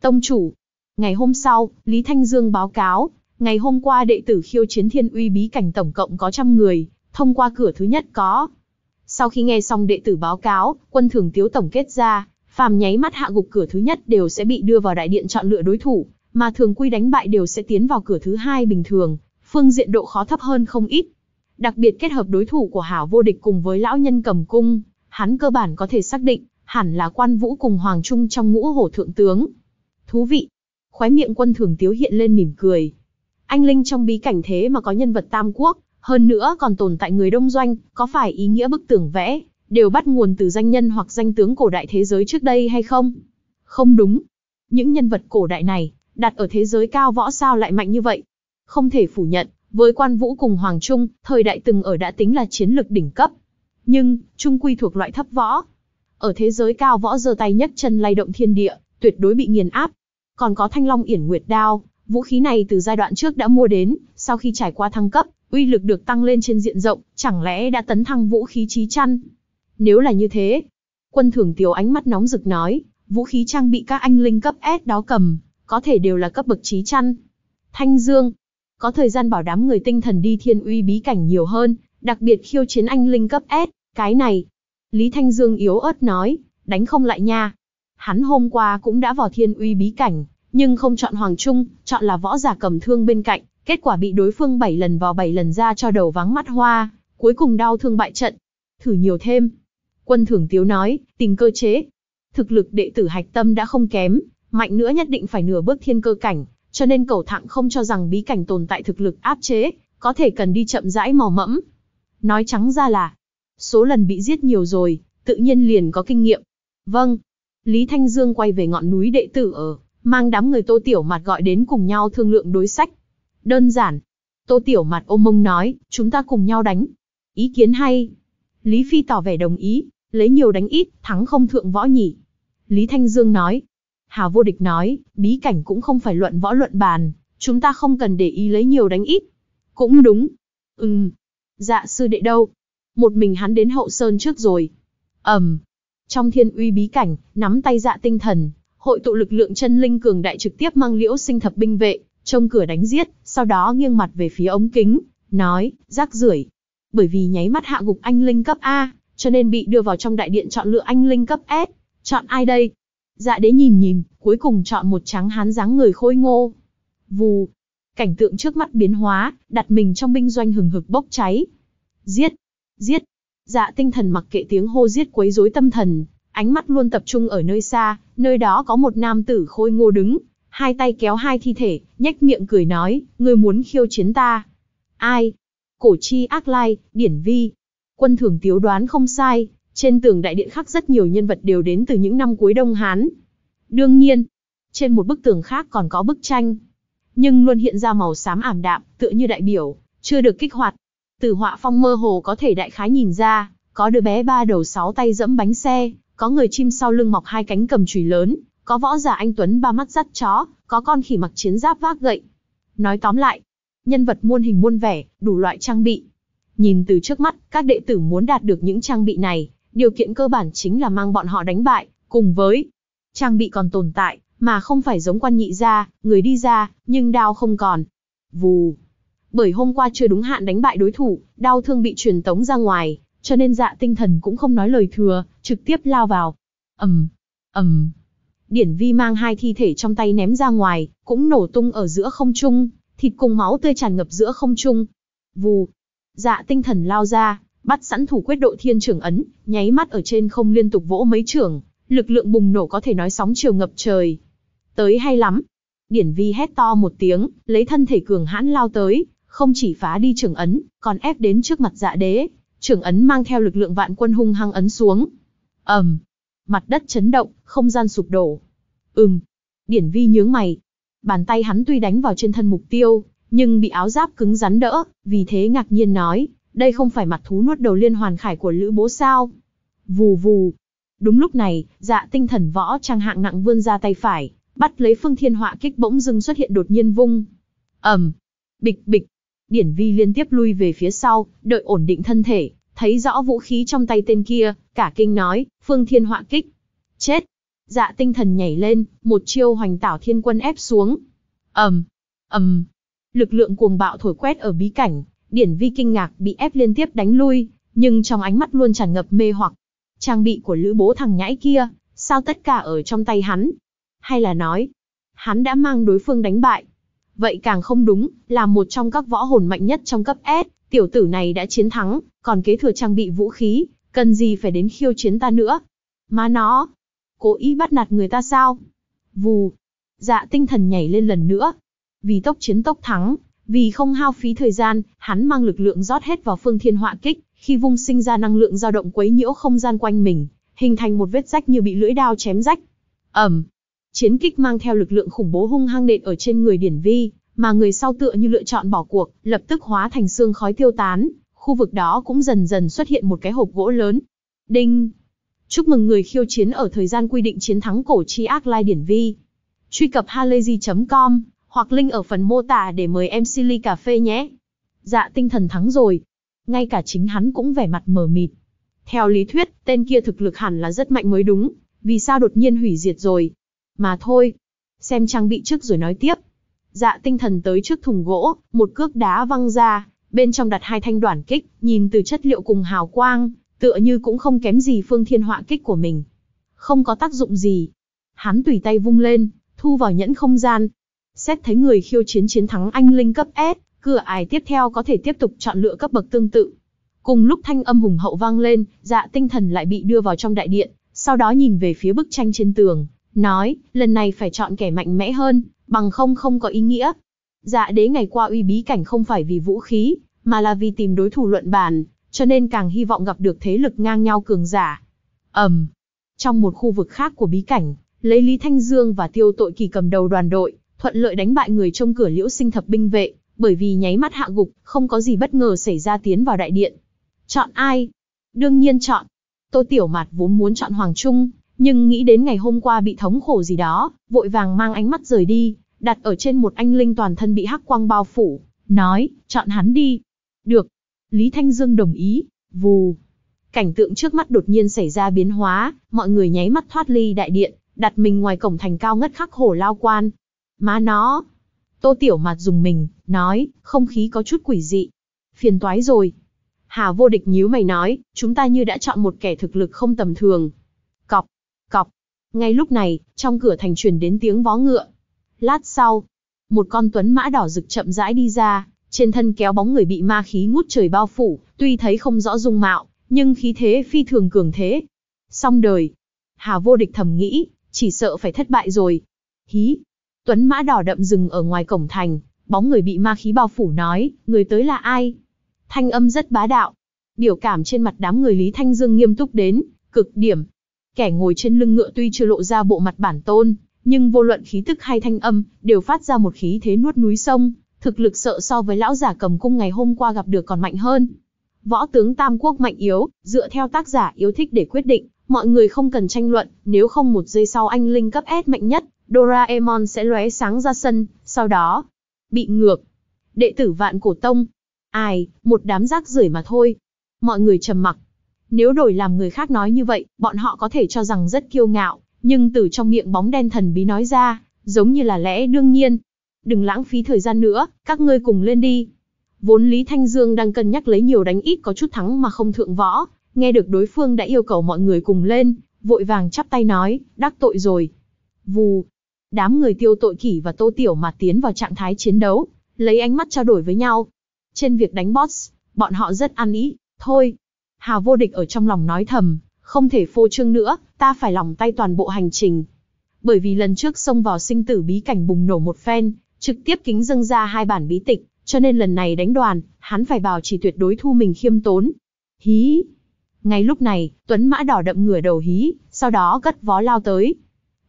Tông chủ, ngày hôm sau, Lý Thanh Dương báo cáo, ngày hôm qua đệ tử khiêu chiến thiên uy bí cảnh tổng cộng có trăm người, thông qua cửa thứ nhất có. Sau khi nghe xong đệ tử báo cáo, quân thường tiếu tổng kết ra, phàm nháy mắt hạ gục cửa thứ nhất đều sẽ bị đưa vào đại điện chọn lựa đối thủ, mà thường quy đánh bại đều sẽ tiến vào cửa thứ hai bình thường, phương diện độ khó thấp hơn không ít. Đặc biệt kết hợp đối thủ của Hảo vô địch cùng với lão nhân cầm cung, hắn cơ bản có thể xác định, hẳn là quan vũ cùng Hoàng Trung trong ngũ hổ thượng tướng. Thú vị! Khóe miệng quân thường tiếu hiện lên mỉm cười. Anh Linh trong bí cảnh thế mà có nhân vật Tam Quốc, hơn nữa còn tồn tại người đông doanh, có phải ý nghĩa bức tường vẽ, đều bắt nguồn từ danh nhân hoặc danh tướng cổ đại thế giới trước đây hay không? Không đúng. Những nhân vật cổ đại này, đặt ở thế giới cao võ sao lại mạnh như vậy? Không thể phủ nhận, với quan vũ cùng Hoàng Trung, thời đại từng ở đã tính là chiến lực đỉnh cấp. Nhưng, Trung quy thuộc loại thấp võ. Ở thế giới cao võ giơ tay nhất chân lay động thiên địa, tuyệt đối bị nghiền áp. Còn có thanh long yển nguyệt đao, vũ khí này từ giai đoạn trước đã mua đến, sau khi trải qua thăng cấp, uy lực được tăng lên trên diện rộng, chẳng lẽ đã tấn thăng vũ khí chí chăn? Nếu là như thế, quân thưởng tiếu ánh mắt nóng rực nói, vũ khí trang bị các anh linh cấp S đó cầm, có thể đều là cấp bậc chí chăn. Thanh Dương, có thời gian bảo đám người tinh thần đi thiên uy bí cảnh nhiều hơn, đặc biệt khiêu chiến anh linh cấp S, cái này. Lý Thanh Dương yếu ớt nói, đánh không lại nha. Hắn hôm qua cũng đã vào thiên uy bí cảnh, nhưng không chọn Hoàng Trung, chọn là võ giả cầm thương bên cạnh, Kết quả bị đối phương 7 lần vào 7 lần ra cho đầu vắng mắt hoa, cuối cùng đau thương bại trận. Thử nhiều thêm. Quân thưởng tiếu nói, tình cơ chế. Thực lực đệ tử hạch tâm đã không kém, mạnh nữa nhất định phải nửa bước thiên cơ cảnh, cho nên cầu thẳng không cho rằng bí cảnh tồn tại thực lực áp chế, có thể cần đi chậm rãi mò mẫm. Nói trắng ra là, số lần bị giết nhiều rồi, tự nhiên liền có kinh nghiệm. Vâng. Lý Thanh Dương quay về ngọn núi đệ tử ở, mang đám người tô tiểu mặt gọi đến cùng nhau thương lượng đối sách. Đơn giản. Tô Tiểu Mặt ôm mông nói, chúng ta cùng nhau đánh. Ý kiến hay. Lý Phi tỏ vẻ đồng ý, lấy nhiều đánh ít, thắng không thượng võ nhỉ. Lý Thanh Dương nói. Hà Vô Địch nói, bí cảnh cũng không phải luận võ luận bàn, chúng ta không cần để ý lấy nhiều đánh ít. Cũng đúng. Ừm. Dạ sư đệ đâu? Một mình hắn đến hậu sơn trước rồi. Ẩm. Trong thiên uy bí cảnh, nắm tay dạ tinh thần, hội tụ lực lượng chân linh cường đại trực tiếp mang liễu sinh thập binh vệ, trông cửa đánh giết, sau đó nghiêng mặt về phía ống kính, nói, rác rưởi. Bởi vì nháy mắt hạ gục anh linh cấp A, cho nên bị đưa vào trong đại điện chọn lựa anh linh cấp S. Chọn ai đây? Dạ đế nhìn nhìn, cuối cùng chọn một trắng hán dáng người khôi ngô. Vù. Cảnh tượng trước mắt biến hóa, đặt mình trong binh doanh hừng hực bốc cháy. Giết. Giết. Dạ tinh thần mặc kệ tiếng hô giết quấy rối tâm thần, ánh mắt luôn tập trung ở nơi xa, nơi đó có một nam tử khôi ngô đứng, hai tay kéo hai thi thể, nhếch miệng cười nói, ngươi muốn khiêu chiến ta. Ai? Cổ chi ác lai, điển vi. Quân thường tiếu đoán không sai, trên tường đại điện khác rất nhiều nhân vật đều đến từ những năm cuối Đông Hán. Đương nhiên, trên một bức tường khác còn có bức tranh. Nhưng luôn hiện ra màu xám ảm đạm, tựa như đại biểu, chưa được kích hoạt. Từ họa phong mơ hồ có thể đại khái nhìn ra, có đứa bé ba đầu sáu tay dẫm bánh xe, có người chim sau lưng mọc hai cánh cầm chùy lớn, có võ giả anh Tuấn ba mắt dắt chó, có con khỉ mặc chiến giáp vác gậy. Nói tóm lại, nhân vật muôn hình muôn vẻ, đủ loại trang bị. Nhìn từ trước mắt, các đệ tử muốn đạt được những trang bị này, điều kiện cơ bản chính là mang bọn họ đánh bại, cùng với trang bị còn tồn tại, mà không phải giống quan nhị ra, người đi ra, nhưng đao không còn. Vù. Bởi hôm qua chưa đúng hạn đánh bại đối thủ, đau thương bị truyền tống ra ngoài, cho nên dạ tinh thần cũng không nói lời thừa, trực tiếp lao vào. ầm, um, ầm. Điển Vi mang hai thi thể trong tay ném ra ngoài, cũng nổ tung ở giữa không trung, thịt cùng máu tươi tràn ngập giữa không trung. Vù, dạ tinh thần lao ra, bắt sẵn thủ quyết độ thiên trưởng ấn, nháy mắt ở trên không liên tục vỗ mấy trưởng, lực lượng bùng nổ có thể nói sóng chiều ngập trời. Tới hay lắm. Điển Vi hét to một tiếng, lấy thân thể cường hãn lao tới, không chỉ phá đi trưởng ấn, còn ép đến trước mặt dạ đế, trưởng ấn mang theo lực lượng vạn quân hung hăng ấn xuống. ầm, mặt đất chấn động, không gian sụp đổ. Ừm, điển vi nhướng mày. Bàn tay hắn tuy đánh vào trên thân mục tiêu, nhưng bị áo giáp cứng rắn đỡ, vì thế ngạc nhiên nói, đây không phải mặt thú nuốt đầu liên hoàn khải của lữ bố sao. Vù vù. Đúng lúc này, dạ tinh thần võ trang hạng nặng vươn ra tay phải, bắt lấy phương thiên họa kích bỗng dưng xuất hiện đột nhiên vung. Ẩm. Bịch bịch. Điển vi liên tiếp lui về phía sau, đợi ổn định thân thể, thấy rõ vũ khí trong tay tên kia, cả kinh nói, phương thiên họa kích. Chết! Dạ tinh thần nhảy lên, một chiêu hoành tảo thiên quân ép xuống. ầm, ầm, um. Lực lượng cuồng bạo thổi quét ở bí cảnh, điển vi kinh ngạc bị ép liên tiếp đánh lui, nhưng trong ánh mắt luôn tràn ngập mê hoặc. Trang bị của lữ bố thằng nhãi kia, sao tất cả ở trong tay hắn? Hay là nói, hắn đã mang đối phương đánh bại? Vậy càng không đúng, là một trong các võ hồn mạnh nhất trong cấp S, tiểu tử này đã chiến thắng, còn kế thừa trang bị vũ khí, cần gì phải đến khiêu chiến ta nữa. Mà nó, cố ý bắt nạt người ta sao? Vù, dạ tinh thần nhảy lên lần nữa. Vì tốc chiến tốc thắng, vì không hao phí thời gian, hắn mang lực lượng rót hết vào phương thiên họa kích, khi vung sinh ra năng lượng dao động quấy nhiễu không gian quanh mình, hình thành một vết rách như bị lưỡi đao chém rách. Ẩm, Chiến kích mang theo lực lượng khủng bố hung hăng đện ở trên người Điển Vi, mà người sau tựa như lựa chọn bỏ cuộc, lập tức hóa thành xương khói tiêu tán. Khu vực đó cũng dần dần xuất hiện một cái hộp gỗ lớn. Đinh! Chúc mừng người khiêu chiến ở thời gian quy định chiến thắng cổ chi ác lai Điển Vi. Truy cập halayzi.com hoặc link ở phần mô tả để mời em Silly Cà Phê nhé. Dạ tinh thần thắng rồi. Ngay cả chính hắn cũng vẻ mặt mờ mịt. Theo lý thuyết, tên kia thực lực hẳn là rất mạnh mới đúng, vì sao đột nhiên hủy diệt rồi? mà thôi. Xem trang bị trước rồi nói tiếp. Dạ tinh thần tới trước thùng gỗ, một cước đá văng ra, bên trong đặt hai thanh đoản kích, nhìn từ chất liệu cùng hào quang, tựa như cũng không kém gì phương thiên họa kích của mình. Không có tác dụng gì. Hắn tùy tay vung lên, thu vào nhẫn không gian. Xét thấy người khiêu chiến chiến thắng anh linh cấp S, cửa ải tiếp theo có thể tiếp tục chọn lựa cấp bậc tương tự. Cùng lúc thanh âm hùng hậu vang lên, dạ tinh thần lại bị đưa vào trong đại điện, sau đó nhìn về phía bức tranh trên tường nói, lần này phải chọn kẻ mạnh mẽ hơn, bằng không không có ý nghĩa. Dạ đế ngày qua uy bí cảnh không phải vì vũ khí, mà là vì tìm đối thủ luận bàn, cho nên càng hy vọng gặp được thế lực ngang nhau cường giả. Ầm. Um, trong một khu vực khác của bí cảnh, lấy Lý Thanh Dương và Tiêu Tội Kỳ cầm đầu đoàn đội, thuận lợi đánh bại người trông cửa Liễu Sinh thập binh vệ, bởi vì nháy mắt hạ gục, không có gì bất ngờ xảy ra tiến vào đại điện. Chọn ai? Đương nhiên chọn. Tô Tiểu Mạt vốn muốn chọn Hoàng Trung, nhưng nghĩ đến ngày hôm qua bị thống khổ gì đó, vội vàng mang ánh mắt rời đi, đặt ở trên một anh linh toàn thân bị hắc quang bao phủ, nói, chọn hắn đi. Được. Lý Thanh Dương đồng ý, vù. Cảnh tượng trước mắt đột nhiên xảy ra biến hóa, mọi người nháy mắt thoát ly đại điện, đặt mình ngoài cổng thành cao ngất khắc hổ lao quan. Má nó. Tô Tiểu Mạt dùng mình, nói, không khí có chút quỷ dị. Phiền toái rồi. Hà vô địch nhíu mày nói, chúng ta như đã chọn một kẻ thực lực không tầm thường, ngay lúc này, trong cửa thành truyền đến tiếng vó ngựa. Lát sau, một con tuấn mã đỏ rực chậm rãi đi ra, trên thân kéo bóng người bị ma khí ngút trời bao phủ, tuy thấy không rõ dung mạo, nhưng khí thế phi thường cường thế. Xong đời, Hà vô địch thầm nghĩ, chỉ sợ phải thất bại rồi. Hí, tuấn mã đỏ đậm rừng ở ngoài cổng thành, bóng người bị ma khí bao phủ nói, người tới là ai? Thanh âm rất bá đạo. Biểu cảm trên mặt đám người Lý Thanh Dương nghiêm túc đến, cực điểm. Kẻ ngồi trên lưng ngựa tuy chưa lộ ra bộ mặt bản tôn, nhưng vô luận khí tức hay thanh âm, đều phát ra một khí thế nuốt núi sông, thực lực sợ so với lão giả cầm cung ngày hôm qua gặp được còn mạnh hơn. Võ tướng Tam Quốc mạnh yếu, dựa theo tác giả yêu thích để quyết định, mọi người không cần tranh luận, nếu không một giây sau anh Linh cấp S mạnh nhất, Doraemon sẽ lóe sáng ra sân, sau đó, bị ngược. Đệ tử vạn cổ tông, ai, một đám rác rưởi mà thôi. Mọi người trầm mặc, nếu đổi làm người khác nói như vậy, bọn họ có thể cho rằng rất kiêu ngạo, nhưng từ trong miệng bóng đen thần bí nói ra, giống như là lẽ đương nhiên. Đừng lãng phí thời gian nữa, các ngươi cùng lên đi. Vốn Lý Thanh Dương đang cân nhắc lấy nhiều đánh ít có chút thắng mà không thượng võ, nghe được đối phương đã yêu cầu mọi người cùng lên, vội vàng chắp tay nói, đắc tội rồi. Vù, đám người tiêu tội kỷ và tô tiểu mà tiến vào trạng thái chiến đấu, lấy ánh mắt trao đổi với nhau. Trên việc đánh boss, bọn họ rất ăn ý, thôi, Hào vô địch ở trong lòng nói thầm, không thể phô trương nữa, ta phải lòng tay toàn bộ hành trình. Bởi vì lần trước xông vào sinh tử bí cảnh bùng nổ một phen, trực tiếp kính dâng ra hai bản bí tịch, cho nên lần này đánh đoàn, hắn phải bảo trì tuyệt đối thu mình khiêm tốn. Hí! Ngay lúc này, Tuấn Mã đỏ đậm ngửa đầu hí, sau đó cất vó lao tới.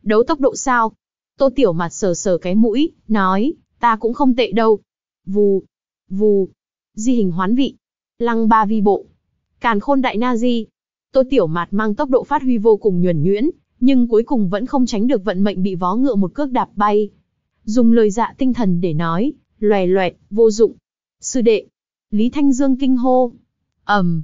Đấu tốc độ sao? Tô Tiểu mặt sờ sờ cái mũi, nói, ta cũng không tệ đâu. Vù, vù, di hình hoán vị, lăng ba vi bộ, Càn khôn đại na di. Tô Tiểu Mạt mang tốc độ phát huy vô cùng nhuần nhuyễn, nhưng cuối cùng vẫn không tránh được vận mệnh bị vó ngựa một cước đạp bay. Dùng lời dạ tinh thần để nói, loè loẹt, vô dụng. Sư đệ. Lý Thanh Dương kinh hô. ầm, um.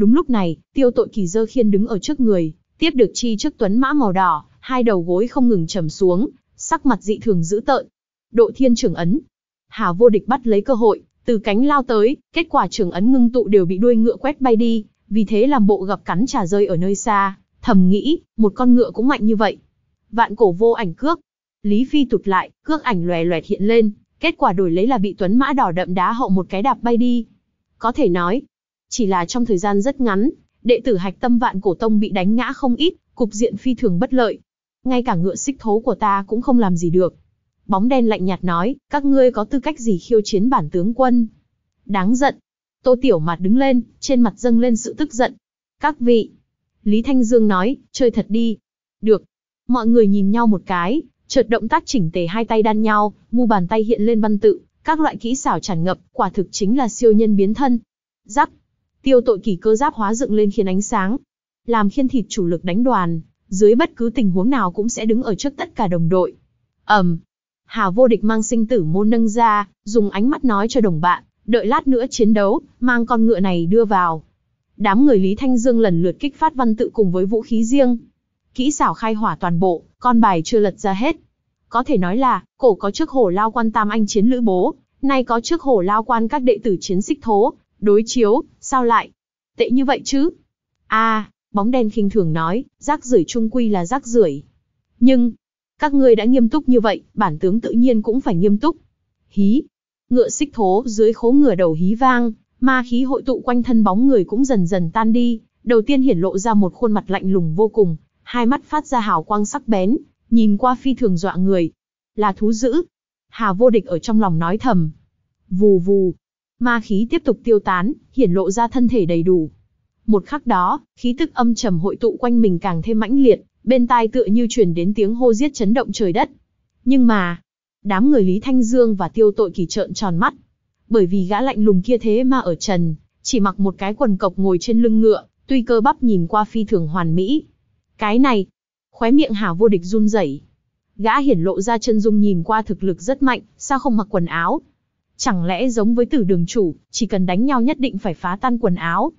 Đúng lúc này, tiêu tội kỳ dơ khiên đứng ở trước người, tiếp được chi trước tuấn mã màu đỏ, hai đầu gối không ngừng trầm xuống, sắc mặt dị thường dữ tợn. Độ thiên trưởng ấn. Hà vô địch bắt lấy cơ hội, từ cánh lao tới, kết quả trưởng ấn ngưng tụ đều bị đuôi ngựa quét bay đi, vì thế làm bộ gặp cắn trả rơi ở nơi xa, thầm nghĩ, một con ngựa cũng mạnh như vậy. Vạn cổ vô ảnh cước. Lý Phi tụt lại, cước ảnh lòe loẹt hiện lên, kết quả đổi lấy là bị tuấn mã đỏ đậm đá hậu một cái đạp bay đi. Có thể nói, chỉ là trong thời gian rất ngắn, đệ tử hạch tâm vạn cổ tông bị đánh ngã không ít, cục diện phi thường bất lợi. Ngay cả ngựa xích thố của ta cũng không làm gì được, Bóng đen lạnh nhạt nói, các ngươi có tư cách gì khiêu chiến bản tướng quân? Đáng giận. Tô Tiểu Mạt đứng lên, trên mặt dâng lên sự tức giận. Các vị. Lý Thanh Dương nói, chơi thật đi. Được. Mọi người nhìn nhau một cái, chợt động tác chỉnh tề hai tay đan nhau, mu bàn tay hiện lên văn tự, các loại kỹ xảo tràn ngập, quả thực chính là siêu nhân biến thân. Giáp. Tiêu tội kỳ cơ giáp hóa dựng lên khiến ánh sáng, làm khiên thịt chủ lực đánh đoàn, dưới bất cứ tình huống nào cũng sẽ đứng ở trước tất cả đồng đội. Ẩm. Hà vô địch mang sinh tử môn nâng ra, dùng ánh mắt nói cho đồng bạn, đợi lát nữa chiến đấu, mang con ngựa này đưa vào. Đám người Lý Thanh Dương lần lượt kích phát văn tự cùng với vũ khí riêng. Kỹ xảo khai hỏa toàn bộ, con bài chưa lật ra hết. Có thể nói là, cổ có trước hổ lao quan tam anh chiến lữ bố, nay có trước hổ lao quan các đệ tử chiến xích thố, đối chiếu, sao lại? Tệ như vậy chứ? a à, bóng đen khinh thường nói, rác rưởi trung quy là rác rưởi. Nhưng, các ngươi đã nghiêm túc như vậy, bản tướng tự nhiên cũng phải nghiêm túc. Hí. Ngựa xích thố dưới khố ngửa đầu hí vang, ma khí hội tụ quanh thân bóng người cũng dần dần tan đi, đầu tiên hiển lộ ra một khuôn mặt lạnh lùng vô cùng, hai mắt phát ra hào quang sắc bén, nhìn qua phi thường dọa người. Là thú dữ. Hà vô địch ở trong lòng nói thầm. Vù vù. Ma khí tiếp tục tiêu tán, hiển lộ ra thân thể đầy đủ. Một khắc đó, khí tức âm trầm hội tụ quanh mình càng thêm mãnh liệt, bên tai tựa như truyền đến tiếng hô giết chấn động trời đất. Nhưng mà, đám người Lý Thanh Dương và tiêu tội kỳ trợn tròn mắt. Bởi vì gã lạnh lùng kia thế mà ở trần, chỉ mặc một cái quần cộc ngồi trên lưng ngựa, tuy cơ bắp nhìn qua phi thường hoàn mỹ. Cái này, khóe miệng Hà vô địch run rẩy. Gã hiển lộ ra chân dung nhìn qua thực lực rất mạnh, sao không mặc quần áo? Chẳng lẽ giống với tử đường chủ, chỉ cần đánh nhau nhất định phải phá tan quần áo?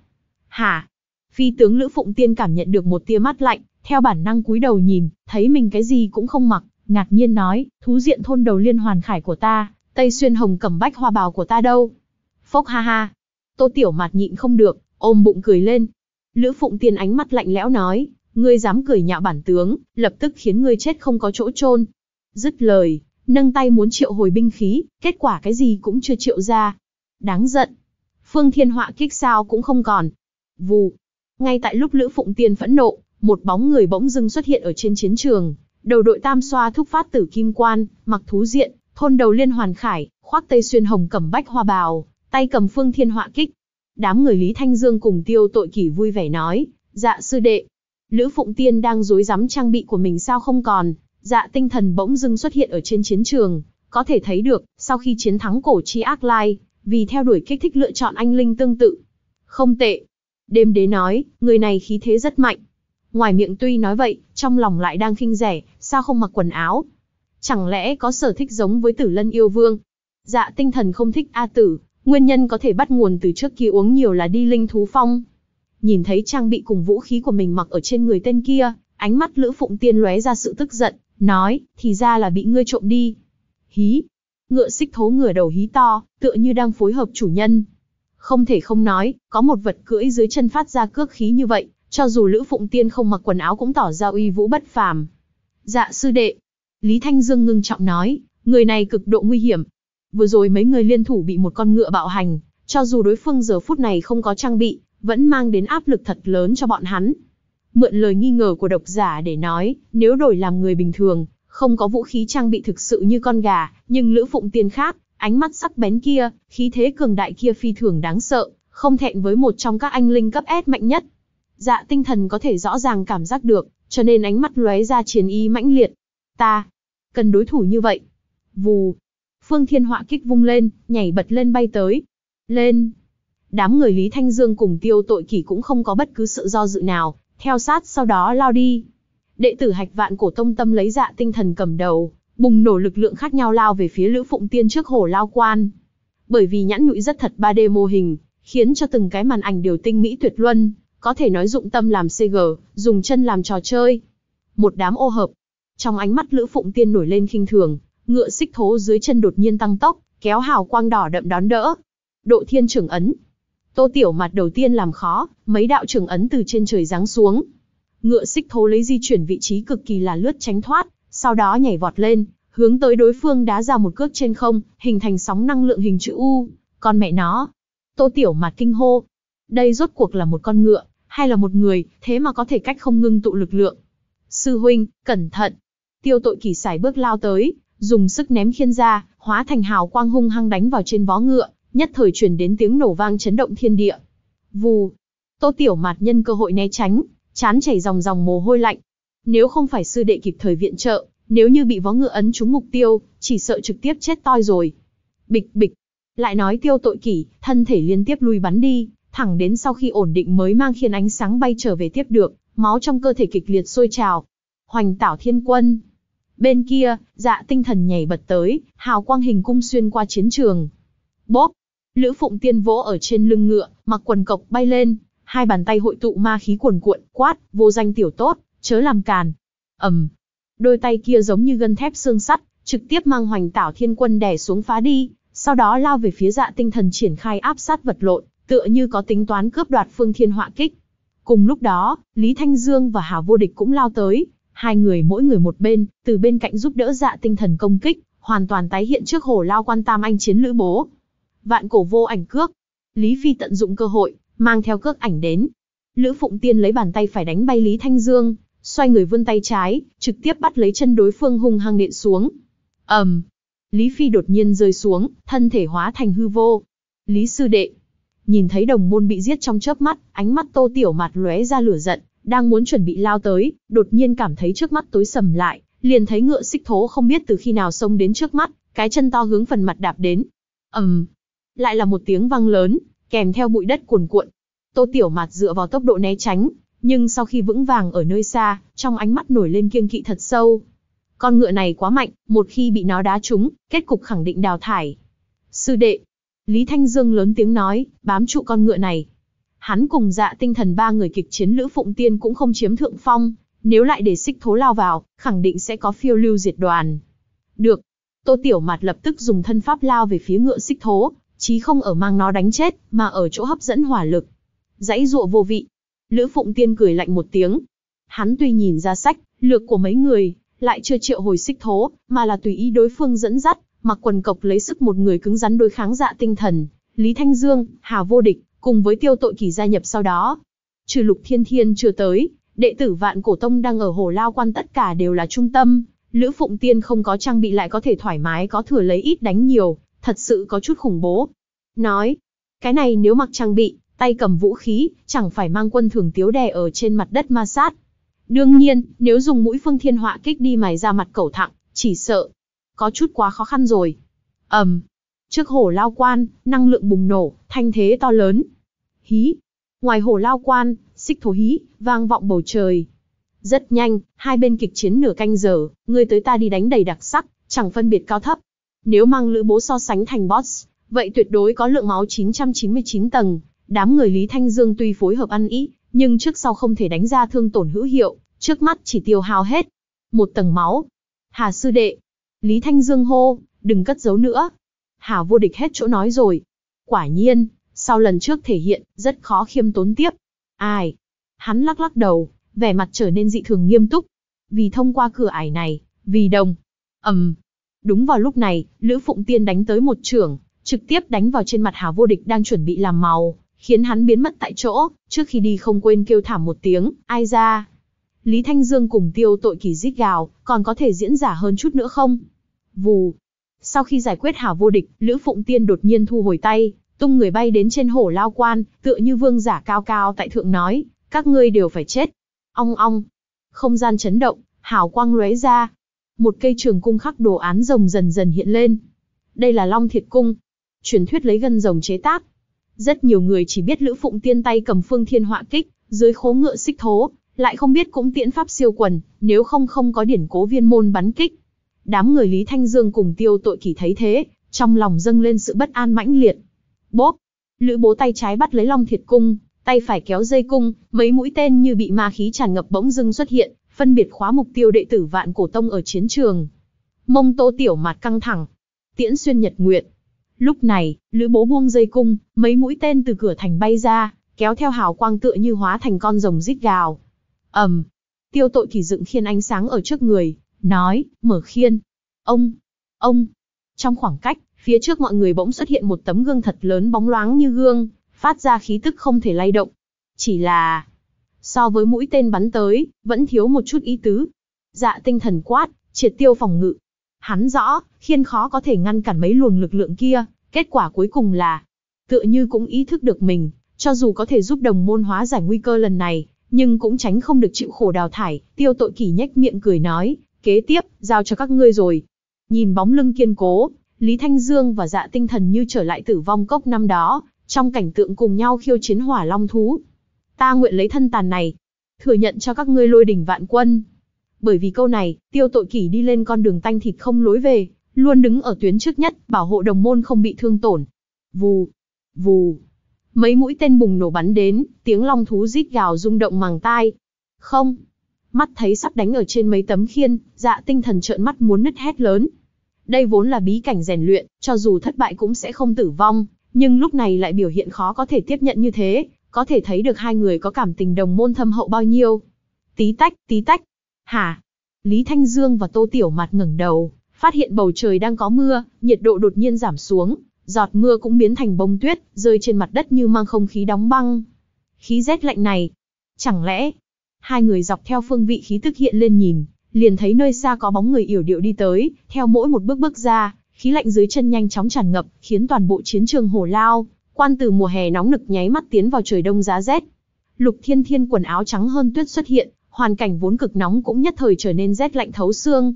Hả? Phi tướng Lữ Phụng Tiên cảm nhận được một tia mắt lạnh, theo bản năng cúi đầu nhìn, thấy mình cái gì cũng không mặc, ngạc nhiên nói, thú diện thôn đầu liên hoàn khải của ta, tây xuyên hồng cẩm bách hoa bào của ta đâu. Phốc ha ha. Tô Tiểu Mạt nhịn không được, ôm bụng cười lên. Lữ Phụng tiền ánh mắt lạnh lẽo nói, ngươi dám cười nhạo bản tướng, lập tức khiến ngươi chết không có chỗ chôn. Dứt lời, nâng tay muốn triệu hồi binh khí, kết quả cái gì cũng chưa triệu ra. Đáng giận. Phương Thiên Họa kích sao cũng không còn. Vù. Ngay tại lúc Lữ Phụng tiền phẫn nộ, một bóng người bỗng dưng xuất hiện ở trên chiến trường, đầu đội tam xoa thúc phát tử kim quan, mặc thú diện, thôn đầu liên hoàn khải, khoác tây xuyên hồng cầm bách hoa bào, tay cầm phương thiên họa kích. Đám người Lý Thanh Dương cùng tiêu tội kỷ vui vẻ nói, dạ sư đệ. Lữ Phụng Tiên đang dối rắm trang bị của mình sao không còn, dạ tinh thần bỗng dưng xuất hiện ở trên chiến trường, có thể thấy được, sau khi chiến thắng cổ chi ác lai, vì theo đuổi kích thích lựa chọn anh linh tương tự. Không tệ. Đêm đế nói, người này khí thế rất mạnh, Ngoài miệng tuy nói vậy, trong lòng lại đang khinh rẻ, sao không mặc quần áo? Chẳng lẽ có sở thích giống với tử lân yêu vương? Dạ tinh thần không thích A tử, nguyên nhân có thể bắt nguồn từ trước kia uống nhiều là đi linh thú phong. Nhìn thấy trang bị cùng vũ khí của mình mặc ở trên người tên kia, ánh mắt Lữ Phụng Tiên lóe ra sự tức giận, nói, thì ra là bị ngươi trộm đi. Hí! Ngựa xích thố ngửa đầu hí to, tựa như đang phối hợp chủ nhân. Không thể không nói, có một vật cưỡi dưới chân phát ra cước khí như vậy, cho dù Lữ Phụng Tiên không mặc quần áo cũng tỏ ra uy vũ bất phàm. Dạ sư đệ. Lý Thanh Dương ngưng trọng nói, người này cực độ nguy hiểm. Vừa rồi mấy người liên thủ bị một con ngựa bạo hành, cho dù đối phương giờ phút này không có trang bị, vẫn mang đến áp lực thật lớn cho bọn hắn. Mượn lời nghi ngờ của độc giả để nói, nếu đổi làm người bình thường, không có vũ khí trang bị thực sự như con gà, nhưng Lữ Phụng Tiên khác, ánh mắt sắc bén kia, khí thế cường đại kia phi thường đáng sợ, không thẹn với một trong các anh linh cấp S mạnh nhất. Dạ tinh thần có thể rõ ràng cảm giác được, cho nên ánh mắt lóe ra chiến ý mãnh liệt. Ta, cần đối thủ như vậy. Vù, phương thiên họa kích vung lên, nhảy bật lên bay tới. Lên. Đám người Lý Thanh Dương cùng tiêu tội kỷ cũng không có bất cứ sự do dự nào, theo sát sau đó lao đi. Đệ tử hạch vạn cổ tông tâm lấy dạ tinh thần cầm đầu, bùng nổ lực lượng khác nhau lao về phía Lữ Phụng Tiên trước hồ lao quan. Bởi vì nhãn nhụy rất thật 3D mô hình, khiến cho từng cái màn ảnh đều tinh mỹ tuyệt luân, có thể nói dụng tâm làm CG, dùng chân làm trò chơi. Một đám ô hợp. Trong ánh mắt Lữ Phụng Tiên nổi lên khinh thường, ngựa xích thố dưới chân đột nhiên tăng tốc, kéo hào quang đỏ đậm đón đỡ. Độ thiên trưởng ấn. Tô Tiểu mặt đầu tiên làm khó, mấy đạo trưởng ấn từ trên trời giáng xuống. Ngựa xích thố lấy di chuyển vị trí cực kỳ là lướt tránh thoát, sau đó nhảy vọt lên, hướng tới đối phương đá ra một cước trên không, hình thành sóng năng lượng hình chữ U. Con mẹ nó. Tô Tiểu mặt kinh hô. Đây rốt cuộc là một con ngựa, hay là một người, thế mà có thể cách không ngưng tụ lực lượng. Sư huynh, cẩn thận. Tiêu tội kỳ xài bước lao tới, dùng sức ném khiên ra, hóa thành hào quang hung hăng đánh vào trên vó ngựa, nhất thời chuyển đến tiếng nổ vang chấn động thiên địa. Vù. Tô tiểu mạt nhân cơ hội né tránh, chán chảy dòng dòng mồ hôi lạnh. Nếu không phải sư đệ kịp thời viện trợ, nếu như bị vó ngựa ấn trúng mục tiêu, chỉ sợ trực tiếp chết toi rồi. Bịch bịch. Lại nói tiêu tội kỷ, thân thể liên tiếp lùi bắn đi, thẳng đến sau khi ổn định mới mang khiến ánh sáng bay trở về tiếp được, máu trong cơ thể kịch liệt sôi trào. Hoành tảo thiên quân. Bên kia, dạ tinh thần nhảy bật tới, hào quang hình cung xuyên qua chiến trường. Bốp! Lữ Phụng Tiên vỗ ở trên lưng ngựa, mặc quần cộc bay lên, hai bàn tay hội tụ ma khí cuồn cuộn, quát, vô danh tiểu tốt, chớ làm càn. Ầm. Đôi tay kia giống như gân thép xương sắt, trực tiếp mang Hoành Tảo Thiên Quân đè xuống phá đi, sau đó lao về phía Dạ Tinh Thần triển khai áp sát vật lộn tựa như có tính toán cướp đoạt Phương Thiên họa kích. Cùng lúc đó, Lý Thanh Dương và Hà Vô Địch cũng lao tới, hai người mỗi người một bên, từ bên cạnh giúp đỡ dạ tinh thần công kích, hoàn toàn tái hiện trước hồ lao quan tam anh chiến lữ bố. Vạn cổ vô ảnh cước, Lý Phi tận dụng cơ hội, mang theo cước ảnh đến. Lữ Phụng Tiên lấy bàn tay phải đánh bay Lý Thanh Dương, xoay người vươn tay trái, trực tiếp bắt lấy chân đối phương hung hăng nện xuống. ầm, um, Lý Phi đột nhiên rơi xuống, thân thể hóa thành hư vô. Lý sư đệ, nhìn thấy đồng môn bị giết trong chớp mắt, ánh mắt Tô Tiểu Mạt lóe ra lửa giận, đang muốn chuẩn bị lao tới, đột nhiên cảm thấy trước mắt tối sầm lại, liền thấy ngựa xích thố không biết từ khi nào xông đến trước mắt, cái chân to hướng phần mặt đạp đến. ầm, um, lại là một tiếng vang lớn, kèm theo bụi đất cuồn cuộn. Tô Tiểu Mạt dựa vào tốc độ né tránh, nhưng sau khi vững vàng ở nơi xa, trong ánh mắt nổi lên kiêng kỵ thật sâu. Con ngựa này quá mạnh, một khi bị nó đá trúng, kết cục khẳng định đào thải. Sư đệ, Lý Thanh Dương lớn tiếng nói, bám trụ con ngựa này. Hắn cùng dạ tinh thần ba người kịch chiến Lữ Phụng Tiên cũng không chiếm thượng phong, nếu lại để xích thố lao vào, khẳng định sẽ có phiêu lưu diệt đoàn. Được. Tô Tiểu Mạt lập tức dùng thân pháp lao về phía ngựa xích thố, chí không ở mang nó đánh chết, mà ở chỗ hấp dẫn hỏa lực. Dãy dụa vô vị. Lữ Phụng Tiên cười lạnh một tiếng. Hắn tuy nhìn ra sách, lược của mấy người, lại chưa triệu hồi xích thố, mà là tùy ý đối phương dẫn dắt, mặc quần cộc lấy sức một người cứng rắn đối kháng dạ tinh thần, Lý Thanh Dương, Hà Vô Địch, cùng với tiêu tội kỳ gia nhập sau đó. Trừ lục thiên thiên chưa tới, đệ tử vạn cổ tông đang ở hồ lao quan tất cả đều là trung tâm, Lữ Phụng Tiên không có trang bị lại có thể thoải mái có thừa lấy ít đánh nhiều, thật sự có chút khủng bố. Nói, cái này nếu mặc trang bị, tay cầm vũ khí, chẳng phải mang quân thường tiếu đè ở trên mặt đất ma sát. Đương nhiên, nếu dùng mũi phương thiên họa kích đi mài ra mặt cẩu thẳng, chỉ sợ, có chút quá khó khăn rồi. Ầm. Um, trước hổ lao quan, năng lượng bùng nổ, thanh thế to lớn. Hí. Ngoài hổ lao quan, xích thổ hí, vang vọng bầu trời. Rất nhanh, hai bên kịch chiến nửa canh giờ, người tới ta đi đánh đầy đặc sắc, chẳng phân biệt cao thấp. Nếu mang lữ bố so sánh thành boss, vậy tuyệt đối có lượng máu 999 tầng. Đám người Lý Thanh Dương tuy phối hợp ăn ý, nhưng trước sau không thể đánh ra thương tổn hữu hiệu, trước mắt chỉ tiêu hao hết. Một tầng máu. Hà sư đệ, Lý Thanh Dương hô, đừng cất giấu nữa. Hà vô địch hết chỗ nói rồi. Quả nhiên, sau lần trước thể hiện, rất khó khiêm tốn tiếp. Ai? Hắn lắc lắc đầu, vẻ mặt trở nên dị thường nghiêm túc. Vì thông qua cửa ải này, vì đồng. ầm, um. Đúng vào lúc này, Lữ Phụng Tiên đánh tới một trưởng, trực tiếp đánh vào trên mặt Hà vô địch đang chuẩn bị làm màu, khiến hắn biến mất tại chỗ, trước khi đi không quên kêu thảm một tiếng, ai ra. Lý Thanh Dương cùng tiêu tội kỳ rít gào, còn có thể diễn giả hơn chút nữa không? Vù. Sau khi giải quyết hảo vô địch, Lữ Phụng Tiên đột nhiên thu hồi tay, tung người bay đến trên hổ lao quan, tựa như vương giả cao cao tại thượng nói, các ngươi đều phải chết. Ong ong. Không gian chấn động, hào quang lóe ra. Một cây trường cung khắc đồ án rồng dần dần hiện lên. Đây là Long Thiệt Cung. Truyền thuyết lấy gân rồng chế tác. Rất nhiều người chỉ biết Lữ Phụng Tiên tay cầm phương thiên họa kích, dưới khố ngựa xích thố, lại không biết cũng tiễn pháp siêu quần, nếu không không có điển cố viên môn bắn kích. Đám người Lý Thanh Dương cùng tiêu tội kỳ thấy thế, trong lòng dâng lên sự bất an mãnh liệt. Bốp! Lữ bố tay trái bắt lấy long thiệt cung, tay phải kéo dây cung, mấy mũi tên như bị ma khí tràn ngập bỗng dưng xuất hiện, phân biệt khóa mục tiêu đệ tử vạn cổ tông ở chiến trường. Mông tô tiểu mặt căng thẳng. Tiễn xuyên nhật nguyện. Lúc này, lữ bố buông dây cung, mấy mũi tên từ cửa thành bay ra, kéo theo hào quang tựa như hóa thành con rồng rít gào. ầm, Tiêu tội kỳ dựng khiên ánh sáng ở trước người, nói, mở khiên. Ông, ông. Trong khoảng cách, phía trước mọi người bỗng xuất hiện một tấm gương thật lớn bóng loáng như gương, phát ra khí tức không thể lay động. Chỉ là... So với mũi tên bắn tới, vẫn thiếu một chút ý tứ. Dạ tinh thần quát, triệt tiêu phòng ngự. Hắn rõ, khiên khó có thể ngăn cản mấy luồng lực lượng kia, kết quả cuối cùng là... Tựa như cũng ý thức được mình, cho dù có thể giúp đồng môn hóa giải nguy cơ lần này, nhưng cũng tránh không được chịu khổ đào thải, tiêu tội kỳ nhếch miệng cười nói, kế tiếp, giao cho các ngươi rồi. Nhìn bóng lưng kiên cố, Lý Thanh Dương và dạ tinh thần như trở lại tử vong cốc năm đó, trong cảnh tượng cùng nhau khiêu chiến hỏa long thú. Ta nguyện lấy thân tàn này, thừa nhận cho các ngươi lôi đỉnh vạn quân. Bởi vì câu này, tiêu tội kỷ đi lên con đường tanh thịt không lối về, luôn đứng ở tuyến trước nhất, bảo hộ đồng môn không bị thương tổn. Vù, vù. Mấy mũi tên bùng nổ bắn đến, tiếng long thú rít gào rung động màng tai. Không, mắt thấy sắp đánh ở trên mấy tấm khiên, dạ tinh thần trợn mắt muốn nứt hét lớn. Đây vốn là bí cảnh rèn luyện, cho dù thất bại cũng sẽ không tử vong, nhưng lúc này lại biểu hiện khó có thể tiếp nhận như thế, có thể thấy được hai người có cảm tình đồng môn thâm hậu bao nhiêu. Tí tách, tí tách. Hả? Lý Thanh Dương và Tô Tiểu Mạt ngẩng đầu, phát hiện bầu trời đang có mưa, nhiệt độ đột nhiên giảm xuống, giọt mưa cũng biến thành bông tuyết, rơi trên mặt đất như mang không khí đóng băng. Khí rét lạnh này, chẳng lẽ Hai người dọc theo phương vị khí tức hiện lên nhìn, liền thấy nơi xa có bóng người yểu điệu đi tới, theo mỗi một bước bước ra, khí lạnh dưới chân nhanh chóng tràn ngập, khiến toàn bộ chiến trường hồ lao, quan từ mùa hè nóng nực nháy mắt tiến vào trời đông giá rét. Lục Thiên Thiên quần áo trắng hơn tuyết xuất hiện, hoàn cảnh vốn cực nóng cũng nhất thời trở nên rét lạnh thấu xương.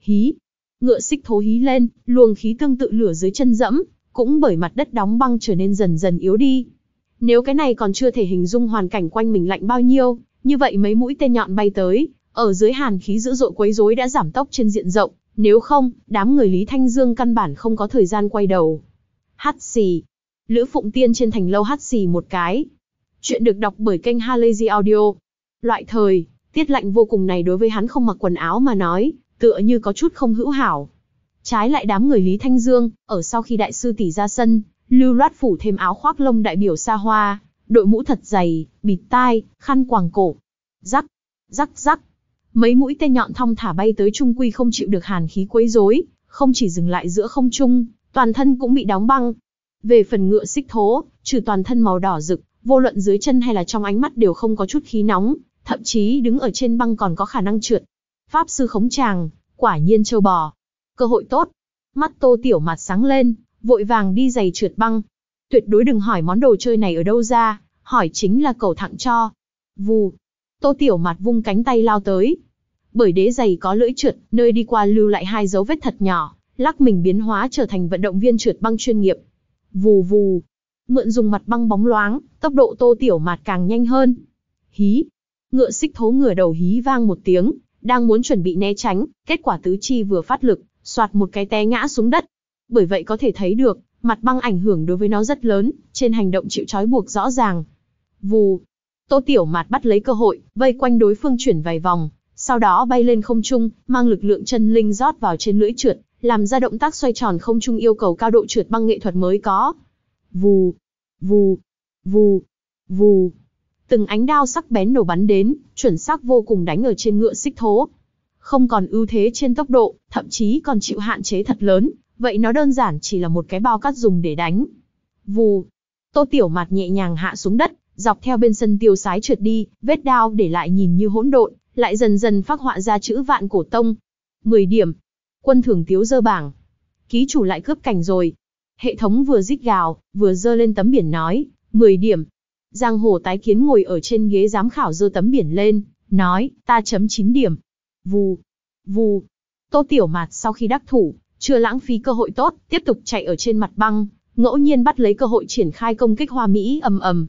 Hí, ngựa xích thố hí lên, luồng khí tương tự lửa dưới chân dẫm, cũng bởi mặt đất đóng băng trở nên dần dần yếu đi. Nếu cái này còn chưa thể hình dung hoàn cảnh quanh mình lạnh bao nhiêu, như vậy mấy mũi tên nhọn bay tới, ở dưới hàn khí dữ dội quấy rối đã giảm tốc trên diện rộng, nếu không, đám người Lý Thanh Dương căn bản không có thời gian quay đầu. Hắt xì. Lữ Phụng Tiên trên thành lâu hắt xì một cái. Chuyện được đọc bởi kênh Halazy Audio. Loại thời, tiết lạnh vô cùng này đối với hắn không mặc quần áo mà nói, tựa như có chút không hữu hảo. Trái lại đám người Lý Thanh Dương, ở sau khi đại sư tỷ ra sân, lưu loát phủ thêm áo khoác lông đại biểu xa hoa, đội mũ thật dày, bịt tai, khăn quàng cổ. Rắc, rắc rắc. Mấy mũi tên nhọn thong thả bay tới trung quy không chịu được hàn khí quấy rối, không chỉ dừng lại giữa không trung, toàn thân cũng bị đóng băng. Về phần ngựa xích thố, trừ toàn thân màu đỏ rực, vô luận dưới chân hay là trong ánh mắt đều không có chút khí nóng, thậm chí đứng ở trên băng còn có khả năng trượt. Pháp sư khống chàng, quả nhiên châu bò. Cơ hội tốt. Mắt tô tiểu mặt sáng lên, vội vàng đi giày trượt băng, Tuyệt đối đừng hỏi món đồ chơi này ở đâu ra, hỏi chính là cầu thẳng cho. Vù. Tô Tiểu mặt vung cánh tay lao tới. Bởi đế giày có lưỡi trượt, nơi đi qua lưu lại hai dấu vết thật nhỏ, lắc mình biến hóa trở thành vận động viên trượt băng chuyên nghiệp. Vù vù. Mượn dùng mặt băng bóng loáng, tốc độ Tô Tiểu mặt càng nhanh hơn. Hí. Ngựa xích thố ngửa đầu hí vang một tiếng, đang muốn chuẩn bị né tránh, kết quả tứ chi vừa phát lực, soạt một cái té ngã xuống đất. Bởi vậy có thể thấy được, mặt băng ảnh hưởng đối với nó rất lớn, trên hành động chịu trói buộc rõ ràng. Vù, Tô Tiểu Mạt bắt lấy cơ hội, vây quanh đối phương chuyển vài vòng, sau đó bay lên không trung, mang lực lượng chân linh rót vào trên lưỡi trượt, làm ra động tác xoay tròn không trung yêu cầu cao độ trượt băng nghệ thuật mới có. Vù, vù, vù, vù. Từng ánh đao sắc bén nổ bắn đến, chuẩn xác vô cùng đánh ở trên ngựa xích thố. Không còn ưu thế trên tốc độ, thậm chí còn chịu hạn chế thật lớn, Vậy nó đơn giản chỉ là một cái bao cắt dùng để đánh. Vù. Tô Tiểu mặt nhẹ nhàng hạ xuống đất, dọc theo bên sân tiêu sái trượt đi, vết đao để lại nhìn như hỗn độn, lại dần dần phác họa ra chữ vạn cổ tông. 10 điểm. Quân thưởng tiếu dơ bảng. Ký chủ lại cướp cảnh rồi. Hệ thống vừa rít gào, vừa dơ lên tấm biển nói, 10 điểm. Giang hồ tái kiến ngồi ở trên ghế giám khảo dơ tấm biển lên, nói, ta chấm 9 điểm. Vù, vù. Tô Tiểu Mạt sau khi đắc thủ, chưa lãng phí cơ hội tốt, tiếp tục chạy ở trên mặt băng, ngẫu nhiên bắt lấy cơ hội triển khai công kích hoa mỹ ầm ầm.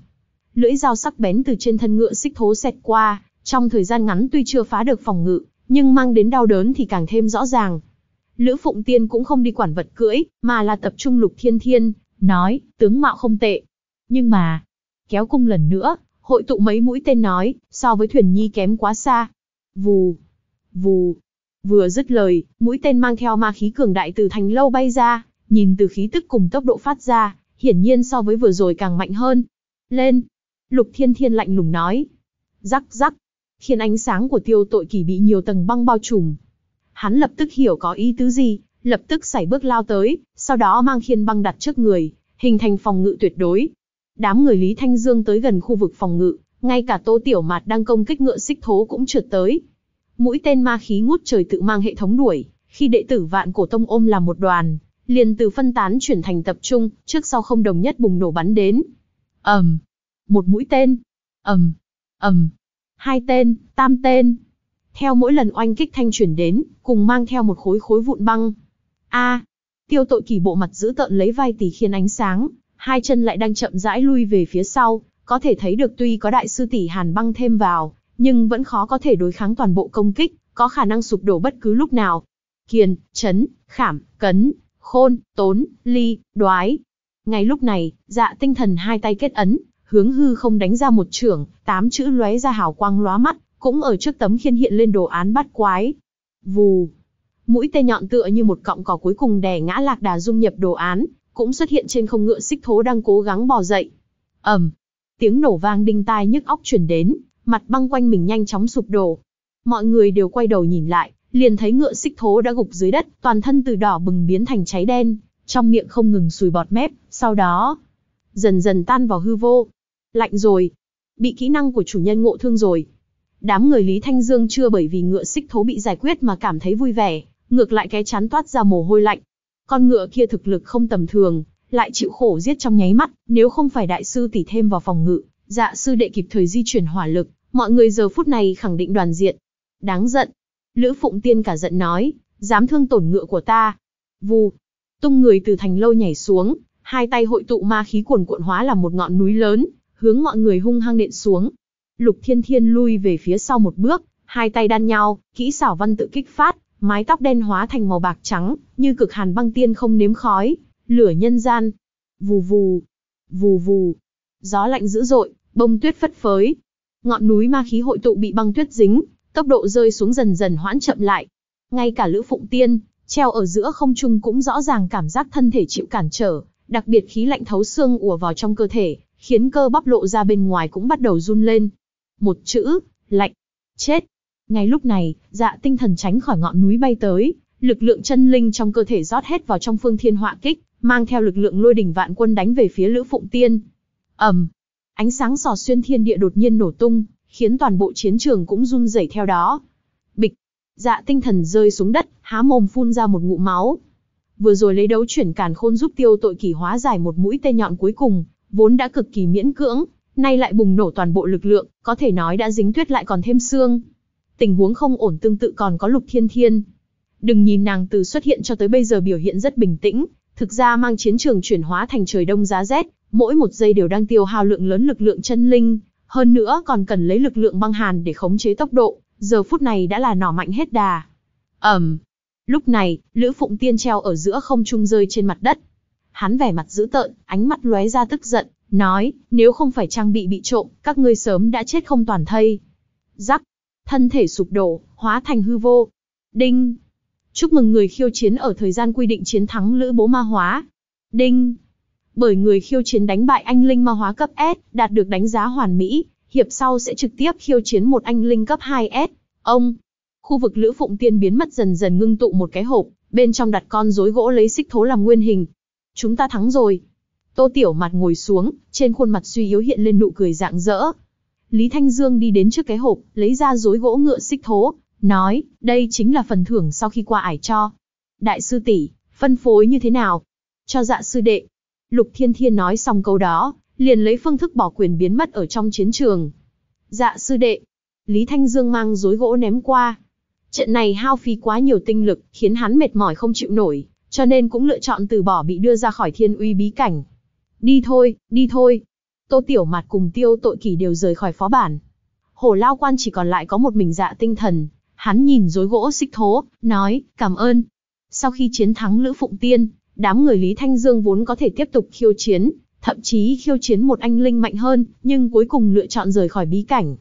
Lưỡi dao sắc bén từ trên thân ngựa xích thố xẹt qua, trong thời gian ngắn tuy chưa phá được phòng ngự, nhưng mang đến đau đớn thì càng thêm rõ ràng. Lữ Phụng Tiên cũng không đi quản vật cưỡi, mà là tập trung Lục Thiên Thiên, nói, tướng mạo không tệ. Nhưng mà, kéo cung lần nữa, hội tụ mấy mũi tên nói, so với thuyền nhi kém quá xa. Vù, vù, Vừa dứt lời, mũi tên mang theo ma khí cường đại từ thành lâu bay ra, nhìn từ khí tức cùng tốc độ phát ra, hiển nhiên so với vừa rồi càng mạnh hơn. Lên! Lục Thiên Thiên lạnh lùng nói. Rắc rắc! Khiến ánh sáng của tiêu tội kỳ bị nhiều tầng băng bao trùm. Hắn lập tức hiểu có ý tứ gì, lập tức xảy bước lao tới, sau đó mang khiên băng đặt trước người, hình thành phòng ngự tuyệt đối. Đám người Lý Thanh Dương tới gần khu vực phòng ngự, ngay cả Tô Tiểu Mạt đang công kích ngựa xích thố cũng trượt tới. Mũi tên ma khí ngút trời tự mang hệ thống đuổi, khi đệ tử vạn cổ tông ôm làm một đoàn, liền từ phân tán chuyển thành tập trung, trước sau không đồng nhất bùng nổ bắn đến. Ầm, một mũi tên, ầm, ầm, hai tên, tam tên. Theo mỗi lần oanh kích thanh chuyển đến, cùng mang theo một khối khối vụn băng. A, tiêu tội kỳ bộ mặt giữ tợn lấy vai tỷ khiên ánh sáng, hai chân lại đang chậm rãi lui về phía sau, có thể thấy được tuy có đại sư tỷ Hàn băng thêm vào, nhưng vẫn khó có thể đối kháng toàn bộ công kích, có khả năng sụp đổ bất cứ lúc nào. Kiền, chấn, khảm, cấn, khôn, tốn, ly, đoái. Ngay lúc này, dạ tinh thần hai tay kết ấn, hướng hư không đánh ra một trưởng, tám chữ lóe ra hào quang lóa mắt, cũng ở trước tấm khiên hiện lên đồ án bắt quái. Vù. Mũi tê nhọn tựa như một cọng cỏ cuối cùng đè ngã lạc đà dung nhập đồ án, cũng xuất hiện trên không ngựa xích thố đang cố gắng bò dậy. ầm, Tiếng nổ vang đinh tai nhức óc truyền đến, mặt băng quanh mình nhanh chóng sụp đổ. Mọi người đều quay đầu nhìn lại, liền thấy ngựa xích thố đã gục dưới đất, toàn thân từ đỏ bừng biến thành cháy đen, trong miệng không ngừng sùi bọt mép, sau đó dần dần tan vào hư vô. Lạnh rồi, bị kỹ năng của chủ nhân ngộ thương rồi. Đám người Lý Thanh Dương chưa bởi vì ngựa xích thố bị giải quyết mà cảm thấy vui vẻ, ngược lại cái chán toát ra mồ hôi lạnh. Con ngựa kia thực lực không tầm thường, lại chịu khổ giết trong nháy mắt, nếu không phải đại sư tỉ thêm vào phòng ngự, dạ sư đệ kịp thời di chuyển hỏa lực, Mọi người giờ phút này khẳng định đoàn diện. Đáng giận. Lữ Phụng Tiên cả giận nói, dám thương tổn ngựa của ta. Vù. Tung người từ thành lâu nhảy xuống, hai tay hội tụ ma khí cuồn cuộn hóa là một ngọn núi lớn, hướng mọi người hung hăng nện xuống. Lục Thiên Thiên lui về phía sau một bước, hai tay đan nhau, kỹ xảo văn tự kích phát, mái tóc đen hóa thành màu bạc trắng, như cực hàn băng tiên không nếm khói, lửa nhân gian. Vù vù, vù vù, gió lạnh dữ dội, bông tuyết phất phới, Ngọn núi ma khí hội tụ bị băng tuyết dính, tốc độ rơi xuống dần dần hoãn chậm lại. Ngay cả Lữ Phụng Tiên, treo ở giữa không trung cũng rõ ràng cảm giác thân thể chịu cản trở, đặc biệt khí lạnh thấu xương ùa vào trong cơ thể, khiến cơ bắp lộ ra bên ngoài cũng bắt đầu run lên. Một chữ, lạnh, chết. Ngay lúc này, dạ tinh thần tránh khỏi ngọn núi bay tới, lực lượng chân linh trong cơ thể rót hết vào trong phương thiên họa kích, mang theo lực lượng lôi đỉnh vạn quân đánh về phía Lữ Phụng Tiên. ầm, Ánh sáng sò xuyên thiên địa đột nhiên nổ tung, khiến toàn bộ chiến trường cũng run rẩy theo đó. Bịch, dạ tinh thần rơi xuống đất, há mồm phun ra một ngụm máu. Vừa rồi lấy đấu chuyển càn khôn giúp tiêu tội kỳ hóa giải một mũi tên nhọn cuối cùng, vốn đã cực kỳ miễn cưỡng, nay lại bùng nổ toàn bộ lực lượng, có thể nói đã dính tuyết lại còn thêm xương. Tình huống không ổn tương tự còn có lục thiên thiên. Đừng nhìn nàng từ xuất hiện cho tới bây giờ biểu hiện rất bình tĩnh, thực ra mang chiến trường chuyển hóa thành trời đông giá rét, mỗi một giây đều đang tiêu hao lượng lớn lực lượng chân linh, hơn nữa còn cần lấy lực lượng băng hàn để khống chế tốc độ, giờ phút này đã là nỏ mạnh hết đà. Ẩm. Um, lúc này, Lữ Phụng Tiên treo ở giữa không trung rơi trên mặt đất. Hắn vẻ mặt dữ tợn, ánh mắt lóe ra tức giận, nói, nếu không phải trang bị bị trộm, các ngươi sớm đã chết không toàn thây. Rắc. Thân thể sụp đổ, hóa thành hư vô. Đinh. Chúc mừng người khiêu chiến ở thời gian quy định chiến thắng Lữ Bố Ma Hóa. Đinh bởi người khiêu chiến đánh bại anh linh ma hóa cấp S, đạt được đánh giá hoàn mỹ, hiệp sau sẽ trực tiếp khiêu chiến một anh linh cấp 2S. Ông, khu vực Lữ Phụng Tiên biến mất dần dần ngưng tụ một cái hộp, bên trong đặt con rối gỗ lấy xích thố làm nguyên hình. Chúng ta thắng rồi. Tô Tiểu Mặt ngồi xuống, trên khuôn mặt suy yếu hiện lên nụ cười rạng rỡ. Lý Thanh Dương đi đến trước cái hộp, lấy ra rối gỗ ngựa xích thố, nói, đây chính là phần thưởng sau khi qua ải cho. Đại sư tỷ, phân phối như thế nào? Cho dạ sư đệ, Lục Thiên Thiên nói xong câu đó, liền lấy phương thức bỏ quyền biến mất ở trong chiến trường. Dạ sư đệ, Lý Thanh Dương mang dối gỗ ném qua. Trận này hao phí quá nhiều tinh lực, khiến hắn mệt mỏi không chịu nổi, cho nên cũng lựa chọn từ bỏ bị đưa ra khỏi thiên uy bí cảnh. Đi thôi, đi thôi. Tô Tiểu Mạt cùng tiêu tội kỷ đều rời khỏi phó bản. Hồ Lao Quan chỉ còn lại có một mình dạ tinh thần. Hắn nhìn dối gỗ xích thố, nói, cảm ơn. Sau khi chiến thắng Lữ Phụng Tiên, đám người Lý Thanh Dương vốn có thể tiếp tục khiêu chiến, thậm chí khiêu chiến một anh linh mạnh hơn, nhưng cuối cùng lựa chọn rời khỏi bí cảnh.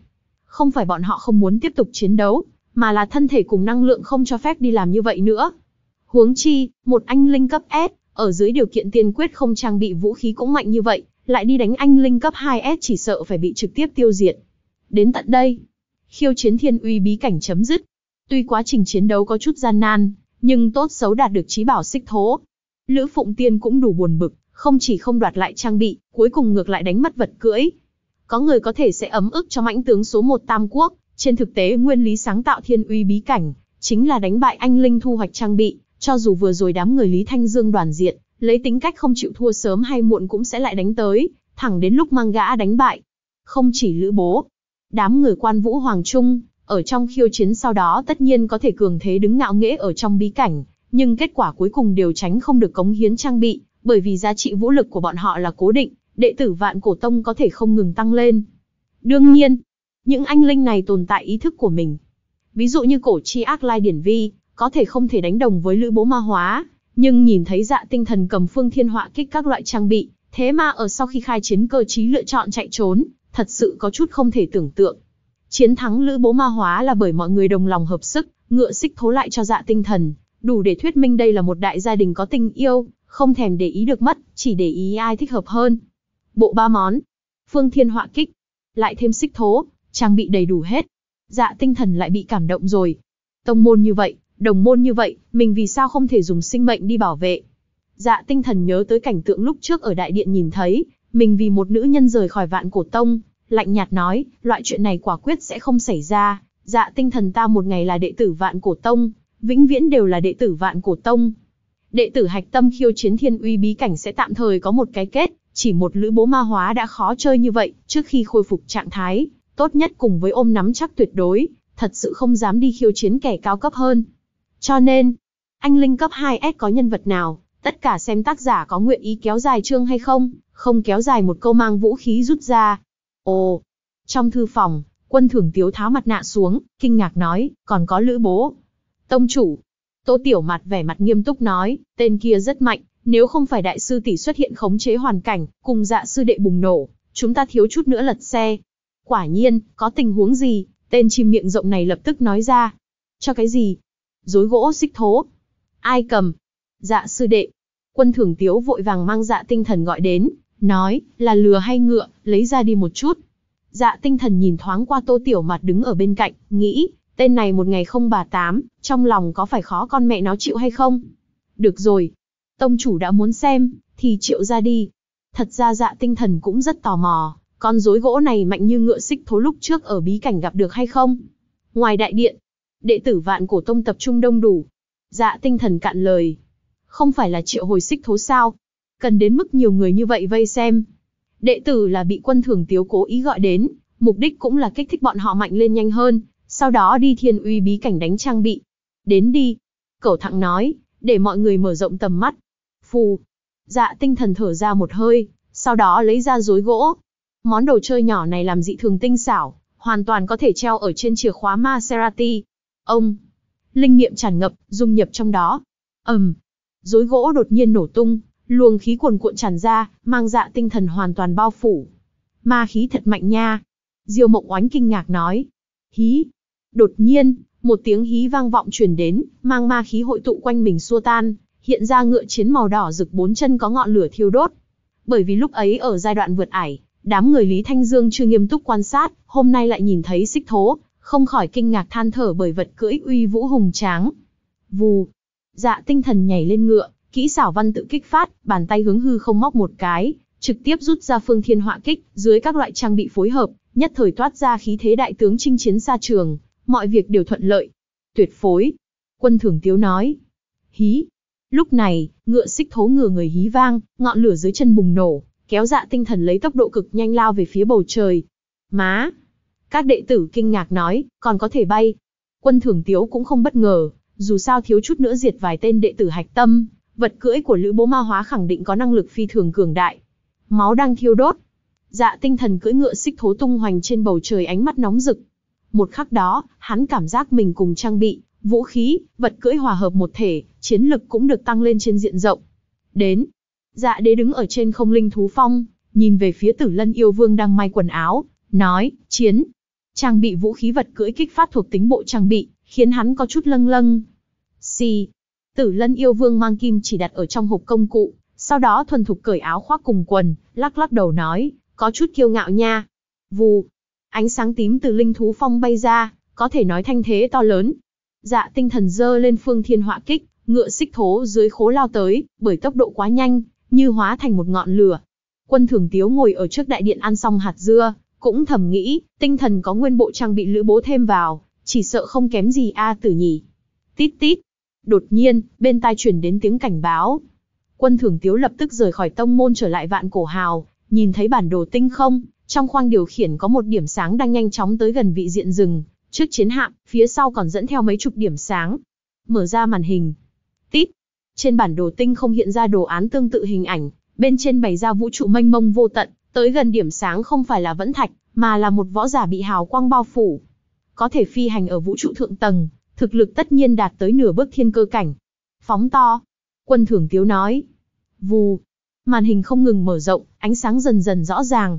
Không phải bọn họ không muốn tiếp tục chiến đấu, mà là thân thể cùng năng lượng không cho phép đi làm như vậy nữa. Huống chi, một anh linh cấp S, ở dưới điều kiện tiên quyết không trang bị vũ khí cũng mạnh như vậy, lại đi đánh anh linh cấp 2S chỉ sợ phải bị trực tiếp tiêu diệt. Đến tận đây, khiêu chiến thiên uy bí cảnh chấm dứt. Tuy quá trình chiến đấu có chút gian nan, nhưng tốt xấu đạt được trí bảo xích thố, Lữ Phụng Tiên cũng đủ buồn bực, không chỉ không đoạt lại trang bị, cuối cùng ngược lại đánh mất vật cưỡi. Có người có thể sẽ ấm ức cho mãnh tướng số 1 Tam Quốc, trên thực tế nguyên lý sáng tạo thiên uy bí cảnh, chính là đánh bại anh Linh thu hoạch trang bị, cho dù vừa rồi đám người Lý Thanh Dương đoàn diện, lấy tính cách không chịu thua sớm hay muộn cũng sẽ lại đánh tới, thẳng đến lúc mang gã đánh bại. Không chỉ Lữ Bố, đám người quan vũ Hoàng Trung, ở trong khiêu chiến sau đó tất nhiên có thể cường thế đứng ngạo nghễ ở trong bí cảnh, nhưng kết quả cuối cùng đều tránh không được cống hiến trang bị, bởi vì giá trị vũ lực của bọn họ là cố định, đệ tử vạn cổ tông có thể không ngừng tăng lên. Đương nhiên, những anh linh này tồn tại ý thức của mình. Ví dụ như cổ chi ác lai điển vi, có thể không thể đánh đồng với lữ bố ma hóa, nhưng nhìn thấy dạ tinh thần cầm phương thiên họa kích các loại trang bị, thế mà ở sau khi khai chiến cơ trí lựa chọn chạy trốn, thật sự có chút không thể tưởng tượng. Chiến thắng lữ bố ma hóa là bởi mọi người đồng lòng hợp sức, ngựa xích thố lại cho dạ tinh thần, đủ để thuyết minh đây là một đại gia đình có tình yêu, không thèm để ý được mất, chỉ để ý ai thích hợp hơn. Bộ ba món, phương thiên họa kích, lại thêm xích thố, trang bị đầy đủ hết. Dạ tinh thần lại bị cảm động rồi. Tông môn như vậy, đồng môn như vậy, mình vì sao không thể dùng sinh mệnh đi bảo vệ? Dạ tinh thần nhớ tới cảnh tượng lúc trước ở đại điện nhìn thấy, mình vì một nữ nhân rời khỏi vạn cổ tông, lạnh nhạt nói, loại chuyện này quả quyết sẽ không xảy ra. Dạ tinh thần ta một ngày là đệ tử vạn cổ tông, vĩnh viễn đều là đệ tử vạn cổ tông. Đệ tử hạch tâm khiêu chiến thiên uy bí cảnh sẽ tạm thời có một cái kết, chỉ một lữ bố ma hóa đã khó chơi như vậy, trước khi khôi phục trạng thái, tốt nhất cùng với ôm nắm chắc tuyệt đối, thật sự không dám đi khiêu chiến kẻ cao cấp hơn. Cho nên, anh Linh cấp 2S có nhân vật nào, tất cả xem tác giả có nguyện ý kéo dài chương hay không, không kéo dài một câu mang vũ khí rút ra. Ồ, trong thư phòng, quân thưởng tiếu tháo mặt nạ xuống, kinh ngạc nói, còn có lữ bố, Tông chủ. Tô Tiểu Mạt vẻ mặt nghiêm túc nói, tên kia rất mạnh, nếu không phải đại sư tỷ xuất hiện khống chế hoàn cảnh, cùng dạ sư đệ bùng nổ, chúng ta thiếu chút nữa lật xe. Quả nhiên, có tình huống gì, tên chim miệng rộng này lập tức nói ra. Cho cái gì? Dối gỗ xích thố. Ai cầm? Dạ sư đệ. Quân thưởng tiếu vội vàng mang dạ tinh thần gọi đến, nói, là lừa hay ngựa, lấy ra đi một chút. Dạ tinh thần nhìn thoáng qua tô tiểu mặt đứng ở bên cạnh, nghĩ, Tên này một ngày không bà tám, trong lòng có phải khó con mẹ nó chịu hay không? Được rồi. Tông chủ đã muốn xem, thì triệu ra đi. Thật ra dạ tinh thần cũng rất tò mò, con rối gỗ này mạnh như ngựa xích thố lúc trước ở bí cảnh gặp được hay không? Ngoài đại điện, đệ tử vạn cổ tông tập trung đông đủ. Dạ tinh thần cạn lời. Không phải là triệu hồi xích thố sao? Cần đến mức nhiều người như vậy vây xem. Đệ tử là bị quân thường tiếu cố ý gọi đến, mục đích cũng là kích thích bọn họ mạnh lên nhanh hơn, sau đó đi thiên uy bí cảnh đánh trang bị. Đến đi. Cẩu thẳng nói, để mọi người mở rộng tầm mắt. Phù. Dạ tinh thần thở ra một hơi, sau đó lấy ra rối gỗ. Món đồ chơi nhỏ này làm dị thường tinh xảo, hoàn toàn có thể treo ở trên chìa khóa Maserati. Ông. Linh niệm tràn ngập, dung nhập trong đó. Ầm. Um. Rối gỗ đột nhiên nổ tung, luồng khí cuồn cuộn tràn ra, mang dạ tinh thần hoàn toàn bao phủ. Ma khí thật mạnh nha. Diêu Mộng Oánh kinh ngạc nói. Hí, Đột nhiên, một tiếng hí vang vọng truyền đến, mang ma khí hội tụ quanh mình xua tan, hiện ra ngựa chiến màu đỏ rực bốn chân có ngọn lửa thiêu đốt. Bởi vì lúc ấy ở giai đoạn vượt ải, đám người Lý Thanh Dương chưa nghiêm túc quan sát, hôm nay lại nhìn thấy xích thố, không khỏi kinh ngạc than thở bởi vật cưỡi uy vũ hùng tráng. Vù, dạ tinh thần nhảy lên ngựa, kỹ xảo văn tự kích phát, bàn tay hướng hư không móc một cái, trực tiếp rút ra phương thiên họa kích, dưới các loại trang bị phối hợp, nhất thời toát ra khí thế đại tướng chinh chiến xa trường mọi việc đều thuận lợi. Tuyệt phối. Quân thường tiếu nói. Hí. Lúc này, ngựa xích thố ngừa người hí vang, ngọn lửa dưới chân bùng nổ, kéo dạ tinh thần lấy tốc độ cực nhanh lao về phía bầu trời. Má! Các đệ tử kinh ngạc nói, còn có thể bay. Quân thường tiếu cũng không bất ngờ, dù sao thiếu chút nữa diệt vài tên đệ tử hạch tâm, vật cưỡi của lữ bố ma hóa khẳng định có năng lực phi thường cường đại. Máu đang thiêu đốt. Dạ tinh thần cưỡi ngựa xích thố tung hoành trên bầu trời ánh mắt nóng rực, một khắc đó, hắn cảm giác mình cùng trang bị, vũ khí, vật cưỡi hòa hợp một thể, chiến lực cũng được tăng lên trên diện rộng. Đến, dạ đế đứng ở trên không linh thú phong, nhìn về phía tử lân yêu vương đang may quần áo, nói, chiến. Trang bị vũ khí vật cưỡi kích phát thuộc tính bộ trang bị, khiến hắn có chút lâng lâng. Xì. Si. Tử lân yêu vương mang kim chỉ đặt ở trong hộp công cụ, sau đó thuần thục cởi áo khoác cùng quần, lắc lắc đầu nói, có chút kiêu ngạo nha. Vù. Ánh sáng tím từ linh thú phong bay ra, có thể nói thanh thế to lớn. Dạ tinh thần dơ lên phương thiên họa kích, ngựa xích thố dưới khố lao tới, bởi tốc độ quá nhanh, như hóa thành một ngọn lửa. Quân thường tiếu ngồi ở trước đại điện ăn xong hạt dưa, cũng thầm nghĩ, tinh thần có nguyên bộ trang bị lữ bố thêm vào, chỉ sợ không kém gì A tử nhỉ. Tít tít. Đột nhiên, bên tai chuyển đến tiếng cảnh báo. Quân thường tiếu lập tức rời khỏi tông môn trở lại vạn cổ hào, nhìn thấy bản đồ tinh không, trong khoang điều khiển có một điểm sáng đang nhanh chóng tới gần vị diện rừng, trước chiến hạm, phía sau còn dẫn theo mấy chục điểm sáng. Mở ra màn hình. Tít. Trên bản đồ tinh không hiện ra đồ án tương tự hình ảnh, bên trên bày ra vũ trụ mênh mông vô tận, tới gần điểm sáng không phải là vẫn thạch, mà là một võ giả bị hào quang bao phủ. Có thể phi hành ở vũ trụ thượng tầng, thực lực tất nhiên đạt tới nửa bước thiên cơ cảnh. Phóng to. Quân thưởng tiếu nói. Vù. Màn hình không ngừng mở rộng, ánh sáng dần dần rõ ràng,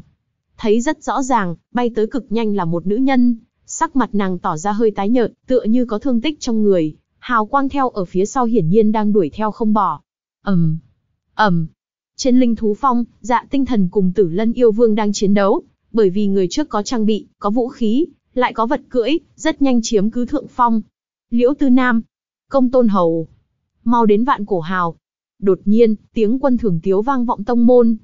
thấy rất rõ ràng, bay tới cực nhanh là một nữ nhân, sắc mặt nàng tỏ ra hơi tái nhợt, tựa như có thương tích trong người, hào quang theo ở phía sau hiển nhiên đang đuổi theo không bỏ. Ầm, um, ầm. Um. Trên linh thú phong, Dạ Tinh Thần cùng Tử Lân yêu vương đang chiến đấu, bởi vì người trước có trang bị, có vũ khí, lại có vật cưỡi, rất nhanh chiếm cứ thượng phong. Liễu Tư Nam, Công Tôn Hầu, mau đến vạn cổ hào. Đột nhiên, tiếng quân thường tiếu vang vọng tông môn.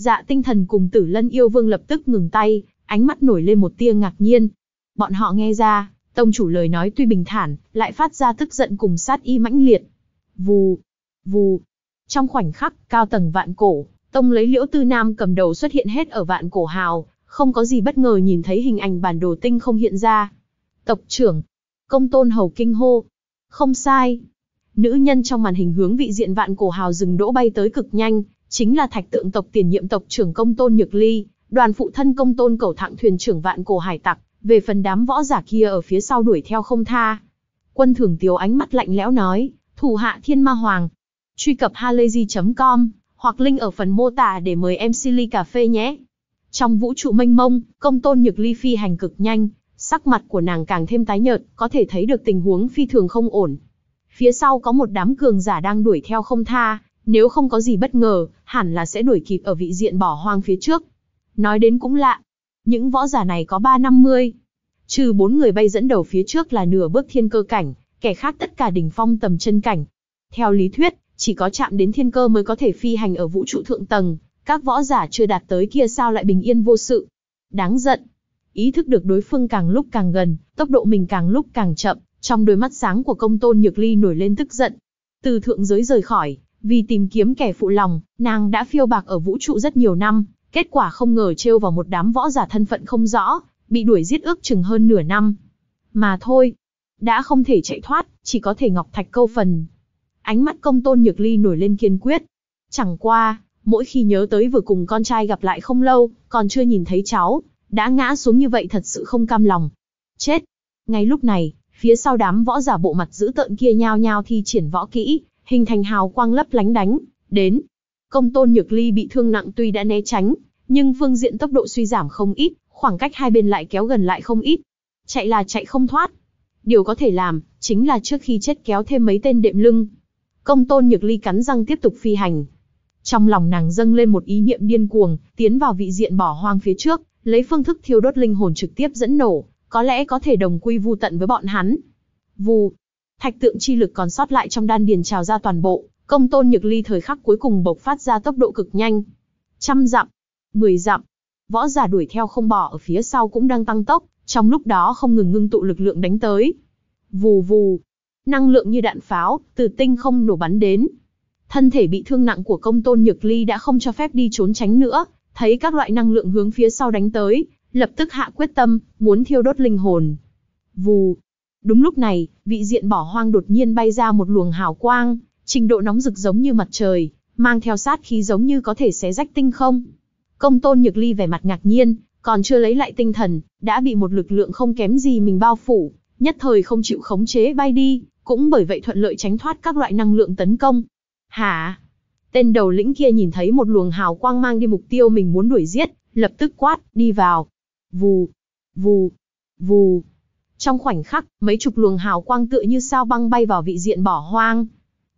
Dạ tinh thần cùng tử lân yêu vương lập tức ngừng tay, ánh mắt nổi lên một tia ngạc nhiên. Bọn họ nghe ra, tông chủ lời nói tuy bình thản, lại phát ra tức giận cùng sát y mãnh liệt. Vù, vù. Trong khoảnh khắc, cao tầng vạn cổ, tông lấy liễu tư nam cầm đầu xuất hiện hết ở vạn cổ hào, không có gì bất ngờ nhìn thấy hình ảnh bản đồ tinh không hiện ra. Tộc trưởng, công tôn hầu kinh hô. Không sai. Nữ nhân trong màn hình hướng vị diện vạn cổ hào rừng đỗ bay tới cực nhanh, chính là thạch tượng tộc tiền nhiệm tộc trưởng công tôn nhược ly, đoàn phụ thân công tôn cầu thạng thuyền trưởng vạn cổ hải tặc, về phần đám võ giả kia ở phía sau đuổi theo không tha. Quân thường tiếu ánh mắt lạnh lẽo nói, thủ hạ thiên ma hoàng. Truy cập halayzi.com, hoặc link ở phần mô tả để mời em Silly Cà Phê nhé. Trong vũ trụ mênh mông, công tôn nhược ly phi hành cực nhanh, sắc mặt của nàng càng thêm tái nhợt, có thể thấy được tình huống phi thường không ổn. Phía sau có một đám cường giả đang đuổi theo không tha, nếu không có gì bất ngờ, hẳn là sẽ đuổi kịp ở vị diện bỏ hoang phía trước. Nói đến cũng lạ, những võ giả này có 350. Trừ bốn người bay dẫn đầu phía trước là nửa bước thiên cơ cảnh, kẻ khác tất cả đỉnh phong tầm chân cảnh. Theo lý thuyết, chỉ có chạm đến thiên cơ mới có thể phi hành ở vũ trụ thượng tầng, các võ giả chưa đạt tới kia sao lại bình yên vô sự. Đáng giận. Ý thức được đối phương càng lúc càng gần, tốc độ mình càng lúc càng chậm, trong đôi mắt sáng của công tôn nhược ly nổi lên tức giận. Từ thượng giới rời khỏi, vì tìm kiếm kẻ phụ lòng, nàng đã phiêu bạc ở vũ trụ rất nhiều năm, kết quả không ngờ trêu vào một đám võ giả thân phận không rõ, bị đuổi giết ước chừng hơn nửa năm. Mà thôi, đã không thể chạy thoát, chỉ có thể ngọc thạch câu phần. Ánh mắt công tôn nhược ly nổi lên kiên quyết. Chẳng qua, mỗi khi nhớ tới vừa cùng con trai gặp lại không lâu, còn chưa nhìn thấy cháu, đã ngã xuống như vậy thật sự không cam lòng. Chết! Ngay lúc này, phía sau đám võ giả bộ mặt dữ tợn kia nhao nhao thi triển võ kỹ, hình thành hào quang lấp lánh đánh đến. Công tôn nhược ly bị thương nặng tuy đã né tránh, nhưng phương diện tốc độ suy giảm không ít, khoảng cách hai bên lại kéo gần lại không ít. Chạy là chạy không thoát. Điều có thể làm, chính là trước khi chết kéo thêm mấy tên đệm lưng. Công tôn nhược ly cắn răng tiếp tục phi hành. Trong lòng nàng dâng lên một ý niệm điên cuồng, tiến vào vị diện bỏ hoang phía trước, lấy phương thức thiêu đốt linh hồn trực tiếp dẫn nổ, có lẽ có thể đồng quy vu tận với bọn hắn. Vù, Thạch tượng chi lực còn sót lại trong đan điền trào ra toàn bộ, công tôn nhược ly thời khắc cuối cùng bộc phát ra tốc độ cực nhanh. Trăm dặm, mười dặm, võ giả đuổi theo không bỏ ở phía sau cũng đang tăng tốc, trong lúc đó không ngừng ngưng tụ lực lượng đánh tới. Vù vù, năng lượng như đạn pháo, từ tinh không nổ bắn đến. Thân thể bị thương nặng của công tôn nhược ly đã không cho phép đi trốn tránh nữa, thấy các loại năng lượng hướng phía sau đánh tới, lập tức hạ quyết tâm, muốn thiêu đốt linh hồn. Vù, Đúng lúc này, vị diện bỏ hoang đột nhiên bay ra một luồng hào quang, trình độ nóng rực giống như mặt trời, mang theo sát khí giống như có thể xé rách tinh không. Công tôn nhược ly vẻ mặt ngạc nhiên, còn chưa lấy lại tinh thần, đã bị một lực lượng không kém gì mình bao phủ, nhất thời không chịu khống chế bay đi, cũng bởi vậy thuận lợi tránh thoát các loại năng lượng tấn công. Hả? Tên đầu lĩnh kia nhìn thấy một luồng hào quang mang đi mục tiêu mình muốn đuổi giết, lập tức quát, đi vào. Vù, vù, vù. Trong khoảnh khắc, mấy chục luồng hào quang tựa như sao băng bay vào vị diện bỏ hoang.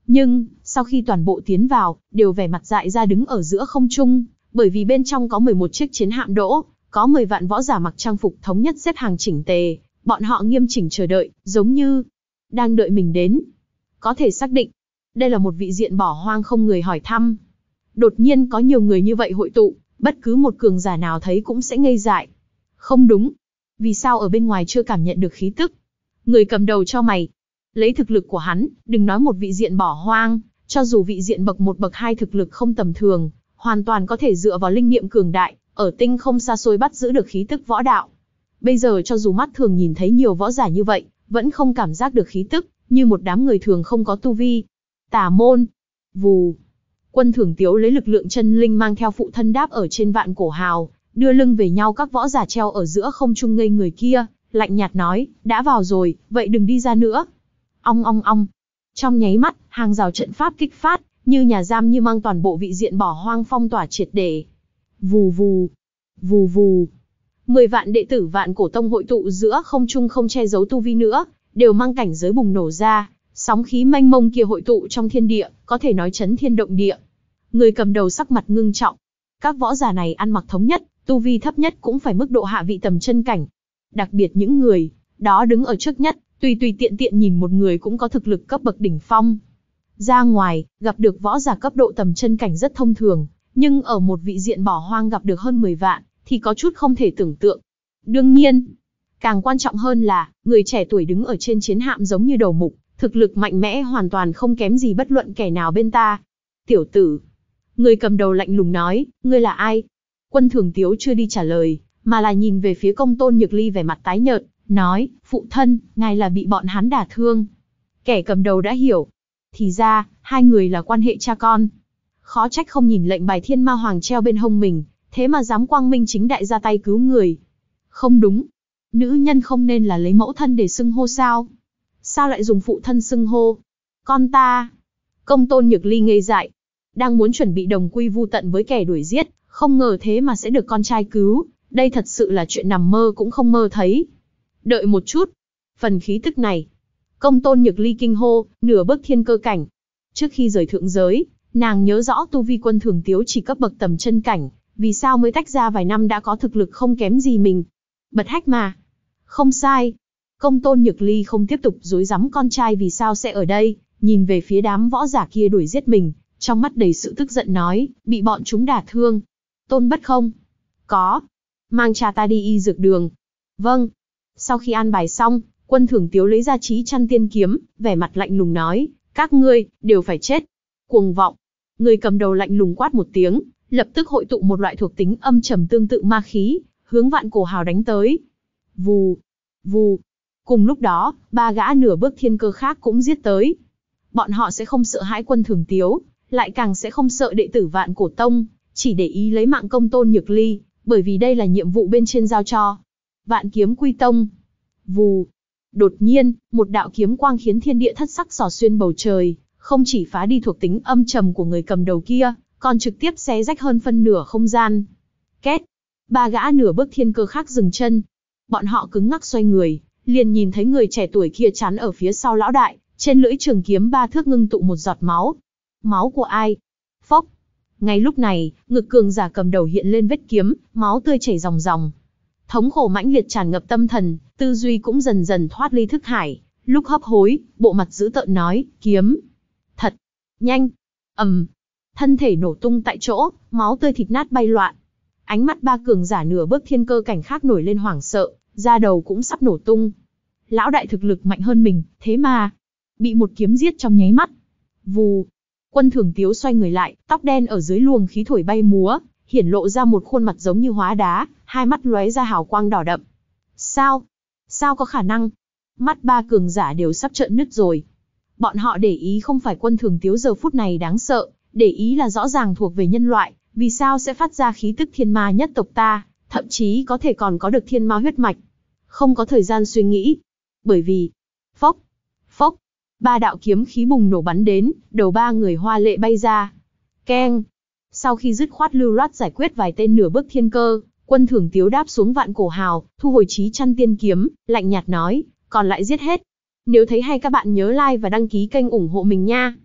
Nhưng, sau khi toàn bộ tiến vào, đều vẻ mặt dại ra đứng ở giữa không trung, bởi vì bên trong có 11 chiếc chiến hạm đỗ, có 10 vạn võ giả mặc trang phục thống nhất xếp hàng chỉnh tề, bọn họ nghiêm chỉnh chờ đợi, giống như đang đợi mình đến. Có thể xác định, đây là một vị diện bỏ hoang không người hỏi thăm. Đột nhiên có nhiều người như vậy hội tụ, bất cứ một cường giả nào thấy cũng sẽ ngây dại. Không đúng, vì sao ở bên ngoài chưa cảm nhận được khí tức? Người cầm đầu cho mày. Lấy thực lực của hắn, đừng nói một vị diện bỏ hoang, cho dù vị diện bậc một bậc hai thực lực không tầm thường, hoàn toàn có thể dựa vào linh nghiệm cường đại, ở tinh không xa xôi bắt giữ được khí tức võ đạo. Bây giờ cho dù mắt thường nhìn thấy nhiều võ giả như vậy, vẫn không cảm giác được khí tức, như một đám người thường không có tu vi. Tà môn. Vù. Quân thường tiếu lấy lực lượng chân linh mang theo phụ thân đáp ở trên vạn cổ hào, đưa lưng về nhau các võ giả treo ở giữa không trung ngây người kia, lạnh nhạt nói, đã vào rồi, vậy đừng đi ra nữa. Ong ong ong. Trong nháy mắt, hàng rào trận pháp kích phát, như nhà giam như mang toàn bộ vị diện bỏ hoang phong tỏa triệt để. Vù vù, vù vù. Mười vạn đệ tử vạn cổ tông hội tụ giữa không trung không che giấu tu vi nữa, đều mang cảnh giới bùng nổ ra, sóng khí mênh mông kia hội tụ trong thiên địa, có thể nói chấn thiên động địa. Người cầm đầu sắc mặt ngưng trọng. Các võ giả này ăn mặc thống nhất, tu vi thấp nhất cũng phải mức độ hạ vị tầm chân cảnh. Đặc biệt những người đó đứng ở trước nhất, tùy tùy tiện tiện nhìn một người cũng có thực lực cấp bậc đỉnh phong. Ra ngoài, gặp được võ giả cấp độ tầm chân cảnh rất thông thường, nhưng ở một vị diện bỏ hoang gặp được hơn 10 vạn, thì có chút không thể tưởng tượng. Đương nhiên, càng quan trọng hơn là, người trẻ tuổi đứng ở trên chiến hạm giống như đầu mục, thực lực mạnh mẽ hoàn toàn không kém gì bất luận kẻ nào bên ta. Tiểu tử, người cầm đầu lạnh lùng nói, ngươi là ai, Quân thường tiếu chưa đi trả lời, mà là nhìn về phía công tôn nhược ly vẻ mặt tái nhợt, nói, phụ thân, ngài là bị bọn hắn đả thương. Kẻ cầm đầu đã hiểu. Thì ra, hai người là quan hệ cha con. Khó trách không nhìn lệnh bài thiên ma hoàng treo bên hông mình, thế mà dám quang minh chính đại ra tay cứu người. Không đúng. Nữ nhân không nên là lấy mẫu thân để xưng hô sao? Sao lại dùng phụ thân xưng hô? Con ta. Công tôn nhược ly ngây dại. Đang muốn chuẩn bị đồng quy vu tận với kẻ đuổi giết, không ngờ thế mà sẽ được con trai cứu, đây thật sự là chuyện nằm mơ cũng không mơ thấy. Đợi một chút, phần khí tức này. Công tôn nhược ly kinh hô, nửa bước thiên cơ cảnh. Trước khi rời thượng giới, nàng nhớ rõ tu vi quân thường tiếu chỉ cấp bậc tầm chân cảnh, vì sao mới tách ra vài năm đã có thực lực không kém gì mình. Bật hách mà. Không sai. Công tôn nhược ly không tiếp tục dối rắm con trai vì sao sẽ ở đây, nhìn về phía đám võ giả kia đuổi giết mình, trong mắt đầy sự tức giận nói, bị bọn chúng đả thương, Tôn bất không? Có. Mang cha ta đi y dược đường. Vâng. Sau khi an bài xong, quân thưởng tiếu lấy ra trí chăn tiên kiếm, vẻ mặt lạnh lùng nói, các ngươi, đều phải chết. Cuồng vọng. Người cầm đầu lạnh lùng quát một tiếng, lập tức hội tụ một loại thuộc tính âm trầm tương tự ma khí, hướng vạn cổ hào đánh tới. Vù, vù. Cùng lúc đó, ba gã nửa bước thiên cơ khác cũng giết tới. Bọn họ sẽ không sợ hãi quân thường tiếu, lại càng sẽ không sợ đệ tử vạn cổ tông, chỉ để ý lấy mạng công tôn nhược ly, bởi vì đây là nhiệm vụ bên trên giao cho. Vạn kiếm quy tông. Vù. Đột nhiên, một đạo kiếm quang khiến thiên địa thất sắc sò xuyên bầu trời, không chỉ phá đi thuộc tính âm trầm của người cầm đầu kia, còn trực tiếp xé rách hơn phân nửa không gian. Két. Ba gã nửa bước thiên cơ khác dừng chân. Bọn họ cứng ngắc xoay người, liền nhìn thấy người trẻ tuổi kia chán ở phía sau lão đại, trên lưỡi trường kiếm ba thước ngưng tụ một giọt máu. Máu của ai? Phốc ngay lúc này, ngực cường giả cầm đầu hiện lên vết kiếm, máu tươi chảy ròng ròng. Thống khổ mãnh liệt tràn ngập tâm thần, tư duy cũng dần dần thoát ly thức hải, lúc hấp hối, bộ mặt dữ tợn nói, kiếm. Thật, nhanh, ầm, thân thể nổ tung tại chỗ, máu tươi thịt nát bay loạn. Ánh mắt ba cường giả nửa bước thiên cơ cảnh khác nổi lên hoảng sợ, da đầu cũng sắp nổ tung. Lão đại thực lực mạnh hơn mình, thế mà bị một kiếm giết trong nháy mắt. Vù, Quân thường tiếu xoay người lại, tóc đen ở dưới luồng khí thổi bay múa, hiển lộ ra một khuôn mặt giống như hóa đá, hai mắt lóe ra hào quang đỏ đậm. Sao? Sao có khả năng? Mắt ba cường giả đều sắp trợn nứt rồi. Bọn họ để ý không phải quân thường tiếu giờ phút này đáng sợ, để ý là rõ ràng thuộc về nhân loại, vì sao sẽ phát ra khí tức thiên ma nhất tộc ta, thậm chí có thể còn có được thiên ma huyết mạch. Không có thời gian suy nghĩ. Bởi vì, phốc, ba đạo kiếm khí bùng nổ bắn đến, đầu ba người hoa lệ bay ra. Keng! Sau khi dứt khoát lưu loát giải quyết vài tên nửa bước thiên cơ, quân thưởng tiếu đáp xuống vạn cổ hào, thu hồi trí chăn tiên kiếm, lạnh nhạt nói, còn lại giết hết. Nếu thấy hay các bạn nhớ like và đăng ký kênh ủng hộ mình nha.